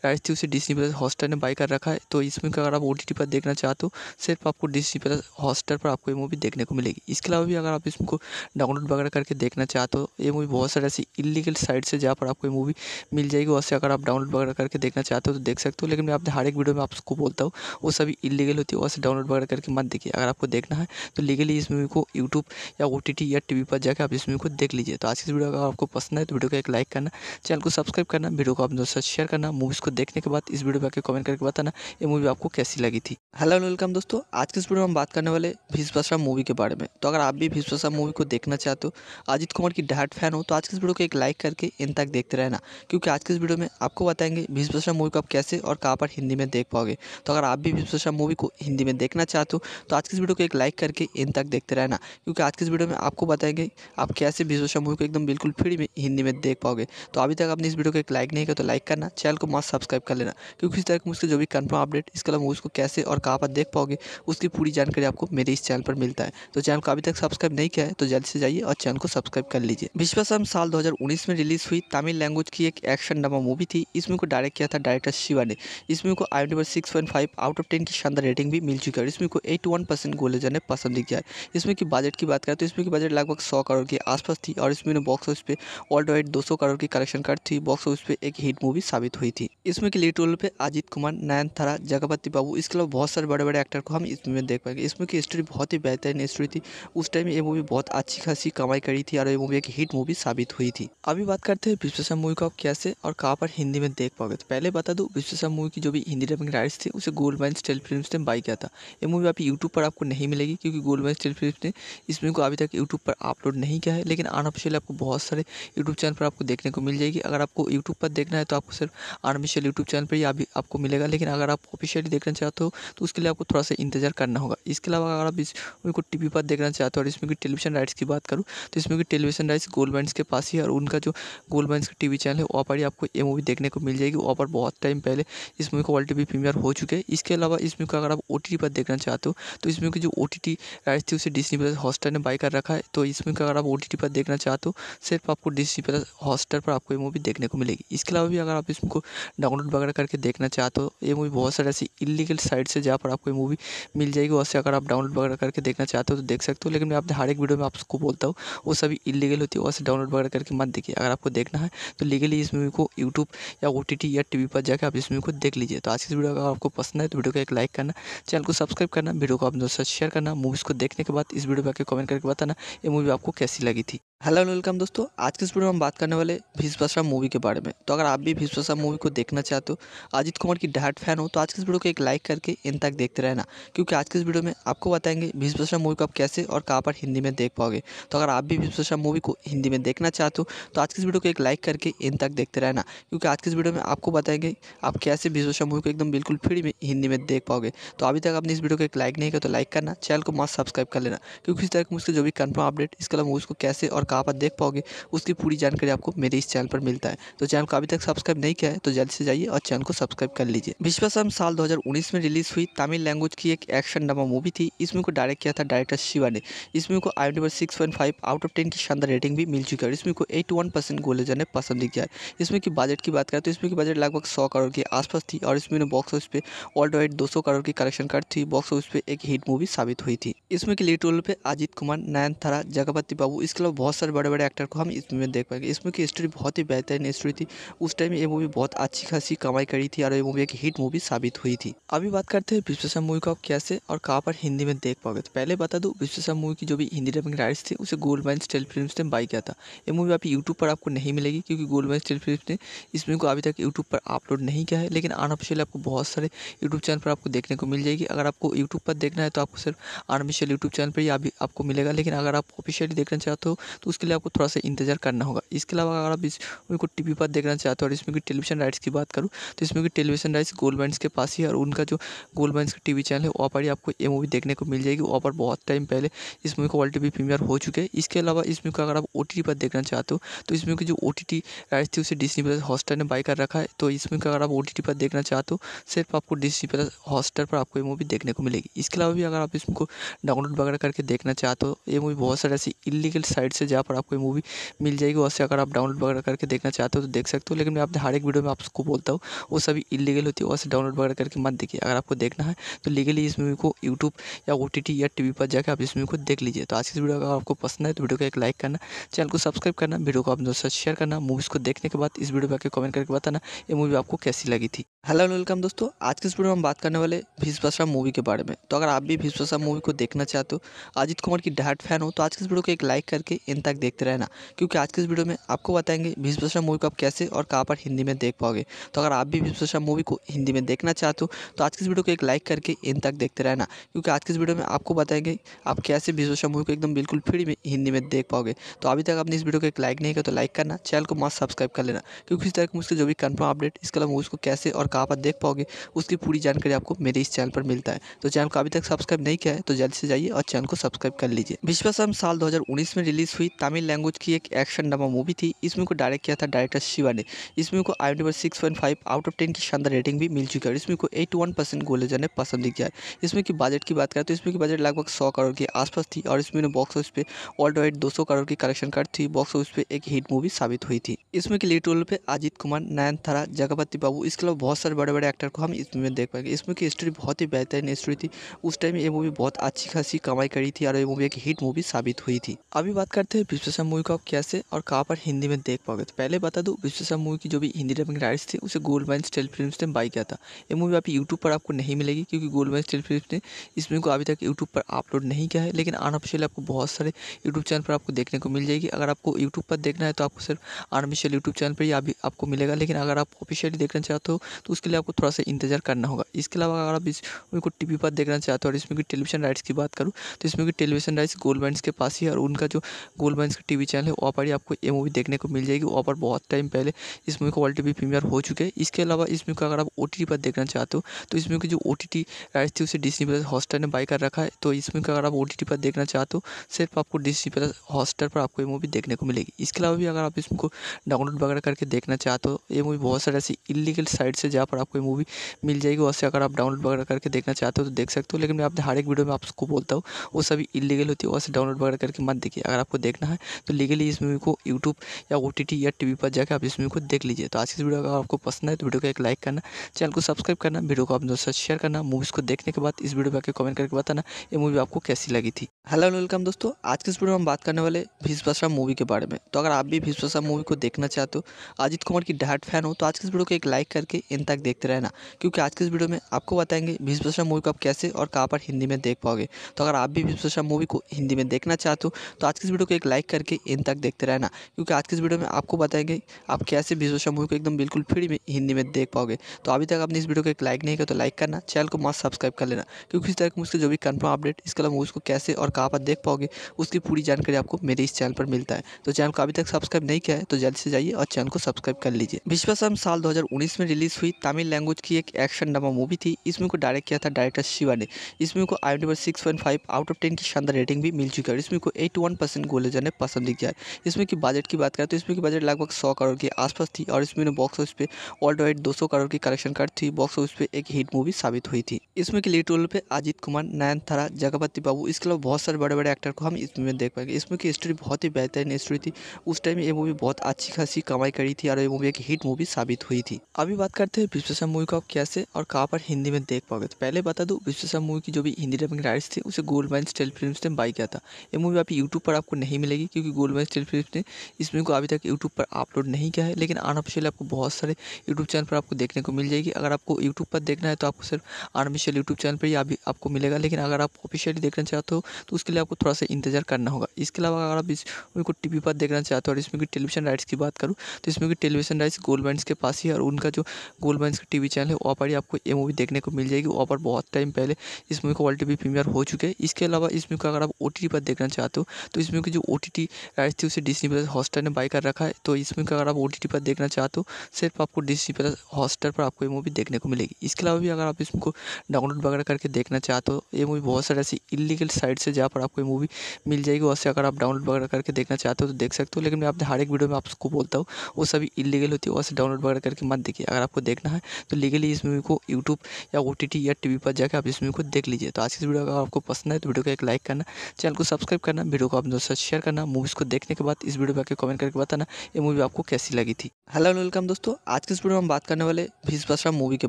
[SPEAKER 1] राइट्स थी उसे डिस्नी प्लस हॉस्टर ने बाई कर रखा है तो इस मूवी को अगर आप ओ पर देखना चाहते हो सिर्फ आपको डिस्नी प्लस हॉस्टल पर आपको ये मूवी देखने को मिलेगी इसके अलावा भी अगर आप इसमें डाउनलोड वगैरह करके देखना चाहते हो ये मूवी बहुत सारे ऐसी इलीगल साइट से जहाँ पर आपको ये मूवी मिल जाएगी वैसे से अगर आप डाउनलोड वगैरह करके देखना चाहते हो तो देख सकते हो लेकिन मैं आपने हर एक वीडियो में आपको बोलता हूँ वो सभी इलीगल होती है वहाँ से डाउनलोड वगैरह करके मत देखिए अगर आपको देखना है तो लीगली इस मूवी को यूट्यूब या ओ या टी पर जाकर आप इस मूवी को देख लीजिए तो आज की वीडियो अगर आपको पसंद है तो वीडियो को एक लाइक करना चैनल को सब्सक्राइब करना वीडियो को आप दोस्तों शेयर करना मूवीज़ को देखने के बाद इस वीडियो पर आकर कमेंट करके बताना ये मूवी आपको कैसी लगी थी हेलो वेलकम दोस्तों आज की इस वीडियो में हम बात करने वाले भीष्म मूवी के बारे में तो अगर आप भी भीष्म मूवी को देखना चाहते हो अजित कुमार की डहाट फैन हो तो आज की इस वीडियो को एक लाइक करके इन तक देखते रहना क्योंकि आज के इस वीडियो में आपको बताएंगे भीष्म मूवी को आप कैसे और कहाँ पर हिंदी में देख पाओगे तो अगर आप भी विश्वशा मूवी को हिंदी में देखना चाहते हो तो आज की इस वीडियो को एक लाइक करके इन तक देखते रहना क्योंकि आज की इस वीडियो में आपको बताएंगे आप कैसे विश्वशा मूवी को एकदम बिल्कुल फ्री में हिंदी में देख पाओगे तो अभी तक आपने इस वीडियो को एक लाइक नहीं किया तो लाइक करना चैनल को मस्त सब्सक्राइब कर लेना क्योंकि इस तरह की मुझसे जो भी कन्फर्म अपडेट इसके अलावा मूवीज़ को कैसे और कहाँ पर देख पाओगे उसकी पूरी जानकारी आपको मेरे इस चैनल पर मिलता है तो चैनल को अभी तक सब्सक्राइब नहीं किया है तो जल्द से जाइए और चैनल को सब्सक्राइब कर लीजिए विश्वसम साल 2019 में रिलीज़ हुई तमिल लैंग्वेज की एक एक्शन ड्रामा मूवी थी इसमें को डायरेक्ट किया था डायरेक्टर शिवा ने इसमें को I am six point five out of ten की शानदार रेटिंग भी मिल चुकी है इसमें को एट वन परसेंट गोले जाने पसंद दिख जाए इसमें की बजट की बात करें तो इसमें की बजट लगभग सौ करोड़ के आसपास थी और इसमें बॉक्स ऑफिस पे वर्ल्ड वाइड दो सौ करोड़ की कलेक्शन कर थी बॉक्स ऑफिस पे एक हिट मूवी साबित हुई थी इसमें की लीड रोल पे अजित कुमार नयन थारा जगपति बाबू इसके अलावा बहुत सारे बड़े बड़े एक्टर को हम इसमें देख पाएंगे इसमें की स्टोरी बहुत ही बेहतरीन स्टोरी थी उस टाइम ये मूवी बहुत अच्छी खासी कमाई करी थी और ये मूवी एक हिट मूवी साबित हुई थी अभी बात करते हैं विश्वेश्वर मूवी को कैसे और कहाँ पर हिंदी में देख पाओगे तो पहले बता दू विश्वेश्वर मूवी की जो भी हिंदी डबिंग राइट्स थे उसे गोल्ड वाइन स्टेल फिल्म ने बाई किया था ये मूवी आप यूट्यूब पर आपको नहीं मिलेगी क्योंकि गोल्ड वाइन स्टेल फिल्म ने इस मूवी को अभी तक यूट्यूब पर अपलोड नहीं किया है लेकिन अनऑफिशियल आपको बहुत सारे यूट्यूब चैनल पर आपको देखने को मिल जाएगी अगर आपको यूट्यूब पर देखना है तो आपको सिर्फ अनऑफिशियल यूट्यूब चैनल पर ही अभी आपको मिलेगा लेकिन अगर आप ऑफिशियली देखना चाहते हो तो उसके लिए आपको थोड़ा सा इंतजार करना होगा इसके अलावा अगर आप इस मूवी को टी पर देखना चाहते हो और इसमें की टेलीविजन राइट्स की बात करूँ तो इसमें की टेलीविजन राइट्स गोल्ड वाइन्स के पास ही और उनका जो गोल्ड वाइन्स का टी चैनल है वहाँ पर ही आपको ये मूवी देखने को मिल जाएगी वहाँ पर बहुत टाइम पहले इस मूवी को ऑल भी प्रीमियर हो चुके हैं इसके अलावा इस मूवी को अगर आप ओ पर देखना चाहते हो तो इस मूवी की जो ओ टी टी राइट थी उसे डिस्नी प्लस हॉस्टर ने बाई कर रखा है तो इस मूवी को अगर आप ओ पर देखना चाहते हो सिर्फ आपको डिस्नी प्लस हॉस्टर पर आपको ये मूवी देखने को मिलेगी इसके अलावा भी अगर आप इस मूवी को डाउनलोड वगैरह करके देखना चाहते हो ये मूवी बहुत सारे ऐसी इलीगल साइट से जहाँ पर आपको ये मूवी मिल जाएगी वैसे अगर आप डाउनलोड वगैरह करके देखना चाहते हो तो देख सकते हो लेकिन मैं आपने हर एक वीडियो में आपको बोलता हूँ वो सभी इलीगल होती है वैसे डाउनलोड वगैरह करके मत देखिए अगर आपको देखना है तो लीगली इस मूवी को यूट्यूब या ओ या टी पर जाकर आप इस मूवी को देख लीजिए तो आज इस वीडियो अगर आपको पसंद है तो वीडियो को एक लाइक करना चैनल को सब्सक्राइब करना वीडियो को आप दोस्तों से शेयर करना मूवीज़ को देखने के बाद इस वीडियो पर कमेंट करके बताना ये मूवी आपको कैसी लगी थी हेलो वेलकम दोस्तों आज के इस वीडियो में हम बात करने वाले भीष्म मूवी के बारे में तो अगर आप भी भीष्म मूवी को देखना चाहते हो अजित कुमार की डायट फैन हो तो आज के इस वीडियो को एक लाइक करके इन तक देखते रहना क्योंकि आज के इस वीडियो में आपको बताएंगे भीष्म मूवी को आप कैसे और कहाँ पर हिंदी में देख पाओगे तो अगर आप भी भीष्म मूवी को हिंदी में देखना चाहते हो तो आज के इस वीडियो को एक लाइक करके इन तक देखते रहना क्योंकि आज के इस वीडियो में आपको बताएंगे आप कैसे भीष्म मूवी को एकदम बिल्कुल फ्री में हिंदी में देख पाओगे तो अभी तक आपने इस वीडियो को एक लाइक नहीं किया तो लाइक करना चैनल को मस्त सब्सक्राइब कर लेना क्योंकि इस तरह मुझसे जो भी कन्फर्म अपडेट इसके अलावा उसको कैसे और कहाँ पर देख पाओगे उसकी पूरी जानकारी आपको मेरे इस चैनल पर मिलता है तो चैनल को अभी तक सब्सक्राइब नहीं किया है तो जल्द से जाइए और चैनल को सब्सक्राइब कर लीजिए विश्वासम साल दो में रिलीज हुई तमिल लैंग्वेज की एक एक्शन ड्रामा मूवी थी इसमें को डायरेक्ट किया था डायरेक्टर शिवा ने इसमें को आई number six point five out of ten की शानदार रेटिंग भी मिल चुकी है और इसमें को एटी वन परसेंट गोलेजर ने पसंद किया है इसमें की बजट की बात करें तो इसमें की बजट लगभग सौ करोड़ के आसपास थी और इसमें में बॉक्स ऑफिस पे वर्ल्ड वाइड दो करोड़ की कलेक्शन कार्ड थी बॉक्स ऑफिस पे एक हिट मूवी साबित हुई थी इसमें की लीड रोल पे अजित कुमार थारा जगपति बाबू इसके अलावा बहुत सारे बड़े बड़े एक्टर को हम इसमें देख पाएंगे इसमें की स्टोरी बहुत ही बेहतरीन स्टोरी थी उस टाइम ये मूवी बहुत अच्छी खासी कमाई करी थी और ये मूवी एक हिट मूवी साबित हुई थी अभी बात करते हैं विश्वेश्वर मूवी को आप कैसे और कहाँ पर हिंदी में देख पाओगे तो पहले बता दूँ विश्वेश्वर मूवी की जो भी हिंदी डबिंग राइट्स थी उसे गोल्ड माइन स्टेल फिल्म ने बाई किया था ये मूवी आप यूट्यूब पर आपको नहीं मिलेगी क्योंकि गोल्ड माइन स्टेल फिल्म ने इस मूवी को अभी तक यूट्यूब पर अपलोड नहीं किया है लेकिन अनऑफिशियल आपको आपको बहुत सारे यूट्यूब चैनल पर आपको देखने को मिल जाएगी अगर आपको यूट्यूब पर देखना है तो आपको सिर्फ आर्मिशियल यूट्यूब चैनल पर ही अभी आपको मिलेगा लेकिन अगर आप ऑफिशियली देखना चाहते हो तो उसके लिए आपको थोड़ा सा इंतजार करना होगा इसके अलावा अगर आप इस को टी पर देखना चाहते हो और इसमें की टेलीविजन राइट्स की बात करूँ तो इसमें की टेलीविजन राइट्स गोल्ड बैंड के पास ही और उनका जो गोल्ड बैंड का टी चैनल है वहाँ पर ही आपको ये मूवी देखने को मिल जाएगी वहाँ पर बहुत टाइम पहले इस मूवी को वर्ल्ड प्रीमियर हो चुके हैं इसके अलावा इस मूवी को अगर आप ओ पर देखना चाहते हो तो इसमें की जो ओ टी राइट्स थी उसे डिस्नी प्लस हॉस्टर ने बाई कर रखा है तो इसमें अगर आप ओ पर देखना चाहते हो सिर्फ आपको डिश प्लस हॉटस्टार पर आपको ये मूवी देखने को मिलेगी इसके अलावा भी अगर आप इसको डाउनलोड वगैरह करके देखना चाहते हो ये मूवी बहुत सारे ऐसी इलीगल साइट से जहाँ पर आपको ये मूवी मिल जाएगी वैसे से अगर आप डाउनलोड वगैरह करके देखना चाहते हो तो देख सकते हो लेकिन मैं आपने हर एक वीडियो में आपको बोलता हूँ वो सभी इलीगल होती है वैसे से डाउनलोड वगैरह करके मत देखिए अगर आपको देखना है तो लीगली इस मूवी को यूट्यूब या ओ या टी पर जाकर आप इस मूवी को देख लीजिए तो आज की वीडियो अगर आपको पसंद है तो वीडियो को एक लाइक करना चैनल को सब्सक्राइब करना वीडियो को अपने दोस्तों शेयर करना मूवीज़ को देखने के बाद इस वीडियो पर कमेंट करके बताना ये मूवी आपको कैसी लगी थी हेलो वेलकम दोस्तों आज के इस वीडियो में हम बात करने वाले भीष बसरा मूवी के बारे में तो अगर आप भी भीष मूवी को देखना चाहते हो अजित कुमार की डहाट फैन हो तो आज के इस वीडियो को एक लाइक करके इन तक देखते रहना क्योंकि आज के इस वीडियो में आपको बताएंगे भीष मूवी को आप कैसे और कहाँ पर हिंदी में देख पाओगे तो अगर आप भी भीष मूवी को हिंदी में देखना चाहते हो तो आज के इस वीडियो को एक लाइक करके इन तक देखते रहना क्योंकि आज के इस वीडियो में आपको बताएंगे आप कैसे भीष मूवी को एकदम बिल्कुल फ्री में हिंदी में देख पाओगे तो अभी तक आपने इस वीडियो को एक लाइक नहीं किया तो लाइक करना चैनल को मस्त सब्सक्राइब कर लेना क्योंकि इस तरह की मुझसे जो भी कन्फर्म अपडेट इसके अलावा मूवीज़ को कैसे और कहाँ पर देख सीख पाओगे उसकी पूरी जानकारी आपको मेरे इस चैनल पर मिलता है तो चैनल को अभी तक सब्सक्राइब नहीं किया है तो जल्द से जाइए और चैनल को सब्सक्राइब कर लीजिए विश्वासम साल उन्नीस में रिलीज हुई तमिल लैंग्वेज की एक एक्शन ड्रामा मूवी थी इसमें को डायरेक्ट किया था डायरेक्टर शिवा ने इसमें को आई number six point five out of ten की शानदार रेटिंग भी मिल चुकी है इसमें को एट वन परसेंट ने पसंद किया है इसमें की बजट की बात करें तो इसमें की बजट लगभग सौ करोड़ के आसपास थी और इसमें बॉक्स ऑफिस पे वर्ल्ड वाइड दो करोड़ की कलेक्शन कर थी बॉक्स ऑफिस पे एक हिट मूवी साबित हुई थी इसमें की लीड रोल पे अजित कुमार नयन थारा जगपति बाबू इसके अलावा बहुत सारे बड़े बड़े एक्टर को हम इस मूवी में देख पाएंगे इस मूवी की स्टोरी बहुत ही बेहतरीन स्टोरी थी उस टाइम ये मूवी बहुत अच्छी खासी कमाई करी थी और ये मूवी एक हिट मूवी साबित हुई थी अभी बात करते हैं विश्वेश्वर मूवी को आप कैसे और कहाँ पर हिंदी में देख पाओगे तो पहले बता दो विश्वेश्वर मूवी की जो भी हिंदी डबिंग राइट्स थी उसे गोल्ड माइन स्टेल फिल्म ने बाई किया था ये मूवी आप यूट्यूब पर आपको नहीं मिलेगी क्योंकि गोल्ड माइन स्टेल फिल्म ने इस मूवी को अभी तक यूट्यूब पर अपलोड नहीं किया है लेकिन अनऑफिशियल आपको बहुत सारे यूट्यूब चैनल पर आपको देखने को मिल जाएगी अगर आपको यूट्यूब पर देखना है तो आपको सिर्फ अनऑफिशियल यूट्यूब चैनल पर ही अभी आपको मिलेगा लेकिन अगर आप ऑफिशियली देखना चाहते हो तो उसके लिए आपको थोड़ा सा इंतज़ार करना होगा इसके अलावा अगर आप इसको को टी वी पर देखना चाहते हो और इसमें की टेलीविजन राइट्स की बात करूँ तो इसमें की टेलीविजन राइट्स गोल्ड माइंस के पास ही है और उनका जो गोल्ड बैंड का टी वी चैनल है वहाँ पर ही आपको ये मूवी देखने को मिल जाएगी वहाँ पर बहुत टाइम पहले इस मूवी को वर्ल्ड टी प्रीमियर हो चुके हैं इसके अलावा इस को अगर आप ओ टी टी पर देखना चाहते हो तो इसमें की जो ओ टी टी राइट्स थी उसे डिस्नी प्लस हॉस्टर ने बाई कर रखा है तो इसमें को अगर आप ओ टी टी पर देखना चाहते हो सिर्फ आपको डिस्नी प्लस हॉस्टर पर आपको ये मूवी देखने को मिलेगी इसके अलावा भी अगर आप को डाउनलोड वगैरह करके देखना चाहते हो ये मूवी बहुत सारे ऐसी इलीगल साइट से जहाँ पर आपको मूवी मिल जाएगी वैसे अगर आप डाउनलोड वगैरह करके देखना चाहते हो तो देख सकते हो लेकिन मैं आप हर एक वीडियो में आपको बोलता हूँ वो सभी इलीगल होती है वैसे डाउनलोड वगैरह करके मत देखिए अगर आपको देखना है तो लीगली इस मूवी को यूट्यूब या ओ या टी पर जाकर आप इस मूवी को देख लीजिए तो आज इस वीडियो अगर आपको पसंद है तो वीडियो को एक लाइक करना चैनल को सब्सक्राइब करना वीडियो को आप दोस्तों शेयर करना मूवीज़ को देखने के बाद इस वीडियो में आकर कमेंट करके बताना ये मूवी आपको कैसी लगी थी हेलो वेलकम दोस्तों आज के इस वीडियो में हम बात करने वाले भीष्म मूवी के बारे में तो अगर आप भी भीष्म मूवी को देखना चाहते हो अजित कुमार की डायट फैन हो तो आज के इस वीडियो को एक लाइक करके इन तक देखते रहे रहना क्योंकि आज के इस वीडियो में आपको बताएंगे भीष्म मूवी को आप कैसे और कहाँ पर हिंदी में देख पाओगे तो अगर आप भी भीष्म मूवी को हिंदी में देखना चाहते हो तो आज के इस वीडियो को एक लाइक करके इन तक देखते रहना क्योंकि आज के इस वीडियो में आपको बताएंगे आप कैसे भीष्म मूवी को एकदम बिल्कुल फ्री में हिंदी में देख पाओगे तो अभी तक आपने इस वीडियो को एक लाइक नहीं किया तो लाइक करना चैनल को मस्त सब्सक्राइब कर लेना क्योंकि इस तरह की मुझसे जो भी कन्फर्म अपडेट इसके अलावा मूवीज़ को कैसे और कहाँ पर देख पाओगे उसकी पूरी जानकारी आपको मेरे इस चैनल पर मिलता है तो चैनल को अभी तक सब्सक्राइब नहीं किया है तो जल्दी से जाइए और चैनल को सब्सक्राइब कर लीजिए विश्वसम साल 2019 में रिलीज़ हुई तमिल लैंग्वेज लैंग्वेज की एक एक्शन नामा मूवी थी इसमें को डायरेक्ट किया था डायरेक्टर शिवा ने इसमें को आई number six point five out of ten की शानदार रेटिंग भी मिल चुकी है इसमें को एट वन परसेंट गोले जाने पसंद किया है इसमें की बजट की बात करें तो इसमें की बजट लगभग सौ करोड़ के आसपास थी और इसमें बॉक्स ऑफिस पे ऑल्ड वाइड दो करोड़ की कलेक्शन कर थी बॉक्स ऑफिस पे एक हिट मूवी साबित हुई थी इसमें की लीड रोल पे अजित कुमार नयन थारा जगपति बाबू इसके अलावा बहुत सारे बड़े बड़े एक्टर को हम इसमें देख पाएंगे इसमें की स्टोरी बहुत ही बेहतरीन स्टोरी थी उस टाइम ये मूवी बहुत अच्छी खासी कमाई करी थी और ये मूवी एक हिट मूवी साबित हुई थी अभी बात करते हैं विश्वेश्वर मूवी को आप कैसे और कहाँ पर हिंदी में देख पाओगे तो पहले बता दूँ विश्वसा मूवी की जो भी हिंदी डबिंग राइट्स थी उसे गोल्ड माइन स्टेल फिल्म ने बाई किया था ये मूवी आप यूट्यूब पर आपको नहीं मिलेगी क्योंकि गोल्ड माइन स्टेल फिल्म ने इस मूवी को अभी तक यूट्यूब पर अपलोड नहीं किया है लेकिन अनऑफिशियल आपको बहुत सारे यूट्यूब चैनल पर आपको देखने को मिल जाएगी अगर आपको यूट्यूब पर देखना है तो आपको सिर्फ अनऑफिशियल यूट्यूब चैनल पर ही अभी आपको मिलेगा लेकिन अगर आप ऑफिशियली देखना चाहते हो तो उसके लिए आपको थोड़ा सा इंतजार करना होगा इसके अलावा अगर आप इस मूवी को टी पर देखना चाहते हो और इसमें की टेलीविजन राइट्स की बात करूँ तो इसमें की टेलीविजन राइट्स गोल्ड माइंस के पास ही और उनका जो गोल्ड माइंस की टी वी चैनल है वहाँ पर ही आपको ये मूवी देखने को मिल जाएगी वहाँ पर बहुत टाइम पहले इस मूवी को वर्ल्ड टी प्रीमियर हो चुके हैं इसके अलावा इस मूवी को अगर आप ओ पर देखना चाहते हो तो इस मूवी की जो ओ टी राइट थी उसे डिस्नी प्लस हॉस्टर ने बाई कर रखा है तो इस मूवी को अगर आप ओ पर देखना चाहते हो सिर्फ आपको डिस्नी प्लस हॉस्टर पर आपको ये मूवी देखने को मिलेगी इसके अलावा भी अगर आप को डाउनलोड वगैरह करके देखना चाहते हो ये मूवी बहुत सारे ऐसी इलीगल साइट्स है जहाँ पर आपको ये मूवी मिल जाएगी वैसे से अगर आप डाउनलोड वगैरह करके देखना चाहते हो तो देख सकते हो लेकिन मैं आपने हर एक वीडियो में आपको बोलता हूँ वो सभी इलीगल होती है वैसे से डाउनलोड वगैरह करके मत देखिए अगर आपको देखना है तो लीगली इस मूवी को यूट्यूब या ओ या टी पर जाकर आप इस मूवी को देख लीजिए तो आज की वीडियो अगर आपको पसंद है तो वीडियो को एक लाइक करना चैनल को सब्सक्राइब करना वीडियो को आप दोस्तों शेयर करना मूवीज़ को देखने के बाद इस वीडियो पर आकर कमेंट करके बताना ये मूवी आपको कैसी लगी थी हेलो वेलकम दोस्तों आज की इस वीडियो में हम बात करने वाले भीष्म मूवी के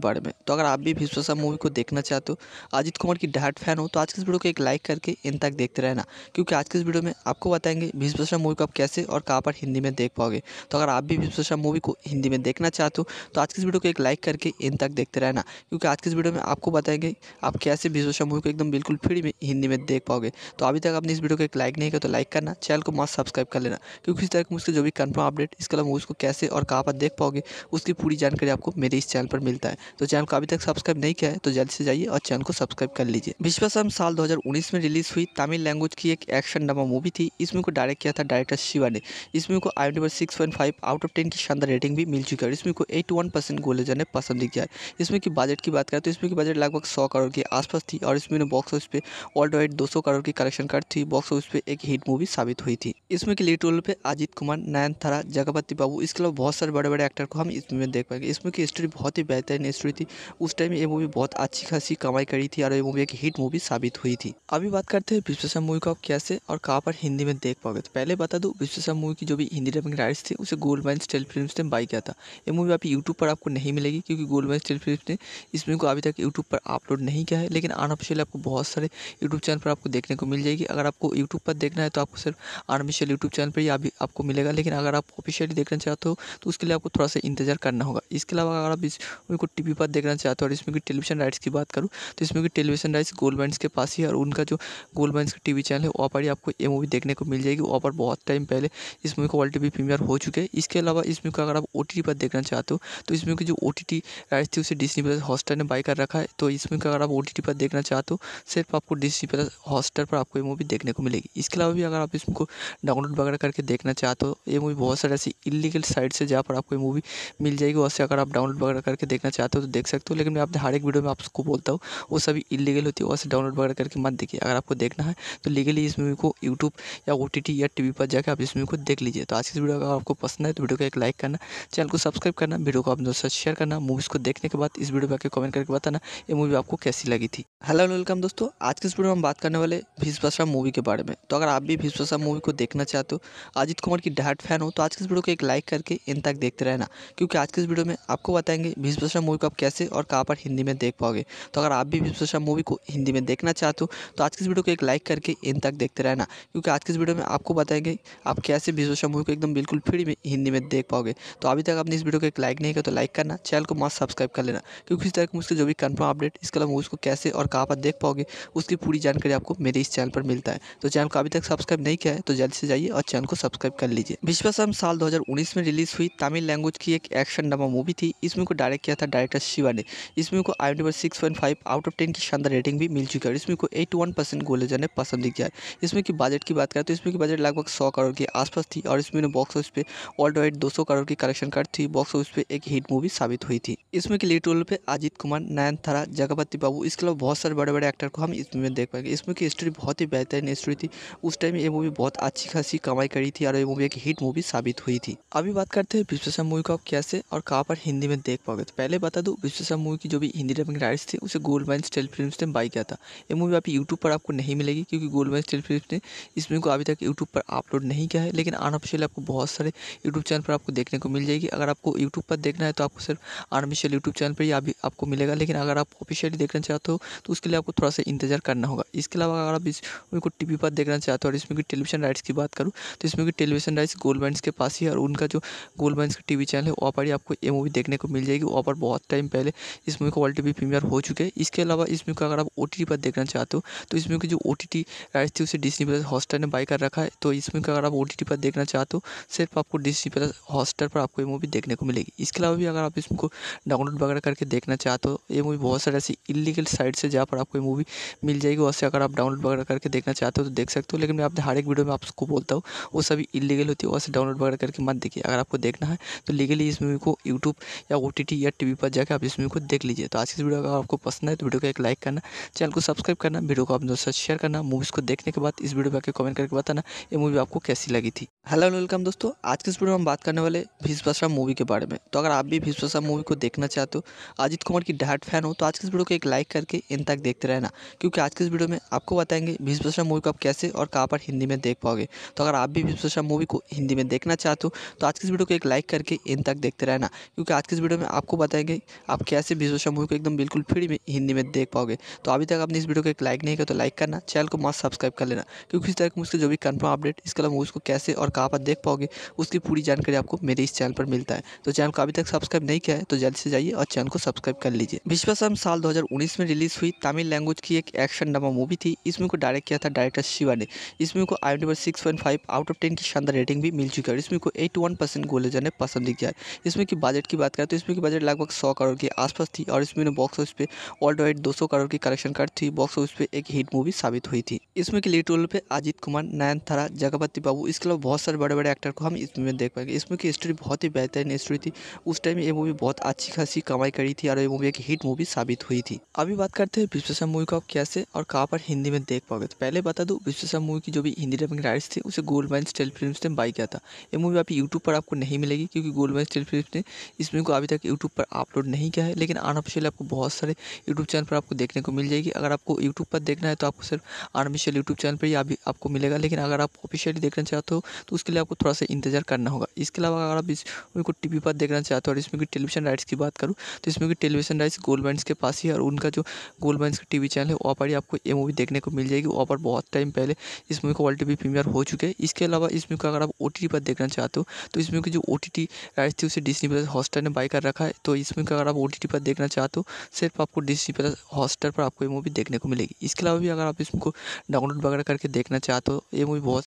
[SPEAKER 1] बारे में तो अगर आप भी भीष्म मूवी को देखना चाहते हो अजित कुमार की डायट फैन हो तो आज की इस वीडियो को एक लाइक करके इन तक देखते रहना क्योंकि आज की इस वीडियो में आपको बताएंगे भीष्म मूवी को आप कैसे और कहाँ पर हिंदी में देख पाओगे तो अगर आप भी भीष्म मूवी को हिंदी में देखना चाहते हो तो आज की इस वीडियो को एक लाइक करके के एंड तक देखते रहना क्योंकि आज के इस वीडियो में आपको बताएंगे आप कैसे विश्वशा मूवी को एकदम बिल्कुल फ्री में हिंदी में देख पाओगे तो अभी तक आपने इस वीडियो को एक लाइक नहीं किया तो लाइक करना चैनल को मस्त सब्सक्राइब कर लेना क्योंकि इस तरह मुझसे जो भी कन्फर्म अपडेट इस कलम को कैसे और कहाँ पर देख पाओगे उसकी पूरी जानकारी आपको मेरे इस चैनल पर मिलता है तो चैनल को अभी तक सब्सक्राइब नहीं किया है तो जल्द से जाइए और चैनल को सब्सक्राइब कर लीजिए विश्वासम साल दो में रिलीज हुई तमिल लैंग्वेज की एक एक्शन ड्रामा मूवी थी इस मूवी को डायरेक्ट किया था डायरेक्टर शिवा ने इस मूवी को I D six point five out of ten की शानदार रेटिंग भी मिल चुकी है इसमें को एट वन परसेंट गोले जाने पसंद बंदी किया है इसमें कि बजट की बात करें तो इसमें की बजट लगभग सौ करोड़ के आसपास थी और इसमें बॉक्स ऑफिस पे ऑल वाइड दो सौ करोड़ की कलेक्शन कर थी बॉक्स ऑफिस पे एक हिट मूवी साबित हुई थी इसमें के लीड रोल पे अजित कुमार नयन थारा जगपति बाबू इसके अलावा बहुत सारे बड़े बड़े एक्टर को हम इसमें देख पाएंगे इसमें की स्टोरी बहुत ही बेहतरीन स्टोरी थी उस टाइम ये मूवी बहुत अच्छी खासी कमाई करी थी और ये मूवी एक हिट मूवी साबित हुई थी अभी बात करते हैं विश्वेश्वर मूवी को आप कैसे और कहाँ पर हिंदी में देख पाओगे तो पहले बता दू विश्वेश्वर मूवी की जो भी हिंदी डबिंग राइट्स थी उसे गोल्ड माइन स्टेल फिल्म ने बाई किया था ये मूवी आप यूट्यूब पर आपको नहीं मिलेगी क्योंकि गोलमेज टेलफिलिप्स ने इस फिल्म को अभी तक यूट्यूब पर अपलोड नहीं किया है लेकिन अनऑफिशियल आपको बहुत सारे यूट्यूब चैनल पर आपको देखने को मिल जाएगी अगर आपको यूट्यूब पर देखना है तो आपको सिर्फ अनऑफिशियल यूट्यूब चैनल पर ही अभी आपको मिलेगा लेकिन अगर आप ऑफिशियली देखना चाहते हो तो उसके लिए आपको थोड़ा सा इंतजार करना होगा इसके अलावा अगर आप इस टी को टी पर देखना चाहते हो और इसमें की टेलीविजन राइट्स की बात करूँ तो इसमें की टेलीविजन राइट्स गोलमेंट्स के पास ही और उनका जो गोलमेंट्स का टी चैनल है वहाँ पर ही आपको ये मूवी देखने को मिल जाएगी वहाँ पर बहुत टाइम पहले इस मूवी को ऑल टी प्रीमियर हो चुके हैं इसके अलावा इसमें अगर आप ओ पर देखना चाहते हो तो इसमें की जो ओ टी टी राइट थी उसे डिज्नी प्लस हॉटस्टार ने बाई कर रखा है तो इसमें अगर आप ओ टी टी पर देखना चाहते हो तो सिर्फ आपको डिज्नी प्लस हॉटस्टार पर आपको ये मूवी देखने को मिलेगी इसके अलावा भी अगर आप इसको डाउनलोड वगैरह करके देखना चाहते हो तो ये मूवी बहुत सारे ऐसी इलीगल साइट से जहाँ पर आपको ये मूवी मिल जाएगी वैसे अगर आप डाउनलोड वगैरह करके देखना चाहते हो तो देख सकते हो लेकिन मैं आपने हर एक वीडियो में आपको बोलता हूँ वो सभी इलीगल होती है वैसे डाउनलोड वगैरह करके मत देखिए अगर आपको देखना है तो लीगली इस मूवी को यूट्यूब या ओ या टी पर जाकर आप इस मूवी को देख लीजिए तो आज की वीडियो अगर आपको पसंद है तो वीडियो को एक लाइक करना चैनल को सब्सक्राइब करना वीडियो को अपने दोस्तों शेयर करना मूवी उसको देखने के बाद इस वीडियो पर कमेंट करके बताना ये मूवी आपको कैसी लगी थी हेलो वेलकम दोस्तों आज के इस वीडियो में हम बात करने वाले भीष्म मूवी के बारे में तो अगर आप भी भीष्म मूवी को देखना चाहते हो अजित कुमार की डाट फैन हो तो आज के इस वीडियो को एक लाइक करके इन तक देखते रहना क्योंकि आज के इस वीडियो में आपको बताएंगे भीष्म मूवी को आप कैसे और कहाँ पर हिंदी में देख पाओगे तो अगर आप भी भीष्म मूवी को हिंदी में देखना चाहते हो तो आज के इस वीडियो को एक लाइक करके इन तक देखते रहना क्योंकि आज के इस वीडियो में आपको बताएंगे आप कैसे भीष्म मूवी को एकदम बिल्कुल फ्री में हिंदी में देख पाओगे तो अभी तक आपने इस वीडियो को एक लाइक नहीं किया तो लाइक करना चैनल को मस्त सब्सक्राइब कर लेना क्योंकि इस तरह के मुझसे जो भी कन्फर्म अपडेट इसके अलावा को कैसे और कहाँ पर देख पाओगे उसकी पूरी जानकारी आपको मेरे इस चैनल पर मिलता है तो चैनल को अभी तक सब्सक्राइब नहीं किया है तो जल्द से जाइए और चैनल को सब्सक्राइब कर लीजिए विश्वासम साल उन्नीस में रिलीज हुई तमिल लैंग्वेज की एक एक्शन ड्रामा मूवी थी इसमें को डायरेक्ट किया था डायरेक्टर शिवा ने इसमें को आई number six point five out of ten की शानदार रेटिंग भी मिल चुकी है और इसमें को एट वन परसेंट गोलेजर ने पसंद किया है इसमें की बजट की बात करें तो इसमें की बजट लगभग सौ करोड़ के आसपास थी और इसमें बॉक्स ऑफिस पे ऑल्ड वाइड दो करोड़ की कलेक्शन कर थी बॉक्स ऑफिस पे एक हिट मूवी साबित हुई थी इसमें के लीड रोल पे अजीत कुमार थारा जगपति बाबू इसके अलावा बहुत सारे बड़े बड़े एक्टर को हम इसमें देख पाएंगे इसमें की स्टोरी बहुत ही बेहतरीन स्टोरी थी उस टाइम ये मूवी बहुत अच्छी खासी कमाई करी थी और ये मूवी एक हिट मूवी साबित हुई थी अभी बात करते हैं विश्वेश्वर मूवी को आप कैसे और कहाँ पर हिंदी में देख पाओगे तो पहले बता दो विश्वेश्वर मूवी की जो भी हिंदी डबिंग राइट्स थी उसे गोल्ड माइन स्टेल फिल्म ने बाई किया था ये मूवी आप यूट्यूब पर आपको नहीं मिलेगी क्योंकि गोल्ड माइन स्टेल फिल्म ने इस मूवी को अभी तक यूट्यूब पर अपलोड नहीं किया है लेकिन अनऑफिशियल आपको बहुत सारे यूट्यूब चैनल पर आपको देखने को मिल जाएगी अगर आपको यूट्यूब पर देखना है तो आपको सिर्फ अनऑफिशियल ऑफिशियल यूट्यूब चैनल पर ही अभी आपको मिलेगा लेकिन अगर आप ऑफिशियली देखना चाहते हो तो उसके लिए आपको थोड़ा सा इंतजार करना होगा इसके अलावा अगर आप इस को टी पर देखना चाहते हो और इसमें की टेलीविजन राइट्स की बात करूँ तो इसमें की टेलीविजन राइट्स गोल्ड बैंड के पास ही और उनका जो गोल्ड बैंड का टी चैनल है वहाँ पर ही आपको ये मूवी देखने को मिल जाएगी वहाँ पर बहुत टाइम पहले इस मूवी को वर्ल्ड टी प्रीमियर हो चुके हैं इसके अलावा इस मूवी को अगर आप ओ पर देखना चाहते हो तो इसमें की जो ओ टी राइट्स थी उसे डिस्नी प्लस हॉस्टर ने बाई कर रखा है तो इसमें अगर आप ओ पर देखना चाहते हो सिर्फ आपको डिस्नी प्लस हॉस्टर पर आपको ये मूवी देखने को मिलेगी इसके अलावा भी अगर आप इसमें को डाउनलोड वगैरह करके देखना चाहते हो ये मूवी बहुत सारे ऐसी इलीगल साइट से जहाँ पर आपको ये मूवी मिल जाएगी वैसे अगर आप डाउनलोड वगैरह करके देखना चाहते हो तो देख सकते हो लेकिन मैं आपने हर एक वीडियो में आपको बोलता हूँ वो सभी इलीगल होती है वैसे डाउनलोड वगैरह करके मत देखिए अगर आपको देखना है तो लीगली इस मूवी को यूट्यूब या ओ या टी पर जाकर आप इस मूवी को देख लीजिए तो आज की वीडियो अगर आपको पसंद है तो वीडियो को एक लाइक करना चैनल को सब्सक्राइब करना वीडियो को आप दोस्तों शेयर करना मूवीज़ को देखने के बाद इस वीडियो पर आकर कमेंट करके बताना ये मूवी आपको कैसी लगी थी हेलो वेलकम दोस्तों आज की इस वीडियो में हम बात करने वाले भीष मूवी के बारे में तो अगर आप भी भीष मूवी को देख देखना चाहते हो अजित कुमार की डाट फैन हो तो आज के इस वीडियो को एक लाइक करके इन तक देखते रहना क्योंकि आज के इस वीडियो में आपको बताएंगे भीष मूवी को आप कैसे और कहाँ पर हिंदी में देख पाओगे तो अगर आप भी भीष मूवी को हिंदी में देखना चाहते हो तो आज के इस वीडियो को एक लाइक करके इन तक देखते रहना क्योंकि आज के इस वीडियो में आपको बताएंगे आप कैसे भीष मूवी को एकदम बिल्कुल फ्री में हिंदी में देख पाओगे तो अभी तक आपने इस वीडियो को एक लाइक नहीं किया तो लाइक करना चैनल को मस्त सब्सक्राइब कर लेना क्योंकि इस तरह की मुझसे जो भी कन्फर्म अपडेट इसके अलावा मूवीज़ को कैसे और कहाँ पर देख पाओगे उसकी पूरी जानकारी आपको मेरे इस चैनल पर मिलता है तो चैनल को अभी तक सब्सक्राइब नहीं किया है तो जल्द से से जाइए और चैनल को सब्सक्राइब कर लीजिए विश्वासम साल 2019 में रिलीज हुई तमिल लैंग्वेज की एक एक्शन ड्रामा मूवी थी इसमें को डायरेक्ट किया था डायरेक्टर शिवा ने इसमें को आई number six five out of ten की शानदार रेटिंग भी मिल चुकी है और को एट वन परसेंट गोले पसंद दिख जाए इसमें की बजट की बात करें तो इसमें की बजट लगभग सौ करोड़ के आसपास थी और इसमें बॉक्स ऑफिस पे ऑल्ड वाइड दो सौ करोड़ की कलेक्शन कर थी बॉक्स ऑफिस पे एक हिट मूवी साबित हुई थी इसमें की लीड रोल पे अजित कुमार नयन थारा जगपति बाबू इसके अलावा बहुत सारे बड़े बड़े एक्टर को हम इसमें देख पाएंगे इसमें की स्टोरी बहुत ही बेहतरीन स्टोरी थी उस टाइम ये मूवी बहुत अच्छी खासी कमाई करी थी और ये मूवी एक हिट मूवी साबित हुई थी अभी बात करते हैं विश्वेश्वर मूवी को आप कैसे और कहाँ पर हिंदी में देख पाओगे तो पहले बता दूँ विश्वेश्वर मूवी की जो भी हिंदी डबिंग राइट्स थी उसे गोल्ड माइन स्टेल फिल्म ने बाई किया था ये मूवी आप यूट्यूब पर आपको नहीं मिलेगी क्योंकि गोल्ड माइन स्टेल फिल्म ने इस मूवी को अभी तक यूट्यूब पर अपलोड नहीं किया है लेकिन अनऑफिशियल आपको बहुत सारे यूट्यूब चैनल पर आपको देखने को मिल जाएगी अगर आपको यूट्यूब पर देखना है तो आपको सिर्फ अनऑफिशियल यूट्यूब चैनल पर ही अभी आपको मिलेगा लेकिन अगर आप ऑफिशियली देखना चाहते हो तो उसके लिए आपको थोड़ा सा इंतजार करना होगा इसके अलावा अगर आप इस मूवी को टी पर देखना चाहते हो और इसमें टेलीविजन राइट्स की बात बात करूँ तो इसमें भी टेलीविजन राइस गोल्ड बैंड के पास ही और उनका जो गोल्ड बैंड का टी वी चैनल है वहाँ पर ही आपको ये मूवी देखने को मिल जाएगी वहाँ पर बहुत टाइम पहले इस मूवी को ऑल टी प्रीमियर हो चुके हैं इसके अलावा इस मूवी को अगर आप ओ टी पर देखना चाहते हो तो इसमें की जो ओ टी टी राइस थी उसे डिस्नी प्लस हॉस्टर ने बाई कर रखा है तो इस मूवी को अगर आप ओ टी टी पर देखना चाहते हो सिर्फ आपको डिस्नी प्लस हॉस्टर पर आपको ये मूवी देखने को मिलेगी इसके अलावा भी अगर आप इसमें डाउनलोड वगैरह करके देखना चाहते हो ये मूवी बहुत